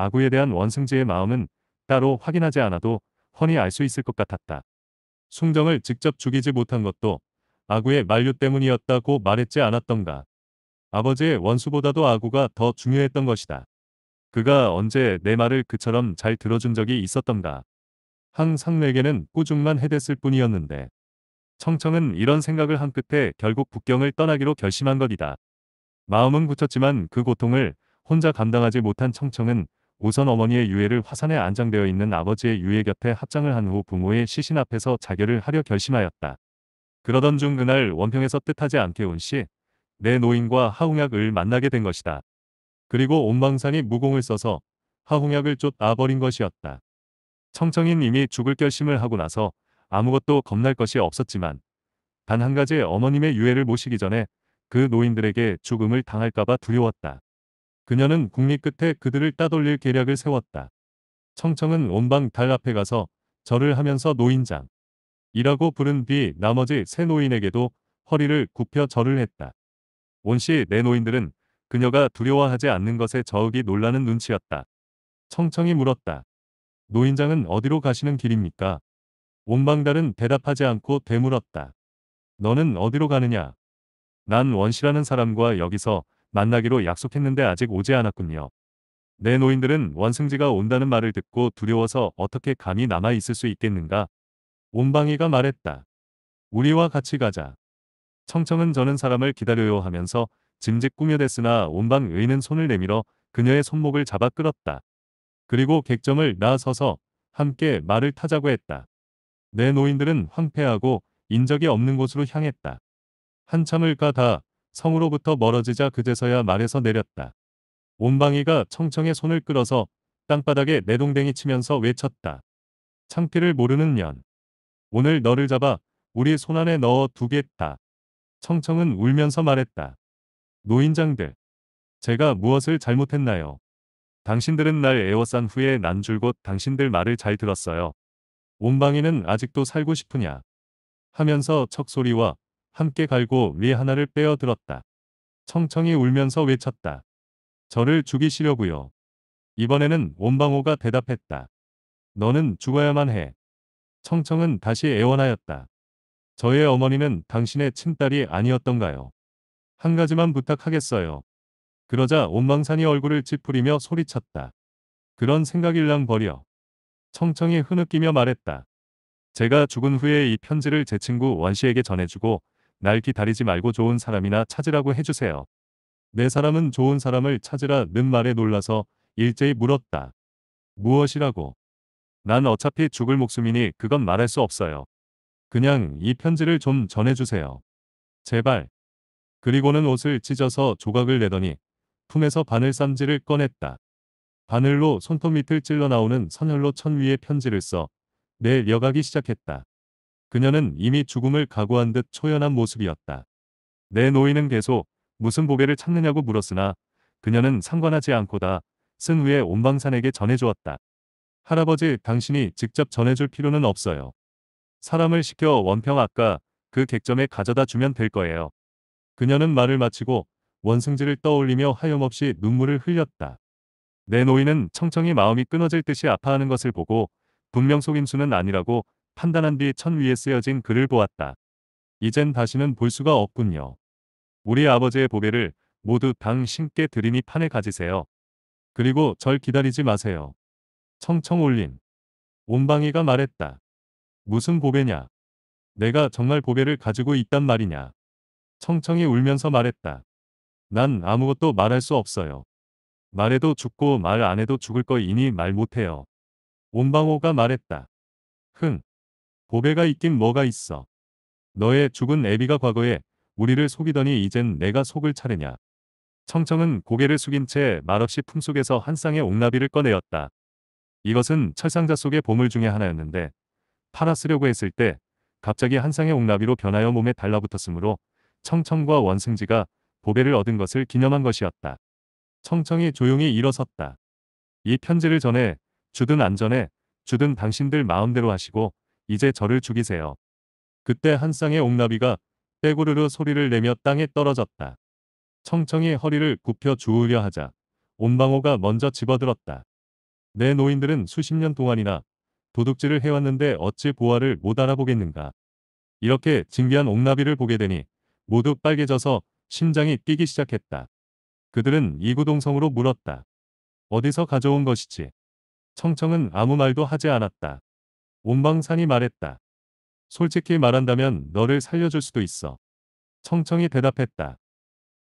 아구에 대한 원승지의 마음은 따로 확인하지 않아도 훤히 알 수 있을 것 같았다. 숭정을 직접 죽이지 못한 것도 아구의 만류 때문이었다고 말했지 않았던가. 아버지의 원수보다도 아구가 더 중요했던 것이다. 그가 언제 내 말을 그처럼 잘 들어준 적이 있었던가. 항상 내게는 꾸중만 해댔을 뿐이었는데. 청청은 이런 생각을 한 끝에 결국 북경을 떠나기로 결심한 것이다. 마음은 굳혔지만 그 고통을 혼자 감당하지 못한 청청은 우선 어머니의 유해를 화산에 안장되어 있는 아버지의 유해 곁에 합장을 한 후 부모의 시신 앞에서 자결을 하려 결심하였다. 그러던 중 그날 원평에서 뜻하지 않게 온 시 내 노인과 하홍약을 만나게 된 것이다. 그리고 온방산이 무공을 써서 하홍약을 쫓아버린 것이었다. 청청인 이미 죽을 결심을 하고 나서 아무것도 겁날 것이 없었지만 단 한 가지 어머님의 유해를 모시기 전에 그 노인들에게 죽음을 당할까봐 두려웠다. 그녀는 국리 끝에 그들을 따돌릴 계략을 세웠다. 청청은 온방 달 앞에 가서 절을 하면서 노인장 이라고 부른 뒤 나머지 세 노인에게도 허리를 굽혀 절을 했다. 온씨 내 네 노인들은 그녀가 두려워하지 않는 것에 저욱이 놀라는 눈치였다. 청청이 물었다. 노인장은 어디로 가시는 길입니까? 온방달은 대답하지 않고 되물었다. 너는 어디로 가느냐? 난 원씨라는 사람과 여기서 만나기로 약속했는데 아직 오지 않았군요. 내 노인들은 원승지가 온다는 말을 듣고 두려워서 어떻게 감히 남아있을 수 있겠는가? 온방이가 말했다. 우리와 같이 가자. 청청은 저는 사람을 기다려요 하면서 짐짓 꾸며댔으나 온방 의는 손을 내밀어 그녀의 손목을 잡아 끌었다. 그리고 객점을 나서서 함께 말을 타자고 했다. 내 노인들은 황폐하고 인적이 없는 곳으로 향했다. 한참을 가다 성으로부터 멀어지자 그제서야 말에서 내렸다. 온방이가 청청의 손을 끌어서 땅바닥에 내동댕이 치면서 외쳤다. 창피를 모르는 년. 오늘 너를 잡아 우리 손안에 넣어 두겠다. 청청은 울면서 말했다. 노인장들. 제가 무엇을 잘못했나요? 당신들은 날 애워싼 후에 난 줄곧 당신들 말을 잘 들었어요. 온방이는 아직도 살고 싶으냐? 하면서 척소리와 함께 갈고 위 하나를 빼어 들었다. 청청이 울면서 외쳤다. 저를 죽이시려고요. 이번에는 온방호가 대답했다. 너는 죽어야만 해. 청청은 다시 애원하였다. 저의 어머니는 당신의 친딸이 아니었던가요? 한 가지만 부탁하겠어요. 그러자 온망산이 얼굴을 찌푸리며 소리쳤다. 그런 생각일랑 버려. 청청이 흐느끼며 말했다. 제가 죽은 후에 이 편지를 제 친구 원씨에게 전해주고 날 기다리지 말고 좋은 사람이나 찾으라고 해주세요. 내 사람은 좋은 사람을 찾으라는 말에 놀라서 일제히 물었다. 무엇이라고? 난 어차피 죽을 목숨이니 그건 말할 수 없어요. 그냥 이 편지를 좀 전해주세요. 제발. 그리고는 옷을 찢어서 조각을 내더니 품에서 바늘 쌈지를 꺼냈다. 바늘로 손톱 밑을 찔러 나오는 선혈로 천 위에 편지를 써내 여가기 시작했다. 그녀는 이미 죽음을 각오한 듯 초연한 모습이었다. 내 노인은 계속 무슨 보배를 찾느냐고 물었으나 그녀는 상관하지 않고다 쓴 후에 온방산에게 전해주었다. 할아버지 당신이 직접 전해줄 필요는 없어요. 사람을 시켜 원평 아까 그 객점에 가져다 주면 될 거예요. 그녀는 말을 마치고 원승지를 떠올리며 하염없이 눈물을 흘렸다. 내 노인은 청청히 마음이 끊어질 듯이 아파하는 것을 보고 분명 속임수는 아니라고 판단한 뒤 천 위에 쓰여진 글을 보았다. 이젠 다시는 볼 수가 없군요. 우리 아버지의 보배를 모두 당신께 드림이 판에 가지세요. 그리고 절 기다리지 마세요. 청청 올린. 온방이가 말했다. 무슨 보배냐? 내가 정말 보배를 가지고 있단 말이냐? 청청이 울면서 말했다. 난 아무것도 말할 수 없어요. 말해도 죽고 말 안 해도 죽을 거이니 말 못해요. 온방호가 말했다. 흥, 보배가 있긴 뭐가 있어. 너의 죽은 애비가 과거에 우리를 속이더니 이젠 내가 속을 차례냐. 청청은 고개를 숙인 채 말없이 품속에서 한 쌍의 옥나비를 꺼내었다. 이것은 철상자 속의 보물 중의 하나였는데 팔아 쓰려고 했을 때 갑자기 한 쌍의 옥나비로 변하여 몸에 달라붙었으므로 청청과 원승지가 보배를 얻은 것을 기념한 것이었다. 청청이 조용히 일어섰다. 이 편지를 전해 주든 안전해 주든 당신들 마음대로 하시고 이제 저를 죽이세요. 그때 한 쌍의 옥나비가 떼구르르 소리를 내며 땅에 떨어졌다. 청청이 허리를 굽혀 주우려 하자 온방호가 먼저 집어들었다. 내 노인들은 수십 년 동안이나 도둑질을 해왔는데 어찌 보아를 못 알아보겠는가. 이렇게 징비한 옥나비를 보게 되니 모두 빨개져서 심장이 뛰기 시작했다. 그들은 이구동성으로 물었다. 어디서 가져온 것이지? 청청은 아무 말도 하지 않았다. 온방산이 말했다. 솔직히 말한다면 너를 살려줄 수도 있어. 청청이 대답했다.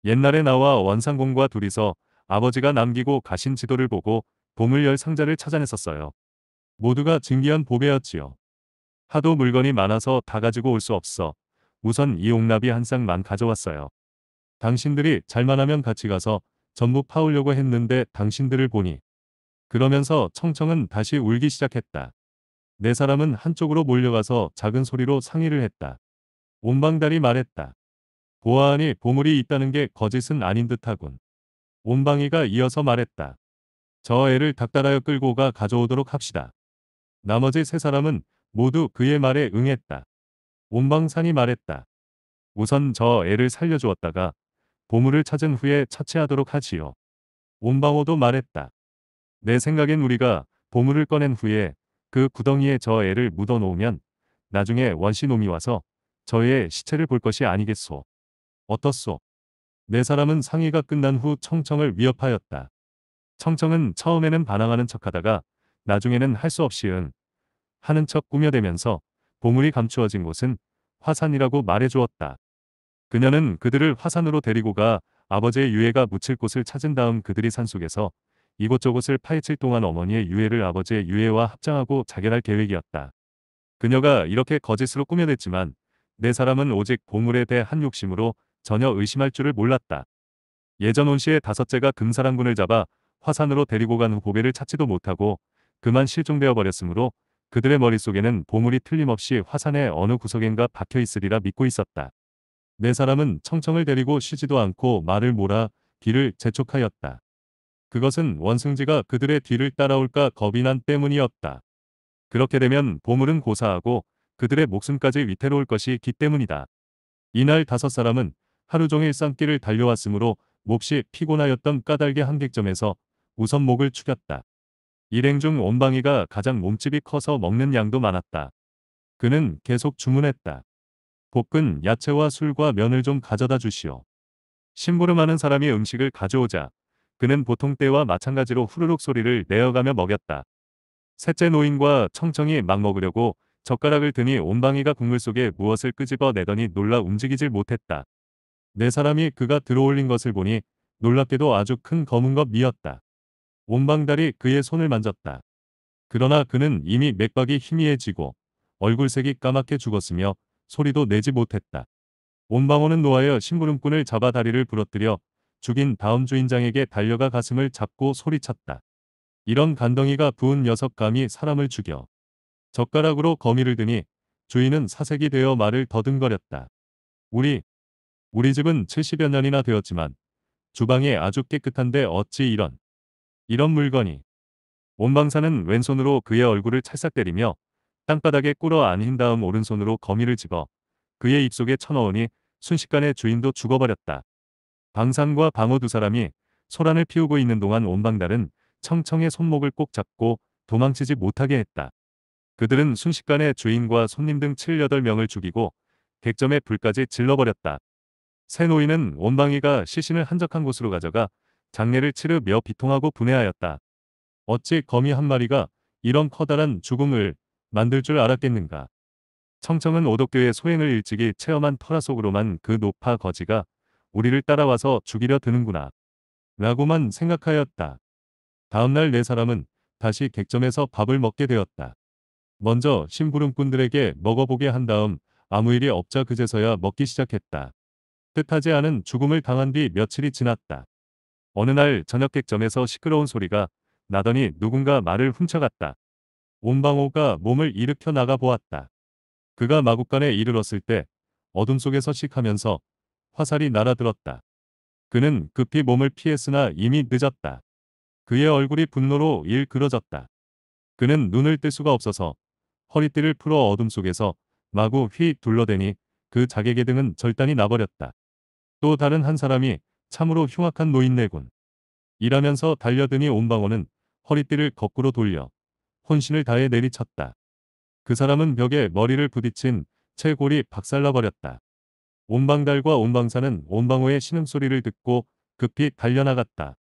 옛날에 나와 원상공과 둘이서 아버지가 남기고 가신 지도를 보고 봄을 열 상자를 찾아냈었어요. 모두가 증기한 보배였지요. 하도 물건이 많아서 다 가지고 올 수 없어 우선 이 옥나비 한 쌍만 가져왔어요. 당신들이 잘만하면 같이 가서 전부 파오려고 했는데 당신들을 보니 그러면서 청청은 다시 울기 시작했다. 네 사람은 한쪽으로 몰려가서 작은 소리로 상의를 했다. 온방달이 말했다. 보아 안에 보물이 있다는 게 거짓은 아닌 듯하군. 온방이가 이어서 말했다. 저 애를 닥달하여 끌고 가 가져오도록 합시다. 나머지 세 사람은 모두 그의 말에 응했다. 온방산이 말했다. 우선 저 애를 살려주었다가 보물을 찾은 후에 차치하도록 하지요. 온방호도 말했다. 내 생각엔 우리가 보물을 꺼낸 후에 그 구덩이에 저 애를 묻어놓으면 나중에 원시놈이 와서 저의 시체를 볼 것이 아니겠소. 어떻소? 네 사람은 상의가 끝난 후 청청을 위협하였다. 청청은 처음에는 반항하는 척하다가 나중에는 할 수 없이 응 하는 척 꾸며대면서 보물이 감추어진 곳은 화산이라고 말해주었다. 그녀는 그들을 화산으로 데리고 가 아버지의 유해가 묻힐 곳을 찾은 다음 그들이 산속에서 이곳저곳을 파헤칠 동안 어머니의 유해를 아버지의 유해와 합장하고 자결할 계획이었다. 그녀가 이렇게 거짓으로 꾸며냈지만 내 사람은 오직 보물에 대한 욕심으로 전혀 의심할 줄을 몰랐다. 예전 온시의 다섯째가 금사랑군을 잡아 화산으로 데리고 간후 보배를 찾지도 못하고 그만 실종되어 버렸으므로 그들의 머릿속에는 보물이 틀림없이 화산의 어느 구석엔가 박혀 있으리라 믿고 있었다. 내 사람은 청청을 데리고 쉬지도 않고 말을 몰아 귀를 재촉하였다. 그것은 원승지가 그들의 뒤를 따라올까 겁이 난 때문이었다. 그렇게 되면 보물은 고사하고 그들의 목숨까지 위태로울 것이기 때문이다. 이날 다섯 사람은 하루 종일 쌍길을 달려왔으므로 몹시 피곤하였던 까닭의 한객점에서 우선 목을 축였다. 일행 중원방이가 가장 몸집이 커서 먹는 양도 많았다. 그는 계속 주문했다. 볶은 야채와 술과 면을 좀 가져다 주시오. 심부름하는 사람이 음식을 가져오자 그는 보통 때와 마찬가지로 후루룩 소리를 내어가며 먹였다. 셋째 노인과 청청이 막 먹으려고 젓가락을 드니 온방이가 국물 속에 무엇을 끄집어 내더니 놀라 움직이질 못했다. 네 사람이 그가 들어올린 것을 보니 놀랍게도 아주 큰 검은 것미었다. 온방달이 그의 손을 만졌다. 그러나 그는 이미 맥박이 희미해지고 얼굴색이 까맣게 죽었으며 소리도 내지 못했다. 온방호는 노하여 심부름꾼을 잡아 다리를 부러뜨려 죽인 다음 주인장에게 달려가 가슴을 잡고 소리쳤다. 이런 간덩이가 부은 녀석 감이 사람을 죽여. 젓가락으로 거미를 드니 주인은 사색이 되어 말을 더듬거렸다. 우리, 우리 집은 70여 년이나 되었지만 주방이 아주 깨끗한데 어찌 이런, 이런 물건이. 온방사는 왼손으로 그의 얼굴을 찰싹 때리며 땅바닥에 꿇어 안힌 다음 오른손으로 거미를 집어 그의 입속에 쳐넣으니 순식간에 주인도 죽어버렸다. 방산과 방어 두 사람이 소란을 피우고 있는 동안 온방달은 청청의 손목을 꼭 잡고 도망치지 못하게 했다. 그들은 순식간에 주인과 손님 등 7, 8명을 죽이고 객점에 불까지 질러버렸다. 새 노인은 온방이가 시신을 한적한 곳으로 가져가 장례를 치르며 비통하고 분해하였다. 어찌 거미 한 마리가 이런 커다란 죽음을 만들 줄 알았겠는가. 청청은 오덕교의 소행을 일찍이 체험한 터라 속으로만 그 높아 거지가 우리를 따라와서 죽이려 드는구나. 라고만 생각하였다. 다음날 네 사람은 다시 객점에서 밥을 먹게 되었다. 먼저 심부름꾼들에게 먹어보게 한 다음 아무 일이 없자 그제서야 먹기 시작했다. 뜻하지 않은 죽음을 당한 뒤 며칠이 지났다. 어느 날 저녁 객점에서 시끄러운 소리가 나더니 누군가 말을 훔쳐갔다. 온방호가 몸을 일으켜 나가 보았다. 그가 마구간에 이르렀을 때 어둠 속에서 씩하면서 화살이 날아들었다. 그는 급히 몸을 피했으나 이미 늦었다. 그의 얼굴이 분노로 일그러졌다. 그는 눈을 뜰 수가 없어서 허리띠를 풀어 어둠 속에서 마구 휘 둘러대니 그 자객의 등은 절단이 나버렸다. 또 다른 한 사람이 참으로 흉악한 노인네군. 일하면서 달려드니 온방원은 허리띠를 거꾸로 돌려 혼신을 다해 내리쳤다. 그 사람은 벽에 머리를 부딪힌 채 골이 박살나버렸다. 온방달과 온방사는 온방호의 신음소리를 듣고 급히 달려나갔다.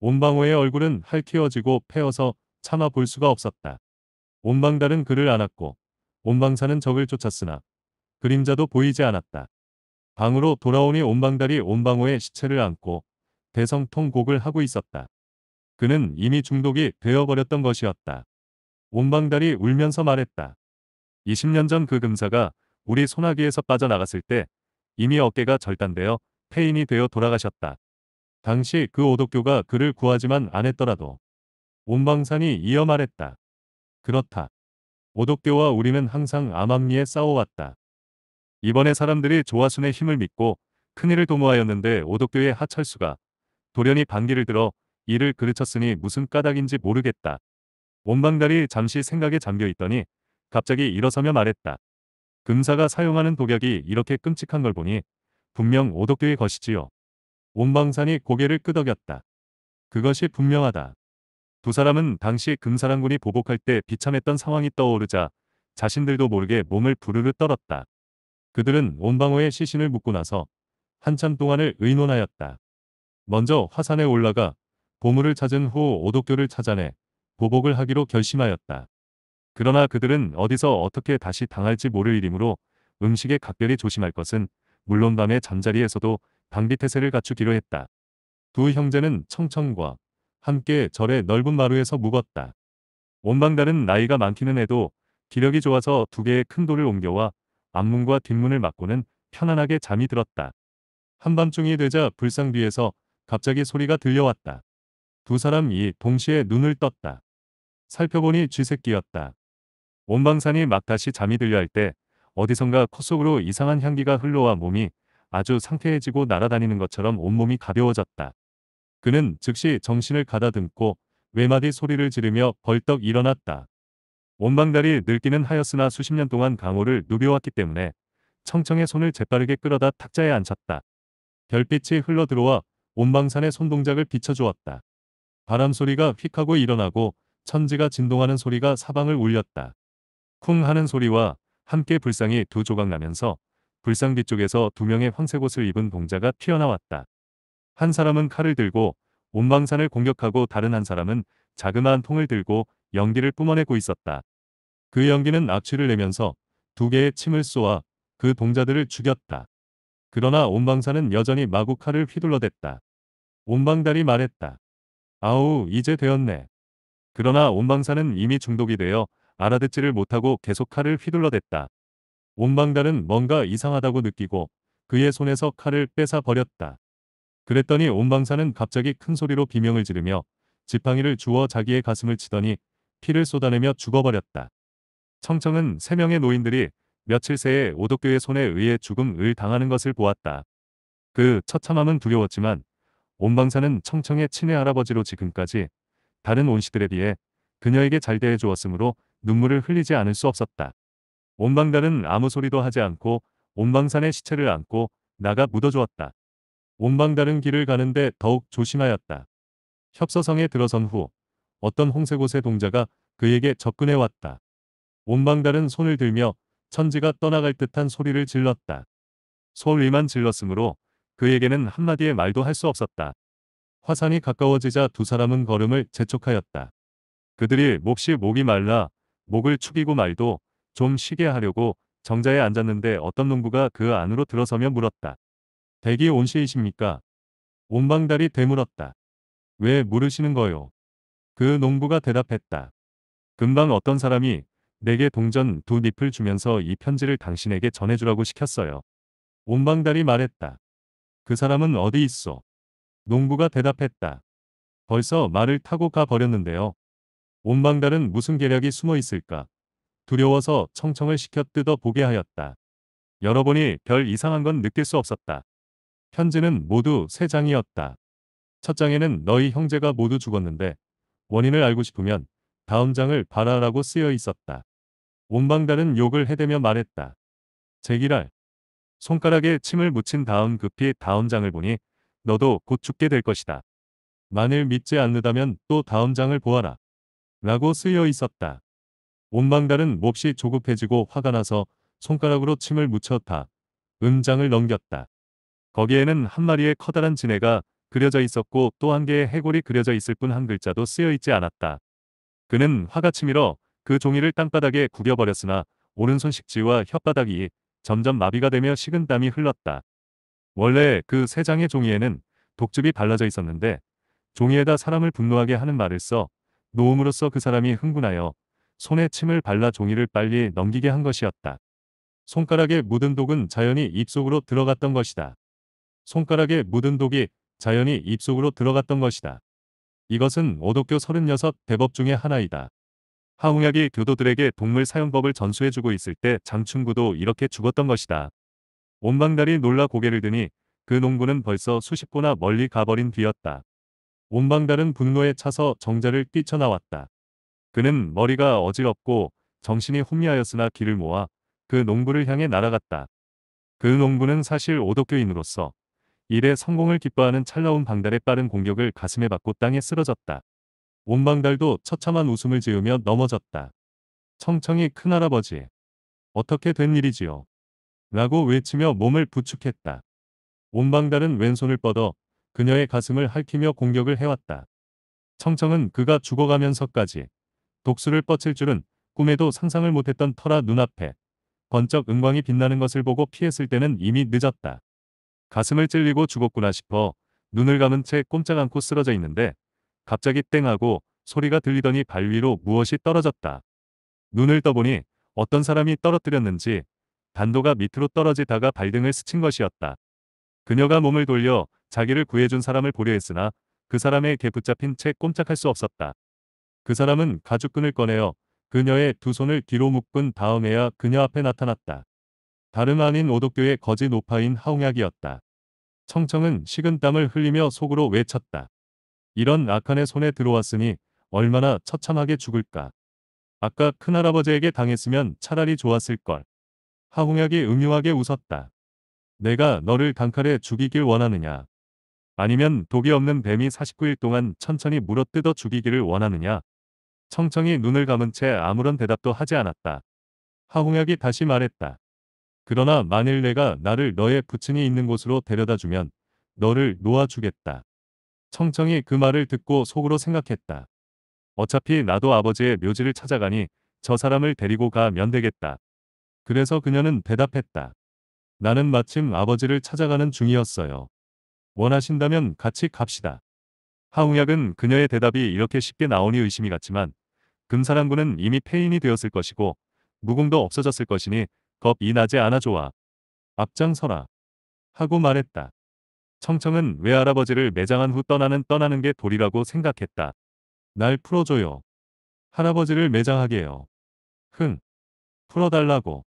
온방호의 얼굴은 할퀴어지고 패어서 참아 볼 수가 없었다. 온방달은 그를 안았고 온방사는 적을 쫓았으나 그림자도 보이지 않았다. 방으로 돌아오니 온방달이 온방호의 시체를 안고 대성통곡을 하고 있었다. 그는 이미 중독이 되어버렸던 것이었다. 온방달이 울면서 말했다. 20년 전 그 금사가 우리 소나기에서 빠져나갔을 때 이미 어깨가 절단되어 폐인이 되어 돌아가셨다. 당시 그 오독교가 그를 구하지만 안했더라도 온방산이 이어 말했다. 그렇다. 오독교와 우리는 항상 암암리에 싸워왔다. 이번에 사람들이 조화순의 힘을 믿고 큰일을 도모하였는데 오독교의 하철수가 돌연히 반기를 들어 이를 그르쳤으니 무슨 까닭인지 모르겠다. 온방달이 잠시 생각에 잠겨 있더니 갑자기 일어서며 말했다. 금사가 사용하는 독약이 이렇게 끔찍한 걸 보니 분명 오독교의 것이지요. 온방산이 고개를 끄덕였다. 그것이 분명하다. 두 사람은 당시 금사랑군이 보복할 때 비참했던 상황이 떠오르자 자신들도 모르게 몸을 부르르 떨었다. 그들은 온방호의 시신을 묻고 나서 한참 동안을 의논하였다. 먼저 화산에 올라가 보물을 찾은 후 오독교를 찾아내 보복을 하기로 결심하였다. 그러나 그들은 어디서 어떻게 다시 당할지 모를 일이므로 음식에 각별히 조심할 것은 물론 밤에 잠자리에서도 방비태세를 갖추기로 했다. 두 형제는 청청과 함께 절의 넓은 마루에서 묵었다. 원방달은 나이가 많기는 해도 기력이 좋아서 두 개의 큰 돌을 옮겨와 앞문과 뒷문을 막고는 편안하게 잠이 들었다. 한밤중이 되자 불상 뒤에서 갑자기 소리가 들려왔다. 두 사람이 동시에 눈을 떴다. 살펴보니 쥐새끼였다. 온방산이막 다시 잠이 들려 할 때 어디선가 콧속으로 이상한 향기가 흘러와 몸이 아주 상태해지고 날아다니는 것처럼 온몸이 가벼워졌다. 그는 즉시 정신을 가다듬고 외마디 소리를 지르며 벌떡 일어났다. 온방달이 늙기는 하였으나 수십 년 동안 강호를 누벼왔기 때문에 청청의 손을 재빠르게 끌어다 탁자에 앉혔다. 별빛이 흘러들어와 온방산의 손동작을 비춰주었다. 바람소리가 휙하고 일어나고 천지가 진동하는 소리가 사방을 울렸다. 쿵 하는 소리와 함께 불상이 두 조각 나면서 불상 뒤쪽에서 두 명의 황색 옷을 입은 동자가 튀어나왔다. 한 사람은 칼을 들고 온방산을 공격하고 다른 한 사람은 자그마한 통을 들고 연기를 뿜어내고 있었다. 그 연기는 악취를 내면서 두 개의 침을 쏘아 그 동자들을 죽였다. 그러나 온방산은 여전히 마구 칼을 휘둘러댔다. 온방달이 말했다. 아우 이제 되었네. 그러나 온방산은 이미 중독이 되어 알아듣지를 못하고 계속 칼을 휘둘러댔다. 온방다는 뭔가 이상하다고 느끼고 그의 손에서 칼을 뺏어 버렸다. 그랬더니 온방사는 갑자기 큰 소리로 비명을 지르며 지팡이를 주워 자기의 가슴을 치더니 피를 쏟아내며 죽어버렸다. 청청은 세 명의 노인들이 며칠 새에 오독교의 손에 의해 죽음을 당하는 것을 보았다. 그 처참함은 두려웠지만 온방사는 청청의 친애 할아버지로 지금까지 다른 온씨들에 비해 그녀에게 잘 대해 주었으므로 눈물을 흘리지 않을 수 없었다. 온방단은 아무 소리도 하지 않고 온방산의 시체를 안고 나가 묻어주었다. 온방단은 길을 가는데 더욱 조심하였다. 협서성에 들어선 후 어떤 홍색옷의 동자가 그에게 접근해 왔다. 온방달은 손을 들며 천지가 떠나갈 듯한 소리를 질렀다. 소리만 질렀으므로 그에게는 한마디의 말도 할 수 없었다. 화산이 가까워지자 두 사람은 걸음을 재촉하였다. 그들이 몹시 목이 말라 목을 축이고 말도 좀 쉬게 하려고 정자에 앉았는데 어떤 농부가 그 안으로 들어서며 물었다. 대기 온실이십니까 온방달이 되물었다. 왜 물으시는 거요? 그 농부가 대답했다. 금방 어떤 사람이 내게 동전 두 잎을 주면서 이 편지를 당신에게 전해주라고 시켰어요. 온방달이 말했다. 그 사람은 어디 있어? 농부가 대답했다. 벌써 말을 타고 가버렸는데요. 온방달은 무슨 계략이 숨어 있을까? 두려워서 청청을 시켜 뜯어 보게 하였다. 열어보니 별 이상한 건 느낄 수 없었다. 편지는 모두 세 장이었다. 첫 장에는 너희 형제가 모두 죽었는데 원인을 알고 싶으면 다음 장을 봐라라고 쓰여 있었다. 온방달은 욕을 해대며 말했다. 제기랄. 손가락에 침을 묻힌 다음 급히 다음 장을 보니 너도 곧 죽게 될 것이다. 만일 믿지 않는다면 또 다음 장을 보아라. 라고 쓰여 있었다. 온망달은 몹시 조급해지고 화가 나서 손가락으로 침을 묻혔다. 음장을 넘겼다. 거기에는 한 마리의 커다란 지네가 그려져 있었고 또 한 개의 해골이 그려져 있을 뿐 한 글자도 쓰여 있지 않았다. 그는 화가 치밀어 그 종이를 땅바닥에 구겨버렸으나 오른손 식지와 혓바닥이 점점 마비가 되며 식은 땀이 흘렀다. 원래 그 세 장의 종이에는 독즙이 발라져 있었는데 종이에다 사람을 분노하게 하는 말을 써 놓음으로써 그 사람이 흥분하여 손에 침을 발라 종이를 빨리 넘기게 한 것이었다. 손가락에 묻은 독은 자연히 입속으로 들어갔던 것이다. 손가락에 묻은 독이 자연히 입속으로 들어갔던 것이다. 이것은 오독교 36 대법 중의 하나이다. 하웅약이 교도들에게 동물 사용법을 전수해주고 있을 때 장충구도 이렇게 죽었던 것이다. 온방달이 놀라 고개를 드니 그 농부는 벌써 수십 보나 멀리 가버린 뒤였다. 온방달은 분노에 차서 정자를 뛰쳐나왔다. 그는 머리가 어지럽고 정신이 혼미하였으나 길을 모아 그 농부를 향해 날아갔다. 그 농부는 사실 오덕교인으로서 일에 성공을 기뻐하는 찰나운 방달의 빠른 공격을 가슴에 받고 땅에 쓰러졌다. 온방달도 처참한 웃음을 지으며 넘어졌다. 청청이 큰할아버지. 어떻게 된 일이지요? 라고 외치며 몸을 부축했다. 온방달은 왼손을 뻗어 그녀의 가슴을 핥히며 공격을 해왔다. 청청은 그가 죽어가면서까지 독수를 뻗칠 줄은 꿈에도 상상을 못했던 터라 눈앞에 번쩍 은광이 빛나는 것을 보고 피했을 때는 이미 늦었다. 가슴을 찔리고 죽었구나 싶어 눈을 감은 채 꼼짝 않고 쓰러져 있는데 갑자기 땡하고 소리가 들리더니 발 위로 무엇이 떨어졌다. 눈을 떠보니 어떤 사람이 떨어뜨렸는지 단도가 밑으로 떨어지다가 발등을 스친 것이었다. 그녀가 몸을 돌려 자기를 구해준 사람을 보려 했으나 그 사람에게 붙잡힌 채 꼼짝할 수 없었다. 그 사람은 가죽끈을 꺼내어 그녀의 두 손을 뒤로 묶은 다음에야 그녀 앞에 나타났다. 다름 아닌 오독교의 거지 노파인 하홍약이었다. 청청은 식은 땀을 흘리며 속으로 외쳤다. 이런 악한의 손에 들어왔으니 얼마나 처참하게 죽을까. 아까 큰할아버지에게 당했으면 차라리 좋았을걸. 하홍약이 음흉하게 웃었다. 내가 너를 단칼에 죽이길 원하느냐. 아니면 독이 없는 뱀이 49일 동안 천천히 물어뜯어 죽이기를 원하느냐. 청청이 눈을 감은 채 아무런 대답도 하지 않았다. 하홍약이 다시 말했다. 그러나 만일 내가 나를 너의 부친이 있는 곳으로 데려다주면 너를 놓아주겠다. 청청이 그 말을 듣고 속으로 생각했다. 어차피 나도 아버지의 묘지를 찾아가니 저 사람을 데리고 가면 되겠다. 그래서 그녀는 대답했다. 나는 마침 아버지를 찾아가는 중이었어요. 원하신다면 같이 갑시다. 하웅약은 그녀의 대답이 이렇게 쉽게 나오니 의심이 갔지만 금사랑군은 이미 폐인이 되었을 것이고 무궁도 없어졌을 것이니 겁이 나지 않아 좋아. 앞장서라. 하고 말했다. 청청은 외할아버지를 매장한 후 떠나는 떠나는 게 도리라고 생각했다. 날 풀어줘요. 할아버지를 매장하게 해요. 흥. 풀어달라고.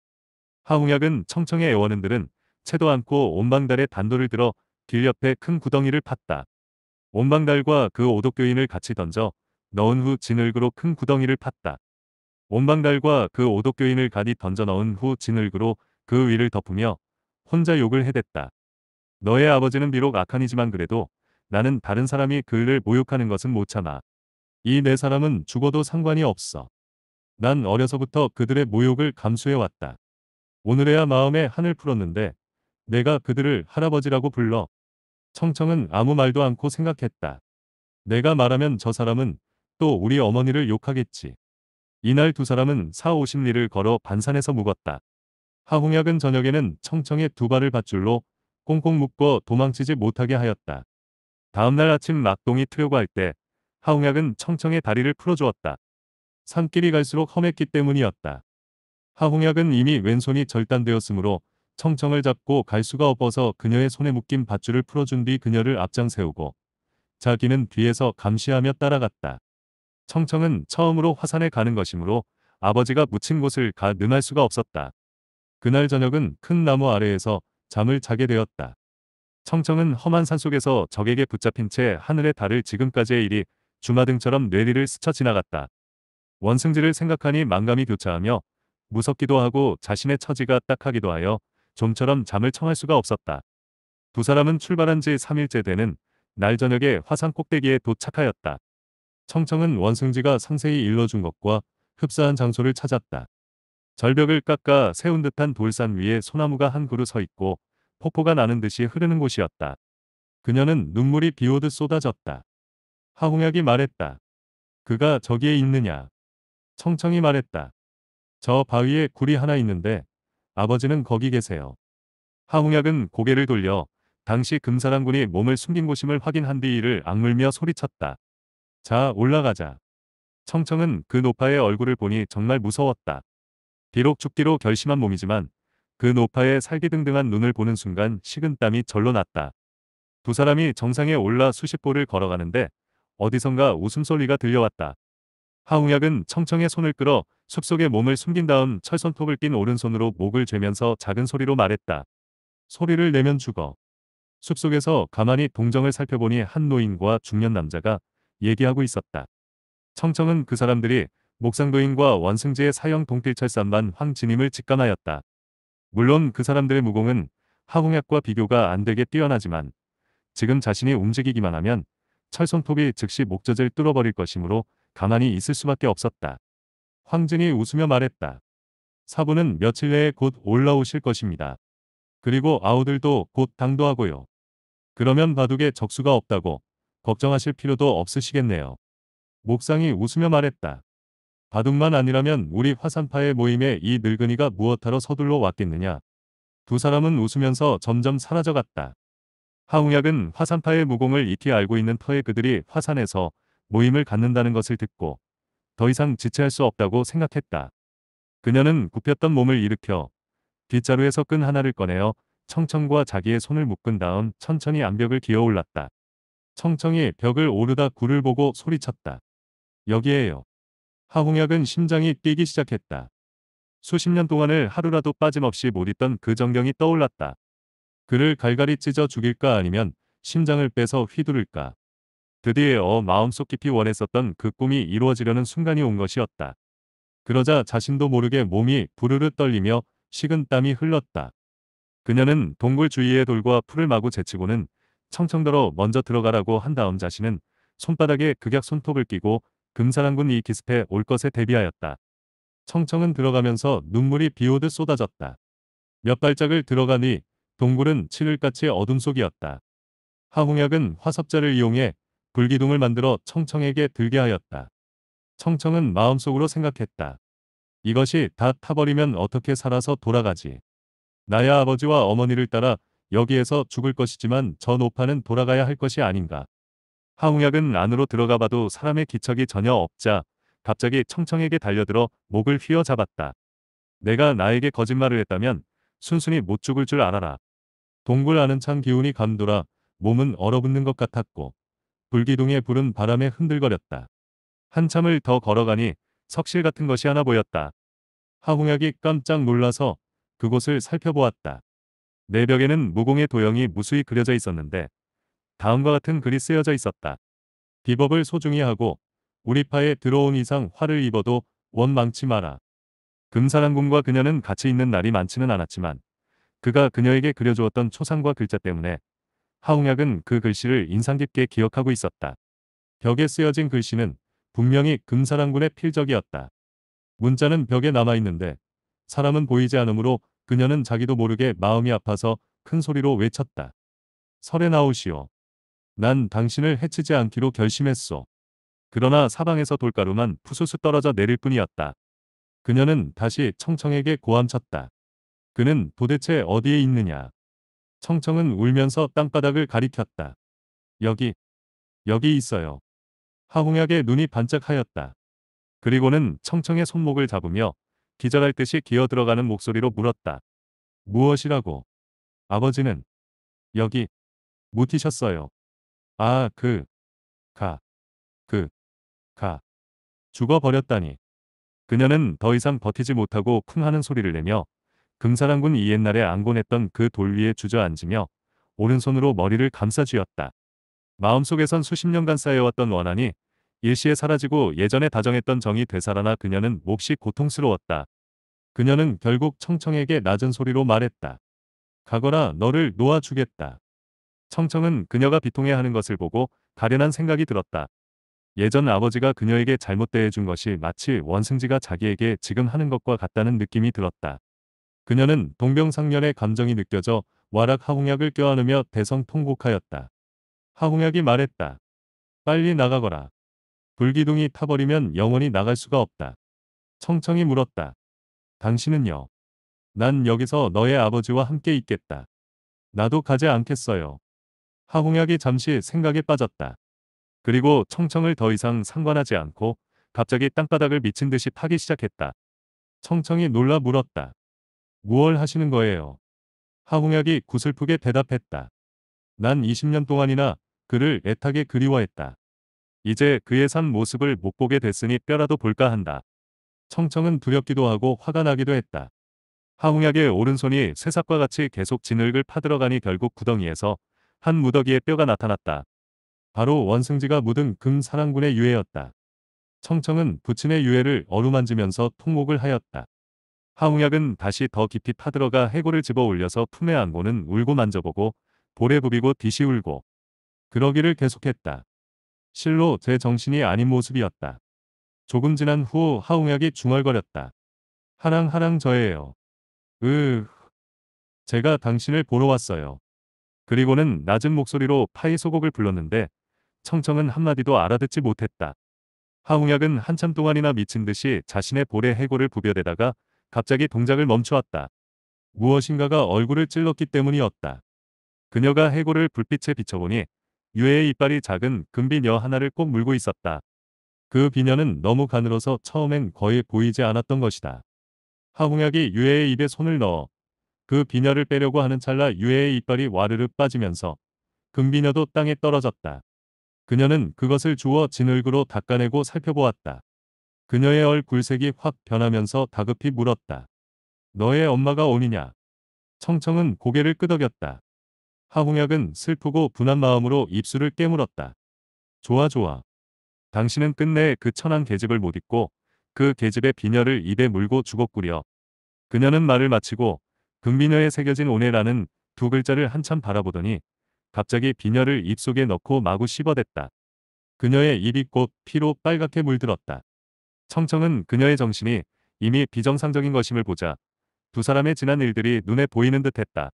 하웅약은 청청의 애원은들은 채도 않고 온방달에 단도를 들어 길 옆에 큰 구덩이를 팠다. 온방달과 그 오독교인을 같이 던져 넣은 후 진흙으로 큰 구덩이를 팠다. 온방달과 그 오독교인을 가디 던져 넣은 후 진흙으로 그 위를 덮으며 혼자 욕을 해댔다. 너의 아버지는 비록 악한이지만 그래도 나는 다른 사람이 그를 모욕하는 것은 못 참아. 이 네 사람은 죽어도 상관이 없어. 난 어려서부터 그들의 모욕을 감수해왔다. 오늘에야 마음에 한을 풀었는데 내가 그들을 할아버지라고 불러. 청청은 아무 말도 않고 생각했다. 내가 말하면 저 사람은 또 우리 어머니를 욕하겠지. 이날 두 사람은 4, 50리를 걸어 반산에서 묵었다. 하홍약은 저녁에는 청청의 두 발을 밧줄로 꽁꽁 묶어 도망치지 못하게 하였다. 다음날 아침 막동이 트려고 할 때 하홍약은 청청의 다리를 풀어주었다. 산길이 갈수록 험했기 때문이었다. 하홍약은 이미 왼손이 절단되었으므로 청청을 잡고 갈 수가 없어서 그녀의 손에 묶인 밧줄을 풀어준 뒤 그녀를 앞장 세우고 자기는 뒤에서 감시하며 따라갔다. 청청은 처음으로 화산에 가는 것이므로 아버지가 묻힌 곳을 가 능할 수가 없었다. 그날 저녁은 큰 나무 아래에서 잠을 자게 되었다. 청청은 험한 산속에서 적에게 붙잡힌 채 하늘의 달을 지금까지의 일이 주마등처럼 뇌리를 스쳐 지나갔다. 원승지를 생각하니 망감이 교차하며 무섭기도 하고 자신의 처지가 딱하기도 하여 좀처럼 잠을 청할 수가 없었다. 두 사람은 출발한 지 3일째 되는 날 저녁에 화산 꼭대기에 도착하였다. 청청은 원승지가 상세히 일러준 것과 흡사한 장소를 찾았다. 절벽을 깎아 세운 듯한 돌산 위에 소나무가 한 그루 서 있고 폭포가 나는 듯이 흐르는 곳이었다. 그녀는 눈물이 비오듯 쏟아졌다. 하홍약이 말했다. 그가 저기에 있느냐. 청청이 말했다. 저 바위에 굴이 하나 있는데 아버지는 거기 계세요. 하홍약은 고개를 돌려 당시 금사랑군이 몸을 숨긴 곳임을 확인한 뒤 이를 악물며 소리쳤다. 자 올라가자. 청청은 그 노파의 얼굴을 보니 정말 무서웠다. 비록 죽기로 결심한 몸이지만 그 노파의 살기등등한 눈을 보는 순간 식은땀이 절로 났다. 두 사람이 정상에 올라 수십 보를 걸어가는데 어디선가 웃음소리가 들려왔다. 하웅약은 청청의 손을 끌어 숲속에 몸을 숨긴 다음 철선톱을 낀 오른손으로 목을 죄면서 작은 소리로 말했다. 소리를 내면 죽어. 숲속에서 가만히 동정을 살펴보니 한 노인과 중년 남자가 얘기하고 있었다. 청청은 그 사람들이 목상도인과 원승지의 사형 동필철산만 황진임을 직감하였다. 물론 그 사람들의 무공은 하홍약과 비교가 안 되게 뛰어나지만 지금 자신이 움직이기만 하면 철손톱이 즉시 목젖을 뚫어버릴 것이므로 가만히 있을 수밖에 없었다. 황진이 웃으며 말했다. 사부는 며칠 내에 곧 올라오실 것입니다. 그리고 아우들도 곧 당도하고요. 그러면 바둑에 적수가 없다고 걱정하실 필요도 없으시겠네요. 목상이 웃으며 말했다. 바둑만 아니라면 우리 화산파의 모임에 이 늙은이가 무엇하러 서둘러 왔겠느냐. 두 사람은 웃으면서 점점 사라져갔다. 하웅약은 화산파의 무공을 익히 알고 있는 터에 그들이 화산에서 모임을 갖는다는 것을 듣고 더 이상 지체할 수 없다고 생각했다. 그녀는 굽혔던 몸을 일으켜 빗자루에서 끈 하나를 꺼내어 청청과 자기의 손을 묶은 다음 천천히 암벽을 기어올랐다. 청청이 벽을 오르다 굴을 보고 소리쳤다. 여기에요. 하홍약은 심장이 뛰기 시작했다. 수십 년 동안을 하루라도 빠짐없이 못있던그 전경이 떠올랐다. 그를 갈갈이 찢어 죽일까 아니면 심장을 빼서 휘두를까. 드디어 마음속 깊이 원했었던 그 꿈이 이루어지려는 순간이 온 것이었다. 그러자 자신도 모르게 몸이 부르르 떨리며 식은땀이 흘렀다. 그녀는 동굴 주위의 돌과 풀을 마구 제치고는 청청더러 먼저 들어가라고 한 다음 자신은 손바닥에 극약 손톱을 끼고 금사랑군 이 기습에 올 것에 대비하였다. 청청은 들어가면서 눈물이 비오듯 쏟아졌다. 몇 발짝을 들어가니 동굴은 칠흑같이 어둠 속이었다. 하홍약은 화섭자를 이용해 불기둥을 만들어 청청에게 들게 하였다. 청청은 마음속으로 생각했다. 이것이 다 타버리면 어떻게 살아서 돌아가지. 나야 아버지와 어머니를 따라 여기에서 죽을 것이지만 저 노파는 돌아가야 할 것이 아닌가. 하웅약은 안으로 들어가 봐도 사람의 기척이 전혀 없자 갑자기 청청에게 달려들어 목을 휘어잡았다. 내가 나에게 거짓말을 했다면 순순히 못 죽을 줄 알아라. 동굴 아는 창 기운이 감돌아 몸은 얼어붙는 것 같았고 불기둥에 불은 바람에 흔들거렸다. 한참을 더 걸어가니 석실 같은 것이 하나 보였다. 하홍약이 깜짝 놀라서 그곳을 살펴보았다. 내벽에는 무공의 도형이 무수히 그려져 있었는데 다음과 같은 글이 쓰여져 있었다. 비법을 소중히 하고 우리 파에 들어온 이상 화를 입어도 원망치 마라. 금사랑군과 그녀는 같이 있는 날이 많지는 않았지만 그가 그녀에게 그려주었던 초상과 글자 때문에 하웅약은 그 글씨를 인상 깊게 기억하고 있었다. 벽에 쓰여진 글씨는 분명히 금사랑군의 필적이었다. 문자는 벽에 남아있는데 사람은 보이지 않으므로 그녀는 자기도 모르게 마음이 아파서 큰 소리로 외쳤다. 설에 나오시오. 난 당신을 해치지 않기로 결심했소. 그러나 사방에서 돌가루만 푸수수 떨어져 내릴 뿐이었다. 그녀는 다시 청청에게 고함쳤다. 그는 도대체 어디에 있느냐. 청청은 울면서 땅바닥을 가리켰다. 여기, 여기 있어요. 하홍약의 눈이 반짝하였다. 그리고는 청청의 손목을 잡으며 기절할 듯이 기어 들어가는 목소리로 물었다. 무엇이라고? 아버지는 여기 못티셨어요 아, 그, 가, 그, 가. 죽어버렸다니. 그녀는 더 이상 버티지 못하고 풍하는 소리를 내며 금사랑군 이 옛날에 안곤했던 그 돌 위에 주저앉으며 오른손으로 머리를 감싸쥐었다. 마음속에선 수십 년간 쌓여왔던 원한이 일시에 사라지고 예전에 다정했던 정이 되살아나 그녀는 몹시 고통스러웠다. 그녀는 결국 청청에게 낮은 소리로 말했다. 가거라 너를 놓아주겠다. 청청은 그녀가 비통해하는 것을 보고 가련한 생각이 들었다. 예전 아버지가 그녀에게 잘못 대해준 것이 마치 원승지가 자기에게 지금 하는 것과 같다는 느낌이 들었다. 그녀는 동병상련의 감정이 느껴져 와락 하홍약을 껴안으며 대성통곡하였다. 하홍약이 말했다. 빨리 나가거라. 불기둥이 타버리면 영원히 나갈 수가 없다. 청청이 물었다. 당신은요? 난 여기서 너의 아버지와 함께 있겠다. 나도 가지 않겠어요. 하홍약이 잠시 생각에 빠졌다. 그리고 청청을 더 이상 상관하지 않고 갑자기 땅바닥을 미친 듯이 파기 시작했다. 청청이 놀라 물었다. 무얼 하시는 거예요? 하홍약이 구슬프게 대답했다. 난 20년 동안이나 그를 애타게 그리워했다. 이제 그의 산 모습을 못 보게 됐으니 뼈라도 볼까 한다. 청청은 두렵기도 하고 화가 나기도 했다. 하홍약의 오른손이 새싹과 같이 계속 진흙을 파들어가니 결국 구덩이에서 한 무더기의 뼈가 나타났다. 바로 원승지가 묻은 금사랑군의 유해였다. 청청은 부친의 유해를 어루만지면서 통곡을 하였다. 하웅약은 다시 더 깊이 파들어가 해골을 집어 올려서 품에 안고는 울고 만져보고 볼에 부비고 뒤시 울고 그러기를 계속했다. 실로 제 정신이 아닌 모습이었다. 조금 지난 후 하웅약이 중얼거렸다. 하랑하랑 저예요. 으... 제가 당신을 보러 왔어요. 그리고는 낮은 목소리로 파이 소곡을 불렀는데 청청은 한마디도 알아듣지 못했다. 하웅약은 한참 동안이나 미친 듯이 자신의 볼에 해골을 부벼대다가 갑자기 동작을 멈추었다. 무엇인가가 얼굴을 찔렀기 때문이었다. 그녀가 해골을 불빛에 비춰보니 유해의 이빨이 작은 금비녀 하나를 꼭 물고 있었다. 그 비녀는 너무 가늘어서 처음엔 거의 보이지 않았던 것이다. 하홍약이 유해의 입에 손을 넣어 그 비녀를 빼려고 하는 찰나 유해의 이빨이 와르르 빠지면서 금비녀도 땅에 떨어졌다. 그녀는 그것을 주워 진흙으로 닦아내고 살펴보았다. 그녀의 얼굴색이 확 변하면서 다급히 물었다. 너의 엄마가 오니냐? 청청은 고개를 끄덕였다. 하홍약은 슬프고 분한 마음으로 입술을 깨물었다. 좋아 좋아. 당신은 끝내 그 천한 계집을 못 잊고 그 계집의 비녀를 입에 물고 죽었구려. 그녀는 말을 마치고 금비녀에 새겨진 오네라는 두 글자를 한참 바라보더니 갑자기 비녀를 입속에 넣고 마구 씹어댔다. 그녀의 입이 곧 피로 빨갛게 물들었다. 청청은 그녀의 정신이 이미 비정상적인 것임을 보자 두 사람의 지난 일들이 눈에 보이는 듯했다.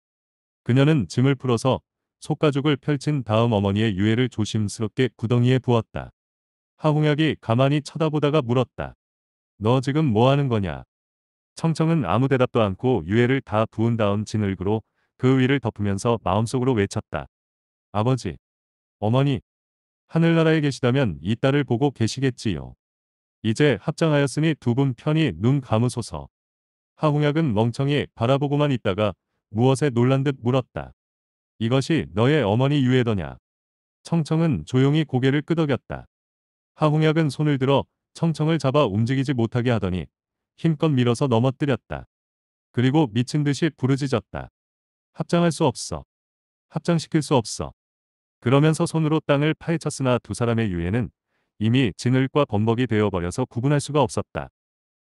그녀는 짐을 풀어서 속가죽을 펼친 다음 어머니의 유해를 조심스럽게 구덩이에 부었다. 하홍약이 가만히 쳐다보다가 물었다. 너 지금 뭐 하는 거냐? 청청은 아무 대답도 않고 유해를 다 부은 다음 진흙으로 그 위를 덮으면서 마음속으로 외쳤다. 아버지, 어머니, 하늘나라에 계시다면 이 딸을 보고 계시겠지요. 이제 합장하였으니 두 분 편히 눈 감으소서. 하홍약은 멍청이 바라보고만 있다가 무엇에 놀란 듯 물었다. 이것이 너의 어머니 유해더냐. 청청은 조용히 고개를 끄덕였다. 하홍약은 손을 들어 청청을 잡아 움직이지 못하게 하더니 힘껏 밀어서 넘어뜨렸다. 그리고 미친 듯이 부르짖었다. 합장할 수 없어. 합장시킬 수 없어. 그러면서 손으로 땅을 파헤쳤으나 두 사람의 유해는 이미 진흙과 범벅이 되어버려서 구분할 수가 없었다.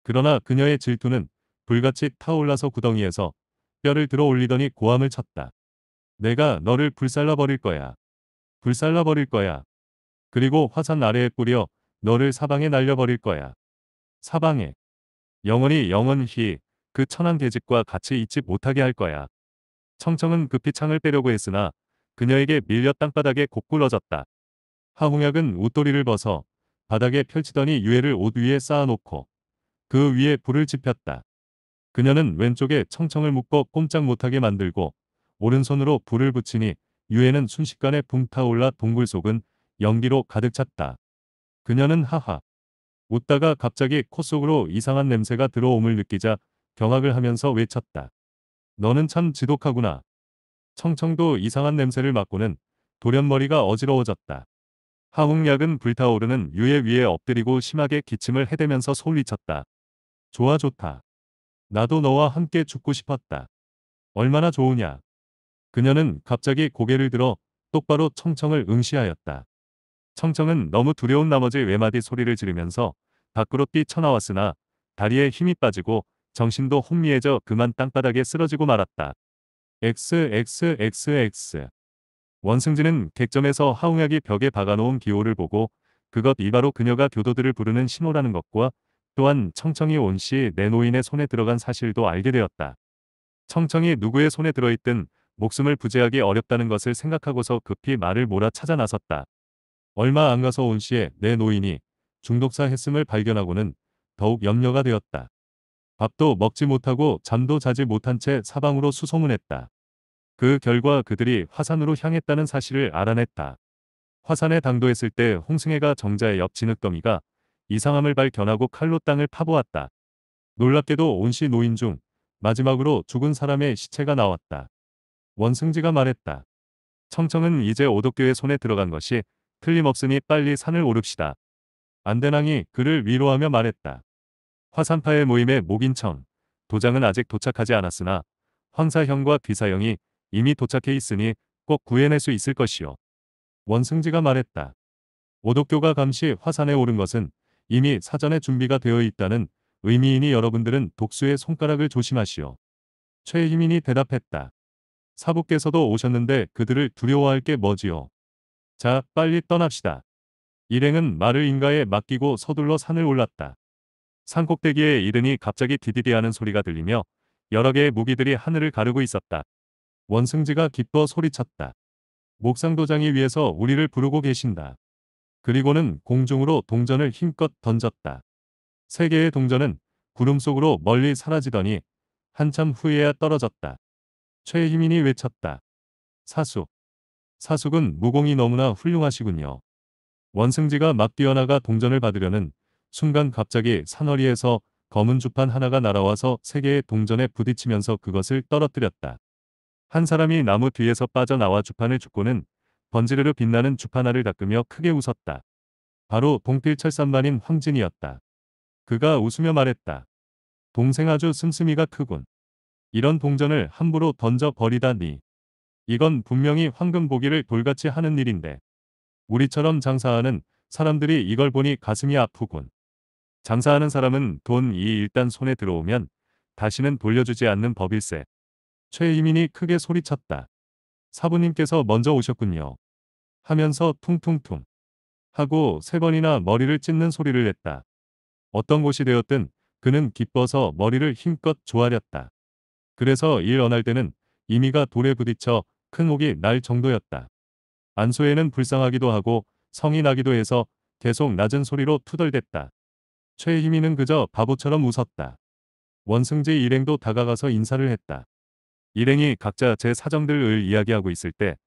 그러나 그녀의 질투는 불같이 타올라서 구덩이에서 뼈를 들어 올리더니 고함을 쳤다. 내가 너를 불살라버릴 거야. 불살라버릴 거야. 그리고 화산 아래에 뿌려 너를 사방에 날려버릴 거야. 사방에. 영원히 영원히 그 천한 계집과 같이 잊지 못하게 할 거야. 청청은 급히 창을 빼려고 했으나 그녀에게 밀려 땅바닥에 곧 굴러졌다. 하홍약은 옷돌이를 벗어 바닥에 펼치더니 유해를 옷 위에 쌓아놓고 그 위에 불을 지폈다. 그녀는 왼쪽에 청청을 묶어 꼼짝 못하게 만들고 오른손으로 불을 붙이니 유해는 순식간에 붕 타올라 동굴 속은 연기로 가득 찼다. 그녀는 하하 웃다가 갑자기 코 속으로 이상한 냄새가 들어옴을 느끼자 경악을 하면서 외쳤다. 너는 참 지독하구나. 청청도 이상한 냄새를 맡고는 돌연머리가 어지러워졌다. 하웅약은 불타오르는 유해 위에 엎드리고 심하게 기침을 해대면서 소리쳤다. 좋아 좋다. 나도 너와 함께 죽고 싶었다. 얼마나 좋으냐. 그녀는 갑자기 고개를 들어 똑바로 청청을 응시하였다. 청청은 너무 두려운 나머지 외마디 소리를 지르면서 밖으로 뛰쳐나왔으나 다리에 힘이 빠지고 정신도 혼미해져 그만 땅바닥에 쓰러지고 말았다. XXXX 원승진은 객점에서 하웅약이 벽에 박아놓은 기호를 보고 그것 이 바로 그녀가 교도들을 부르는 신호라는 것과 또한 청청이 온 시내 노인의 손에 들어간 사실도 알게 되었다. 청청이 누구의 손에 들어있든 목숨을 부재하기 어렵다는 것을 생각하고서 급히 말을 몰아 찾아 나섰다. 얼마 안 가서 온 씨의 내 노인이 중독사 했음을 발견하고는 더욱 염려가 되었다. 밥도 먹지 못하고 잠도 자지 못한 채 사방으로 수소문했다. 그 결과 그들이 화산으로 향했다는 사실을 알아냈다. 화산에 당도했을 때 홍승애가 정자의 옆 진흙덩이가 이상함을 발견하고 칼로 땅을 파보았다. 놀랍게도 온시 노인 중 마지막으로 죽은 사람의 시체가 나왔다. 원승지가 말했다. 청청은 이제 오덕교의 손에 들어간 것이 틀림없으니 빨리 산을 오릅시다. 안대낭이 그를 위로하며 말했다. 화산파의 모임에 목인청, 도장은 아직 도착하지 않았으나 황사형과 귀사형이 이미 도착해 있으니 꼭 구해낼 수 있을 것이요. 원승지가 말했다. 오독교가 감시 화산에 오른 것은 이미 사전에 준비가 되어 있다는 의미이니 여러분들은 독수의 손가락을 조심하시오. 최희민이 대답했다. 사부께서도 오셨는데 그들을 두려워할 게 뭐지요. 자, 빨리 떠납시다. 일행은 말을 인가에 맡기고 서둘러 산을 올랐다. 산꼭대기에 이르니 갑자기 디디디하는 소리가 들리며 여러 개의 무기들이 하늘을 가르고 있었다. 원승지가 기뻐 소리쳤다. 목상도장이 위에서 우리를 부르고 계신다. 그리고는 공중으로 동전을 힘껏 던졌다. 세 개의 동전은 구름 속으로 멀리 사라지더니 한참 후에야 떨어졌다. 최희민이 외쳤다. 사숙. 사숙은 무공이 너무나 훌륭하시군요. 원승지가 막 뛰어나가 동전을 받으려는 순간 갑자기 산허리에서 검은 주판 하나가 날아와서 세 개의 동전에 부딪히면서 그것을 떨어뜨렸다. 한 사람이 나무 뒤에서 빠져나와 주판을 줍고는 번지르르 빛나는 주판알을 닦으며 크게 웃었다. 바로 동필 철산만인 황진이었다. 그가 웃으며 말했다. 동생 아주 씀씀이가 크군. 이런 동전을 함부로 던져버리다니. 이건 분명히 황금 보기를 돌같이 하는 일인데. 우리처럼 장사하는 사람들이 이걸 보니 가슴이 아프군. 장사하는 사람은 돈이 일단 손에 들어오면 다시는 돌려주지 않는 법일세. 최희민이 크게 소리쳤다. 사부님께서 먼저 오셨군요. 하면서 퉁퉁퉁 하고 세 번이나 머리를 찢는 소리를 냈다. 어떤 곳이 되었든 그는 기뻐서 머리를 힘껏 조아렸다. 그래서 일어날 때는 이미가 돌에 부딪혀 큰 혹이 날 정도였다. 안소에는 불쌍하기도 하고 성이 나기도 해서 계속 낮은 소리로 투덜댔다. 최희민은 그저 바보처럼 웃었다. 원승지 일행도 다가가서 인사를 했다. 일행이 각자 제 사정들을 이야기하고 있을 때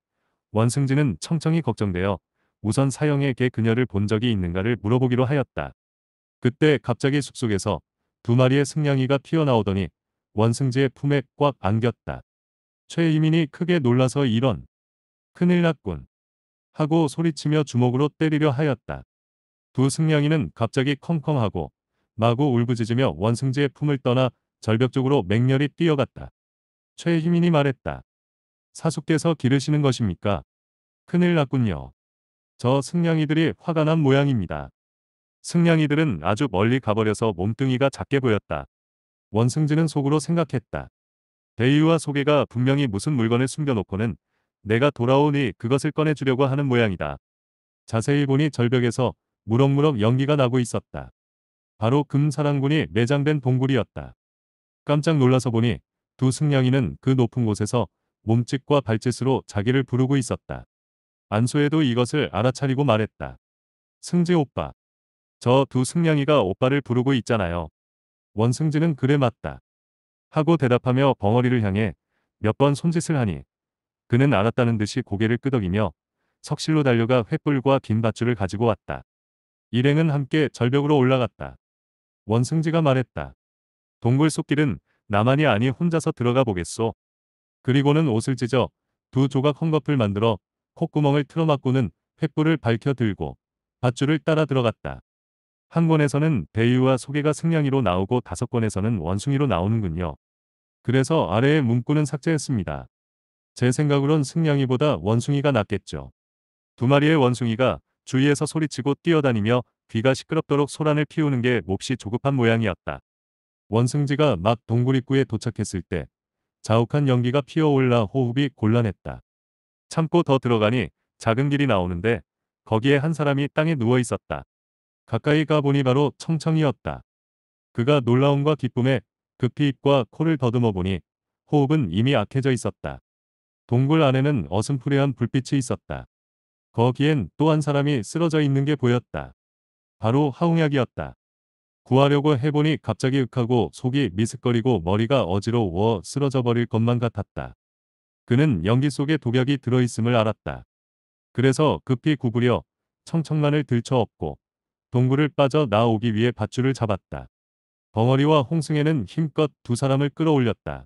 원승진은 청청이 걱정되어 우선 사형에게 그녀를 본 적이 있는가를 물어보기로 하였다. 그때 갑자기 숲속에서 두 마리의 승냥이가 튀어나오더니 원승지의 품에 꽉 안겼다. 최이민이 크게 놀라서 이런 큰일 났군 하고 소리치며 주먹으로 때리려 하였다. 두 승냥이는 갑자기 컹컹하고 마구 울부짖으며 원승지의 품을 떠나 절벽 쪽으로 맹렬히 뛰어갔다. 최희민이 말했다. 사숙께서 기르시는 것입니까? 큰일 났군요. 저 승냥이들이 화가 난 모양입니다. 승냥이들은 아주 멀리 가버려서 몸뚱이가 작게 보였다. 원승진은 속으로 생각했다. 대유와 소개가 분명히 무슨 물건을 숨겨놓고는 내가 돌아오니 그것을 꺼내주려고 하는 모양이다. 자세히 보니 절벽에서 무럭무럭 연기가 나고 있었다. 바로 금사랑군이 매장된 동굴이었다. 깜짝 놀라서 보니 두 승냥이는 그 높은 곳에서 몸짓과 발짓으로 자기를 부르고 있었다. 안소에도 이것을 알아차리고 말했다. 승지 오빠. 저 두 승냥이가 오빠를 부르고 있잖아요. 원승지는 그래 맞다. 하고 대답하며 벙어리를 향해 몇 번 손짓을 하니 그는 알았다는 듯이 고개를 끄덕이며 석실로 달려가 횃불과 긴 밧줄을 가지고 왔다. 일행은 함께 절벽으로 올라갔다. 원승지가 말했다. 동굴 속길은 나만이 아니 혼자서 들어가 보겠소. 그리고는 옷을 찢어 두 조각 헝겊을 만들어 콧구멍을 틀어막고는 횃불을 밝혀 들고 밧줄을 따라 들어갔다. 한 권에서는 대유와 소개가 승냥이로 나오고 다섯 권에서는 원숭이로 나오는군요. 그래서 아래의 문구는 삭제했습니다. 제 생각으론 승냥이보다 원숭이가 낫겠죠. 두 마리의 원숭이가 주위에서 소리치고 뛰어다니며 귀가 시끄럽도록 소란을 피우는 게 몹시 조급한 모양이었다. 원승지가 막 동굴 입구에 도착했을 때 자욱한 연기가 피어올라 호흡이 곤란했다. 참고 더 들어가니 작은 길이 나오는데 거기에 한 사람이 땅에 누워 있었다. 가까이 가보니 바로 청청이었다. 그가 놀라움과 기쁨에 급히 입과 코를 더듬어 보니 호흡은 이미 악해져 있었다. 동굴 안에는 어슴푸레한 불빛이 있었다. 거기엔 또 한 사람이 쓰러져 있는 게 보였다. 바로 하웅약이었다. 구하려고 해보니 갑자기 윽하고 속이 미스거리고 머리가 어지러워 쓰러져 버릴 것만 같았다. 그는 연기 속에 독약이 들어있음을 알았다. 그래서 급히 구부려 청청만을 들쳐업고 동굴을 빠져 나오기 위해 밧줄을 잡았다. 벙어리와 홍승에는 힘껏 두 사람을 끌어올렸다.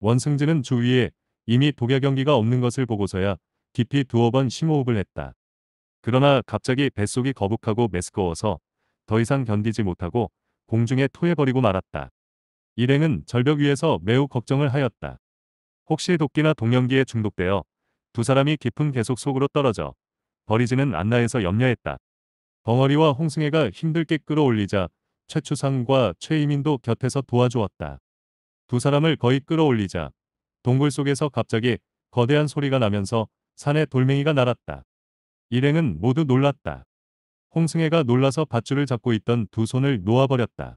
원승진은 주위에 이미 독약 연기가 없는 것을 보고서야 깊이 두어 번 심호흡을 했다. 그러나 갑자기 뱃속이 거북하고 메스꺼워서 더 이상 견디지 못하고 공중에 토해버리고 말았다. 일행은 절벽 위에서 매우 걱정을 하였다. 혹시 도끼나 동연기에 중독되어 두 사람이 깊은 계속 속으로 떨어져 버리지는 않나해서 염려했다. 벙어리와 홍승혜가 힘들게 끌어올리자 최추상과 최이민도 곁에서 도와주었다. 두 사람을 거의 끌어올리자 동굴 속에서 갑자기 거대한 소리가 나면서 산에 돌멩이가 날았다. 일행은 모두 놀랐다. 홍승애가 놀라서 밧줄을 잡고 있던 두 손을 놓아버렸다.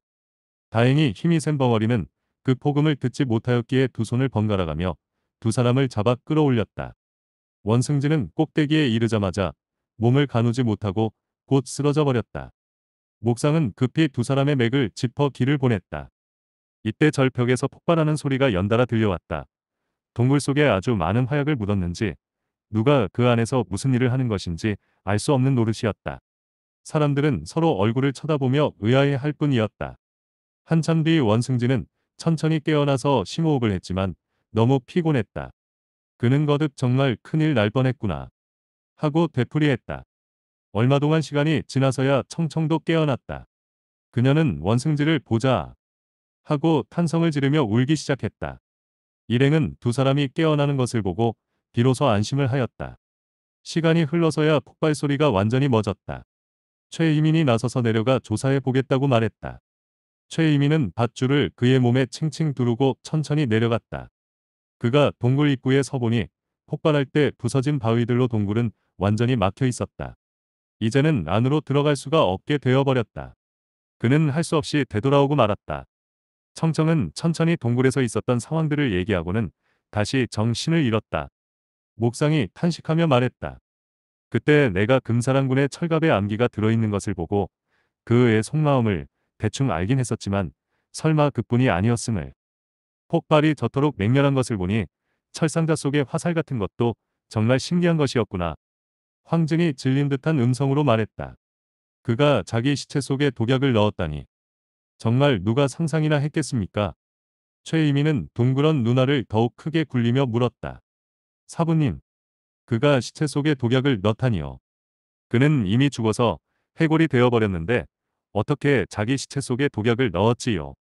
다행히 힘이 센 벙어리는 그 폭음을 듣지 못하였기에 두 손을 번갈아가며 두 사람을 잡아 끌어올렸다. 원승진은 꼭대기에 이르자마자 몸을 가누지 못하고 곧 쓰러져 버렸다. 목상은 급히 두 사람의 맥을 짚어 길을 보냈다. 이때 절벽에서 폭발하는 소리가 연달아 들려왔다. 동굴 속에 아주 많은 화약을 묻었는지 누가 그 안에서 무슨 일을 하는 것인지 알 수 없는 노릇이었다. 사람들은 서로 얼굴을 쳐다보며 의아해할 뿐이었다. 한참 뒤 원승진은 천천히 깨어나서 심호흡을 했지만 너무 피곤했다. 그는 거듭 정말 큰일 날 뻔했구나. 하고 되풀이했다. 얼마 동안 시간이 지나서야 청청도 깨어났다. 그녀는 원승지를 보자 하고 탄성을 지르며 울기 시작했다. 일행은 두 사람이 깨어나는 것을 보고 비로소 안심을 하였다. 시간이 흘러서야 폭발 소리가 완전히 멎었다. 최이민이 나서서 내려가 조사해 보겠다고 말했다. 최이민은 밧줄을 그의 몸에 칭칭 두르고 천천히 내려갔다. 그가 동굴 입구에 서보니 폭발할 때 부서진 바위들로 동굴은 완전히 막혀 있었다. 이제는 안으로 들어갈 수가 없게 되어버렸다. 그는 할 수 없이 되돌아오고 말았다. 청청은 천천히 동굴에서 있었던 상황들을 얘기하고는 다시 정신을 잃었다. 목상이 탄식하며 말했다. 그때 내가 금사랑군의 철갑에 암기가 들어있는 것을 보고 그의 속마음을 대충 알긴 했었지만 설마 그뿐이 아니었음을. 폭발이 저토록 맹렬한 것을 보니 철상자 속의 화살 같은 것도 정말 신기한 것이었구나. 황증이 질린 듯한 음성으로 말했다. 그가 자기 시체 속에 독약을 넣었다니. 정말 누가 상상이나 했겠습니까? 최이민은 둥그런 누나를 더욱 크게 굴리며 물었다. 사부님, 그가 시체 속에 독약을 넣다니요. 그는 이미 죽어서 해골이 되어버렸는데 어떻게 자기 시체 속에 독약을 넣었지요.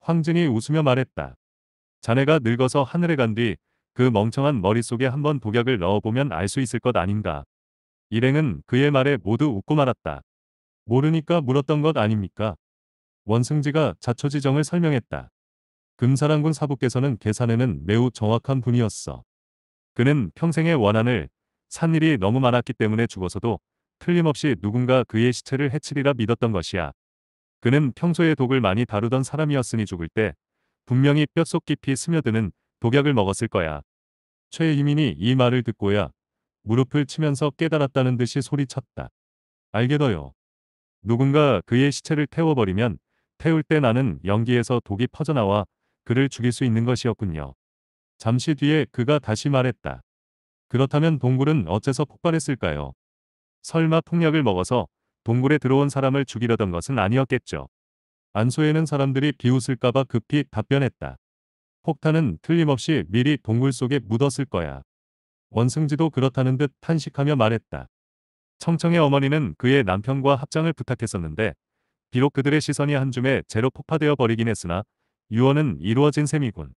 황진이 웃으며 말했다. 자네가 늙어서 하늘에 간 뒤 그 멍청한 머릿속에 한번 독약을 넣어보면 알 수 있을 것 아닌가. 일행은 그의 말에 모두 웃고 말았다. 모르니까 물었던 것 아닙니까? 원승지가 자초지정을 설명했다. 금사랑군 사부께서는 계산에는 매우 정확한 분이었어. 그는 평생의 원한을 산 일이 너무 많았기 때문에 죽어서도 틀림없이 누군가 그의 시체를 해치리라 믿었던 것이야. 그는 평소에 독을 많이 다루던 사람이었으니 죽을 때 분명히 뼛속 깊이 스며드는 독약을 먹었을 거야. 최희민이 이 말을 듣고야 무릎을 치면서 깨달았다는 듯이 소리쳤다. 알게더요. 누군가 그의 시체를 태워버리면 태울 때 나는 연기에서 독이 퍼져나와 그를 죽일 수 있는 것이었군요. 잠시 뒤에 그가 다시 말했다. 그렇다면 동굴은 어째서 폭발했을까요? 설마 폭약을 먹어서 동굴에 들어온 사람을 죽이려던 것은 아니었겠죠. 안소에는 사람들이 비웃을까봐 급히 답변했다. 폭탄은 틀림없이 미리 동굴 속에 묻었을 거야. 원승지도 그렇다는 듯 탄식하며 말했다. 청청의 어머니는 그의 남편과 합장을 부탁했었는데 비록 그들의 시선이 한 줌에 제로 폭파되어 버리긴 했으나 유언은 이루어진 셈이군.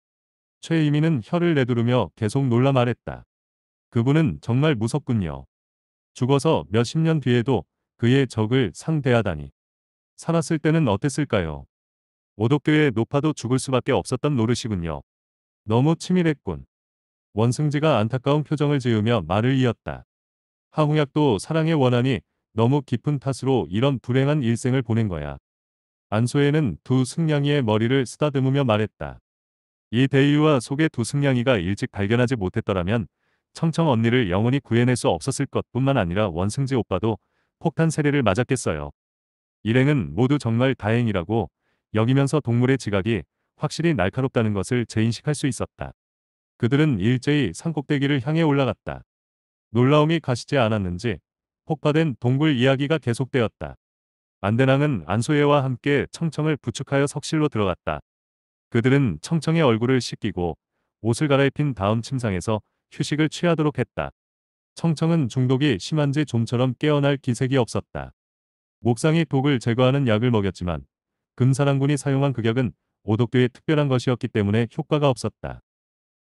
최이민은 혀를 내두르며 계속 놀라 말했다. 그분은 정말 무섭군요. 죽어서 몇 십 년 뒤에도 그의 적을 상대하다니. 살았을 때는 어땠을까요? 오독교에 높아도 죽을 수밖에 없었던 노릇이군요. 너무 치밀했군. 원승지가 안타까운 표정을 지으며 말을 이었다. 하홍약도 사랑의 원한이 너무 깊은 탓으로 이런 불행한 일생을 보낸 거야. 안소에는 두 승냥이의 머리를 쓰다듬으며 말했다. 이 대유와 속의 두 승냥이가 일찍 발견하지 못했더라면 청청 언니를 영원히 구해낼 수 없었을 것뿐만 아니라 원승지 오빠도 폭탄 세례를 맞았겠어요. 일행은 모두 정말 다행이라고 여기면서 동물의 지각이 확실히 날카롭다는 것을 재인식할 수 있었다. 그들은 일제히 산꼭대기를 향해 올라갔다. 놀라움이 가시지 않았는지 폭파된 동굴 이야기가 계속되었다. 안대낭은 안소예와 함께 청청을 부축하여 석실로 들어갔다. 그들은 청청의 얼굴을 씻기고 옷을 갈아입힌 다음 침상에서 휴식을 취하도록 했다. 청청은 중독이 심한지 좀처럼 깨어날 기색이 없었다. 목상이 독을 제거하는 약을 먹였지만 금사랑군이 사용한 극약은 오독도의 특별한 것이었기 때문에 효과가 없었다.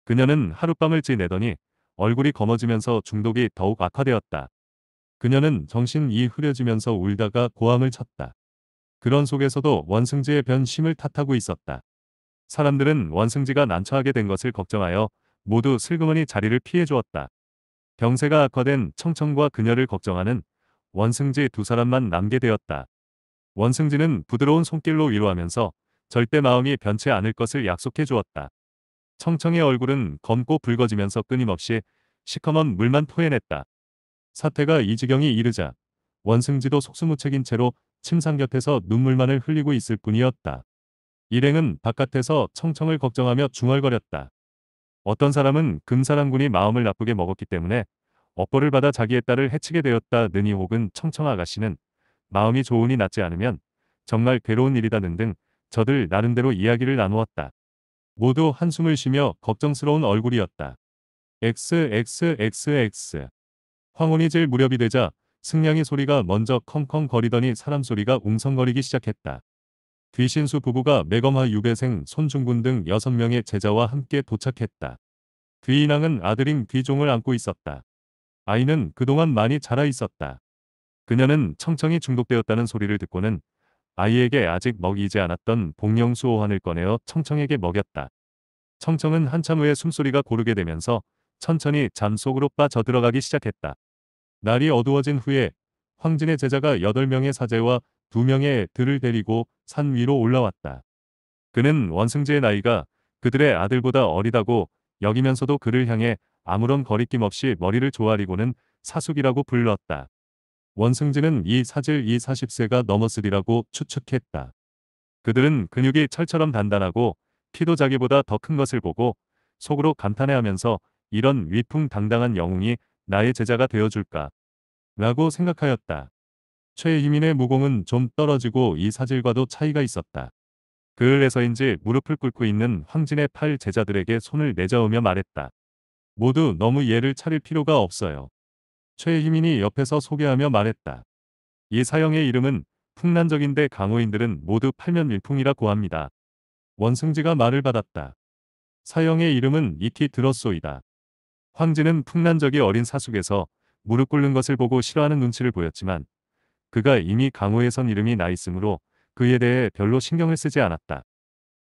그녀는 하룻밤을 지내더니 얼굴이 검어지면서 중독이 더욱 악화되었다. 그녀는 정신이 흐려지면서 울다가 고함을 쳤다. 그런 속에서도 원승지의 변심을 탓하고 있었다. 사람들은 원승지가 난처하게 된 것을 걱정하여 모두 슬그머니 자리를 피해 주었다. 병세가 악화된 청청과 그녀를 걱정하는 원승지 두 사람만 남게 되었다. 원승지는 부드러운 손길로 위로하면서 절대 마음이 변치 않을 것을 약속해 주었다. 청청의 얼굴은 검고 붉어지면서 끊임없이 시커먼 물만 토해냈다. 사태가 이 지경이 이르자 원승지도 속수무책인 채로 침상 곁에서 눈물만을 흘리고 있을 뿐이었다. 일행은 바깥에서 청청을 걱정하며 중얼거렸다. 어떤 사람은 금사랑군이 마음을 나쁘게 먹었기 때문에 업보를 받아 자기의 딸을 해치게 되었다느니 혹은 청청 아가씨는 마음이 좋으니 낫지 않으면 정말 괴로운 일이다 는 등 저들 나름대로 이야기를 나누었다. 모두 한숨을 쉬며 걱정스러운 얼굴이었다. XXXX 황혼이 질 무렵이 되자 승량이 소리가 먼저 컹컹 거리더니 사람 소리가 웅성거리기 시작했다. 귀신수 부부가 매검화 유배생 손중군 등 6명의 제자와 함께 도착했다. 귀인왕은 아들인 귀종을 안고 있었다. 아이는 그동안 많이 자라 있었다. 그녀는 청청이 중독되었다는 소리를 듣고는 아이에게 아직 먹이지 않았던 복령수오한을 꺼내어 청청에게 먹였다. 청청은 한참 후에 숨소리가 고르게 되면서 천천히 잠 속으로 빠져들어가기 시작했다. 날이 어두워진 후에 황진의 제자가 8명의 사제와 두 명의 들을 데리고 산 위로 올라왔다. 그는 원승재의 나이가 그들의 아들보다 어리다고 여기면서도 그를 향해 아무런 거리낌 없이 머리를 조아리고는 사숙이라고 불렀다. 원승진은 이 사질 이 40세가 넘었으리라고 추측했다. 그들은 근육이 철처럼 단단하고 피도 자기보다 더 큰 것을 보고 속으로 감탄해하면서 이런 위풍당당한 영웅이 나의 제자가 되어줄까 라고 생각하였다. 최희민의 무공은 좀 떨어지고 이 사질과도 차이가 있었다. 그을에서인지 무릎을 꿇고 있는 황진의 팔 제자들에게 손을 내저으며 말했다. 모두 너무 예를 차릴 필요가 없어요. 최희민이 옆에서 소개하며 말했다. 이 사형의 이름은 풍란적인데 강호인들은 모두 팔면 일풍이라 고합니다. 원승지가 말을 받았다. 사형의 이름은 익히 들었소이다. 황진은 풍란적이 어린 사숙에서 무릎 꿇는 것을 보고 싫어하는 눈치를 보였지만 그가 이미 강호에선 이름이 나 있으므로 그에 대해 별로 신경을 쓰지 않았다.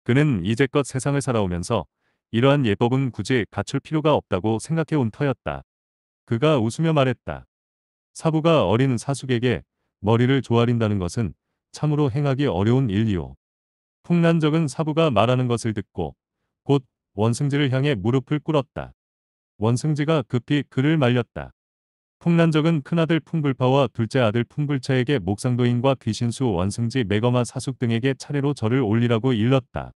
그는 이제껏 세상을 살아오면서 이러한 예법은 굳이 갖출 필요가 없다고 생각해온 터였다. 그가 웃으며 말했다. 사부가 어린 사숙에게 머리를 조아린다는 것은 참으로 행하기 어려운 일이오. 풍란적은 사부가 말하는 것을 듣고 곧 원승지를 향해 무릎을 꿇었다. 원승지가 급히 그를 말렸다. 풍란적은 큰아들 풍불파와 둘째 아들 풍불차에게 목상도인과 귀신수 원승지 매거마 사숙 등에게 차례로 절을 올리라고 일렀다.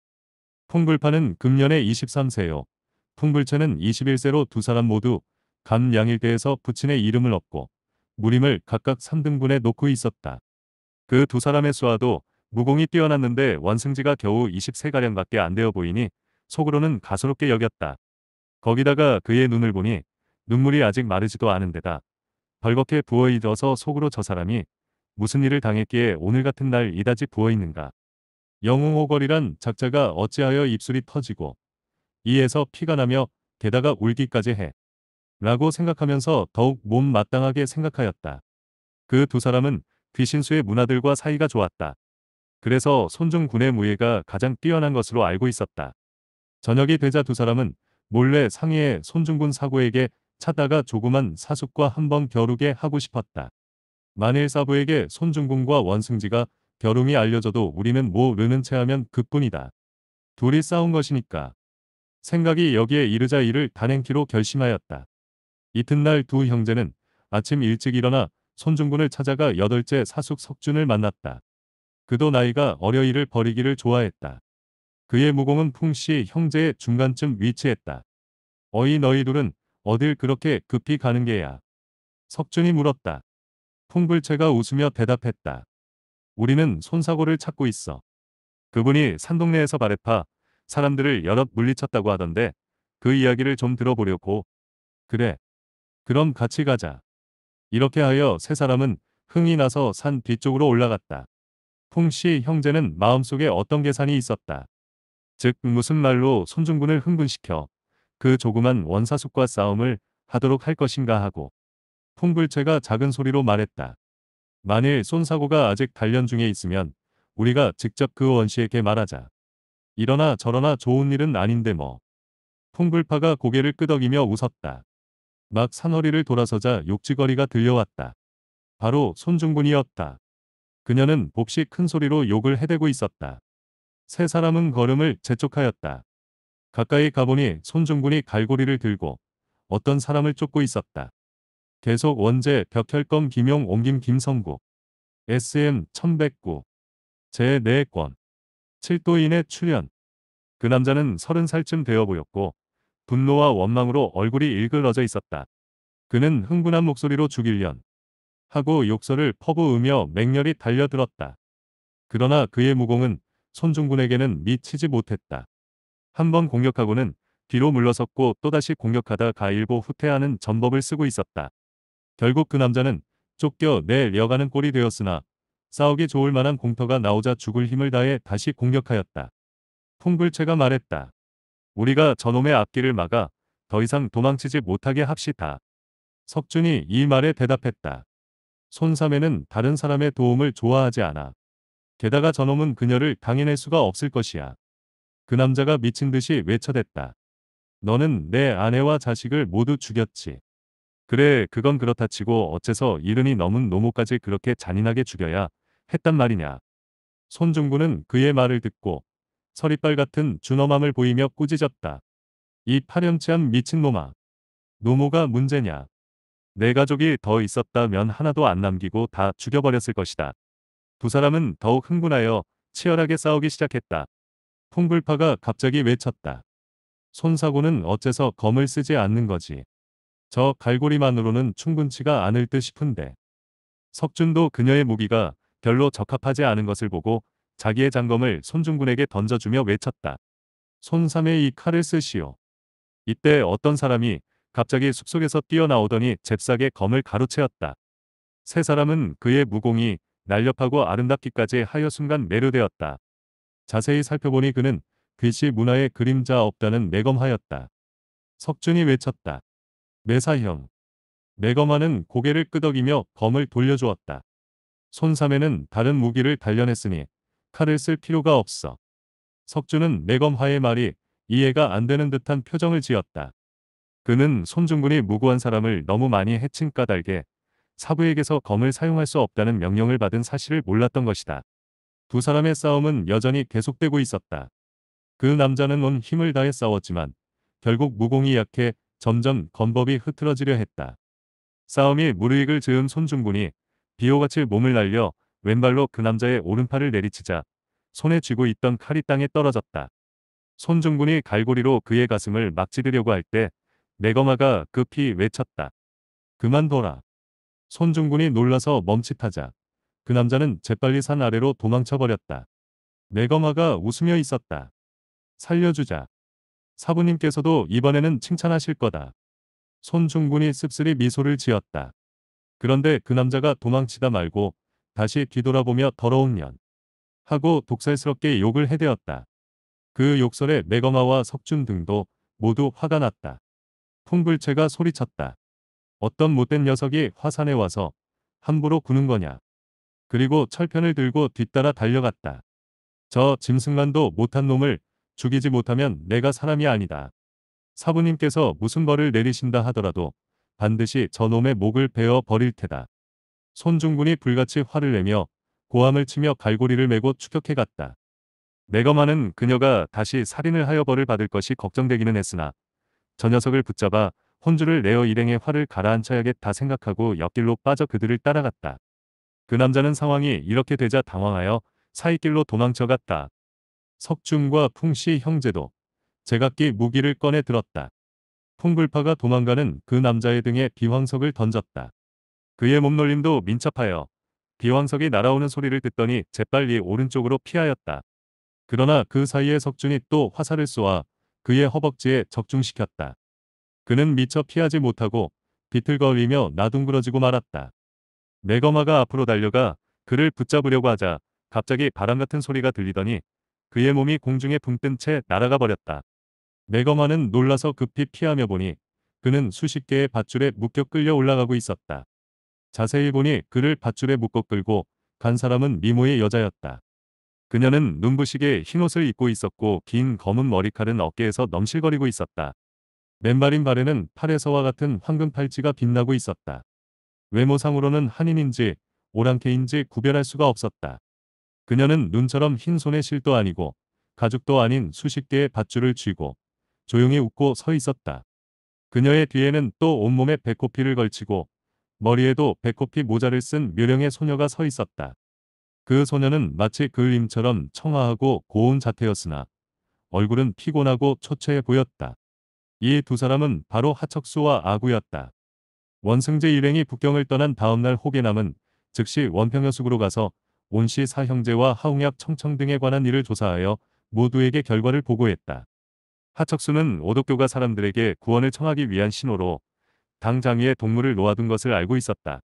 풍불파는 금년에 23세요. 풍불차는 21세로 두 사람 모두 감 양일대에서 부친의 이름을 얻고 무림을 각각 3등분에 놓고 있었다. 그 두 사람의 수하도 무공이 뛰어났는데 원승지가 겨우 2 3가량밖에안 되어 보이니 속으로는 가소롭게 여겼다. 거기다가 그의 눈을 보니 눈물이 아직 마르지도 않은 데다 벌겋게 부어있어서 속으로 저 사람이 무슨 일을 당했기에 오늘 같은 날 이다지 부어있는가. 영웅오걸이란 작자가 어찌하여 입술이 터지고 이에서 피가 나며 게다가 울기까지 해. 라고 생각하면서 더욱 몸 마땅하게 생각하였다. 그 두 사람은 귀신수의 문화들과 사이가 좋았다. 그래서 손중군의 무예가 가장 뛰어난 것으로 알고 있었다. 저녁이 되자 두 사람은 몰래 상해의 손중군 사고에게 찾다가 조그만 사숙과 한번 겨루게 하고 싶었다. 만일 사부에게 손중공과 원승지가 겨룸이 알려져도 우리는 모르는 체하면 그뿐이다. 둘이 싸운 것이니까. 생각이 여기에 이르자 이를 단행키로 결심하였다. 이튿날 두 형제는 아침 일찍 일어나 손중군을 찾아가 여덟째 사숙 석준을 만났다. 그도 나이가 어려 이를 버리기를 좋아했다. 그의 무공은 풍씨 형제의 중간쯤 위치했다. 어이 너희 둘은 어딜 그렇게 급히 가는 게야. 석준이 물었다. 풍불채가 웃으며 대답했다. 우리는 손사고를 찾고 있어. 그분이 산동네에서 바래파 사람들을 여럿 물리쳤다고 하던데 그 이야기를 좀 들어보려고. 그래. 그럼 같이 가자. 이렇게 하여 세 사람은 흥이 나서 산 뒤쪽으로 올라갔다. 풍씨 형제는 마음속에 어떤 계산이 있었다. 즉 무슨 말로 손중군을 흥분시켜 그 조그만 원사숙과 싸움을 하도록 할 것인가 하고 풍불채가 작은 소리로 말했다. 만일 손사고가 아직 단련 중에 있으면 우리가 직접 그 원씨에게 말하자. 이러나 저러나 좋은 일은 아닌데 뭐. 풍불파가 고개를 끄덕이며 웃었다. 막 산허리를 돌아서자 욕지거리가 들려왔다. 바로 손중군이었다. 그녀는 몹시 큰 소리로 욕을 해대고 있었다. 세 사람은 걸음을 재촉하였다. 가까이 가보니 손중군이 갈고리를 들고 어떤 사람을 쫓고 있었다. 계속 원제 벽혈검 김용 옮김 김성구 SM 1109 제4권 7도인의 출연 그 남자는 30살쯤 되어 보였고 분노와 원망으로 얼굴이 일그러져 있었다. 그는 흥분한 목소리로 죽일련 하고 욕설을 퍼부으며 맹렬히 달려들었다. 그러나 그의 무공은 손중군에게는 미치지 못했다. 한번 공격하고는 뒤로 물러섰고 또다시 공격하다 가일고 후퇴하는 전법을 쓰고 있었다. 결국 그 남자는 쫓겨 내려가는 꼴이 되었으나 싸우기 좋을 만한 공터가 나오자 죽을 힘을 다해 다시 공격하였다. 풍불채가 말했다. 우리가 저놈의 앞길을 막아 더 이상 도망치지 못하게 합시다. 석준이 이 말에 대답했다. 손삼에는 다른 사람의 도움을 좋아하지 않아. 게다가 저놈은 그녀를 당해낼 수가 없을 것이야. 그 남자가 미친 듯이 외쳐댔다. 너는 내 아내와 자식을 모두 죽였지. 그래 그건 그렇다 치고 어째서 이른이 넘은 노모까지 그렇게 잔인하게 죽여야 했단 말이냐. 손중구는 그의 말을 듣고 서리빨 같은 준엄함을 보이며 꾸짖었다. 이 파렴치한 미친놈아. 노모가 문제냐. 내 가족이 더 있었다면 하나도 안 남기고 다 죽여버렸을 것이다. 두 사람은 더욱 흥분하여 치열하게 싸우기 시작했다. 풍불파가 갑자기 외쳤다. 손사고는 어째서 검을 쓰지 않는 거지. 저 갈고리만으로는 충분치가 않을 듯 싶은데. 석준도 그녀의 무기가 별로 적합하지 않은 것을 보고 자기의 장검을 손중군에게 던져주며 외쳤다. 손삼의 이 칼을 쓰시오. 이때 어떤 사람이 갑자기 숲속에서 뛰어나오더니 잽싸게 검을 가로채었다. 세 사람은 그의 무공이 날렵하고 아름답기까지 하여 순간 매료되었다. 자세히 살펴보니 그는 글씨 문화의 그림자 없다는 매검하였다. 석준이 외쳤다. 매사형. 매검하는 고개를 끄덕이며 검을 돌려주었다. 손삼에는 다른 무기를 단련했으니 칼을 쓸 필요가 없어. 석준은 매검화의 말이 이해가 안 되는 듯한 표정을 지었다. 그는 손중군이 무고한 사람을 너무 많이 해친 까닭에 사부에게서 검을 사용할 수 없다는 명령을 받은 사실을 몰랐던 것이다. 두 사람의 싸움은 여전히 계속되고 있었다. 그 남자는 온 힘을 다해 싸웠지만 결국 무공이 약해 점점 건법이 흐트러지려 했다. 싸움이 무르익을 지은 손중군이 비호같이 몸을 날려 왼발로 그 남자의 오른팔을 내리치자 손에 쥐고 있던 칼이 땅에 떨어졌다. 손중군이 갈고리로 그의 가슴을 막 찌르려고 할 때 내거마가 급히 외쳤다. 그만둬라. 손중군이 놀라서 멈칫하자 그 남자는 재빨리 산 아래로 도망쳐버렸다. 매거마가 웃으며 있었다. 살려주자. 사부님께서도 이번에는 칭찬하실 거다. 손중군이 씁쓸히 미소를 지었다. 그런데 그 남자가 도망치다 말고 다시 뒤돌아보며 더러운 년 하고 독살스럽게 욕을 해대었다. 그 욕설에 매거마와 석준 등도 모두 화가 났다. 풍불채가 소리쳤다. 어떤 못된 녀석이 화산에 와서 함부로 구는 거냐. 그리고 철편을 들고 뒤따라 달려갔다. 저 짐승만도 못한 놈을 죽이지 못하면 내가 사람이 아니다. 사부님께서 무슨 벌을 내리신다 하더라도 반드시 저놈의 목을 베어 버릴 테다. 손중군이 불같이 화를 내며 고함을 치며 갈고리를 메고 추격해 갔다. 매검만은 그녀가 다시 살인을 하여 벌을 받을 것이 걱정되기는 했으나 저 녀석을 붙잡아 혼주를 내어 일행의 화를 가라앉혀야겠다 생각하고 옆길로 빠져 그들을 따라갔다. 그 남자는 상황이 이렇게 되자 당황하여 사이길로 도망쳐 갔다. 석중과 풍씨 형제도 제각기 무기를 꺼내 들었다. 풍불파가 도망가는 그 남자의 등에 비황석을 던졌다. 그의 몸놀림도 민첩하여 비황석이 날아오는 소리를 듣더니 재빨리 오른쪽으로 피하였다. 그러나 그 사이에 석준이 또 화살을 쏘아 그의 허벅지에 적중시켰다. 그는 미처 피하지 못하고 비틀거리며 나둥그러지고 말았다. 매거마가 앞으로 달려가 그를 붙잡으려고 하자 갑자기 바람 같은 소리가 들리더니 그의 몸이 공중에 붕뜬 채 날아가 버렸다. 매거마는 놀라서 급히 피하며 보니 그는 수십 개의 밧줄에 묶여 끌려 올라가고 있었다. 자세히 보니 그를 밧줄에 묶어 끌고 간 사람은 미모의 여자였다. 그녀는 눈부시게 흰옷을 입고 있었고 긴 검은 머리칼은 어깨에서 넘실거리고 있었다. 맨발인 발에는 팔에서와 같은 황금 팔찌가 빛나고 있었다. 외모상으로는 한인인지 오랑캐인지 구별할 수가 없었다. 그녀는 눈처럼 흰손의 실도 아니고 가죽도 아닌 수십 개의 밧줄을 쥐고 조용히 웃고 서 있었다. 그녀의 뒤에는 또 온몸에 배꼽피를 걸치고 머리에도 배꼽피 모자를 쓴 묘령의 소녀가 서 있었다. 그 소녀는 마치 그림처럼 청아하고 고운 자태였으나 얼굴은 피곤하고 초췌해 보였다. 이 두 사람은 바로 하척수와 아구였다. 원승제 일행이 북경을 떠난 다음날 호계남은 즉시 원평여숙으로 가서 온씨 사형제와 하웅약 청청 등에 관한 일을 조사하여 모두에게 결과를 보고했다. 하척수는 오독교가 사람들에게 구원을 청하기 위한 신호로 당장위에 동물을 놓아둔 것을 알고 있었다.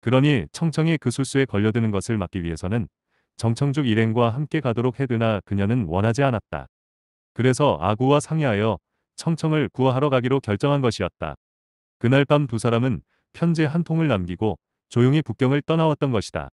그러니 청청이 그 술수에 걸려드는 것을 막기 위해서는 정청죽 일행과 함께 가도록 해드나 그녀는 원하지 않았다. 그래서 아구와 상의하여 청청을 구하러 가기로 결정한 것이었다. 그날 밤 두 사람은 편지 한 통을 남기고 조용히 북경을 떠나왔던 것이다.